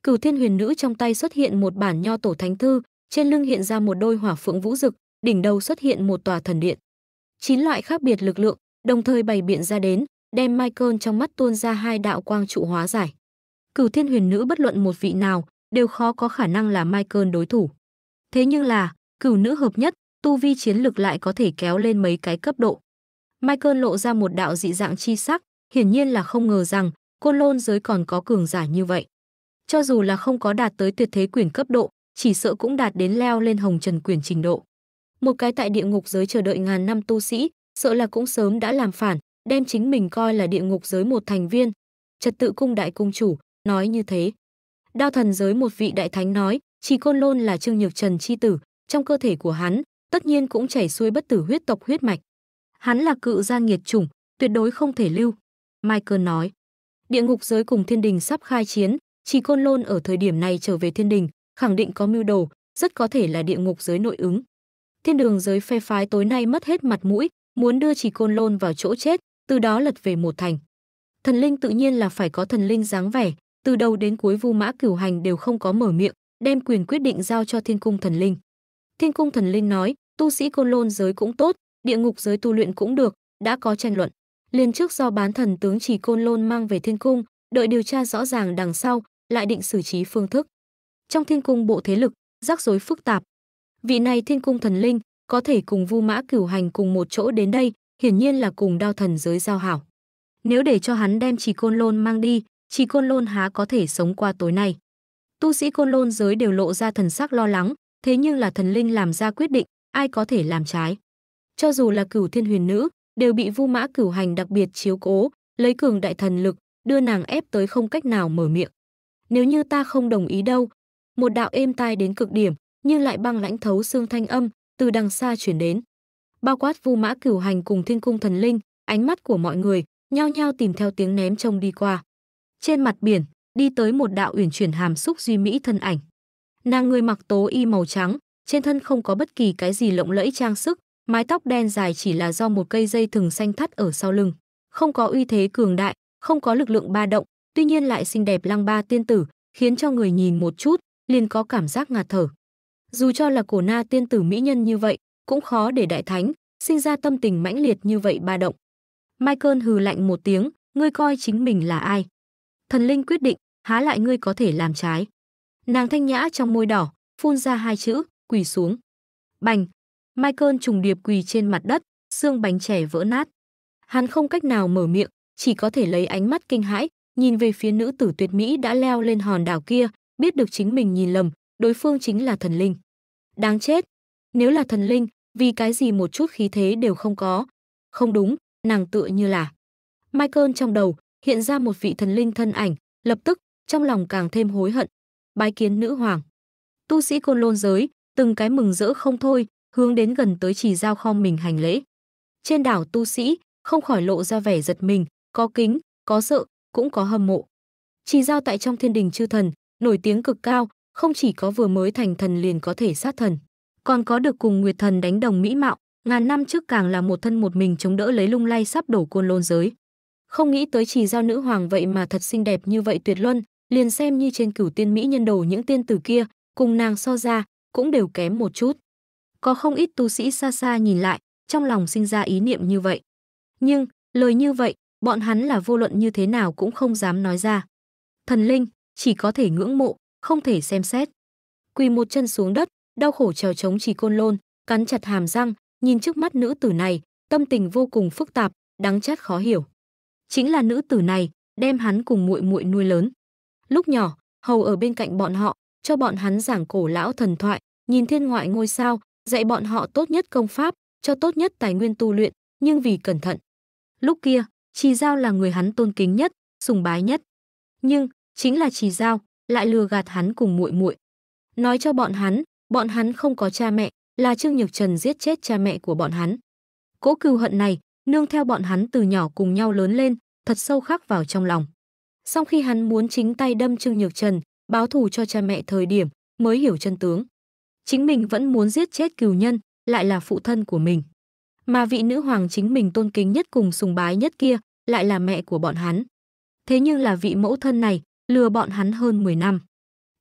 Cửu Thiên Huyền Nữ trong tay xuất hiện một bản nho tổ thánh thư, trên lưng hiện ra một đôi hỏa phượng vũ rực, đỉnh đầu xuất hiện một tòa thần điện. Chín loại khác biệt lực lượng đồng thời bày biện ra đến, đem Michael trong mắt tuôn ra hai đạo quang trụ hóa giải. Cửu Thiên Huyền Nữ bất luận một vị nào, đều khó có khả năng là Michael đối thủ. Thế nhưng là, cửu nữ hợp nhất, tu vi chiến lực lại có thể kéo lên mấy cái cấp độ. Michael lộ ra một đạo dị dạng chi sắc, hiển nhiên là không ngờ rằng côn lôn giới còn có cường giả như vậy. Cho dù là không có đạt tới tuyệt thế quyển cấp độ, chỉ sợ cũng đạt đến leo lên hồng trần quyển trình độ. Một cái tại địa ngục giới chờ đợi ngàn năm tu sĩ, sợ là cũng sớm đã làm phản, đem chính mình coi là địa ngục giới một thành viên. Trật tự cung đại cung chủ, nói như thế. Đao thần giới một vị đại thánh nói, chỉ côn lôn là trương nhược trần chi tử, trong cơ thể của hắn, tất nhiên cũng chảy xuôi bất tử huyết tộc huyết mạch. Hắn là cự gia nghiệt chủng, tuyệt đối không thể lưu. Michael nói, địa ngục giới cùng thiên đình sắp khai chiến, chỉ côn lôn ở thời điểm này trở về thiên đình, khẳng định có mưu đồ, rất có thể là địa ngục giới nội ứng. Thiên đường giới phe phái tối nay mất hết mặt mũi, muốn đưa chỉ côn lôn vào chỗ chết, từ đó lật về một thành. Thần linh tự nhiên là phải có thần linh dáng vẻ, từ đầu đến cuối vu mã cửu hành đều không có mở miệng, đem quyền quyết định giao cho thiên cung thần linh. Thiên cung thần linh nói, tu sĩ côn lôn giới cũng tốt, địa ngục giới tu luyện cũng được, đã có tranh luận. Liền trước do bán thần tướng chỉ côn lôn mang về thiên cung, đợi điều tra rõ ràng đằng sau, lại định xử trí phương thức. Trong thiên cung bộ thế lực, rắc rối phức tạp. Vị này thiên cung thần linh, có thể cùng vu mã cửu hành cùng một chỗ đến đây, hiển nhiên là cùng đao thần giới giao hảo. Nếu để cho hắn đem chỉ côn lôn mang đi, chỉ côn lôn há có thể sống qua tối nay. Tu sĩ côn lôn giới đều lộ ra thần sắc lo lắng, thế nhưng là thần linh làm ra quyết định, ai có thể làm trái cho dù là cửu thiên huyền nữ, đều bị vu mã cửu hành đặc biệt chiếu cố, lấy cường đại thần lực, đưa nàng ép tới không cách nào mở miệng. Nếu như ta không đồng ý đâu, một đạo êm tai đến cực điểm, nhưng lại băng lãnh thấu xương thanh âm, từ đằng xa chuyển đến. Bao quát vu mã cửu hành cùng thiên cung thần linh, ánh mắt của mọi người, nhao nhao tìm theo tiếng ném trông đi qua. Trên mặt biển, đi tới một đạo uyển chuyển hàm xúc duy mỹ thân ảnh. Nàng người mặc tố y màu trắng, trên thân không có bất kỳ cái gì lộng lẫy trang sức, Mái tóc đen dài chỉ là do một cây dây thừng xanh thắt ở sau lưng, không có uy thế cường đại, không có lực lượng ba động, tuy nhiên lại xinh đẹp lăng ba tiên tử, khiến cho người nhìn một chút, liền có cảm giác ngạt thở. Dù cho là cổ na tiên tử mỹ nhân như vậy, cũng khó để đại thánh, sinh ra tâm tình mãnh liệt như vậy ba động. Michael hừ lạnh một tiếng, ngươi coi chính mình là ai. Thần linh quyết định, há lại ngươi có thể làm trái. Nàng thanh nhã trong môi đỏ, phun ra hai chữ, quỳ xuống. Bành, Michael trùng điệp quỳ trên mặt đất, xương bánh trẻ vỡ nát. Hắn không cách nào mở miệng, chỉ có thể lấy ánh mắt kinh hãi, nhìn về phía nữ tử tuyệt mỹ đã leo lên hòn đảo kia, biết được chính mình nhìn lầm, đối phương chính là thần linh. Đáng chết! Nếu là thần linh, vì cái gì một chút khí thế đều không có? Không đúng, nàng tựa như là... Michael trong đầu hiện ra một vị thần linh thân ảnh, lập tức trong lòng càng thêm hối hận. Bái kiến nữ hoàng. Tu sĩ côn lôn giới, từng cái mừng rỡ không thôi, hướng đến gần tới chỉ giao khom mình hành lễ. Trên đảo tu sĩ, không khỏi lộ ra vẻ giật mình, có kính, có sợ, cũng có hâm mộ. Chỉ giao tại trong thiên đình chư thần, nổi tiếng cực cao, không chỉ có vừa mới thành thần liền có thể sát thần, còn có được cùng Nguyệt thần đánh đồng mỹ mạo, ngàn năm trước càng là một thân một mình chống đỡ lấy lung lay sắp đổ côn lôn giới. Không nghĩ tới chỉ giao nữ hoàng vậy mà thật xinh đẹp như vậy tuyệt luân, liền xem như trên cửu tiên mỹ nhân đồ những tiên tử kia, cùng nàng so ra, cũng đều kém một chút. Có không ít tu sĩ xa xa nhìn lại, trong lòng sinh ra ý niệm như vậy. Nhưng, lời như vậy, bọn hắn là vô luận như thế nào cũng không dám nói ra. Thần linh, chỉ có thể ngưỡng mộ, không thể xem xét. Quỳ một chân xuống đất, đau khổ trèo chống chỉ côn lôn, cắn chặt hàm răng, nhìn trước mắt nữ tử này, tâm tình vô cùng phức tạp, đáng chát khó hiểu. Chính là nữ tử này, đem hắn cùng muội muội nuôi lớn. Lúc nhỏ, hầu ở bên cạnh bọn họ, cho bọn hắn giảng cổ lão thần thoại, nhìn thiên ngoại ngôi sao, dạy bọn họ tốt nhất công pháp, cho tốt nhất tài nguyên tu luyện, nhưng vì cẩn thận. Lúc kia, Trì Giao là người hắn tôn kính nhất, sùng bái nhất. Nhưng, chính là Trì Giao lại lừa gạt hắn cùng muội muội. Nói cho bọn hắn, bọn hắn không có cha mẹ, là Trương Nhược Trần giết chết cha mẹ của bọn hắn. cố cừu hận này, nương theo bọn hắn từ nhỏ cùng nhau lớn lên, thật sâu khắc vào trong lòng. Sau khi hắn muốn chính tay đâm Trương Nhược Trần, báo thù cho cha mẹ thời điểm, mới hiểu chân tướng chính mình vẫn muốn giết chết cừu nhân, lại là phụ thân của mình. Mà vị nữ hoàng chính mình tôn kính nhất cùng sùng bái nhất kia, lại là mẹ của bọn hắn. Thế nhưng là vị mẫu thân này, lừa bọn hắn hơn 10 năm.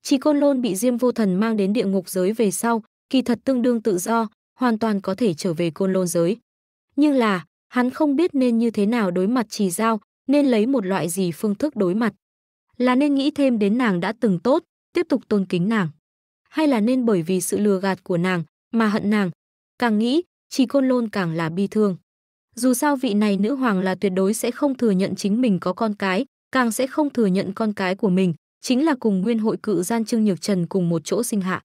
Chỉ Côn Lôn bị Diêm Vô Thần mang đến địa ngục giới về sau, kỳ thật tương đương tự do, hoàn toàn có thể trở về Côn Lôn giới. Nhưng là, hắn không biết nên như thế nào đối mặt trì giao, nên lấy một loại gì phương thức đối mặt. Là nên nghĩ thêm đến nàng đã từng tốt, tiếp tục tôn kính nàng hay là nên bởi vì sự lừa gạt của nàng mà hận nàng. Càng nghĩ, Trì Côn Lôn càng là bi thương. Dù sao vị này nữ hoàng là tuyệt đối sẽ không thừa nhận chính mình có con cái, càng sẽ không thừa nhận con cái của mình, chính là cùng nguyên hội cự gian Trương Nhược Trần cùng một chỗ sinh hạ.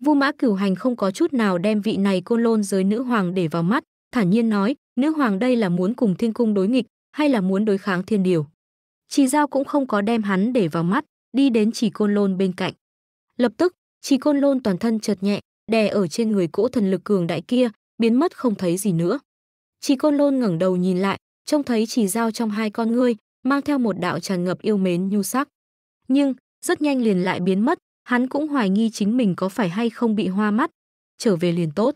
Vu Mã Cửu Hành không có chút nào đem vị này côn lôn giới nữ hoàng để vào mắt, thản nhiên nói, nữ hoàng đây là muốn cùng thiên cung đối nghịch, hay là muốn đối kháng thiên điều. Chỉ giao cũng không có đem hắn để vào mắt, đi đến chỉ côn lôn bên cạnh. Lập tức, chỉ côn lôn toàn thân chợt nhẹ, đè ở trên người cỗ thần lực cường đại kia, biến mất không thấy gì nữa. Chỉ côn lôn ngẩng đầu nhìn lại, trông thấy chỉ dao trong hai con ngươi, mang theo một đạo tràn ngập yêu mến nhu sắc. Nhưng, rất nhanh liền lại biến mất, hắn cũng hoài nghi chính mình có phải hay không bị hoa mắt. Trở về liền tốt.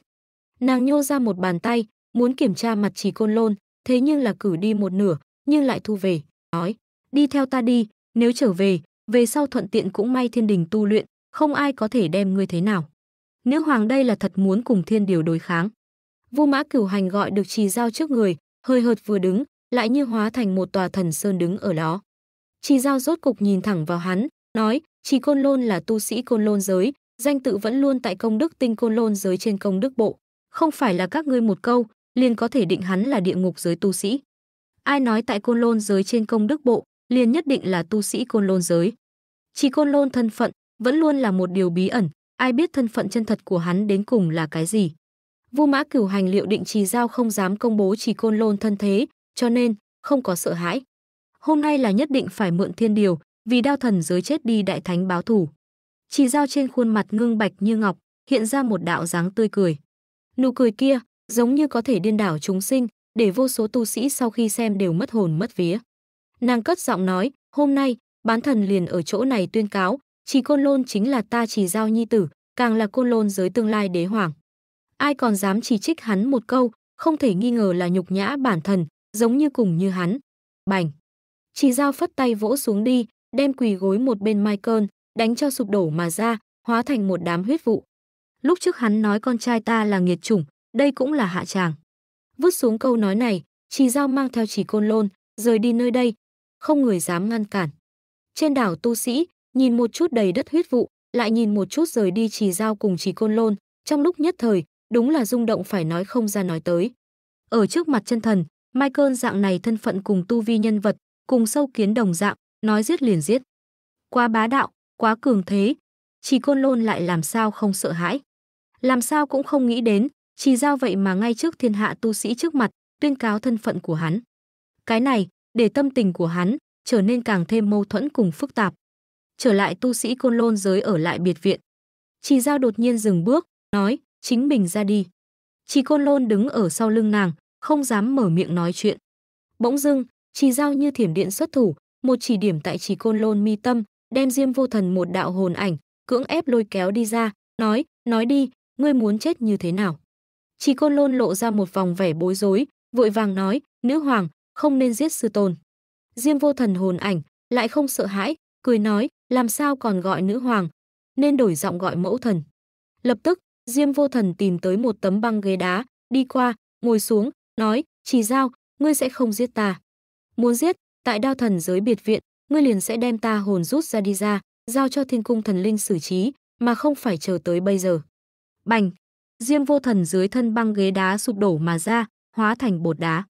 Nàng nhô ra một bàn tay, muốn kiểm tra mặt chỉ côn lôn, thế nhưng là cử đi một nửa, nhưng lại thu về, nói, đi theo ta đi, nếu trở về, về sau thuận tiện cũng may thiên đình tu luyện, không ai có thể đem ngươi thế nào. Nữ hoàng đây là thật muốn cùng thiên điều đối kháng. Vu Mã Cửu Hành gọi được trì giao trước người, hơi hợt vừa đứng, lại như hóa thành một tòa thần sơn đứng ở đó. Trì giao rốt cục nhìn thẳng vào hắn, nói, trì côn lôn là tu sĩ côn lôn giới, danh tự vẫn luôn tại công đức tinh côn lôn giới trên công đức bộ. Không phải là các ngươi một câu, liền có thể định hắn là địa ngục giới tu sĩ. Ai nói tại côn lôn giới trên công đức bộ, liền nhất định là tu sĩ côn lôn giới. Trì côn lôn thân phận, vẫn luôn là một điều bí ẩn, ai biết thân phận chân thật của hắn đến cùng là cái gì. vua Mã Cửu hành liệu định trì giao không dám công bố chỉ côn lôn thân thế, cho nên không có sợ hãi. Hôm nay là nhất định phải mượn thiên điều, vì đao thần giới chết đi đại thánh báo thủ. trì giao trên khuôn mặt ngưng bạch như ngọc, hiện ra một đạo dáng tươi cười. Nụ cười kia giống như có thể điên đảo chúng sinh, để vô số tu sĩ sau khi xem đều mất hồn mất vía. Nàng cất giọng nói, hôm nay, bán thần liền ở chỗ này tuyên cáo, chỉ Côn Lôn chính là ta chỉ giao nhi tử, càng là Côn Lôn giới tương lai đế hoàng. Ai còn dám chỉ trích hắn một câu, không thể nghi ngờ là nhục nhã bản thân, giống như cùng như hắn. Bành! Chỉ giao phất tay vỗ xuống đi, đem quỳ gối một bên mai cơn đánh cho sụp đổ mà ra, hóa thành một đám huyết vụ. Lúc trước hắn nói con trai ta là nghiệt chủng, đây cũng là hạ tràng. Vứt xuống câu nói này, chỉ giao mang theo chỉ côn lôn, rời đi nơi đây, không người dám ngăn cản. Trên đảo tu sĩ, nhìn một chút đầy đất huyết vụ, lại nhìn một chút rời đi Chỉ giao cùng chỉ côn lôn, trong lúc nhất thời, đúng là rung động phải nói không ra nói tới. Ở trước mặt chân thần, Michael dạng này thân phận cùng tu vi nhân vật, cùng sâu kiến đồng dạng, nói giết liền giết. Quá bá đạo, quá cường thế, Chỉ côn lôn lại làm sao không sợ hãi. Làm sao cũng không nghĩ đến, chỉ giao vậy mà ngay trước thiên hạ tu sĩ trước mặt, tuyên cáo thân phận của hắn. Cái này, để tâm tình của hắn trở nên càng thêm mâu thuẫn cùng phức tạp trở lại tu sĩ côn lôn giới ở lại biệt viện. Chỉ giao đột nhiên dừng bước, nói, chính mình ra đi. Chỉ côn lôn đứng ở sau lưng nàng, không dám mở miệng nói chuyện. Bỗng dưng, chỉ giao như thiểm điện xuất thủ, một chỉ điểm tại chỉ côn lôn mi tâm, đem diêm vô thần một đạo hồn ảnh, cưỡng ép lôi kéo đi ra, nói, nói đi, ngươi muốn chết như thế nào. Chỉ côn lôn lộ ra một vòng vẻ bối rối, vội vàng nói, nữ hoàng, không nên giết sư tôn. Diêm vô thần hồn ảnh, lại không sợ hãi, cười nói, làm sao còn gọi nữ hoàng, nên đổi giọng gọi mẫu thần. Lập tức, Diêm Vô Thần tìm tới một tấm băng ghế đá, đi qua, ngồi xuống, nói, chỉ giao, ngươi sẽ không giết ta. Muốn giết, tại đao thần giới biệt viện, ngươi liền sẽ đem ta hồn rút ra đi ra, giao cho thiên cung thần linh xử trí, mà không phải chờ tới bây giờ. Bành! Diêm vô thần dưới thân băng ghế đá sụp đổ mà ra, hóa thành bột đá.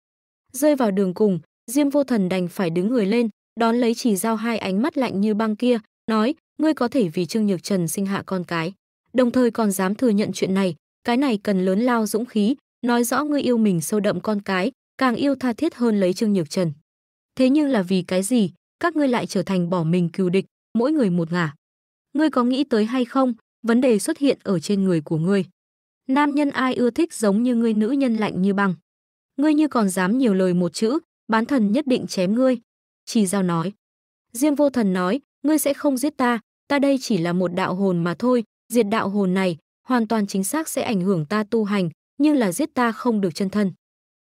Rơi vào đường cùng, Diêm vô thần đành phải đứng người lên, đón lấy chỉ dao hai ánh mắt lạnh như băng kia, nói, ngươi có thể vì Trương Nhược Trần sinh hạ con cái. Đồng thời còn dám thừa nhận chuyện này, cái này cần lớn lao dũng khí, nói rõ ngươi yêu mình sâu đậm con cái, càng yêu tha thiết hơn lấy Trương Nhược Trần. Thế nhưng là vì cái gì, các ngươi lại trở thành bỏ mình cừu địch, mỗi người một ngả. Ngươi có nghĩ tới hay không, vấn đề xuất hiện ở trên người của ngươi. Nam nhân ai ưa thích giống như ngươi nữ nhân lạnh như băng. Ngươi như còn dám nhiều lời một chữ, bán thần nhất định chém ngươi, chỉ giao nói. Diêm vô thần nói, ngươi sẽ không giết ta, ta đây chỉ là một đạo hồn mà thôi, diệt đạo hồn này, hoàn toàn chính xác sẽ ảnh hưởng ta tu hành, nhưng là giết ta không được chân thân.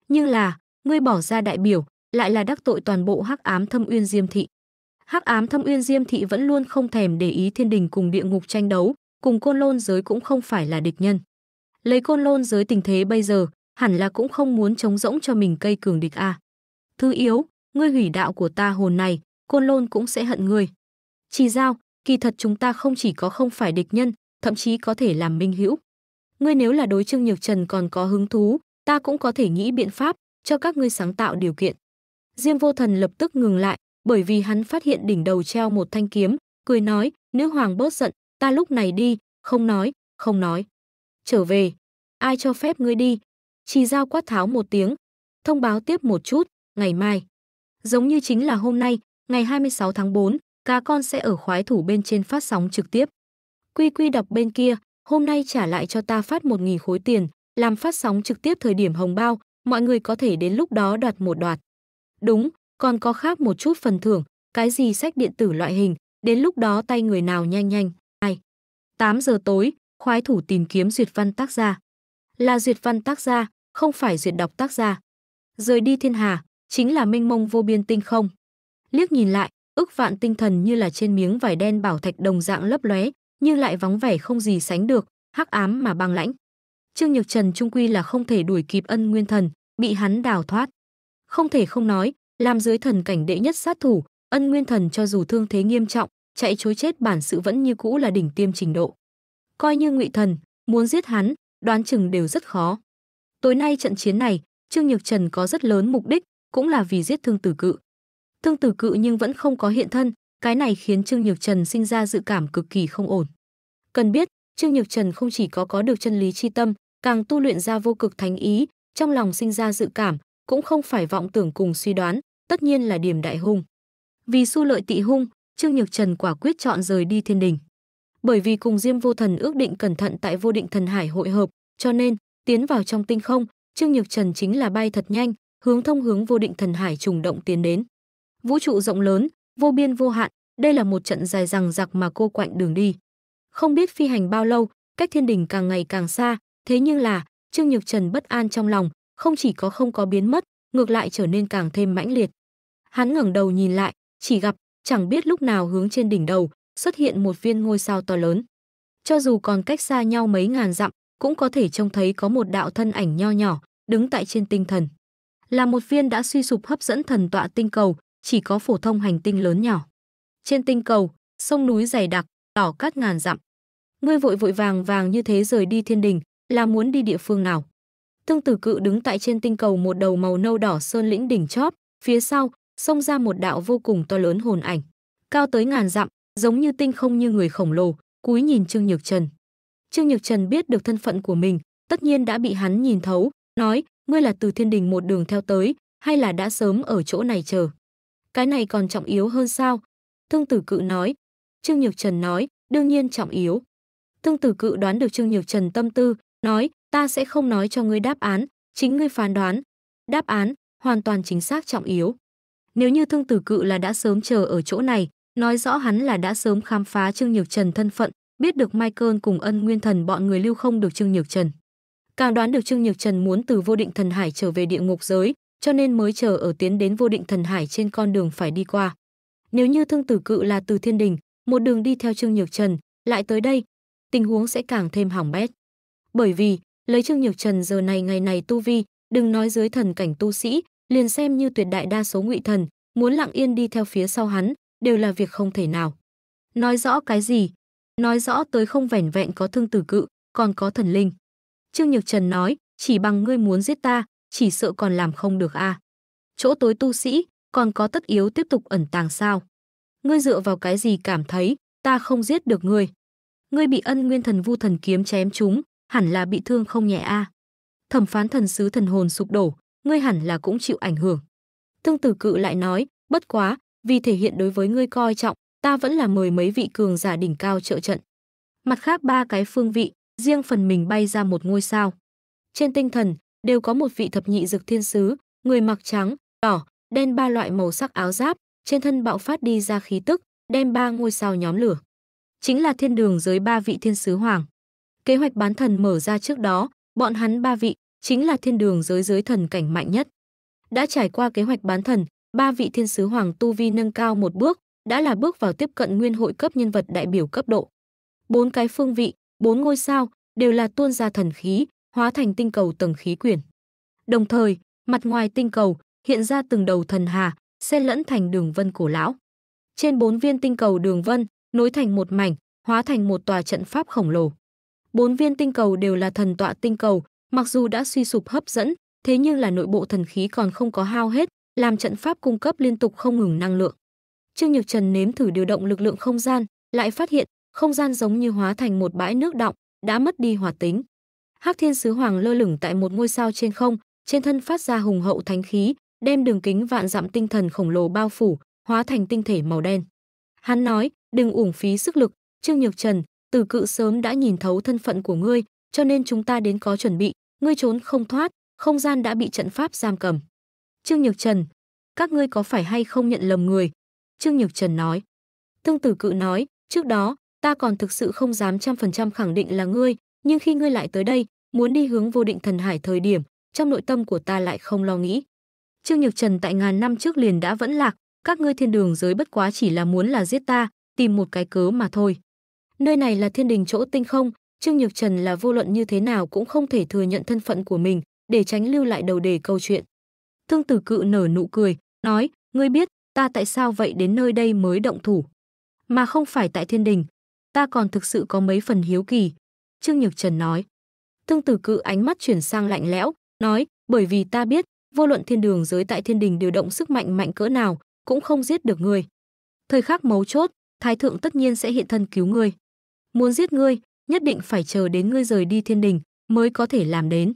Nhưng là, ngươi bỏ ra đại biểu, lại là đắc tội toàn bộ hắc ám thâm uyên diêm thị. Hắc ám thâm uyên diêm thị vẫn luôn không thèm để ý thiên đình cùng địa ngục tranh đấu, cùng côn lôn giới cũng không phải là địch nhân. Lấy côn lôn giới tình thế bây giờ, hẳn là cũng không muốn chống rỗng cho mình cây cường địch a. Thứ yếu, ngươi hủy đạo của ta hồn này, côn lôn cũng sẽ hận ngươi. Chỉ giao, kỳ thật chúng ta không chỉ có không phải địch nhân, thậm chí có thể làm minh hữu. Ngươi nếu là đối Trương Nhược Trần còn có hứng thú, ta cũng có thể nghĩ biện pháp cho các ngươi sáng tạo điều kiện. Diêm Vô Thần lập tức ngừng lại, bởi vì hắn phát hiện đỉnh đầu treo một thanh kiếm, cười nói, nữ hoàng bớt giận, ta lúc này đi, không nói, không nói. Trở về, ai cho phép ngươi đi? Chỉ giao quát tháo một tiếng, thông báo tiếp một chút, ngày mai. Giống như chính là hôm nay, ngày 26 tháng 4, cá con sẽ ở khoái thủ bên trên phát sóng trực tiếp. Quy quy đọc bên kia, hôm nay trả lại cho ta phát 1.000 khối tiền, làm phát sóng trực tiếp thời điểm hồng bao, mọi người có thể đến lúc đó đoạt một đoạt. Đúng, còn có khác một chút phần thưởng, cái gì sách điện tử loại hình, đến lúc đó tay người nào nhanh nhanh, ai. 8 giờ tối, khoái thủ tìm kiếm duyệt văn tác gia. Là duyệt văn tác gia, không phải duyệt đọc tác gia. Rời đi thiên hà, chính là mênh mông vô biên tinh không. Liếc nhìn lại, ức vạn tinh thần như là trên miếng vải đen bảo thạch đồng dạng lấp lóe, nhưng lại vắng vẻ không gì sánh được, hắc ám mà băng lãnh. Trương Nhược Trần trung quy là không thể đuổi kịp Ân Nguyên Thần, bị hắn đào thoát. Không thể không nói, làm dưới thần cảnh đệ nhất sát thủ, Ân Nguyên Thần cho dù thương thế nghiêm trọng, chạy chối chết bản sự vẫn như cũ là đỉnh tiêm trình độ. Coi như Ngụy Thần, muốn giết hắn, đoán chừng đều rất khó. Tối nay trận chiến này, Trương Nhược Trần có rất lớn mục đích, cũng là vì giết Thương Tử Cự. Thương Tử Cự nhưng vẫn không có hiện thân, cái này khiến Trương Nhược Trần sinh ra dự cảm cực kỳ không ổn. Cần biết, Trương Nhược Trần không chỉ có có được chân lý chi tâm, càng tu luyện ra vô cực thánh ý, trong lòng sinh ra dự cảm, cũng không phải vọng tưởng cùng suy đoán, tất nhiên là điểm đại hung. Vì su lợi tị hung, Trương Nhược Trần quả quyết chọn rời đi thiên đình. Bởi vì cùng Diêm Vô Thần ước định cẩn thận tại Vô Định Thần Hải hội hợp, cho nên tiến vào trong tinh không, Trương Nhược Trần chính là bay thật nhanh, hướng thông hướng vô định thần hải trùng động tiến đến. Vũ trụ rộng lớn, vô biên vô hạn, đây là một trận dài dằng dặc mà cô quạnh đường đi. Không biết phi hành bao lâu, cách thiên đình càng ngày càng xa, thế nhưng là, Trương Nhược Trần bất an trong lòng, không chỉ có không có biến mất, ngược lại trở nên càng thêm mãnh liệt. Hắn ngẩng đầu nhìn lại, chỉ gặp, chẳng biết lúc nào hướng trên đỉnh đầu, xuất hiện một viên ngôi sao to lớn. Cho dù còn cách xa nhau mấy ngàn dặm, cũng có thể trông thấy có một đạo thân ảnh nho nhỏ, đứng tại trên tinh thần là một viên đã suy sụp hấp dẫn thần tọa tinh cầu, chỉ có phổ thông hành tinh lớn nhỏ. Trên tinh cầu, sông núi dày đặc, đỏ cát ngàn dặm. Ngươi vội vội vàng vàng như thế rời đi thiên đình, là muốn đi địa phương nào? Tương Tử Cự đứng tại trên tinh cầu một đầu màu nâu đỏ sơn lĩnh đỉnh chóp, phía sau xông ra một đạo vô cùng to lớn hồn ảnh, cao tới ngàn dặm, giống như tinh không như người khổng lồ, cúi nhìn Trương Nhược Trần. Trương Nhược Trần biết được thân phận của mình, tất nhiên đã bị hắn nhìn thấu, nói: ngươi là từ thiên đình một đường theo tới, hay là đã sớm ở chỗ này chờ? Cái này còn trọng yếu hơn sao? Thương tử cự nói. Trương Nhược Trần nói, đương nhiên trọng yếu. Thương tử cự đoán được Trương Nhược Trần tâm tư, nói, ta sẽ không nói cho ngươi đáp án, chính ngươi phán đoán. Đáp án, hoàn toàn chính xác trọng yếu. Nếu như thương tử cự là đã sớm chờ ở chỗ này, nói rõ hắn là đã sớm khám phá Trương Nhược Trần thân phận, biết được Michael cùng ân nguyên thần bọn người lưu không được Trương Nhược Trần càng đoán được Trương Nhược Trần muốn từ vô định thần hải trở về địa ngục giới, cho nên mới chờ ở tiến đến vô định thần hải trên con đường phải đi qua. Nếu như thương tử cự là từ thiên đình, một đường đi theo Trương Nhược Trần, lại tới đây, tình huống sẽ càng thêm hỏng bét. Bởi vì, lấy Trương Nhược Trần giờ này ngày này tu vi, đừng nói dưới thần cảnh tu sĩ, liền xem như tuyệt đại đa số ngụy thần, muốn lặng yên đi theo phía sau hắn, đều là việc không thể nào. Nói rõ cái gì? Nói rõ tới không vẻn vẹn có thương tử cự, còn có thần linh. Trương Nhược Trần nói, chỉ bằng ngươi muốn giết ta, chỉ sợ còn làm không được a. À. Chỗ tối tu sĩ, còn có tất yếu tiếp tục ẩn tàng sao? Ngươi dựa vào cái gì cảm thấy ta không giết được ngươi? Ngươi bị Ân Nguyên Thần Vu thần kiếm chém chúng, hẳn là bị thương không nhẹ a. À? Thẩm phán thần sứ thần hồn sụp đổ, ngươi hẳn là cũng chịu ảnh hưởng. Thương Tử Cự lại nói, bất quá, vì thể hiện đối với ngươi coi trọng, ta vẫn là mời mấy vị cường giả đỉnh cao trợ trận. Mặt khác ba cái phương vị, riêng phần mình bay ra một ngôi sao. Trên tinh thần, đều có một vị thập nhị dực thiên sứ, người mặc trắng, đỏ, đen ba loại màu sắc áo giáp, trên thân bạo phát đi ra khí tức, đem ba ngôi sao nhóm lửa. Chính là thiên đường giới ba vị thiên sứ hoàng. Kế hoạch bán thần mở ra trước đó, bọn hắn ba vị chính là thiên đường giới giới thần cảnh mạnh nhất. Đã trải qua kế hoạch bán thần, ba vị thiên sứ hoàng tu vi nâng cao một bước, đã là bước vào tiếp cận nguyên hội cấp nhân vật đại biểu cấp độ. Bốn cái phương vị, bốn ngôi sao đều là tuôn ra thần khí, hóa thành tinh cầu tầng khí quyển. Đồng thời, mặt ngoài tinh cầu hiện ra từng đầu thần hà, xen lẫn thành đường vân cổ lão. Trên bốn viên tinh cầu đường vân nối thành một mảnh, hóa thành một tòa trận pháp khổng lồ. Bốn viên tinh cầu đều là thần tọa tinh cầu, mặc dù đã suy sụp hấp dẫn, thế nhưng là nội bộ thần khí còn không có hao hết, làm trận pháp cung cấp liên tục không ngừng năng lượng. Trương Nhược Trần nếm thử điều động lực lượng không gian, lại phát hiện không gian giống như hóa thành một bãi nước động, đã mất đi hoạt tính. Hắc Thiên Sứ Hoàng lơ lửng tại một ngôi sao trên không, trên thân phát ra hùng hậu thánh khí, đem đường kính vạn dặm tinh thần khổng lồ bao phủ, hóa thành tinh thể màu đen. Hắn nói, đừng uổng phí sức lực, Trương Nhược Trần, từ cự sớm đã nhìn thấu thân phận của ngươi, cho nên chúng ta đến có chuẩn bị, ngươi trốn không thoát, không gian đã bị trận pháp giam cầm. Trương Nhược Trần, các ngươi có phải hay không nhận lầm người? Trương Nhược Trần nói. Tương Tử Cự nói, trước đó, ta còn thực sự không dám trăm phần trăm khẳng định là ngươi, nhưng khi ngươi lại tới đây, muốn đi hướng vô định thần hải thời điểm, trong nội tâm của ta lại không lo nghĩ. Trương Nhược Trần tại ngàn năm trước liền đã vẫn lạc, các ngươi thiên đường giới bất quá chỉ là muốn là giết ta, tìm một cái cớ mà thôi. Nơi này là thiên đình chỗ tinh không, Trương Nhược Trần là vô luận như thế nào cũng không thể thừa nhận thân phận của mình, để tránh lưu lại đầu đề câu chuyện. Thương Tử Cự nở nụ cười, nói, ngươi biết, ta tại sao vậy đến nơi đây mới động thủ, mà không phải tại thiên đình, ta còn thực sự có mấy phần hiếu kỳ. Trương Nhược Trần nói. Tương Tử Cự ánh mắt chuyển sang lạnh lẽo, nói, bởi vì ta biết, vô luận thiên đường giới tại thiên đình điều động sức mạnh mạnh cỡ nào, cũng không giết được ngươi. Thời khắc mấu chốt, thái thượng tất nhiên sẽ hiện thân cứu ngươi. Muốn giết ngươi, nhất định phải chờ đến ngươi rời đi thiên đình mới có thể làm đến.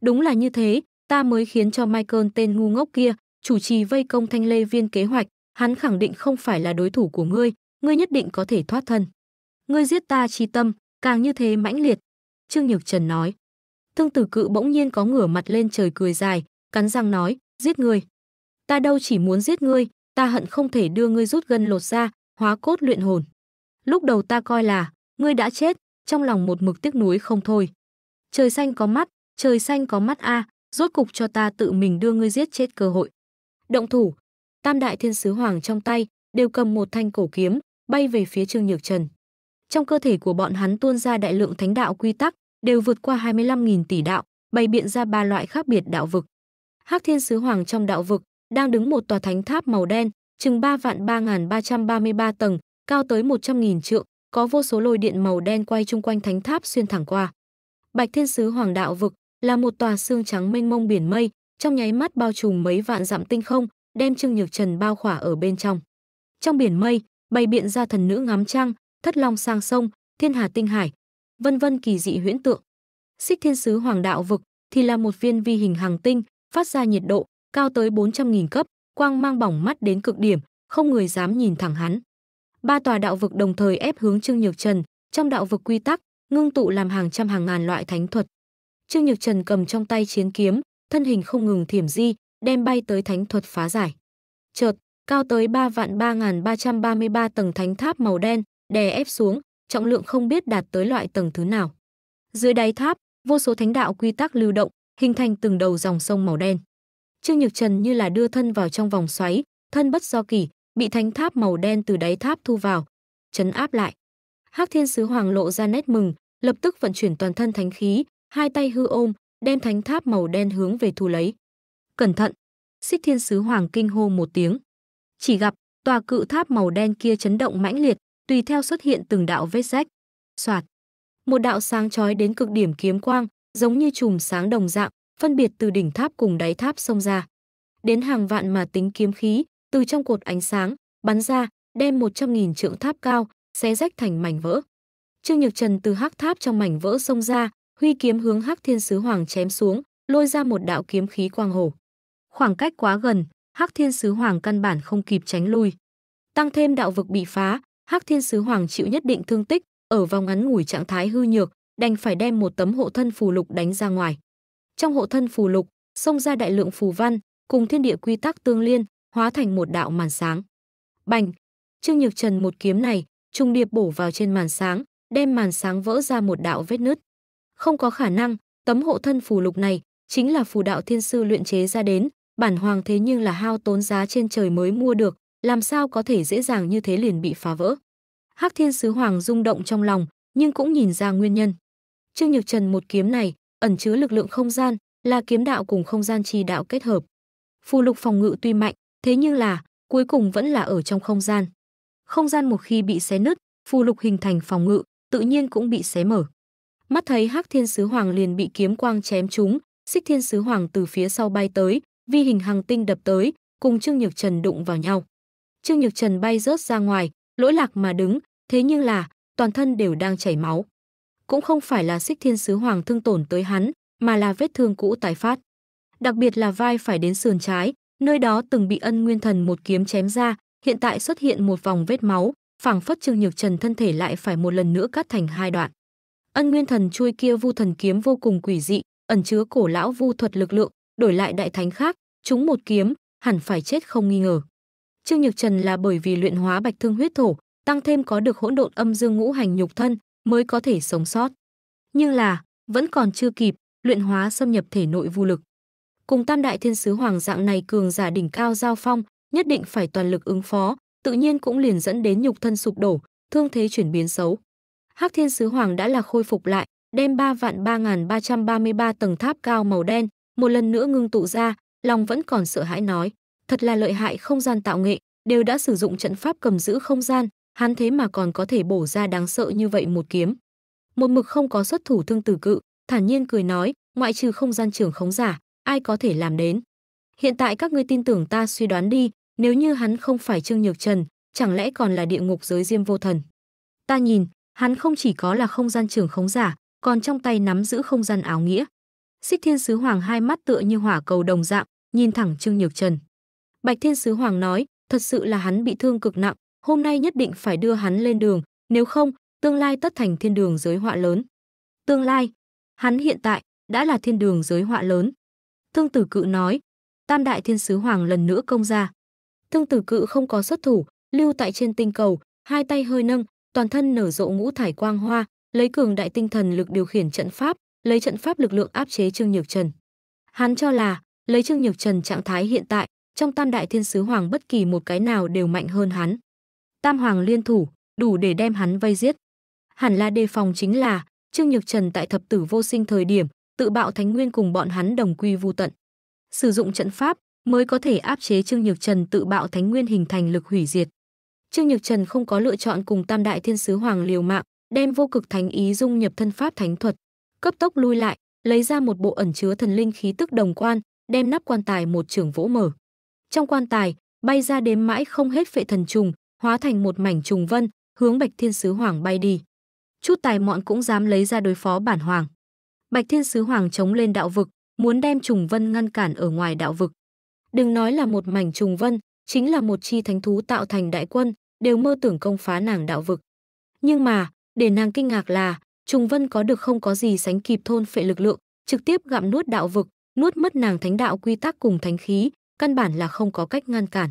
Đúng là như thế, ta mới khiến cho Michael tên ngu ngốc kia chủ trì vây công Thanh Lê Viên kế hoạch, hắn khẳng định không phải là đối thủ của ngươi, ngươi nhất định có thể thoát thân ngươi giết ta chi tâm, càng như thế mãnh liệt. Trương Nhược Trần nói. Thương tử cự bỗng nhiên có ngửa mặt lên trời cười dài, cắn răng nói, giết ngươi. Ta đâu chỉ muốn giết ngươi, ta hận không thể đưa ngươi rút gân lột ra, hóa cốt luyện hồn. Lúc đầu ta coi là, ngươi đã chết, trong lòng một mực tiếc nuối không thôi. Trời xanh có mắt, trời xanh có mắt a, rốt cục cho ta tự mình đưa ngươi giết chết cơ hội. Động thủ, tam đại thiên sứ hoàng trong tay, đều cầm một thanh cổ kiếm, bay về phía Trương Nhược Trần trong cơ thể của bọn hắn tuôn ra đại lượng thánh đạo quy tắc, đều vượt qua 25.000 tỷ đạo, bày biện ra ba loại khác biệt đạo vực. Hắc Thiên Sứ Hoàng trong đạo vực đang đứng một tòa thánh tháp màu đen, chừng 3 vạn 3333 tầng, cao tới 100.000 trượng, có vô số lôi điện màu đen quay chung quanh thánh tháp xuyên thẳng qua. Bạch Thiên Sứ Hoàng đạo vực là một tòa xương trắng mênh mông biển mây, trong nháy mắt bao trùm mấy vạn dặm tinh không, đem Trương Nhược Trần bao khỏa ở bên trong. Trong biển mây, bày biện ra thần nữ ngắm trăng, thất long sang sông, thiên hà tinh hải, vân vân kỳ dị huyễn tượng. Xích thiên sứ hoàng đạo vực thì là một viên vi hình hàng tinh, phát ra nhiệt độ cao tới 400.000 cấp, quang mang bỏng mắt đến cực điểm, không người dám nhìn thẳng hắn. Ba tòa đạo vực đồng thời ép hướng Trương Nhược Trần, trong đạo vực quy tắc, ngưng tụ làm hàng trăm hàng ngàn loại thánh thuật. Trương Nhược Trần cầm trong tay chiến kiếm, thân hình không ngừng thiểm di, đem bay tới thánh thuật phá giải. Chợt, cao tới 3 vạn 3333 tầng thánh tháp màu đen, đè ép xuống, trọng lượng không biết đạt tới loại tầng thứ nào. Dưới đáy tháp, vô số thánh đạo quy tắc lưu động, hình thành từng đầu dòng sông màu đen. Trương Nhược Trần như là đưa thân vào trong vòng xoáy, thân bất do kỳ bị thánh tháp màu đen từ đáy tháp thu vào, chấn áp lại. Hắc Thiên Sứ Hoàng lộ ra nét mừng, lập tức vận chuyển toàn thân thánh khí, hai tay hư ôm, đem thánh tháp màu đen hướng về thu lấy. Cẩn thận! Xích Thiên Sứ Hoàng kinh hô một tiếng. Chỉ gặp, tòa cự tháp màu đen kia chấn động mãnh liệt, tùy theo xuất hiện từng đạo vết rách. Soạt, một đạo sáng chói đến cực điểm kiếm quang, giống như chùm sáng đồng dạng, phân biệt từ đỉnh tháp cùng đáy tháp xông ra. Đến hàng vạn mà tính kiếm khí, từ trong cột ánh sáng, bắn ra, đem 100.000 trượng tháp cao, xé rách thành mảnh vỡ. Trương Nhược Trần từ hắc tháp trong mảnh vỡ xông ra, huy kiếm hướng hắc thiên sứ hoàng chém xuống, lôi ra một đạo kiếm khí quang hổ. Khoảng cách quá gần, hắc thiên sứ hoàng căn bản không kịp tránh lui. Tăng thêm đạo vực bị phá, Hắc Thiên Sứ Hoàng chịu nhất định thương tích, ở vào ngắn ngủi trạng thái hư nhược, đành phải đem một tấm hộ thân phù lục đánh ra ngoài. Trong hộ thân phù lục, xông ra đại lượng phù văn, cùng thiên địa quy tắc tương liên, hóa thành một đạo màn sáng. Bành! Trương Nhược Trần một kiếm này, trung điệp bổ vào trên màn sáng, đem màn sáng vỡ ra một đạo vết nứt. Không có khả năng, tấm hộ thân phù lục này chính là phù đạo thiên sư luyện chế ra đến, bản hoàng thế nhưng là hao tốn giá trên trời mới mua được, làm sao có thể dễ dàng như thế liền bị phá vỡ. Hắc Thiên Sứ Hoàng rung động trong lòng, nhưng cũng nhìn ra nguyên nhân. Trương Nhược Trần một kiếm này, ẩn chứa lực lượng không gian, là kiếm đạo cùng không gian trì đạo kết hợp. Phù lục phòng ngự tuy mạnh, thế nhưng là cuối cùng vẫn là ở trong không gian. Không gian một khi bị xé nứt, phù lục hình thành phòng ngự, tự nhiên cũng bị xé mở. Mắt thấy Hắc Thiên Sứ Hoàng liền bị kiếm quang chém trúng, Xích Thiên Sứ Hoàng từ phía sau bay tới, vi hình hàng tinh đập tới, cùng Trương Nhược Trần đụng vào nhau. Trương Nhược Trần bay rớt ra ngoài, lỗi lạc mà đứng, thế nhưng là toàn thân đều đang chảy máu. Cũng không phải là xích thiên sứ hoàng thương tổn tới hắn, mà là vết thương cũ tái phát. Đặc biệt là vai phải đến sườn trái, nơi đó từng bị ân nguyên thần một kiếm chém ra, hiện tại xuất hiện một vòng vết máu, phảng phất Trương Nhược Trần thân thể lại phải một lần nữa cắt thành hai đoạn. Ân nguyên thần chui kia vu thần kiếm vô cùng quỷ dị, ẩn chứa cổ lão vu thuật lực lượng, đổi lại đại thánh khác, chúng một kiếm, hẳn phải chết không nghi ngờ. Trương Nhược Trần là bởi vì luyện hóa bạch thương huyết thổ, tăng thêm có được hỗn độn âm dương ngũ hành nhục thân mới có thể sống sót. Nhưng là, vẫn còn chưa kịp, luyện hóa xâm nhập thể nội vô lực. Cùng tam đại thiên sứ hoàng dạng này cường giả đỉnh cao giao phong, nhất định phải toàn lực ứng phó, tự nhiên cũng liền dẫn đến nhục thân sụp đổ, thương thế chuyển biến xấu. Hắc Thiên Sứ Hoàng đã là khôi phục lại, đem 3 vạn 3333 tầng tháp cao màu đen, một lần nữa ngưng tụ ra, lòng vẫn còn sợ hãi nói thật là lợi hại không gian tạo nghệ, đều đã sử dụng trận pháp cầm giữ không gian, hắn thế mà còn có thể bổ ra đáng sợ như vậy một kiếm. Một mực không có xuất thủ thương tử cự, thản nhiên cười nói, ngoại trừ không gian trưởng khống giả, ai có thể làm đến. Hiện tại các ngươi tin tưởng ta suy đoán đi, nếu như hắn không phải Trương Nhược Trần, chẳng lẽ còn là địa ngục giới diêm vô thần. Ta nhìn, hắn không chỉ có là không gian trưởng khống giả, còn trong tay nắm giữ không gian áo nghĩa. Xích Thiên Sứ Hoàng hai mắt tựa như hỏa cầu đồng dạng, nhìn thẳng Trương Nhược Trần. Bạch Thiên Sứ Hoàng nói, thật sự là hắn bị thương cực nặng, hôm nay nhất định phải đưa hắn lên đường, nếu không, tương lai tất thành thiên đường giới họa lớn. Tương lai, hắn hiện tại đã là thiên đường giới họa lớn. Thương Tử Cự nói, Tam Đại Thiên Sứ Hoàng lần nữa công ra. Thương Tử Cự không có xuất thủ, lưu tại trên tinh cầu, hai tay hơi nâng, toàn thân nở rộ ngũ thải quang hoa, lấy cường đại tinh thần lực điều khiển trận pháp, lấy trận pháp lực lượng áp chế Trương Nhược Trần. Hắn cho là, lấy Trương Nhược Trần trạng thái hiện tại, trong tam đại thiên sứ hoàng bất kỳ một cái nào đều mạnh hơn hắn. Tam hoàng liên thủ, đủ để đem hắn vây giết. Hẳn là đề phòng chính là, Trương Nhược Trần tại thập tử vô sinh thời điểm, tự bạo thánh nguyên cùng bọn hắn đồng quy vu tận. Sử dụng trận pháp mới có thể áp chế Trương Nhược Trần tự bạo thánh nguyên hình thành lực hủy diệt. Trương Nhược Trần không có lựa chọn cùng Tam Đại Thiên Sứ Hoàng liều mạng, đem vô cực thánh ý dung nhập thân pháp thánh thuật, cấp tốc lui lại, lấy ra một bộ ẩn chứa thần linh khí tức đồng quan, đem nắp quan tài một trường vỗ mở. Trong quan tài, bay ra đếm mãi không hết phệ thần trùng, hóa thành một mảnh trùng vân, hướng Bạch Thiên Sứ Hoàng bay đi. Chút tài mọn cũng dám lấy ra đối phó bản hoàng. Bạch Thiên Sứ Hoàng chống lên đạo vực, muốn đem trùng vân ngăn cản ở ngoài đạo vực. Đừng nói là một mảnh trùng vân, chính là một chi thánh thú tạo thành đại quân, đều mơ tưởng công phá nàng đạo vực. Nhưng mà, để nàng kinh ngạc là, trùng vân có được không có gì sánh kịp thôn phệ lực lượng, trực tiếp gặm nuốt đạo vực, nuốt mất nàng thánh đạo quy tắc cùng thánh khí, căn bản là không có cách ngăn cản.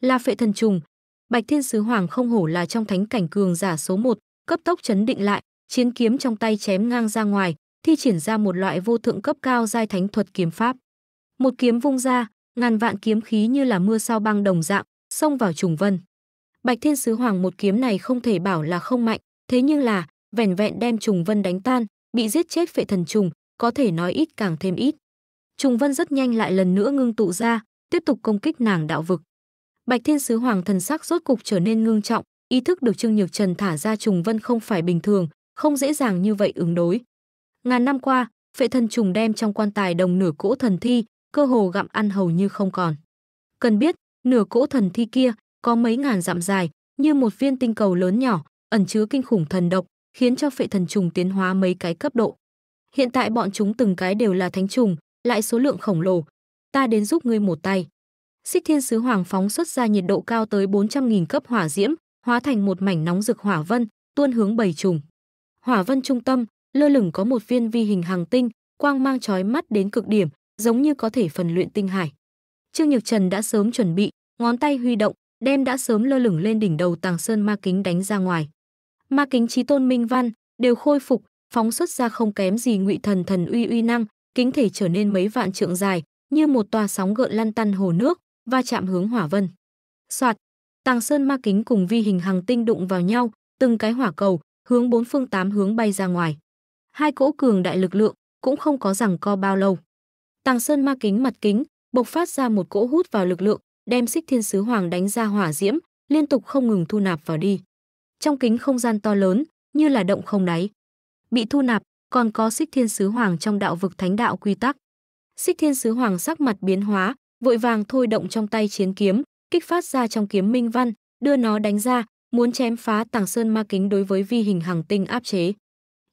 Là phệ thần trùng, Bạch Thiên Sứ Hoàng không hổ là trong thánh cảnh cường giả số 1, cấp tốc chấn định lại, chiến kiếm trong tay chém ngang ra ngoài, thi triển ra một loại vô thượng cấp cao giai thánh thuật kiếm pháp. Một kiếm vung ra, ngàn vạn kiếm khí như là mưa sao băng đồng dạng, xông vào trùng vân. Bạch Thiên Sứ Hoàng một kiếm này không thể bảo là không mạnh, thế nhưng là vẻn vẹn đem trùng vân đánh tan, bị giết chết phệ thần trùng, có thể nói ít càng thêm ít. Trùng vân rất nhanh lại lần nữa ngưng tụ ra, tiếp tục công kích nàng đạo vực. Bạch Thiên Sứ Hoàng thần sắc rốt cục trở nên ngưng trọng, ý thức được Trương Nhược Trần thả ra trùng vân không phải bình thường, không dễ dàng như vậy ứng đối. Ngàn năm qua, phệ thần trùng đem trong quan tài đồng nửa cỗ thần thi, cơ hồ gặm ăn hầu như không còn. Cần biết, nửa cỗ thần thi kia có mấy ngàn dặm dài, như một viên tinh cầu lớn nhỏ, ẩn chứa kinh khủng thần độc, khiến cho phệ thần trùng tiến hóa mấy cái cấp độ. Hiện tại bọn chúng từng cái đều là thánh trùng, lại số lượng khổng lồ, ta đến giúp ngươi một tay. Xích Thiên Sứ Hoàng phóng xuất ra nhiệt độ cao tới 400.000 cấp hỏa diễm, hóa thành một mảnh nóng rực hỏa vân, tuôn hướng bảy trùng. Hỏa vân trung tâm, lơ lửng có một viên vi hình hàng tinh, quang mang chói mắt đến cực điểm, giống như có thể phần luyện tinh hải. Trương Nhược Trần đã sớm chuẩn bị, ngón tay huy động, đem đã sớm lơ lửng lên đỉnh đầu Tàng Sơn Ma Kính đánh ra ngoài. Ma Kính Chí Tôn Minh Văn đều khôi phục, phóng xuất ra không kém gì Ngụy Thần Thần uy uy năng, kính thể trở nên mấy vạn trượng dài, như một tòa sóng gợn lăn tăn hồ nước, và chạm hướng hỏa vân. Soạt, tàng sơn ma kính cùng vi hình hàng tinh đụng vào nhau, từng cái hỏa cầu, hướng bốn phương tám hướng bay ra ngoài. Hai cỗ cường đại lực lượng cũng không có rằng co bao lâu. Tàng sơn ma kính mặt kính, bộc phát ra một cỗ hút vào lực lượng, đem xích thiên sứ hoàng đánh ra hỏa diễm, liên tục không ngừng thu nạp vào đi. Trong kính không gian to lớn, như là động không đáy. Bị thu nạp, còn có xích thiên sứ hoàng trong đạo vực thánh đạo quy tắc. Xích Thiên Sứ Hoàng sắc mặt biến hóa, vội vàng thôi động trong tay chiến kiếm, kích phát ra trong kiếm minh văn, đưa nó đánh ra, muốn chém phá Tàng Sơn Ma Kính đối với vi hình hàng tinh áp chế.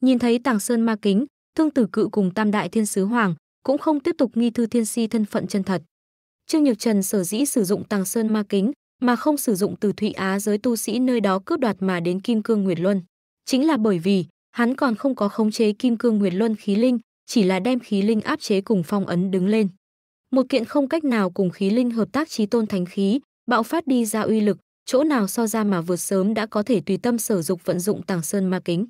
Nhìn thấy Tàng Sơn Ma Kính, Thương Tử Cự cùng Tam Đại Thiên Sứ Hoàng cũng không tiếp tục nghi thư thiên si thân phận chân thật. Trương Nhược Trần sở dĩ sử dụng Tàng Sơn Ma Kính, mà không sử dụng từ Thụy Á giới tu sĩ nơi đó cướp đoạt mà đến Kim Cương Nguyệt Luân, chính là bởi vì hắn còn không có khống chế Kim Cương Nguyệt Luân khí linh, chỉ là đem khí linh áp chế cùng phong ấn đứng lên. Một kiện không cách nào cùng khí linh hợp tác trí tôn thánh khí, bạo phát đi ra uy lực, chỗ nào so ra mà vượt sớm đã có thể tùy tâm sử dụng vận dụng tàng sơn ma kính.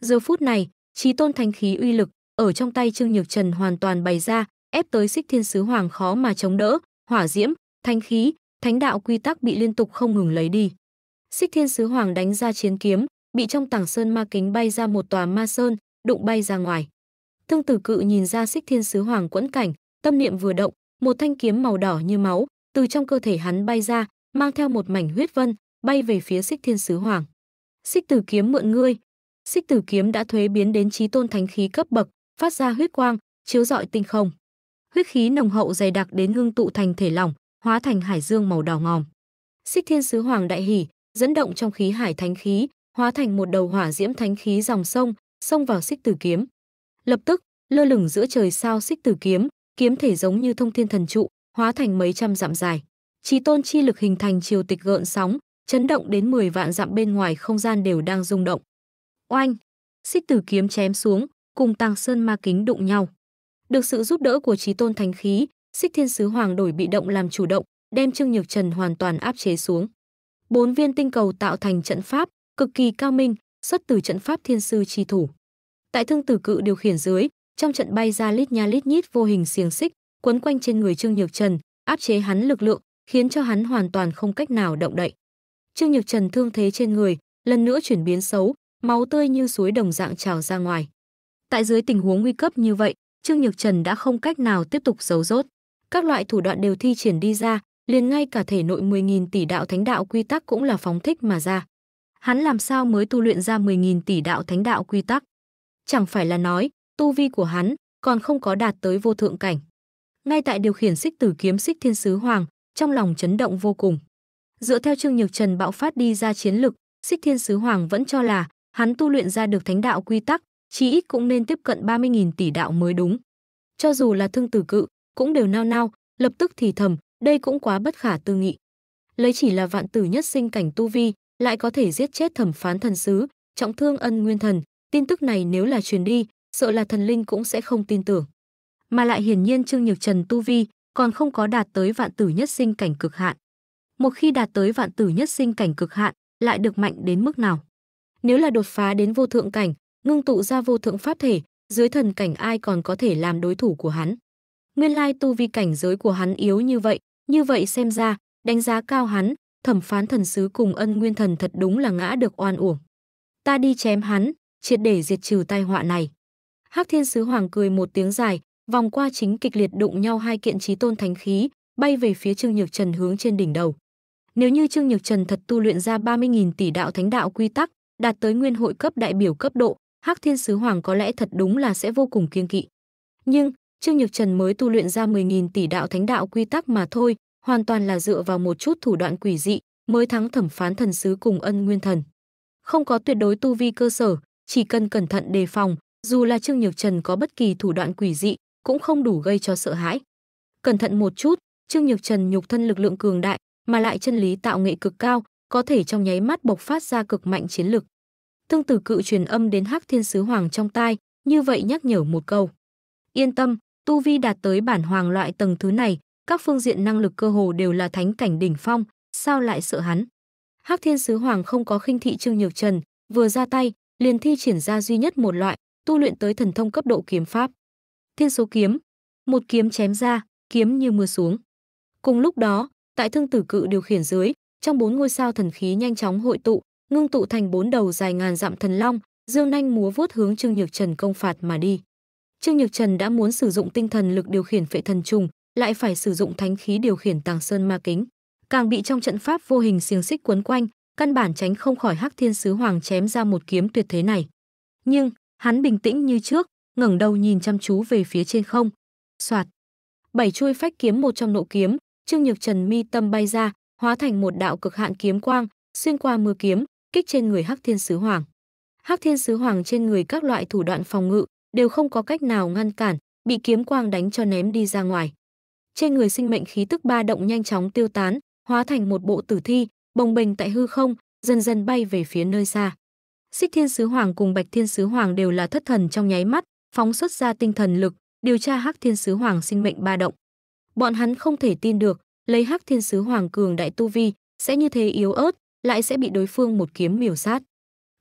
Giờ phút này, trí tôn thánh khí uy lực ở trong tay Trương Nhược Trần hoàn toàn bày ra, ép tới Xích Thiên Sứ Hoàng khó mà chống đỡ, hỏa diễm, thánh khí, thánh đạo quy tắc bị liên tục không ngừng lấy đi. Xích Thiên Sứ Hoàng đánh ra chiến kiếm, bị trong tảng sơn ma kính bay ra một tòa ma sơn, đụng bay ra ngoài. Thương Tử Cự nhìn ra Xích Thiên Sứ Hoàng quẫn cảnh, tâm niệm vừa động, một thanh kiếm màu đỏ như máu từ trong cơ thể hắn bay ra, mang theo một mảnh huyết vân, bay về phía Xích Thiên Sứ Hoàng. Xích Tử kiếm mượn ngươi. Xích Tử kiếm đã thuế biến đến chí tôn thánh khí cấp bậc, phát ra huyết quang, chiếu rọi tinh không. Huyết khí nồng hậu dày đặc đến ngưng tụ thành thể lỏng, hóa thành hải dương màu đỏ ngòm. Xích Thiên Sứ Hoàng đại hỉ, dẫn động trong khí hải thánh khí, hóa thành một đầu hỏa diễm thánh khí dòng sông, xông vào Xích Tử kiếm lập tức lơ lửng giữa trời sao xích tử kiếm kiếm thể giống như thông thiên thần trụ hóa thành mấy trăm dặm dài trí tôn chi lực hình thành chiều tịch gợn sóng chấn động đến 10 vạn dặm bên ngoài không gian đều đang rung động oanh xích tử kiếm chém xuống cùng tăng sơn ma kính đụng nhau được sự giúp đỡ của trí tôn thánh khí xích thiên sứ hoàng đổi bị động làm chủ động đem trương nhược trần hoàn toàn áp chế xuống bốn viên tinh cầu tạo thành trận pháp cực kỳ cao minh xuất từ trận pháp thiên sư tri thủ tại thương tử cự điều khiển dưới trong trận bay ra lít nha lít nhít vô hình xiềng xích quấn quanh trên người trương nhược trần áp chế hắn lực lượng khiến cho hắn hoàn toàn không cách nào động đậy trương nhược trần thương thế trên người lần nữa chuyển biến xấu máu tươi như suối đồng dạng trào ra ngoài tại dưới tình huống nguy cấp như vậy trương nhược trần đã không cách nào tiếp tục giấu rốt các loại thủ đoạn đều thi triển đi ra liền ngay cả thể nội 10.000 tỷ đạo thánh đạo quy tắc cũng là phóng thích mà ra hắn làm sao mới tu luyện ra 10.000 tỷ đạo thánh đạo quy tắc chẳng phải là nói tu vi của hắn còn không có đạt tới vô thượng cảnh. Ngay tại điều khiển xích tử kiếm xích thiên sứ hoàng, trong lòng chấn động vô cùng. Dựa theo Trương Nhược Trần bạo phát đi ra chiến lực, xích thiên sứ hoàng vẫn cho là hắn tu luyện ra được thánh đạo quy tắc, chí ít cũng nên tiếp cận 30.000 tỷ đạo mới đúng. Cho dù là thương tử cự, cũng đều nao nao, lập tức thì thầm, đây cũng quá bất khả tư nghị. Lấy chỉ là vạn tử nhất sinh cảnh tu vi, lại có thể giết chết thẩm phán thần sứ, trọng thương ân nguyên thần, Tin tức này nếu là truyền đi, sợ là thần linh cũng sẽ không tin tưởng. Mà lại hiển nhiên Trương Nhược Trần tu vi còn không có đạt tới vạn tử nhất sinh cảnh cực hạn. Một khi đạt tới vạn tử nhất sinh cảnh cực hạn, lại được mạnh đến mức nào? Nếu là đột phá đến vô thượng cảnh, ngưng tụ ra vô thượng pháp thể, dưới thần cảnh ai còn có thể làm đối thủ của hắn? Nguyên lai tu vi cảnh giới của hắn yếu như vậy, như vậy xem ra, đánh giá cao hắn, thẩm phán thần sứ cùng ân nguyên thần thật đúng là ngã được oan uổng. Ta đi chém hắn, triệt để diệt trừ tai họa này. Hắc Thiên Sứ Hoàng cười một tiếng dài, vòng qua chính kịch liệt đụng nhau hai kiện chí tôn thánh khí, bay về phía Trương Nhược Trần hướng trên đỉnh đầu. Nếu như Trương Nhược Trần thật tu luyện ra 30.000 tỷ đạo thánh đạo quy tắc, đạt tới nguyên hội cấp đại biểu cấp độ, Hắc Thiên Sứ Hoàng có lẽ thật đúng là sẽ vô cùng kiêng kỵ. Nhưng, Trương Nhược Trần mới tu luyện ra 10.000 tỷ đạo thánh đạo quy tắc mà thôi, hoàn toàn là dựa vào một chút thủ đoạn quỷ dị mới thắng thẩm phán thần sứ cùng ân nguyên thần. Không có tuyệt đối tu vi cơ sở, chỉ cần cẩn thận đề phòng, dù là Trương Nhược Trần có bất kỳ thủ đoạn quỷ dị, cũng không đủ gây cho sợ hãi. Cẩn thận một chút, Trương Nhược Trần nhục thân lực lượng cường đại, mà lại chân lý tạo nghệ cực cao, có thể trong nháy mắt bộc phát ra cực mạnh chiến lực. Tương tự cự truyền âm đến Hắc Thiên Sứ Hoàng trong tai, như vậy nhắc nhở một câu. Yên tâm, tu vi đạt tới bản hoàng loại tầng thứ này, các phương diện năng lực cơ hồ đều là thánh cảnh đỉnh phong, sao lại sợ hắn? Hắc Thiên Sứ Hoàng không có khinh thị Trương Nhược Trần, vừa ra tay, liền thi triển ra duy nhất một loại, tu luyện tới thần thông cấp độ kiếm pháp. Thiên số kiếm, một kiếm chém ra, kiếm như mưa xuống. Cùng lúc đó, tại thương tử cự điều khiển dưới, trong bốn ngôi sao thần khí nhanh chóng hội tụ, ngưng tụ thành bốn đầu dài ngàn dặm thần long, dương nhanh múa vuốt hướng Trương Nhược Trần công phạt mà đi. Trương Nhược Trần đã muốn sử dụng tinh thần lực điều khiển phệ thần trùng, lại phải sử dụng thánh khí điều khiển tàng sơn ma kính, càng bị trong trận pháp vô hình xiềng xích quấn quanh, căn bản tránh không khỏi Hắc Thiên Sứ Hoàng chém ra một kiếm tuyệt thế này. Nhưng, hắn bình tĩnh như trước, ngẩng đầu nhìn chăm chú về phía trên không. Soạt. Bảy chuôi phách kiếm một trong nộ kiếm, Trương Nhược Trần mi tâm bay ra, hóa thành một đạo cực hạn kiếm quang, xuyên qua mưa kiếm, kích trên người Hắc Thiên Sứ Hoàng. Hắc Thiên Sứ Hoàng trên người các loại thủ đoạn phòng ngự đều không có cách nào ngăn cản, bị kiếm quang đánh cho ném đi ra ngoài. Trên người sinh mệnh khí tức ba động nhanh chóng tiêu tán, hóa thành một bộ tử thi, bồng bềnh tại hư không, dần dần bay về phía nơi xa. Xích Thiên Sứ Hoàng cùng Bạch Thiên Sứ Hoàng đều là thất thần trong nháy mắt, phóng xuất ra tinh thần lực, điều tra Hắc Thiên Sứ Hoàng sinh mệnh ba động. Bọn hắn không thể tin được, lấy Hắc Thiên Sứ Hoàng cường đại tu vi, sẽ như thế yếu ớt, lại sẽ bị đối phương một kiếm miểu sát.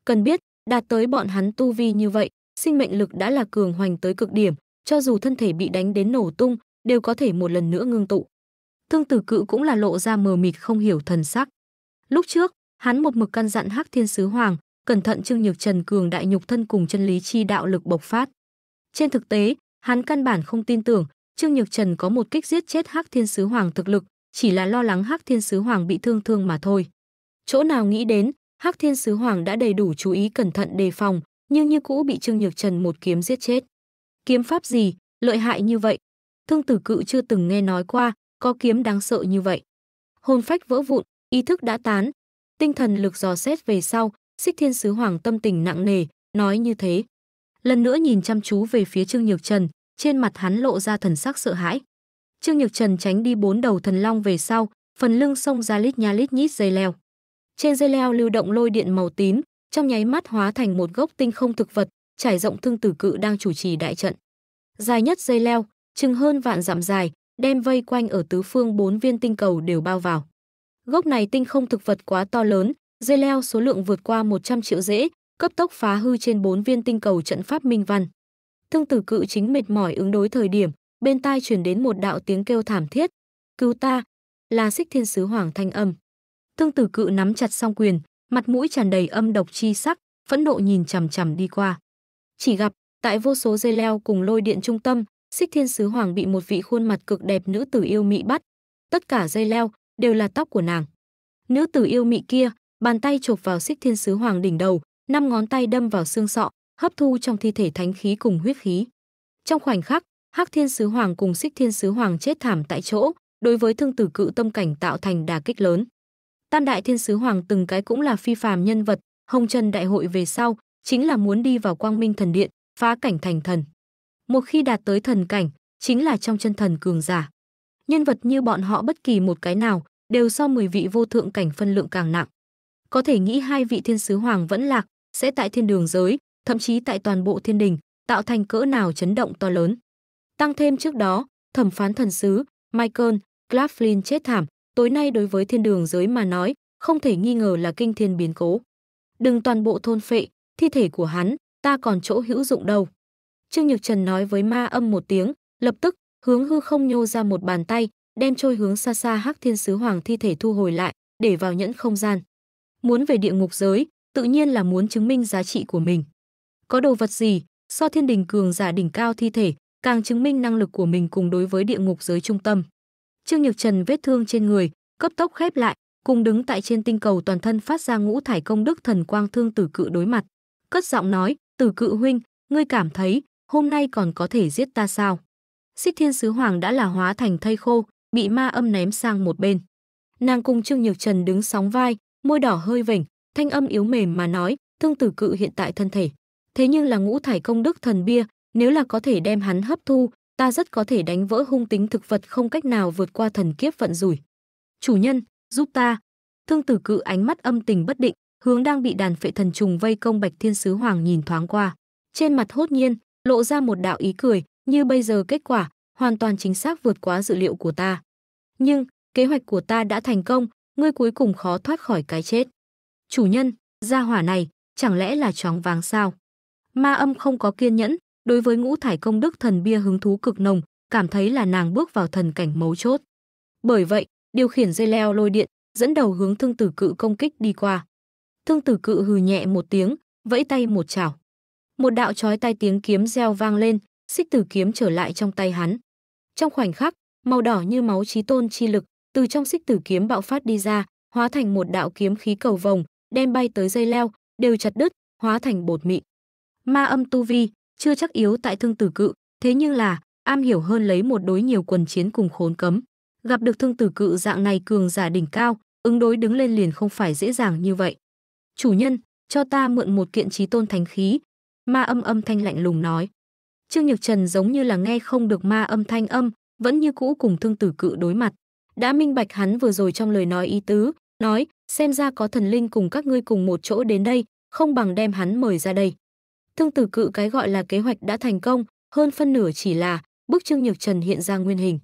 Cần biết, đạt tới bọn hắn tu vi như vậy, sinh mệnh lực đã là cường hoành tới cực điểm, cho dù thân thể bị đánh đến nổ tung, đều có thể một lần nữa ngưng tụ. Thương Tử Cự cũng là lộ ra mờ mịt không hiểu thần sắc. Lúc trước, hắn một mực căn dặn Hắc Thiên Sứ Hoàng, cẩn thận Trương Nhược Trần cường đại nhục thân cùng chân lý chi đạo lực bộc phát. Trên thực tế, hắn căn bản không tin tưởng, Trương Nhược Trần có một kích giết chết Hắc Thiên Sứ Hoàng thực lực, chỉ là lo lắng Hắc Thiên Sứ Hoàng bị thương thương mà thôi. Chỗ nào nghĩ đến, Hắc Thiên Sứ Hoàng đã đầy đủ chú ý cẩn thận đề phòng, nhưng như cũ bị Trương Nhược Trần một kiếm giết chết. Kiếm pháp gì, lợi hại như vậy? Thương Tử Cự chưa từng nghe nói qua, có kiếm đáng sợ như vậy. Hồn phách vỡ vụn, ý thức đã tán, tinh thần lực dò xét về sau, xích thiên sứ hoàng tâm tình nặng nề, nói như thế. Lần nữa nhìn chăm chú về phía Trương Nhược Trần, trên mặt hắn lộ ra thần sắc sợ hãi. Trương Nhược Trần tránh đi bốn đầu thần long về sau, phần lưng xông ra lít nha lít nhít dây leo. Trên dây leo lưu động lôi điện màu tím, trong nháy mắt hóa thành một gốc tinh không thực vật, trải rộng thương tử cự đang chủ trì đại trận. Dài nhất dây leo, chừng hơn vạn dặm dài, đem vây quanh ở tứ phương bốn viên tinh cầu đều bao vào. Gốc này tinh không thực vật quá to lớn, dây leo số lượng vượt qua 100 triệu rễ, cấp tốc phá hư trên bốn viên tinh cầu trận pháp minh văn. Thương tử cự chính mệt mỏi ứng đối thời điểm, bên tai chuyển đến một đạo tiếng kêu thảm thiết. Cứu ta! Là xích thiên sứ hoàng thanh âm. Thương tử cự nắm chặt song quyền, mặt mũi tràn đầy âm độc chi sắc, phẫn nộ nhìn chằm chằm đi qua. Chỉ gặp, tại vô số dây leo cùng lôi điện trung tâm, xích thiên sứ hoàng bị một vị khuôn mặt cực đẹp nữ tử yêu mị bắt. Tất cả dây leo, đều là tóc của nàng. Nữ tử yêu mị kia, bàn tay chộp vào xích thiên sứ hoàng đỉnh đầu, năm ngón tay đâm vào xương sọ, hấp thu trong thi thể thánh khí cùng huyết khí. Trong khoảnh khắc, Hắc Thiên Sứ Hoàng cùng Xích Thiên Sứ Hoàng chết thảm tại chỗ, đối với thương tử cự tâm cảnh tạo thành đà kích lớn. Tam đại thiên sứ hoàng từng cái cũng là phi phàm nhân vật, Hồng Trần đại hội về sau, chính là muốn đi vào Quang Minh thần điện, phá cảnh thành thần. Một khi đạt tới thần cảnh, chính là trong chân thần cường giả. Nhân vật như bọn họ bất kỳ một cái nào đều so 10 vị vô thượng cảnh phân lượng càng nặng. Có thể nghĩ hai vị thiên sứ hoàng vẫn lạc sẽ tại thiên đường giới, thậm chí tại toàn bộ thiên đình, tạo thành cỡ nào chấn động to lớn. Tăng thêm trước đó, thẩm phán thần sứ Michael Claflin chết thảm, tối nay đối với thiên đường giới mà nói, không thể nghi ngờ là kinh thiên biến cố. Đừng toàn bộ thôn phệ, thi thể của hắn, ta còn chỗ hữu dụng đâu. Trương Nhược Trần nói với ma âm một tiếng, lập tức hướng hư không nhô ra một bàn tay, đem trôi hướng xa xa Hắc Thiên Sứ Hoàng thi thể thu hồi lại, để vào nhẫn không gian. Muốn về địa ngục giới, tự nhiên là muốn chứng minh giá trị của mình. Có đồ vật gì, so thiên đình cường giả đỉnh cao thi thể, càng chứng minh năng lực của mình cùng đối với địa ngục giới trung tâm. Trương Nhược Trần vết thương trên người, cấp tốc khép lại, cùng đứng tại trên tinh cầu toàn thân phát ra ngũ thải công đức thần quang thương tử cự đối mặt. Cất giọng nói, tử cự huynh, ngươi cảm thấy, hôm nay còn có thể giết ta sao? xích thiên sứ hoàng đã là hóa thành thây khô bị ma âm ném sang một bên nàng cùng trương nhược trần đứng sóng vai môi đỏ hơi vểnh thanh âm yếu mềm mà nói thương tử cự hiện tại thân thể thế nhưng là ngũ thải công đức thần bia nếu là có thể đem hắn hấp thu ta rất có thể đánh vỡ hung tính thực vật không cách nào vượt qua thần kiếp vận rủi chủ nhân giúp ta thương tử cự ánh mắt âm tình bất định hướng đang bị đàn phệ thần trùng vây công bạch thiên sứ hoàng nhìn thoáng qua trên mặt hốt nhiên lộ ra một đạo ý cười như bây giờ kết quả, hoàn toàn chính xác vượt quá dự liệu của ta. Nhưng, kế hoạch của ta đã thành công, ngươi cuối cùng khó thoát khỏi cái chết. Chủ nhân, gia hỏa này, chẳng lẽ là chóng váng sao? Ma âm không có kiên nhẫn, đối với ngũ thải công đức thần bia hứng thú cực nồng, cảm thấy là nàng bước vào thần cảnh mấu chốt. Bởi vậy, điều khiển dây leo lôi điện, dẫn đầu hướng thương tử cự công kích đi qua. Thương tử cự hừ nhẹ một tiếng, vẫy tay một chảo. Một đạo chói tay tiếng kiếm reo vang lên, xích tử kiếm trở lại trong tay hắn. Trong khoảnh khắc, màu đỏ như máu chí tôn chi lực từ trong xích tử kiếm bạo phát đi ra, hóa thành một đạo kiếm khí cầu vồng, đem bay tới dây leo, đều chặt đứt, hóa thành bột mịn. Ma âm tu vi, chưa chắc yếu tại thương tử cự, thế nhưng là am hiểu hơn lấy một đối nhiều quần chiến cùng khốn cấm. Gặp được thương tử cự dạng này cường giả đỉnh cao, ứng đối đứng lên liền không phải dễ dàng như vậy. Chủ nhân, cho ta mượn một kiện chí tôn thánh khí. Ma âm âm thanh lạnh lùng nói. Trương Nhược Trần giống như là nghe không được ma âm thanh âm, vẫn như cũ cùng thương tử cự đối mặt. Đã minh bạch hắn vừa rồi trong lời nói ý tứ, nói, xem ra có thần linh cùng các ngươi cùng một chỗ đến đây, không bằng đem hắn mời ra đây. Thương tử cự cái gọi là kế hoạch đã thành công, hơn phân nửa chỉ là bức Trương Nhược Trần hiện ra nguyên hình.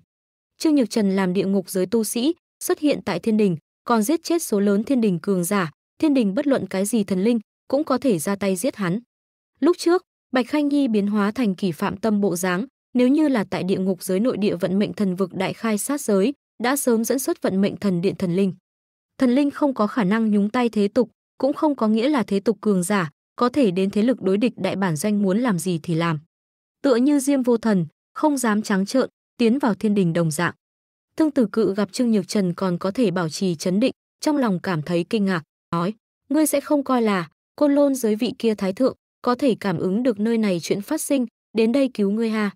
Trương Nhược Trần làm địa ngục giới tu sĩ, xuất hiện tại thiên đình, còn giết chết số lớn thiên đình cường giả, thiên đình bất luận cái gì thần linh cũng có thể ra tay giết hắn. Lúc trước, Bạch Khanh Nhi biến hóa thành kỳ phạm tâm bộ dáng, nếu như là tại địa ngục giới nội địa vận mệnh thần vực đại khai sát giới, đã sớm dẫn xuất vận mệnh thần điện thần linh. Thần linh không có khả năng nhúng tay thế tục, cũng không có nghĩa là thế tục cường giả, có thể đến thế lực đối địch đại bản doanh muốn làm gì thì làm. Tựa như Diêm Vô Thần, không dám trắng trợn, tiến vào thiên đình đồng dạng. Thương Tử Cự gặp Trương Nhược Trần còn có thể bảo trì chấn định, trong lòng cảm thấy kinh ngạc, nói: "Ngươi sẽ không coi là Côn Lôn giới vị kia thái thượng, có thể cảm ứng được nơi này chuyện phát sinh, đến đây cứu ngươi ha.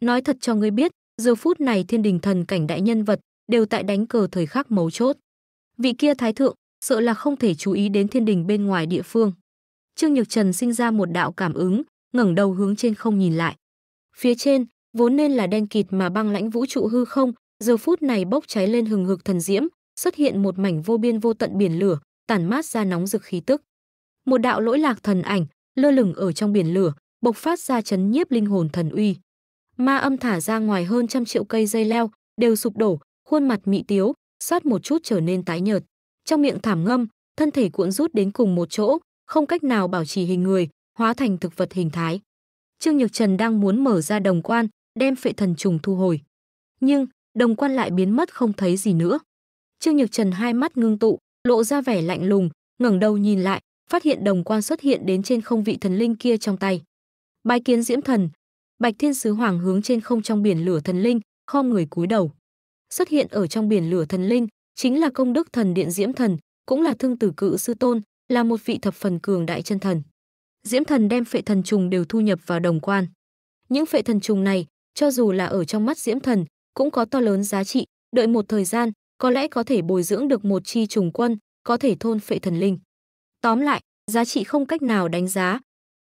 Nói thật cho ngươi biết, giờ phút này thiên đình thần cảnh đại nhân vật đều tại đánh cờ thời khắc mấu chốt. Vị kia thái thượng, sợ là không thể chú ý đến thiên đình bên ngoài địa phương. Trương Nhược Trần sinh ra một đạo cảm ứng, ngẩng đầu hướng trên không nhìn lại. Phía trên, vốn nên là đen kịt mà băng lãnh vũ trụ hư không, giờ phút này bốc cháy lên hừng hực thần diễm, xuất hiện một mảnh vô biên vô tận biển lửa, tản mát ra nóng rực khí tức. Một đạo lỗi lạc thần ảnh, lơ lửng ở trong biển lửa, bộc phát ra chấn nhiếp linh hồn thần uy. Ma âm thả ra ngoài hơn trăm triệu cây dây leo, đều sụp đổ, khuôn mặt mị tiếu, sát một chút trở nên tái nhợt. Trong miệng thảm ngâm, thân thể cuộn rút đến cùng một chỗ, không cách nào bảo trì hình người, hóa thành thực vật hình thái. Trương Nhược Trần đang muốn mở ra đồng quan, đem phệ thần trùng thu hồi. Nhưng, đồng quan lại biến mất không thấy gì nữa. Trương Nhược Trần hai mắt ngưng tụ, lộ ra vẻ lạnh lùng, ngẩng đầu nhìn lại, phát hiện đồng quan xuất hiện đến trên không vị thần linh kia trong tay. Bái kiến diễm thần, Bạch Thiên Sứ Hoàng hướng trên không trong biển lửa thần linh, khom người cúi đầu. Xuất hiện ở trong biển lửa thần linh, chính là công đức thần điện diễm thần, cũng là thương tử cự sư tôn, là một vị thập phần cường đại chân thần. Diễm thần đem phệ thần trùng đều thu nhập vào đồng quan. Những phệ thần trùng này, cho dù là ở trong mắt diễm thần, cũng có to lớn giá trị, đợi một thời gian, có lẽ có thể bồi dưỡng được một chi trùng quân, có thể thôn phệ thần linh. Tóm lại, giá trị không cách nào đánh giá.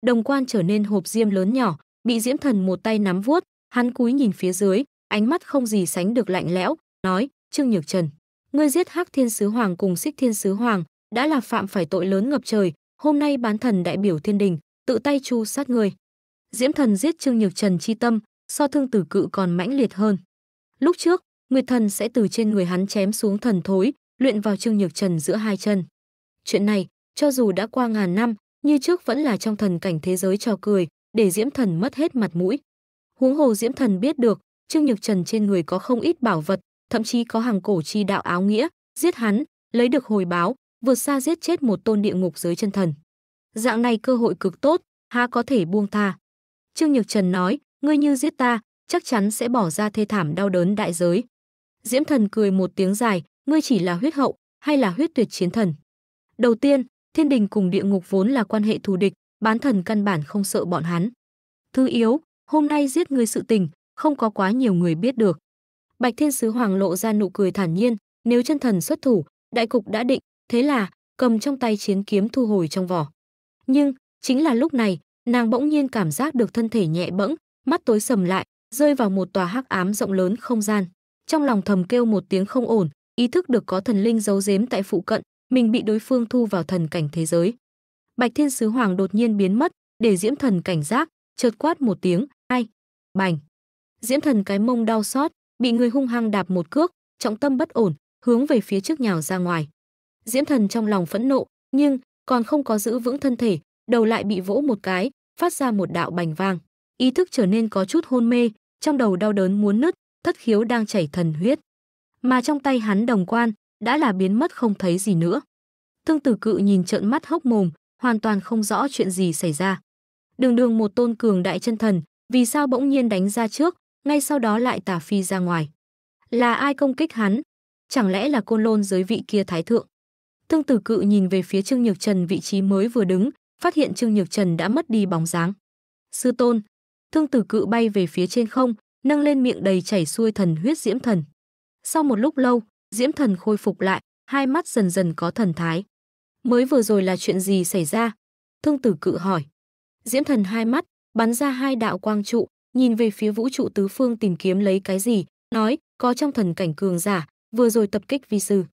Đồng quan trở nên hộp diêm lớn nhỏ, bị Diễm Thần một tay nắm vuốt, hắn cúi nhìn phía dưới, ánh mắt không gì sánh được lạnh lẽo, nói: "Trương Nhược Trần, ngươi giết Hắc Thiên sứ hoàng cùng Xích Thiên sứ hoàng, đã là phạm phải tội lớn ngập trời, hôm nay bán thần đại biểu thiên đình, tự tay chu sát ngươi." Diễm Thần giết Trương Nhược Trần chi tâm, so thương tử cự còn mãnh liệt hơn. Lúc trước, Nguyệt Thần sẽ từ trên người hắn chém xuống thần thối, luyện vào Trương Nhược Trần giữa hai chân. Chuyện này, cho dù đã qua ngàn năm, như trước vẫn là trong thần cảnh thế giới trò cười, để Diễm Thần mất hết mặt mũi. Huống hồ Diễm Thần biết được, Trương Nhược Trần trên người có không ít bảo vật, thậm chí có hàng cổ chi đạo áo nghĩa, giết hắn, lấy được hồi báo, vượt xa giết chết một tôn địa ngục dưới chân thần. Dạng này cơ hội cực tốt, há có thể buông tha. Trương Nhược Trần nói, ngươi như giết ta, chắc chắn sẽ bỏ ra thê thảm đau đớn đại giới. Diễm Thần cười một tiếng dài, ngươi chỉ là huyết hậu hay là huyết tuyệt chiến thần? Đầu tiên, thiên đình cùng địa ngục vốn là quan hệ thù địch, bán thần căn bản không sợ bọn hắn. Thứ yếu, hôm nay giết người sự tình, không có quá nhiều người biết được. Bạch Thiên Sứ Hoàng lộ ra nụ cười thản nhiên, nếu chân thần xuất thủ, đại cục đã định, thế là cầm trong tay chiến kiếm thu hồi trong vỏ. Nhưng, chính là lúc này, nàng bỗng nhiên cảm giác được thân thể nhẹ bẫng, mắt tối sầm lại, rơi vào một tòa hắc ám rộng lớn không gian. Trong lòng thầm kêu một tiếng không ổn, ý thức được có thần linh giấu giếm tại phụ cận, mình bị đối phương thu vào thần cảnh thế giới. Bạch Thiên Sứ Hoàng đột nhiên biến mất, để Diễm Thần cảnh giác, chợt quát một tiếng, "Ai!" Bành. Diễm Thần cái mông đau xót, bị người hung hăng đạp một cước, trọng tâm bất ổn, hướng về phía trước nhào ra ngoài. Diễm Thần trong lòng phẫn nộ, nhưng còn không có giữ vững thân thể, đầu lại bị vỗ một cái, phát ra một đạo bành vang. Ý thức trở nên có chút hôn mê, trong đầu đau đớn muốn nứt, thất khiếu đang chảy thần huyết. Mà trong tay hắn đồng quan, đã là biến mất không thấy gì nữa. Thương tử cự nhìn trợn mắt hốc mồm, hoàn toàn không rõ chuyện gì xảy ra. Đường đường một tôn cường đại chân thần, vì sao bỗng nhiên đánh ra trước, ngay sau đó lại tả phi ra ngoài. Là ai công kích hắn? Chẳng lẽ là côn lôn giới vị kia thái thượng? Thương tử cự nhìn về phía Trương Nhược Trần vị trí mới vừa đứng, phát hiện Trương Nhược Trần đã mất đi bóng dáng. Sư tôn, thương tử cự bay về phía trên không, nâng lên miệng đầy chảy xuôi thần huyết diễm thần. Sau một lúc lâu, diễm thần khôi phục lại, hai mắt dần dần có thần thái. Mới vừa rồi là chuyện gì xảy ra? Thương tử cự hỏi. Diễm thần hai mắt, bắn ra hai đạo quang trụ, nhìn về phía vũ trụ tứ phương tìm kiếm lấy cái gì, nói, có trong thần cảnh cường giả, vừa rồi tập kích vi sư.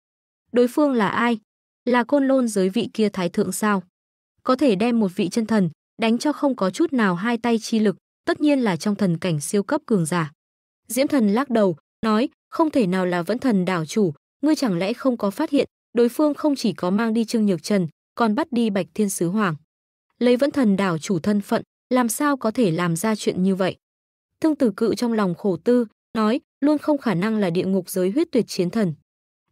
Đối phương là ai? Là côn lôn giới vị kia thái thượng sao? Có thể đem một vị chân thần, đánh cho không có chút nào hai tay chi lực, tất nhiên là trong thần cảnh siêu cấp cường giả. Diễm thần lắc đầu, nói, không thể nào là vẫn thần đảo chủ, ngươi chẳng lẽ không có phát hiện, đối phương không chỉ có mang đi Trương Nhược Trần, còn bắt đi Bạch Thiên Sứ Hoàng. Lấy vẫn thần đảo chủ thân phận, làm sao có thể làm ra chuyện như vậy? Thương Tử Cự trong lòng khổ tư, nói, luôn không khả năng là địa ngục giới huyết tuyệt chiến thần.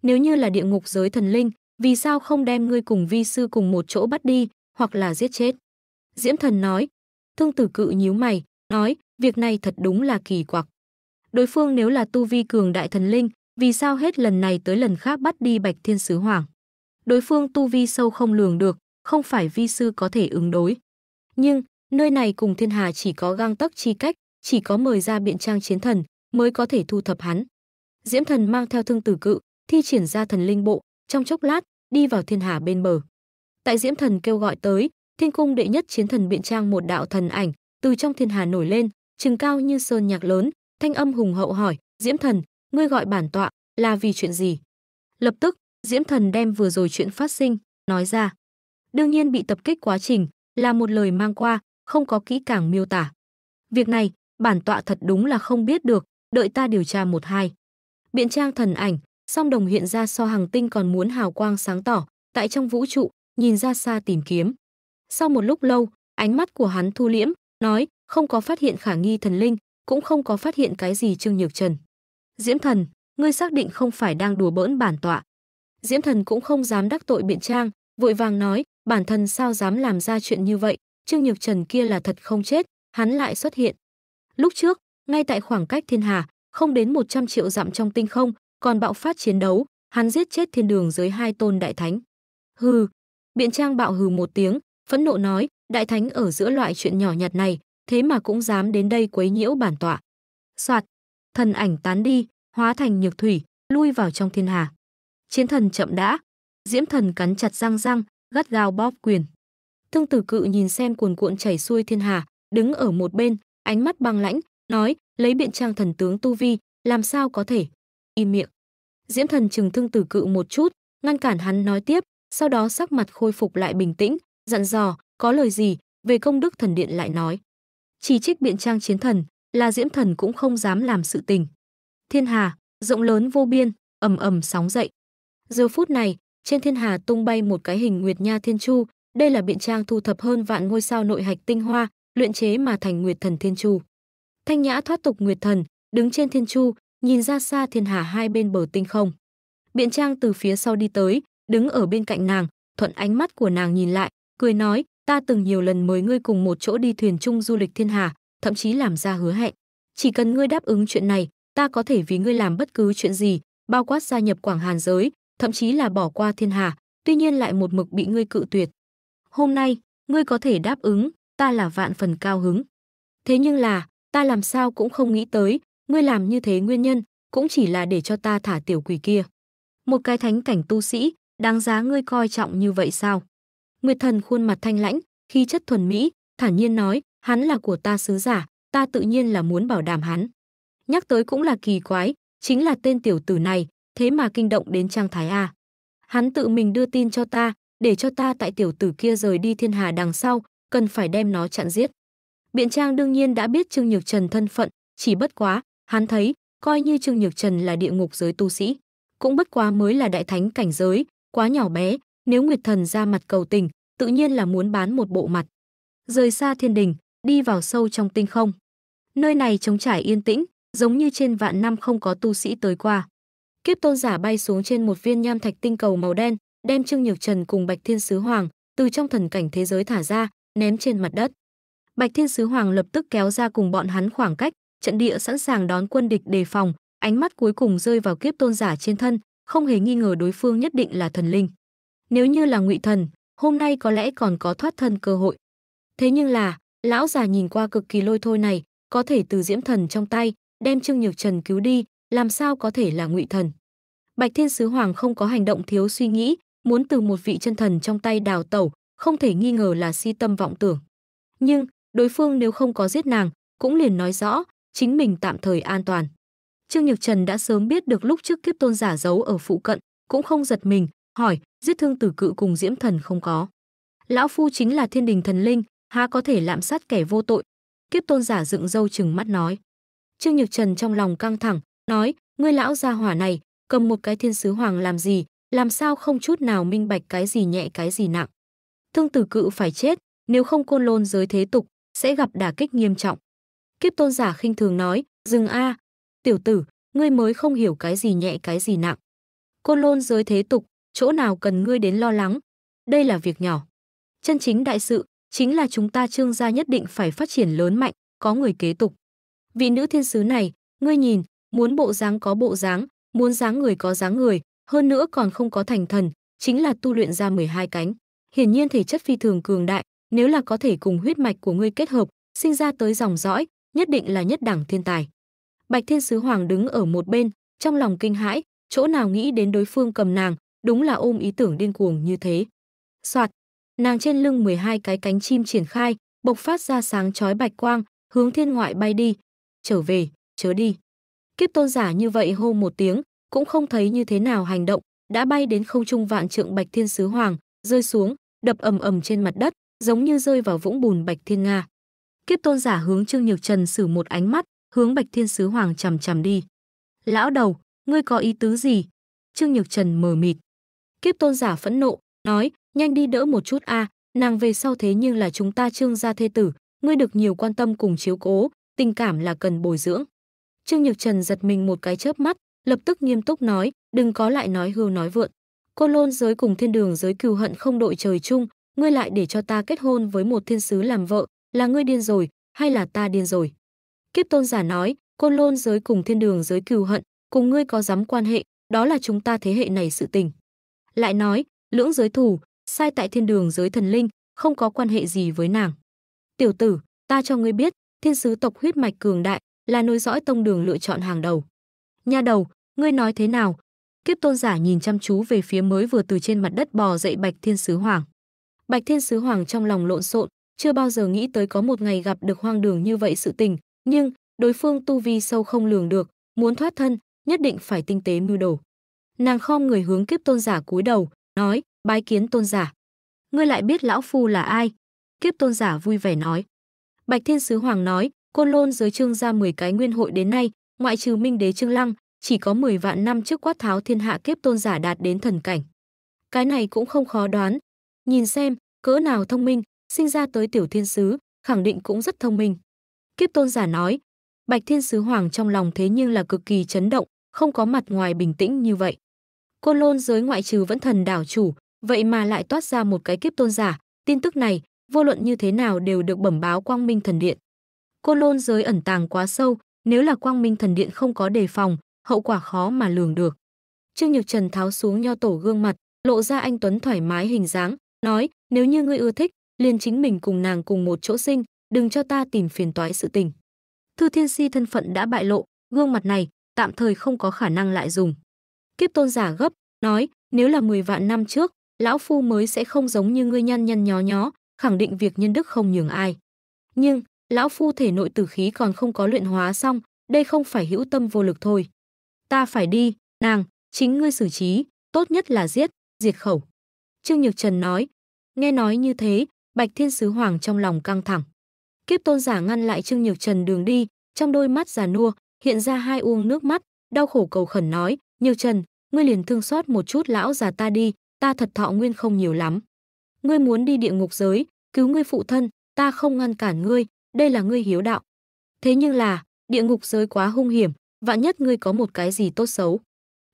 Nếu như là địa ngục giới thần linh, vì sao không đem ngươi cùng vi sư cùng một chỗ bắt đi, hoặc là giết chết? Diễm thần nói, Thương Tử Cự nhíu mày, nói, việc này thật đúng là kỳ quặc đối phương nếu là tu vi cường đại thần linh, vì sao hết lần này tới lần khác bắt đi Bạch Thiên Sứ Hoàng. Đối phương tu vi sâu không lường được, không phải vi sư có thể ứng đối. Nhưng, nơi này cùng thiên hà chỉ có gang tấc chi cách, chỉ có mời ra biện trang chiến thần mới có thể thu thập hắn. Diễm thần mang theo thương tử cự, thi triển ra thần linh bộ, trong chốc lát, đi vào thiên hà bên bờ. Tại Diễm thần kêu gọi tới, thiên cung đệ nhất chiến thần biện trang một đạo thần ảnh, từ trong thiên hà nổi lên, trừng cao như sơn nhạc lớn, thanh âm hùng hậu hỏi, "Diễm thần, ngươi gọi bản tọa là vì chuyện gì?" Lập tức, Diễm thần đem vừa rồi chuyện phát sinh nói ra. Đương nhiên bị tập kích quá trình là một lời mang qua, không có kỹ càng miêu tả. Việc này, bản tọa thật đúng là không biết được, đợi ta điều tra một hai. Biện trang thần ảnh, song đồng hiện ra so hàng tinh còn muốn hào quang sáng tỏ, tại trong vũ trụ, nhìn ra xa tìm kiếm. Sau một lúc lâu, ánh mắt của hắn thu liễm, nói, không có phát hiện khả nghi thần linh, cũng không có phát hiện cái gì Trương Nhược Trần. Diễm Thần, ngươi xác định không phải đang đùa bỡn bản tọa. Diễm Thần cũng không dám đắc tội biện trang, vội vàng nói, bản thân sao dám làm ra chuyện như vậy, Trương Nhược Trần kia là thật không chết, hắn lại xuất hiện. Lúc trước, ngay tại khoảng cách thiên hà, không đến 100 triệu dặm trong tinh không, còn bạo phát chiến đấu, hắn giết chết thiên đường dưới hai tôn đại thánh. Hừ, biện trang bạo hừ một tiếng, phẫn nộ nói, đại thánh ở giữa loại chuyện nhỏ nhặt này, thế mà cũng dám đến đây quấy nhiễu bản tọa. Soạt, thần ảnh tán đi, hóa thành nhược thủy, lui vào trong thiên hà. Chiến thần chậm đã, diễm thần cắn chặt răng răng, gắt gao bóp quyền. Thương tử cự nhìn xem cuồn cuộn chảy xuôi thiên hà, đứng ở một bên, ánh mắt băng lãnh, nói, lấy biện trang thần tướng Tu Vi, làm sao có thể? Im miệng. Diễm thần chừng thương tử cự một chút, ngăn cản hắn nói tiếp, sau đó sắc mặt khôi phục lại bình tĩnh, dặn dò, có lời gì, về công đức thần điện lại nói chỉ trích biện trang chiến thần là diễm thần cũng không dám làm sự tình thiên hà rộng lớn vô biên ầm ầm sóng dậy giờ phút này trên thiên hà tung bay một cái hình nguyệt nha thiên chu đây là biện trang thu thập hơn vạn ngôi sao nội hạch tinh hoa luyện chế mà thành nguyệt thần thiên chu thanh nhã thoát tục nguyệt thần đứng trên thiên chu nhìn ra xa thiên hà hai bên bờ tinh không biện trang từ phía sau đi tới đứng ở bên cạnh nàng thuận ánh mắt của nàng nhìn lại cười nói ta từng nhiều lần mời ngươi cùng một chỗ đi thuyền chung du lịch thiên hà, thậm chí làm ra hứa hẹn. Chỉ cần ngươi đáp ứng chuyện này, ta có thể vì ngươi làm bất cứ chuyện gì, bao quát gia nhập Quảng Hàn giới, thậm chí là bỏ qua thiên hà, tuy nhiên lại một mực bị ngươi cự tuyệt. Hôm nay, ngươi có thể đáp ứng, ta là vạn phần cao hứng. Thế nhưng là, ta làm sao cũng không nghĩ tới, ngươi làm như thế nguyên nhân, cũng chỉ là để cho ta thả tiểu quỷ kia. Một cái thánh cảnh tu sĩ, đáng giá ngươi coi trọng như vậy sao? Nguyệt Thần khuôn mặt thanh lãnh, khí chất thuần mỹ, thản nhiên nói, hắn là của ta sứ giả, ta tự nhiên là muốn bảo đảm hắn. Nhắc tới cũng là kỳ quái, chính là tên tiểu tử này, thế mà kinh động đến Trang Thái A. Hắn tự mình đưa tin cho ta, để cho ta tại tiểu tử kia rời đi thiên hà đằng sau, cần phải đem nó chặn giết. Biện Trang đương nhiên đã biết Trương Nhược Trần thân phận, chỉ bất quá, hắn thấy, coi như Trương Nhược Trần là địa ngục giới tu sĩ. Cũng bất quá mới là đại thánh cảnh giới, quá nhỏ bé, nếu Nguyệt Thần ra mặt cầu tình, tự nhiên là muốn bán một bộ mặt. Rời xa thiên đình, đi vào sâu trong tinh không. Nơi này trống trải yên tĩnh, giống như trên vạn năm không có tu sĩ tới qua. Kiếp tôn giả bay xuống trên một viên nham thạch tinh cầu màu đen, đem Trương Nhược Trần cùng Bạch Thiên Sứ Hoàng từ trong thần cảnh thế giới thả ra, ném trên mặt đất. Bạch Thiên Sứ Hoàng lập tức kéo ra cùng bọn hắn khoảng cách, trận địa sẵn sàng đón quân địch đề phòng, ánh mắt cuối cùng rơi vào kiếp tôn giả trên thân, không hề nghi ngờ đối phương nhất định là thần linh. Nếu như là ngụy thần, hôm nay có lẽ còn có thoát thân cơ hội. Thế nhưng là, lão già nhìn qua cực kỳ lôi thôi này, có thể từ diễm thần trong tay, đem Trương Nhược Trần cứu đi, làm sao có thể là ngụy thần. Bạch Thiên Sứ Hoàng không có hành động thiếu suy nghĩ, muốn từ một vị chân thần trong tay đào tẩu, không thể nghi ngờ là si tâm vọng tưởng. Nhưng, đối phương nếu không có giết nàng, cũng liền nói rõ, chính mình tạm thời an toàn. Trương Nhược Trần đã sớm biết được lúc trước kiếp tôn giả giấu ở phụ cận, cũng không giật mình, hỏi, giết thương tử cự cùng diễm thần không có. Lão Phu chính là thiên đình thần linh, há có thể lạm sát kẻ vô tội. Kiếp tôn giả dựng râu chừng mắt nói. Trương Nhược Trần trong lòng căng thẳng, nói, ngươi lão gia hỏa này, cầm một cái thiên sứ hoàng làm gì, làm sao không chút nào minh bạch cái gì nhẹ cái gì nặng. Thương tử cự phải chết, nếu không côn lôn giới thế tục, sẽ gặp đả kích nghiêm trọng. Kiếp tôn giả khinh thường nói, dừng a, tiểu tử, ngươi mới không hiểu cái gì nhẹ cái gì nặng. Côn lôn giới thế tục, chỗ nào cần ngươi đến lo lắng. Đây là việc nhỏ. Chân chính đại sự chính là chúng ta Trương gia nhất định phải phát triển lớn mạnh, có người kế tục. Vị nữ thiên sứ này, ngươi nhìn, muốn bộ dáng có bộ dáng, muốn dáng người có dáng người, hơn nữa còn không có thành thần, chính là tu luyện ra 12 cánh. Hiển nhiên thể chất phi thường cường đại, nếu là có thể cùng huyết mạch của ngươi kết hợp, sinh ra tới dòng dõi, nhất định là nhất đẳng thiên tài. Bạch Thiên Sứ Hoàng đứng ở một bên, trong lòng kinh hãi, chỗ nào nghĩ đến đối phương cầm nàng, Đúng là ôm ý tưởng điên cuồng như thế. Soạt, nàng trên lưng 12 cái cánh chim triển khai, bộc phát ra sáng chói bạch quang, hướng thiên ngoại bay đi. Trở về, chớ đi. Kiếp tôn giả như vậy hô một tiếng, cũng không thấy như thế nào hành động, đã bay đến không trung vạn trượng bạch thiên sứ hoàng, rơi xuống, đập ầm ầm trên mặt đất, giống như rơi vào vũng bùn bạch thiên nga. Kiếp tôn giả hướng Trương Nhược Trần sử một ánh mắt, hướng bạch thiên sứ hoàng chằm chằm đi. Lão đầu, ngươi có ý tứ gì? Trương Nhược Trần mờ mịt. Kiếp tôn giả phẫn nộ, nói, nhanh đi đỡ một chút a, à, nàng về sau thế nhưng là chúng ta trương gia thê tử, ngươi được nhiều quan tâm cùng chiếu cố, tình cảm là cần bồi dưỡng. Trương Nhược Trần giật mình một cái chớp mắt, lập tức nghiêm túc nói, đừng có lại nói hưu nói vượn. Cô lôn giới cùng thiên đường giới cừu hận không đội trời chung, ngươi lại để cho ta kết hôn với một thiên sứ làm vợ, là ngươi điên rồi, hay là ta điên rồi? Kiếp tôn giả nói, cô lôn giới cùng thiên đường giới cừu hận, cùng ngươi có dám quan hệ, đó là chúng ta thế hệ này sự tình. Lại nói, lưỡng giới thủ, sai tại thiên đường giới thần linh, không có quan hệ gì với nàng. Tiểu tử, ta cho ngươi biết, thiên sứ tộc huyết mạch cường đại là nối dõi tông đường lựa chọn hàng đầu. Nha đầu, ngươi nói thế nào? Kiếp tôn giả nhìn chăm chú về phía mới vừa từ trên mặt đất bò dậy Bạch Thiên Sứ Hoàng. Bạch Thiên Sứ Hoàng trong lòng lộn xộn, chưa bao giờ nghĩ tới có một ngày gặp được hoang đường như vậy sự tình, nhưng đối phương tu vi sâu không lường được, muốn thoát thân, nhất định phải tinh tế mưu đồ. Nàng khom người hướng kiếp tôn giả cúi đầu, nói, bái kiến tôn giả. Ngươi lại biết lão phu là ai? Kiếp tôn giả vui vẻ nói. Bạch Thiên Sứ Hoàng nói, côn lôn giới trương ra 10 cái nguyên hội đến nay, ngoại trừ minh đế trương lăng, chỉ có 10 vạn năm trước quát tháo thiên hạ kiếp tôn giả đạt đến thần cảnh. Cái này cũng không khó đoán. Nhìn xem, cỡ nào thông minh, sinh ra tới tiểu thiên sứ, khẳng định cũng rất thông minh. Kiếp tôn giả nói, Bạch Thiên Sứ Hoàng trong lòng thế nhưng là cực kỳ chấn động, không có mặt ngoài bình tĩnh như vậy côn lôn giới ngoại trừ vẫn thần đảo chủ vậy mà lại toát ra một cái kiếp tôn giả tin tức này vô luận như thế nào đều được bẩm báo quang minh thần điện côn lôn giới ẩn tàng quá sâu nếu là quang minh thần điện không có đề phòng hậu quả khó mà lường được trương nhược trần tháo xuống nho tổ gương mặt lộ ra anh tuấn thoải mái hình dáng nói nếu như ngươi ưa thích liền chính mình cùng nàng cùng một chỗ sinh đừng cho ta tìm phiền toái sự tình thư thiên si thân phận đã bại lộ gương mặt này tạm thời không có khả năng lại dùng Kiếp tôn giả gấp, nói, nếu là 10 vạn năm trước, lão phu mới sẽ không giống như ngươi nhăn nhăn nhó nhó, khẳng định việc nhân đức không nhường ai. Nhưng, lão phu thể nội tử khí còn không có luyện hóa xong, đây không phải hữu tâm vô lực thôi. Ta phải đi, nàng, chính ngươi xử trí, tốt nhất là giết, diệt khẩu. Trương Nhược Trần nói, nghe nói như thế, Bạch Thiên Sứ Hoàng trong lòng căng thẳng. Kiếp tôn giả ngăn lại Trương Nhược Trần đường đi, trong đôi mắt già nua, hiện ra hai uông nước mắt, đau khổ cầu khẩn nói, nhiều Trần, ngươi liền thương xót một chút lão già ta đi, ta thật thọ nguyên không nhiều lắm. Ngươi muốn đi địa ngục giới, cứu ngươi phụ thân, ta không ngăn cản ngươi, đây là ngươi hiếu đạo. Thế nhưng là, địa ngục giới quá hung hiểm, vạn nhất ngươi có một cái gì tốt xấu.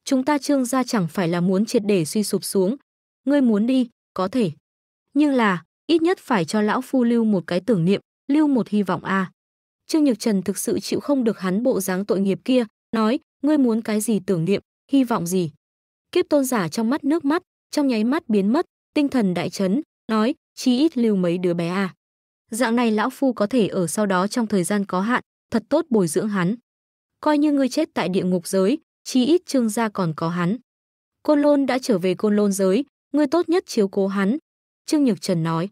Chúng ta trương gia chẳng phải là muốn triệt để suy sụp xuống. Ngươi muốn đi, có thể. Nhưng là, ít nhất phải cho lão phu lưu một cái tưởng niệm, lưu một hy vọng a. À. Trương Nhược Trần thực sự chịu không được hắn bộ dáng tội nghiệp kia, nói, ngươi muốn cái gì tưởng niệm, hy vọng gì? Kiếp tôn giả trong mắt nước mắt, trong nháy mắt biến mất, tinh thần đại chấn, nói, chi ít lưu mấy đứa bé à. Dạng này lão phu có thể ở sau đó trong thời gian có hạn, thật tốt bồi dưỡng hắn. Coi như ngươi chết tại địa ngục giới, chi ít trương gia còn có hắn. Côn Lôn đã trở về Côn Lôn giới, ngươi tốt nhất chiếu cố hắn. Trương Nhược Trần nói.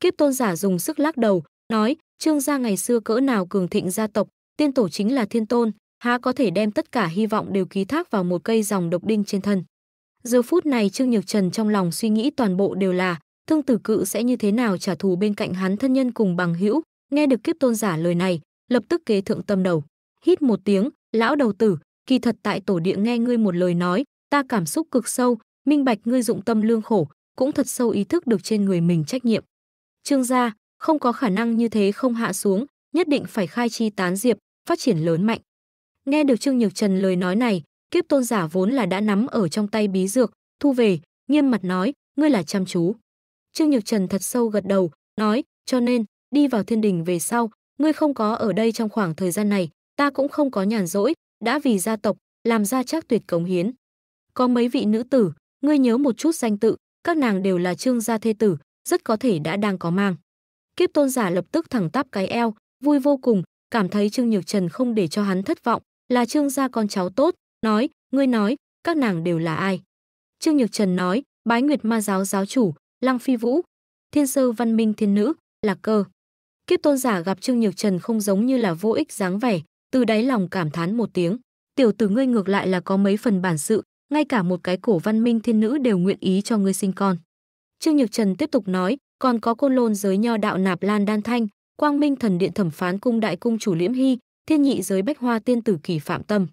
Kiếp tôn giả dùng sức lắc đầu, nói, trương gia ngày xưa cỡ nào cường thịnh gia tộc, tiên tổ chính là thiên tôn, há có thể đem tất cả hy vọng đều ký thác vào một cây dòng độc đinh trên thân. Giờ phút này Trương Nhược Trần trong lòng suy nghĩ toàn bộ đều là thương tử cự sẽ như thế nào trả thù bên cạnh hắn thân nhân cùng bằng hữu, nghe được kiếp tôn giả lời này, lập tức kế thượng tâm đầu. Hít một tiếng, lão đầu tử, kỳ thật tại tổ địa nghe ngươi một lời nói, ta cảm xúc cực sâu, minh bạch ngươi dụng tâm lương khổ, cũng thật sâu ý thức được trên người mình trách nhiệm. Trương gia, không có khả năng như thế không hạ xuống, nhất định phải khai chi tán diệp, phát triển lớn mạnh. Nghe được Trương Nhược Trần lời nói này, kiếp tôn giả vốn là đã nắm ở trong tay bí dược, thu về, nghiêm mặt nói, ngươi là chăm chú. Trương Nhược Trần thật sâu gật đầu, nói, cho nên, đi vào thiên đình về sau, ngươi không có ở đây trong khoảng thời gian này, ta cũng không có nhàn rỗi, đã vì gia tộc, làm ra chắc tuyệt cống hiến. Có mấy vị nữ tử, ngươi nhớ một chút danh tự, các nàng đều là trương gia thê tử, rất có thể đã đang có mang. Kiếp tôn giả lập tức thẳng tắp cái eo, vui vô cùng, cảm thấy Trương Nhược Trần không để cho hắn thất vọng, là Trương gia con cháu tốt, nói, ngươi nói, các nàng đều là ai? Trương Nhược Trần nói, Bái Nguyệt Ma giáo giáo chủ, Lăng Phi Vũ, Thiên Sơ Văn Minh Thiên Nữ, Lạc Cơ. Kiếp tôn giả gặp Trương Nhược Trần không giống như là vô ích dáng vẻ, từ đáy lòng cảm thán một tiếng, tiểu tử ngươi ngược lại là có mấy phần bản sự, ngay cả một cái cổ văn minh thiên nữ đều nguyện ý cho ngươi sinh con. Trương Nhược Trần tiếp tục nói, còn có côn lôn giới nho đạo nạp lan đan thanh, quang minh thần điện thẩm phán cung đại cung chủ liễm hy, thiên nhị giới bách hoa tiên tử kỳ phạm tâm.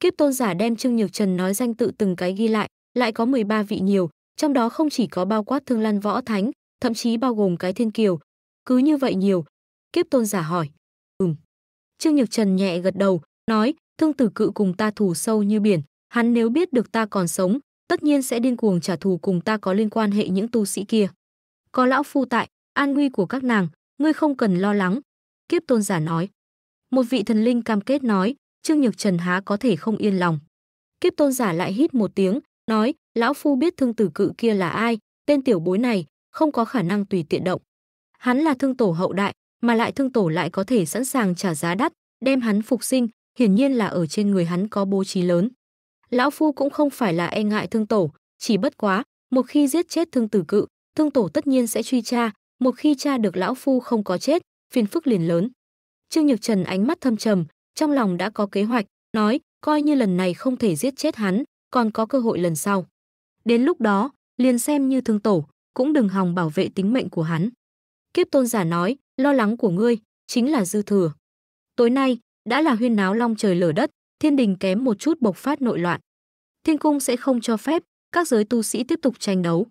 Kiếp tôn giả đem Trương Nhược Trần nói danh tự từng cái ghi lại, lại có 13 vị nhiều, trong đó không chỉ có bao quát Thương Lan Võ Thánh, thậm chí bao gồm cái Thiên Kiều. Cứ như vậy nhiều. Kiếp tôn giả hỏi. Ừm. Trương Nhược Trần nhẹ gật đầu, nói, thương tử cự cùng ta thù sâu như biển, hắn nếu biết được ta còn sống, tất nhiên sẽ điên cuồng trả thù cùng ta có liên quan hệ những tu sĩ kia. Có lão phu tại, an nguy của các nàng, ngươi không cần lo lắng. Kiếp tôn giả nói. Một vị thần linh cam kết nói, Trương Nhược Trần há có thể không yên lòng. Kiếp tôn giả lại hít một tiếng, nói, lão phu biết thương tử cự kia là ai, tên tiểu bối này, không có khả năng tùy tiện động. Hắn là thương tổ hậu đại, mà lại thương tổ lại có thể sẵn sàng trả giá đắt, đem hắn phục sinh, hiển nhiên là ở trên người hắn có bố trí lớn. Lão phu cũng không phải là e ngại thương tổ, chỉ bất quá, một khi giết chết thương tử cự, thương tổ tất nhiên sẽ truy tra, một khi tra được lão phu không có chết, phiền phức liền lớn. Trương Nhược Trần ánh mắt thâm trầm, trong lòng đã có kế hoạch, nói, coi như lần này không thể giết chết hắn, còn có cơ hội lần sau. Đến lúc đó, liền xem như thương tổ, cũng đừng hòng bảo vệ tính mệnh của hắn. Kiếp tôn giả nói, lo lắng của ngươi, chính là dư thừa. Tối nay, đã là huyên náo long trời lở đất, thiên đình kém một chút bộc phát nội loạn. Thiên cung sẽ không cho phép, các giới tu sĩ tiếp tục tranh đấu.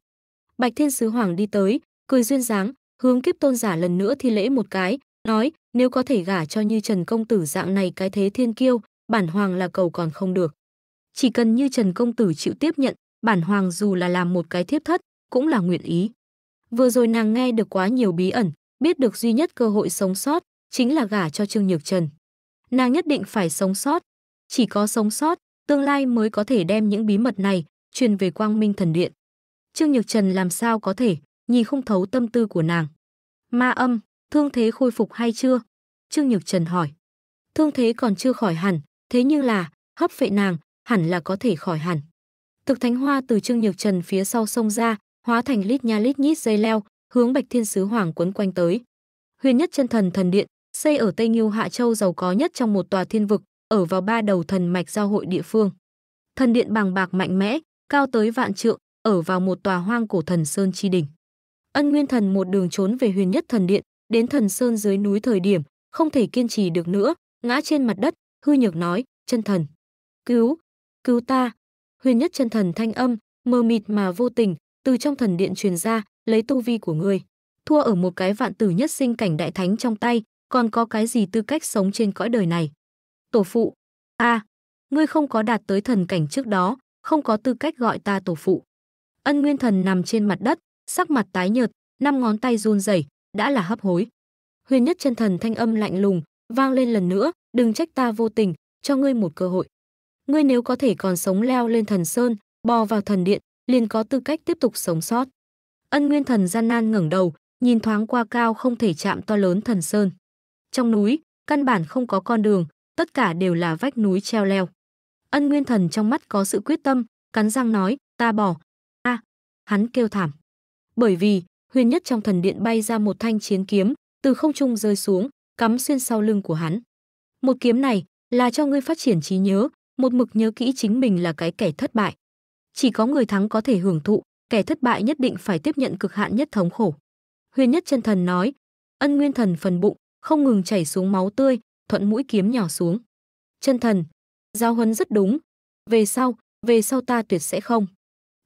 Bạch Thiên Sứ Hoàng đi tới, cười duyên dáng, hướng kiếp tôn giả lần nữa thi lễ một cái, nói, nếu có thể gả cho như Trần Công Tử dạng này cái thế thiên kiêu, bản hoàng là cầu còn không được. Chỉ cần như Trần Công Tử chịu tiếp nhận, bản hoàng dù là làm một cái thiếp thất, cũng là nguyện ý. Vừa rồi nàng nghe được quá nhiều bí ẩn, biết được duy nhất cơ hội sống sót, chính là gả cho Trương Nhược Trần. Nàng nhất định phải sống sót. Chỉ có sống sót, tương lai mới có thể đem những bí mật này truyền về Quang Minh Thần Điện. Trương Nhược Trần làm sao có thể nhìn không thấu tâm tư của nàng. Ma âm, thương thế khôi phục hay chưa? Trương Nhược Trần hỏi. Thương thế còn chưa khỏi hẳn, thế nhưng là, hấp phệ nàng, hẳn là có thể khỏi hẳn. Thực thánh hoa từ Trương Nhược Trần phía sau sông ra, hóa thành lít nha lít nhít dây leo, hướng Bạch Thiên Sứ Hoàng quấn quanh tới. Huyền nhất chân thần thần điện, xây ở Tây Nghiêu Hạ Châu giàu có nhất trong một tòa thiên vực, ở vào ba đầu thần mạch giao hội địa phương. Thần điện bằng bạc mạnh mẽ, cao tới vạn trượng, ở vào một tòa hoang cổ thần sơn chi đỉnh. Ân Nguyên Thần một đường trốn về Huyền Nhất Thần Điện, đến thần sơn dưới núi thời điểm, không thể kiên trì được nữa, ngã trên mặt đất, hư nhược nói, chân thần. Cứu, cứu ta. Huyền nhất chân thần thanh âm, mờ mịt mà vô tình, từ trong thần điện truyền ra, lấy tu vi của người Thua ở một cái vạn tử nhất sinh cảnh đại thánh trong tay, còn có cái gì tư cách sống trên cõi đời này. Tổ phụ, a ngươi không có đạt tới thần cảnh trước đó, không có tư cách gọi ta tổ phụ. Ân Nguyên Thần nằm trên mặt đất, sắc mặt tái nhợt, năm ngón tay run rẩy, đã là hấp hối huyền nhất chân thần thanh âm lạnh lùng vang lên lần nữa đừng trách ta vô tình cho ngươi một cơ hội ngươi nếu có thể còn sống leo lên thần sơn bò vào thần điện liền có tư cách tiếp tục sống sót ân nguyên thần gian nan ngẩng đầu nhìn thoáng qua cao không thể chạm to lớn thần sơn trong núi căn bản không có con đường tất cả đều là vách núi treo leo ân nguyên thần trong mắt có sự quyết tâm cắn răng nói ta bỏ a hắn kêu thảm bởi vì huyền nhất trong thần điện bay ra một thanh chiến kiếm, từ không trung rơi xuống, cắm xuyên sau lưng của hắn. Một kiếm này là cho ngươi phát triển trí nhớ, một mực nhớ kỹ chính mình là cái kẻ thất bại. Chỉ có người thắng có thể hưởng thụ, kẻ thất bại nhất định phải tiếp nhận cực hạn nhất thống khổ. Huyền nhất chân thần nói, ân nguyên thần phần bụng, không ngừng chảy xuống máu tươi, thuận mũi kiếm nhỏ xuống. Chân thần, giao huấn rất đúng. Về sau, về sau ta tuyệt sẽ không.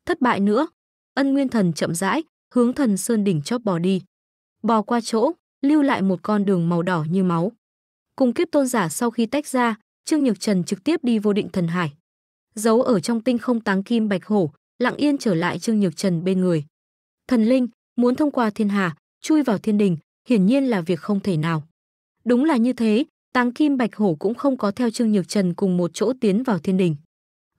Thất bại nữa. Ân nguyên thần chậm rãi, hướng thần sơn đỉnh chóp bò đi. Bò qua chỗ, lưu lại một con đường màu đỏ như máu. Cùng kiếp tôn giả sau khi tách ra, Trương Nhược Trần trực tiếp đi vô định thần hải. Giấu ở trong tinh không táng kim bạch hổ, lặng yên trở lại Trương Nhược Trần bên người. Thần linh muốn thông qua thiên hà, chui vào thiên đình, hiển nhiên là việc không thể nào. Đúng là như thế, Táng Kim Bạch Hổ cũng không có theo Trương Nhược Trần cùng một chỗ tiến vào thiên đình.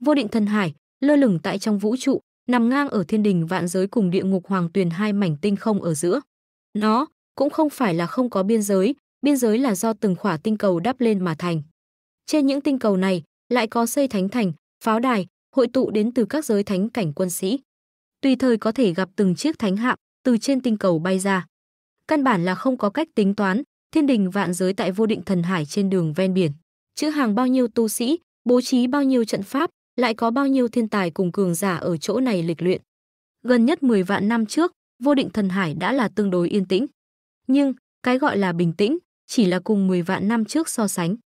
Vô định thần hải, lơ lửng tại trong vũ trụ, nằm ngang ở thiên đình vạn giới cùng địa ngục hoàng tuyền hai mảnh tinh không ở giữa. Nó cũng không phải là không có biên giới, biên giới là do từng khỏa tinh cầu đắp lên mà thành. Trên những tinh cầu này lại có xây thánh thành, pháo đài, hội tụ đến từ các giới thánh cảnh quân sĩ. Tùy thời có thể gặp từng chiếc thánh hạm từ trên tinh cầu bay ra. Căn bản là không có cách tính toán, thiên đình vạn giới tại vô định thần hải trên đường ven biển. Chữ hàng bao nhiêu tu sĩ, bố trí bao nhiêu trận pháp, lại có bao nhiêu thiên tài cùng cường giả ở chỗ này lịch luyện. Gần nhất 10 vạn năm trước, vô định thần hải đã là tương đối yên tĩnh. Nhưng, cái gọi là bình tĩnh, chỉ là cùng 10 vạn năm trước so sánh.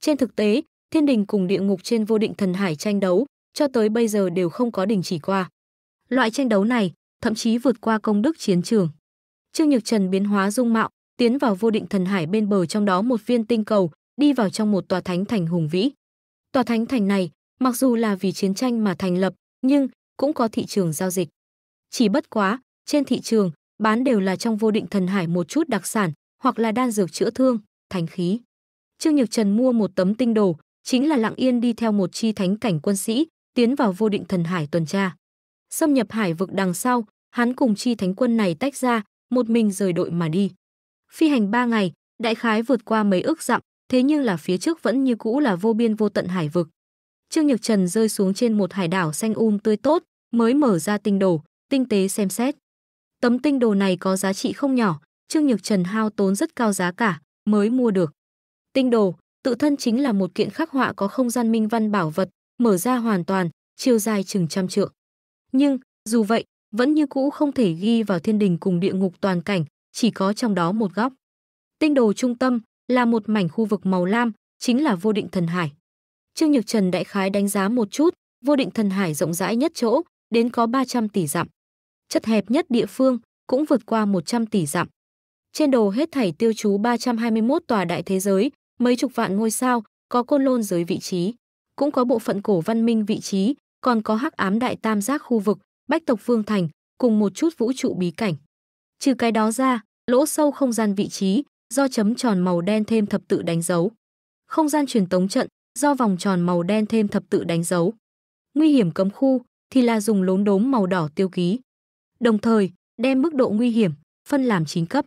Trên thực tế, thiên đình cùng địa ngục trên vô định thần hải tranh đấu, cho tới bây giờ đều không có đình chỉ qua. Loại tranh đấu này, thậm chí vượt qua công đức chiến trường. Trương Nhược Trần biến hóa dung mạo, tiến vào vô định thần hải bên bờ trong đó một viên tinh cầu, đi vào trong một tòa thánh thành hùng vĩ. Tòa thánh thành này mặc dù là vì chiến tranh mà thành lập, nhưng cũng có thị trường giao dịch. Chỉ bất quá, trên thị trường, bán đều là trong vô định thần hải một chút đặc sản, hoặc là đan dược chữa thương, thánh khí. Trương Nhược Trần mua một tấm tinh đồ, chính là lặng yên đi theo một chi thánh cảnh quân sĩ, tiến vào vô định thần hải tuần tra. Xâm nhập hải vực đằng sau, hắn cùng chi thánh quân này tách ra, một mình rời đội mà đi. Phi hành ba ngày, đại khái vượt qua mấy ước dặm, thế nhưng là phía trước vẫn như cũ là vô biên vô tận hải vực. Trương Nhược Trần rơi xuống trên một hải đảo xanh um tươi tốt, mới mở ra tinh đồ, tinh tế xem xét. Tấm tinh đồ này có giá trị không nhỏ, Trương Nhược Trần hao tốn rất cao giá cả, mới mua được. Tinh đồ, tự thân chính là một kiện khắc họa có không gian minh văn bảo vật, mở ra hoàn toàn, chiều dài chừng trăm trượng. Nhưng, dù vậy, vẫn như cũ không thể ghi vào thiên đình cùng địa ngục toàn cảnh, chỉ có trong đó một góc. Tinh đồ trung tâm là một mảnh khu vực màu lam, chính là vô định thần hải. Trương Nhược Trần đại khái đánh giá một chút, vô định thần hải rộng rãi nhất chỗ, đến có 300 tỷ dặm. Chất hẹp nhất địa phương cũng vượt qua 100 tỷ dặm. Trên đồ hết thảy tiêu chú 321 tòa đại thế giới, mấy chục vạn ngôi sao, có côn lôn dưới vị trí, cũng có bộ phận cổ văn minh vị trí, còn có hắc ám đại tam giác khu vực, bách tộc vương thành, cùng một chút vũ trụ bí cảnh. Trừ cái đó ra, lỗ sâu không gian vị trí, do chấm tròn màu đen thêm thập tự đánh dấu. Không gian truyền tống trận do vòng tròn màu đen thêm thập tự đánh dấu. Nguy hiểm cấm khu thì là dùng lốn đốm màu đỏ tiêu ký. Đồng thời, đem mức độ nguy hiểm phân làm 9 cấp.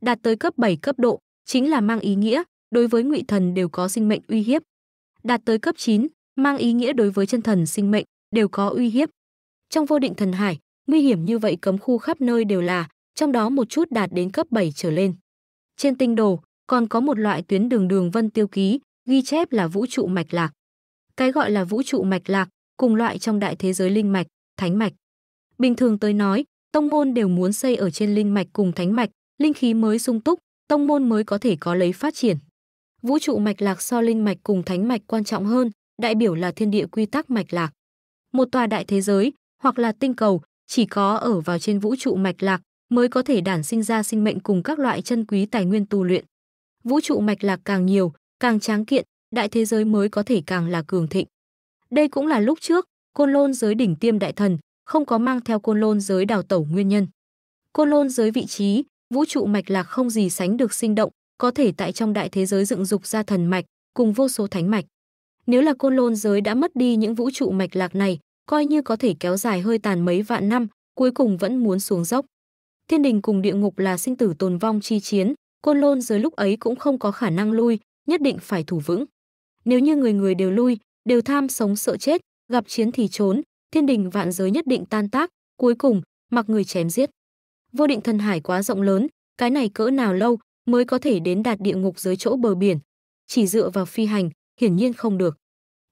Đạt tới cấp 7 cấp độ chính là mang ý nghĩa đối với ngụy thần đều có sinh mệnh uy hiếp. Đạt tới cấp 9 mang ý nghĩa đối với chân thần sinh mệnh đều có uy hiếp. Trong vô định thần hải, nguy hiểm như vậy cấm khu khắp nơi đều là, trong đó một chút đạt đến cấp 7 trở lên. Trên tinh đồ còn có một loại tuyến đường đường vân tiêu ký, ghi chép là vũ trụ mạch lạc. Cái gọi là vũ trụ mạch lạc, cùng loại trong đại thế giới linh mạch, thánh mạch. Bình thường tới nói, tông môn đều muốn xây ở trên linh mạch cùng thánh mạch, linh khí mới sung túc, tông môn mới có thể có lấy phát triển. Vũ trụ mạch lạc so linh mạch cùng thánh mạch quan trọng hơn, đại biểu là thiên địa quy tắc mạch lạc. Một tòa đại thế giới hoặc là tinh cầu chỉ có ở vào trên vũ trụ mạch lạc mới có thể đản sinh ra sinh mệnh cùng các loại chân quý tài nguyên tu luyện. Vũ trụ mạch lạc càng nhiều, càng tráng kiện, đại thế giới mới có thể càng là cường thịnh. Đây cũng là lúc trước, côn lôn giới đỉnh tiêm đại thần, không có mang theo côn lôn giới đào tẩu nguyên nhân. Côn lôn giới vị trí, vũ trụ mạch lạc không gì sánh được sinh động, có thể tại trong đại thế giới dựng dục ra thần mạch, cùng vô số thánh mạch. Nếu là côn lôn giới đã mất đi những vũ trụ mạch lạc này, coi như có thể kéo dài hơi tàn mấy vạn năm, cuối cùng vẫn muốn xuống dốc. Thiên đình cùng địa ngục là sinh tử tồn vong chi chiến, côn lôn giới lúc ấy cũng không có khả năng lui, nhất định phải thủ vững. Nếu như người người đều lui, đều tham sống sợ chết, gặp chiến thì trốn, thiên đình vạn giới nhất định tan tác, cuối cùng mặc người chém giết. Vô định thần hải quá rộng lớn, cái này cỡ nào lâu mới có thể đến đạt địa ngục dưới chỗ bờ biển. Chỉ dựa vào phi hành, hiển nhiên không được.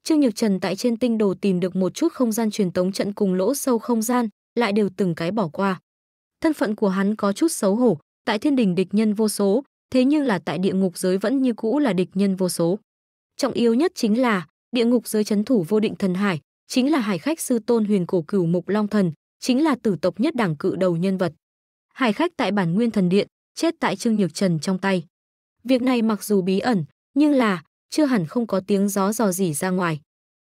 Trương Nhược Trần tại trên tinh đồ tìm được một chút không gian truyền tống trận cùng lỗ sâu không gian, lại đều từng cái bỏ qua. Thân phận của hắn có chút xấu hổ, tại thiên đình địch nhân vô số, thế nhưng là tại địa ngục giới vẫn như cũ là địch nhân vô số. Trọng yếu nhất chính là địa ngục giới chấn thủ vô định thần hải, chính là hải khách sư tôn huyền cổ cửu mục long thần, chính là tử tộc nhất đảng cự đầu nhân vật. Hải khách tại bản nguyên thần điện, chết tại Trương Nhược Trần trong tay. Việc này mặc dù bí ẩn, nhưng là chưa hẳn không có tiếng gió dò dỉ ra ngoài.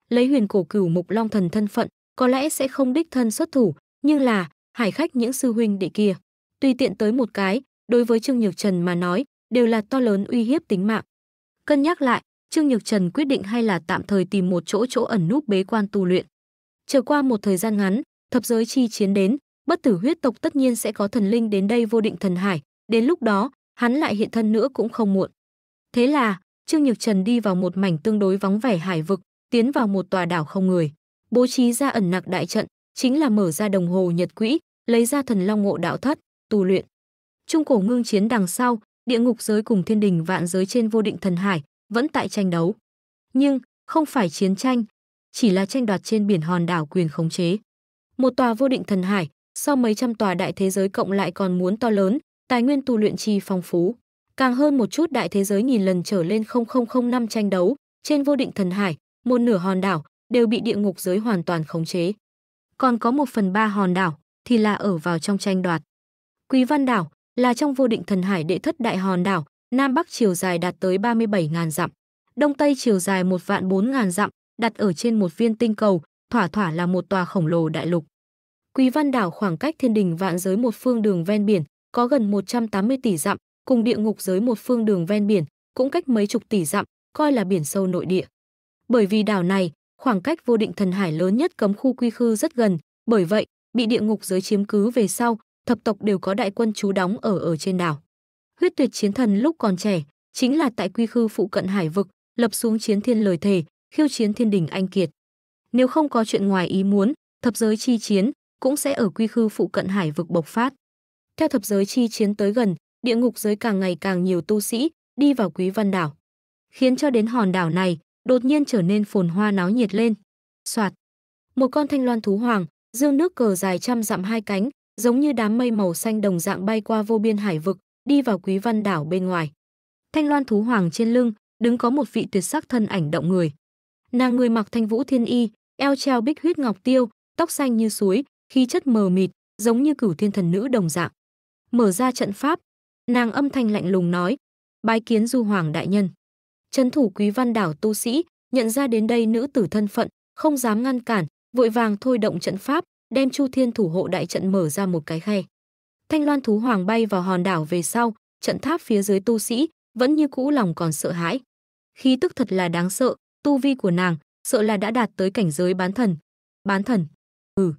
Lấy huyền cổ cửu mục long thần thân phận, có lẽ sẽ không đích thân xuất thủ, nhưng là hải khách những sư huynh đệ kia, tùy tiện tới một cái, đối với Trương Nhược Trần mà nói, đều là to lớn uy hiếp tính mạng. Cân nhắc lại, Trương Nhược Trần quyết định hay là tạm thời tìm một chỗ chỗ ẩn núp bế quan tu luyện. Trở qua một thời gian ngắn, thập giới chi chiến đến, bất tử huyết tộc tất nhiên sẽ có thần linh đến đây vô định thần hải, đến lúc đó, hắn lại hiện thân nữa cũng không muộn. Thế là, Trương Nhược Trần đi vào một mảnh tương đối vắng vẻ hải vực, tiến vào một tòa đảo không người, bố trí ra ẩn nặc đại trận, chính là mở ra đồng hồ nhật quỹ, lấy ra thần long ngộ đạo thất, tu luyện. Trung cổ ngưng chiến đằng sau, địa ngục giới cùng thiên đình vạn giới trên vô định thần hải vẫn tại tranh đấu. Nhưng không phải chiến tranh, chỉ là tranh đoạt trên biển hòn đảo quyền khống chế. Một tòa vô định thần hải, sau mấy trăm tòa đại thế giới cộng lại còn muốn to lớn, tài nguyên tu luyện chi phong phú. Càng hơn một chút đại thế giới nghìn lần trở lên không không không năm tranh đấu, trên vô định thần hải, một nửa hòn đảo đều bị địa ngục giới hoàn toàn khống chế. Còn có một phần ba hòn đảo thì là ở vào trong tranh đoạt. Quý Văn đảo, là trong vô định thần hải đệ thất đại hòn đảo, Nam Bắc chiều dài đạt tới 37.000 dặm, Đông Tây chiều dài một vạn 4.000 dặm, đặt ở trên một viên tinh cầu, thỏa thỏa là một tòa khổng lồ đại lục. Quý Văn đảo khoảng cách thiên đình vạn giới một phương đường ven biển, có gần 180 tỷ dặm, cùng địa ngục giới một phương đường ven biển, cũng cách mấy chục tỷ dặm, coi là biển sâu nội địa. Bởi vì đảo này, khoảng cách vô định thần hải lớn nhất cấm khu quy khư rất gần, bởi vậy, bị địa ngục giới chiếm cứ về sau, thập tộc đều có đại quân trú đóng ở ở trên đảo. Huyết tuyệt chiến thần lúc còn trẻ, chính là tại quy khư phụ cận hải vực, lập xuống chiến thiên lời thề, khiêu chiến thiên đình anh kiệt. Nếu không có chuyện ngoài ý muốn, thập giới chi chiến cũng sẽ ở quy khư phụ cận hải vực bộc phát. Theo thập giới chi chiến tới gần, địa ngục giới càng ngày càng nhiều tu sĩ đi vào quý văn đảo, khiến cho đến hòn đảo này đột nhiên trở nên phồn hoa náo nhiệt lên. Soạt, một con thanh loan thú hoàng, dương nước cờ dài trăm dặm hai cánh, giống như đám mây màu xanh đồng dạng bay qua vô biên hải vực, đi vào Quý Văn đảo bên ngoài. Thanh Loan thú hoàng trên lưng, đứng có một vị tuyệt sắc thân ảnh động người. Nàng người mặc thanh vũ thiên y, eo treo bích huyết ngọc tiêu, tóc xanh như suối, khí chất mờ mịt, giống như cửu thiên thần nữ đồng dạng. Mở ra trận pháp, nàng âm thanh lạnh lùng nói: "Bái kiến Du hoàng đại nhân." Trấn thủ Quý Văn đảo tu sĩ, nhận ra đến đây nữ tử thân phận, không dám ngăn cản, vội vàng thôi động trận pháp, đem Chu Thiên thủ hộ đại trận mở ra một cái khe. Thanh Loan thú hoàng bay vào hòn đảo về sau, trận tháp phía dưới tu sĩ vẫn như cũ lòng còn sợ hãi. Khí tức thật là đáng sợ, tu vi của nàng sợ là đã đạt tới cảnh giới bán thần. Bán thần? Ừ.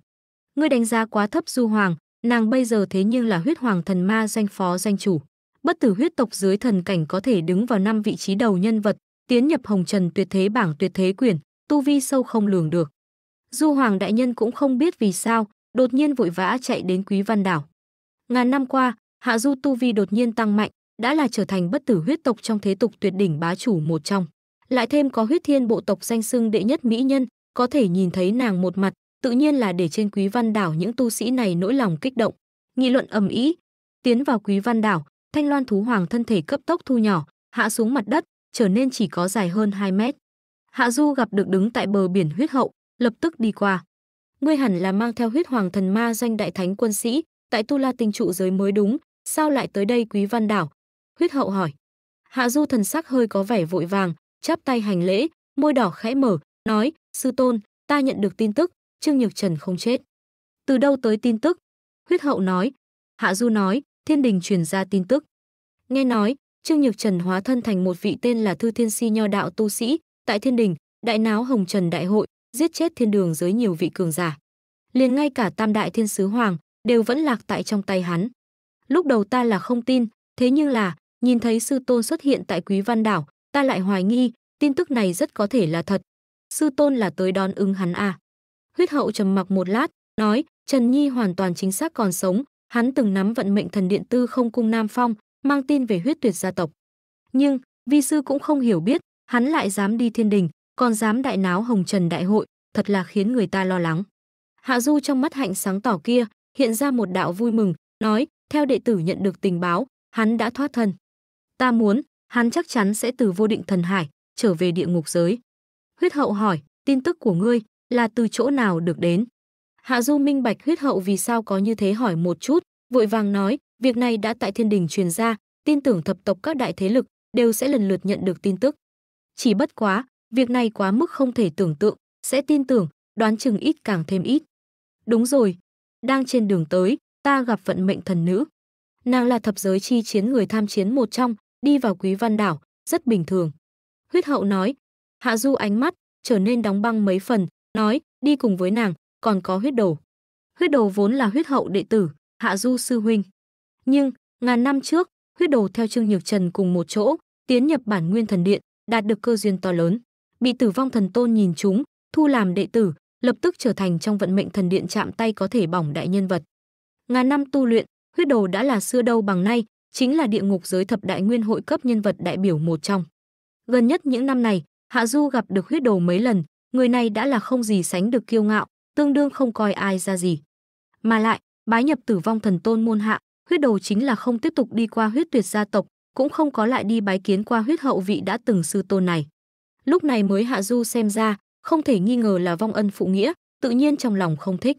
Ngươi đánh giá quá thấp Du Hoàng, nàng bây giờ thế nhưng là huyết hoàng thần ma danh phó danh chủ. Bất tử huyết tộc dưới thần cảnh có thể đứng vào năm vị trí đầu nhân vật, tiến nhập hồng trần tuyệt thế bảng tuyệt thế quyển, tu vi sâu không lường được. Du Hoàng Đại Nhân cũng không biết vì sao, đột nhiên vội vã chạy đến Quý Văn Đảo. Ngàn năm qua, Hạ Du Tu Vi đột nhiên tăng mạnh, đã là trở thành bất tử huyết tộc trong thế tục tuyệt đỉnh bá chủ một trong. Lại thêm có huyết thiên bộ tộc danh xưng đệ nhất mỹ nhân, có thể nhìn thấy nàng một mặt, tự nhiên là để trên Quý Văn Đảo những tu sĩ này nỗi lòng kích động. Nghị luận ầm ĩ, tiến vào Quý Văn Đảo, Thanh Loan thú hoàng thân thể cấp tốc thu nhỏ, hạ xuống mặt đất, trở nên chỉ có dài hơn 2 mét. Hạ Du gặp được đứng tại bờ biển huyết hậu, lập tức đi qua. Ngươi hẳn là mang theo huyết hoàng thần ma danh đại thánh quân sĩ, tại Tu La tinh trụ giới mới đúng, sao lại tới đây Quý Văn Đảo? Huyết hậu hỏi. Hạ Du thần sắc hơi có vẻ vội vàng, chắp tay hành lễ, môi đỏ khẽ mở, nói, sư tôn, ta nhận được tin tức, Trương Nhược Trần không chết. Từ đâu tới tin tức? Huyết hậu nói. Hạ Du nói, thiên đình truyền ra tin tức. Nghe nói, Trương Nhược Trần hóa thân thành một vị tên là Thư Thiên Si Nho Đạo Tu Sĩ, tại thiên đình, đại náo Hồng Trần Đại Hội, giết chết thiên đường dưới nhiều vị cường giả. Liền ngay cả tam đại thiên sứ hoàng đều vẫn lạc tại trong tay hắn. Lúc đầu ta là không tin, thế nhưng là nhìn thấy sư tôn xuất hiện tại Quý Văn Đảo, ta lại hoài nghi, tin tức này rất có thể là thật. Sư tôn là tới đón ứng hắn à? Huyết hậu trầm mặc một lát, nói, Trần Nhi hoàn toàn chính xác còn sống, hắn từng nắm vận mệnh thần điện tư không cung Nam Phong, mang tin về huyết tuyệt gia tộc. Nhưng, vi sư cũng không hiểu biết, hắn lại dám đi thiên đình, còn dám đại náo hồng trần đại hội, thật là khiến người ta lo lắng. Hạ Du trong mắt hạnh sáng tỏ kia, hiện ra một đạo vui mừng, nói, theo đệ tử nhận được tình báo, hắn đã thoát thân. Ta muốn, hắn chắc chắn sẽ từ vô định thần hải, trở về địa ngục giới. Huyết hậu hỏi, tin tức của ngươi là từ chỗ nào được đến? Hạ Du minh bạch huyết hậu vì sao có như thế hỏi một chút, vội vàng nói, việc này đã tại thiên đình truyền ra, tin tưởng thập tộc các đại thế lực đều sẽ lần lượt nhận được tin tức. Chỉ bất quá, Việc này quá mức không thể tưởng tượng, sẽ tin tưởng, đoán chừng ít càng thêm ít. Đúng rồi, đang trên đường tới, ta gặp vận mệnh thần nữ. Nàng là thập giới chi chiến người tham chiến một trong, đi vào quý văn đảo, rất bình thường. Huyết hậu nói, hạ du ánh mắt, trở nên đóng băng mấy phần, nói, đi cùng với nàng, còn có huyết đầu. Huyết đầu vốn là huyết hậu đệ tử, hạ du sư huynh. Nhưng, ngàn năm trước, huyết đầu theo Trương Nhược Trần cùng một chỗ, tiến nhập bản nguyên thần điện, đạt được cơ duyên to lớn bị tử vong thần tôn nhìn chúng, thu làm đệ tử, lập tức trở thành trong vận mệnh thần điện chạm tay có thể bỏng đại nhân vật. Ngàn năm tu luyện, huyết đồ đã là xưa đâu bằng nay, chính là địa ngục giới thập đại nguyên hội cấp nhân vật đại biểu một trong. Gần nhất những năm này, Hạ Du gặp được huyết đồ mấy lần, người này đã là không gì sánh được kiêu ngạo, tương đương không coi ai ra gì. Mà lại, bái nhập tử vong thần tôn môn hạ, huyết đồ chính là không tiếp tục đi qua huyết tuyệt gia tộc, cũng không có lại đi bái kiến qua huyết hậu vị đã từng sư tôn này lúc này mới hạ du xem ra không thể nghi ngờ là vong ân phụ nghĩa tự nhiên trong lòng không thích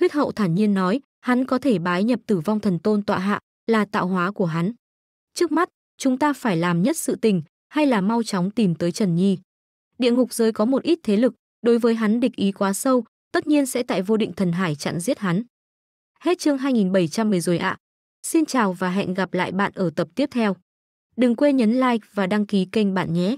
huyết hậu thản nhiên nói hắn có thể bái nhập tử vong thần tôn tọa hạ là tạo hóa của hắn trước mắt chúng ta phải làm nhất sự tình hay là mau chóng tìm tới trần nhi địa ngục giới có một ít thế lực đối với hắn địch ý quá sâu tất nhiên sẽ tại vô định thần hải chặn giết hắn hết chương 2710 rồi ạ xin chào và hẹn gặp lại bạn ở tập tiếp theo đừng quên nhấn like và đăng ký kênh bạn nhé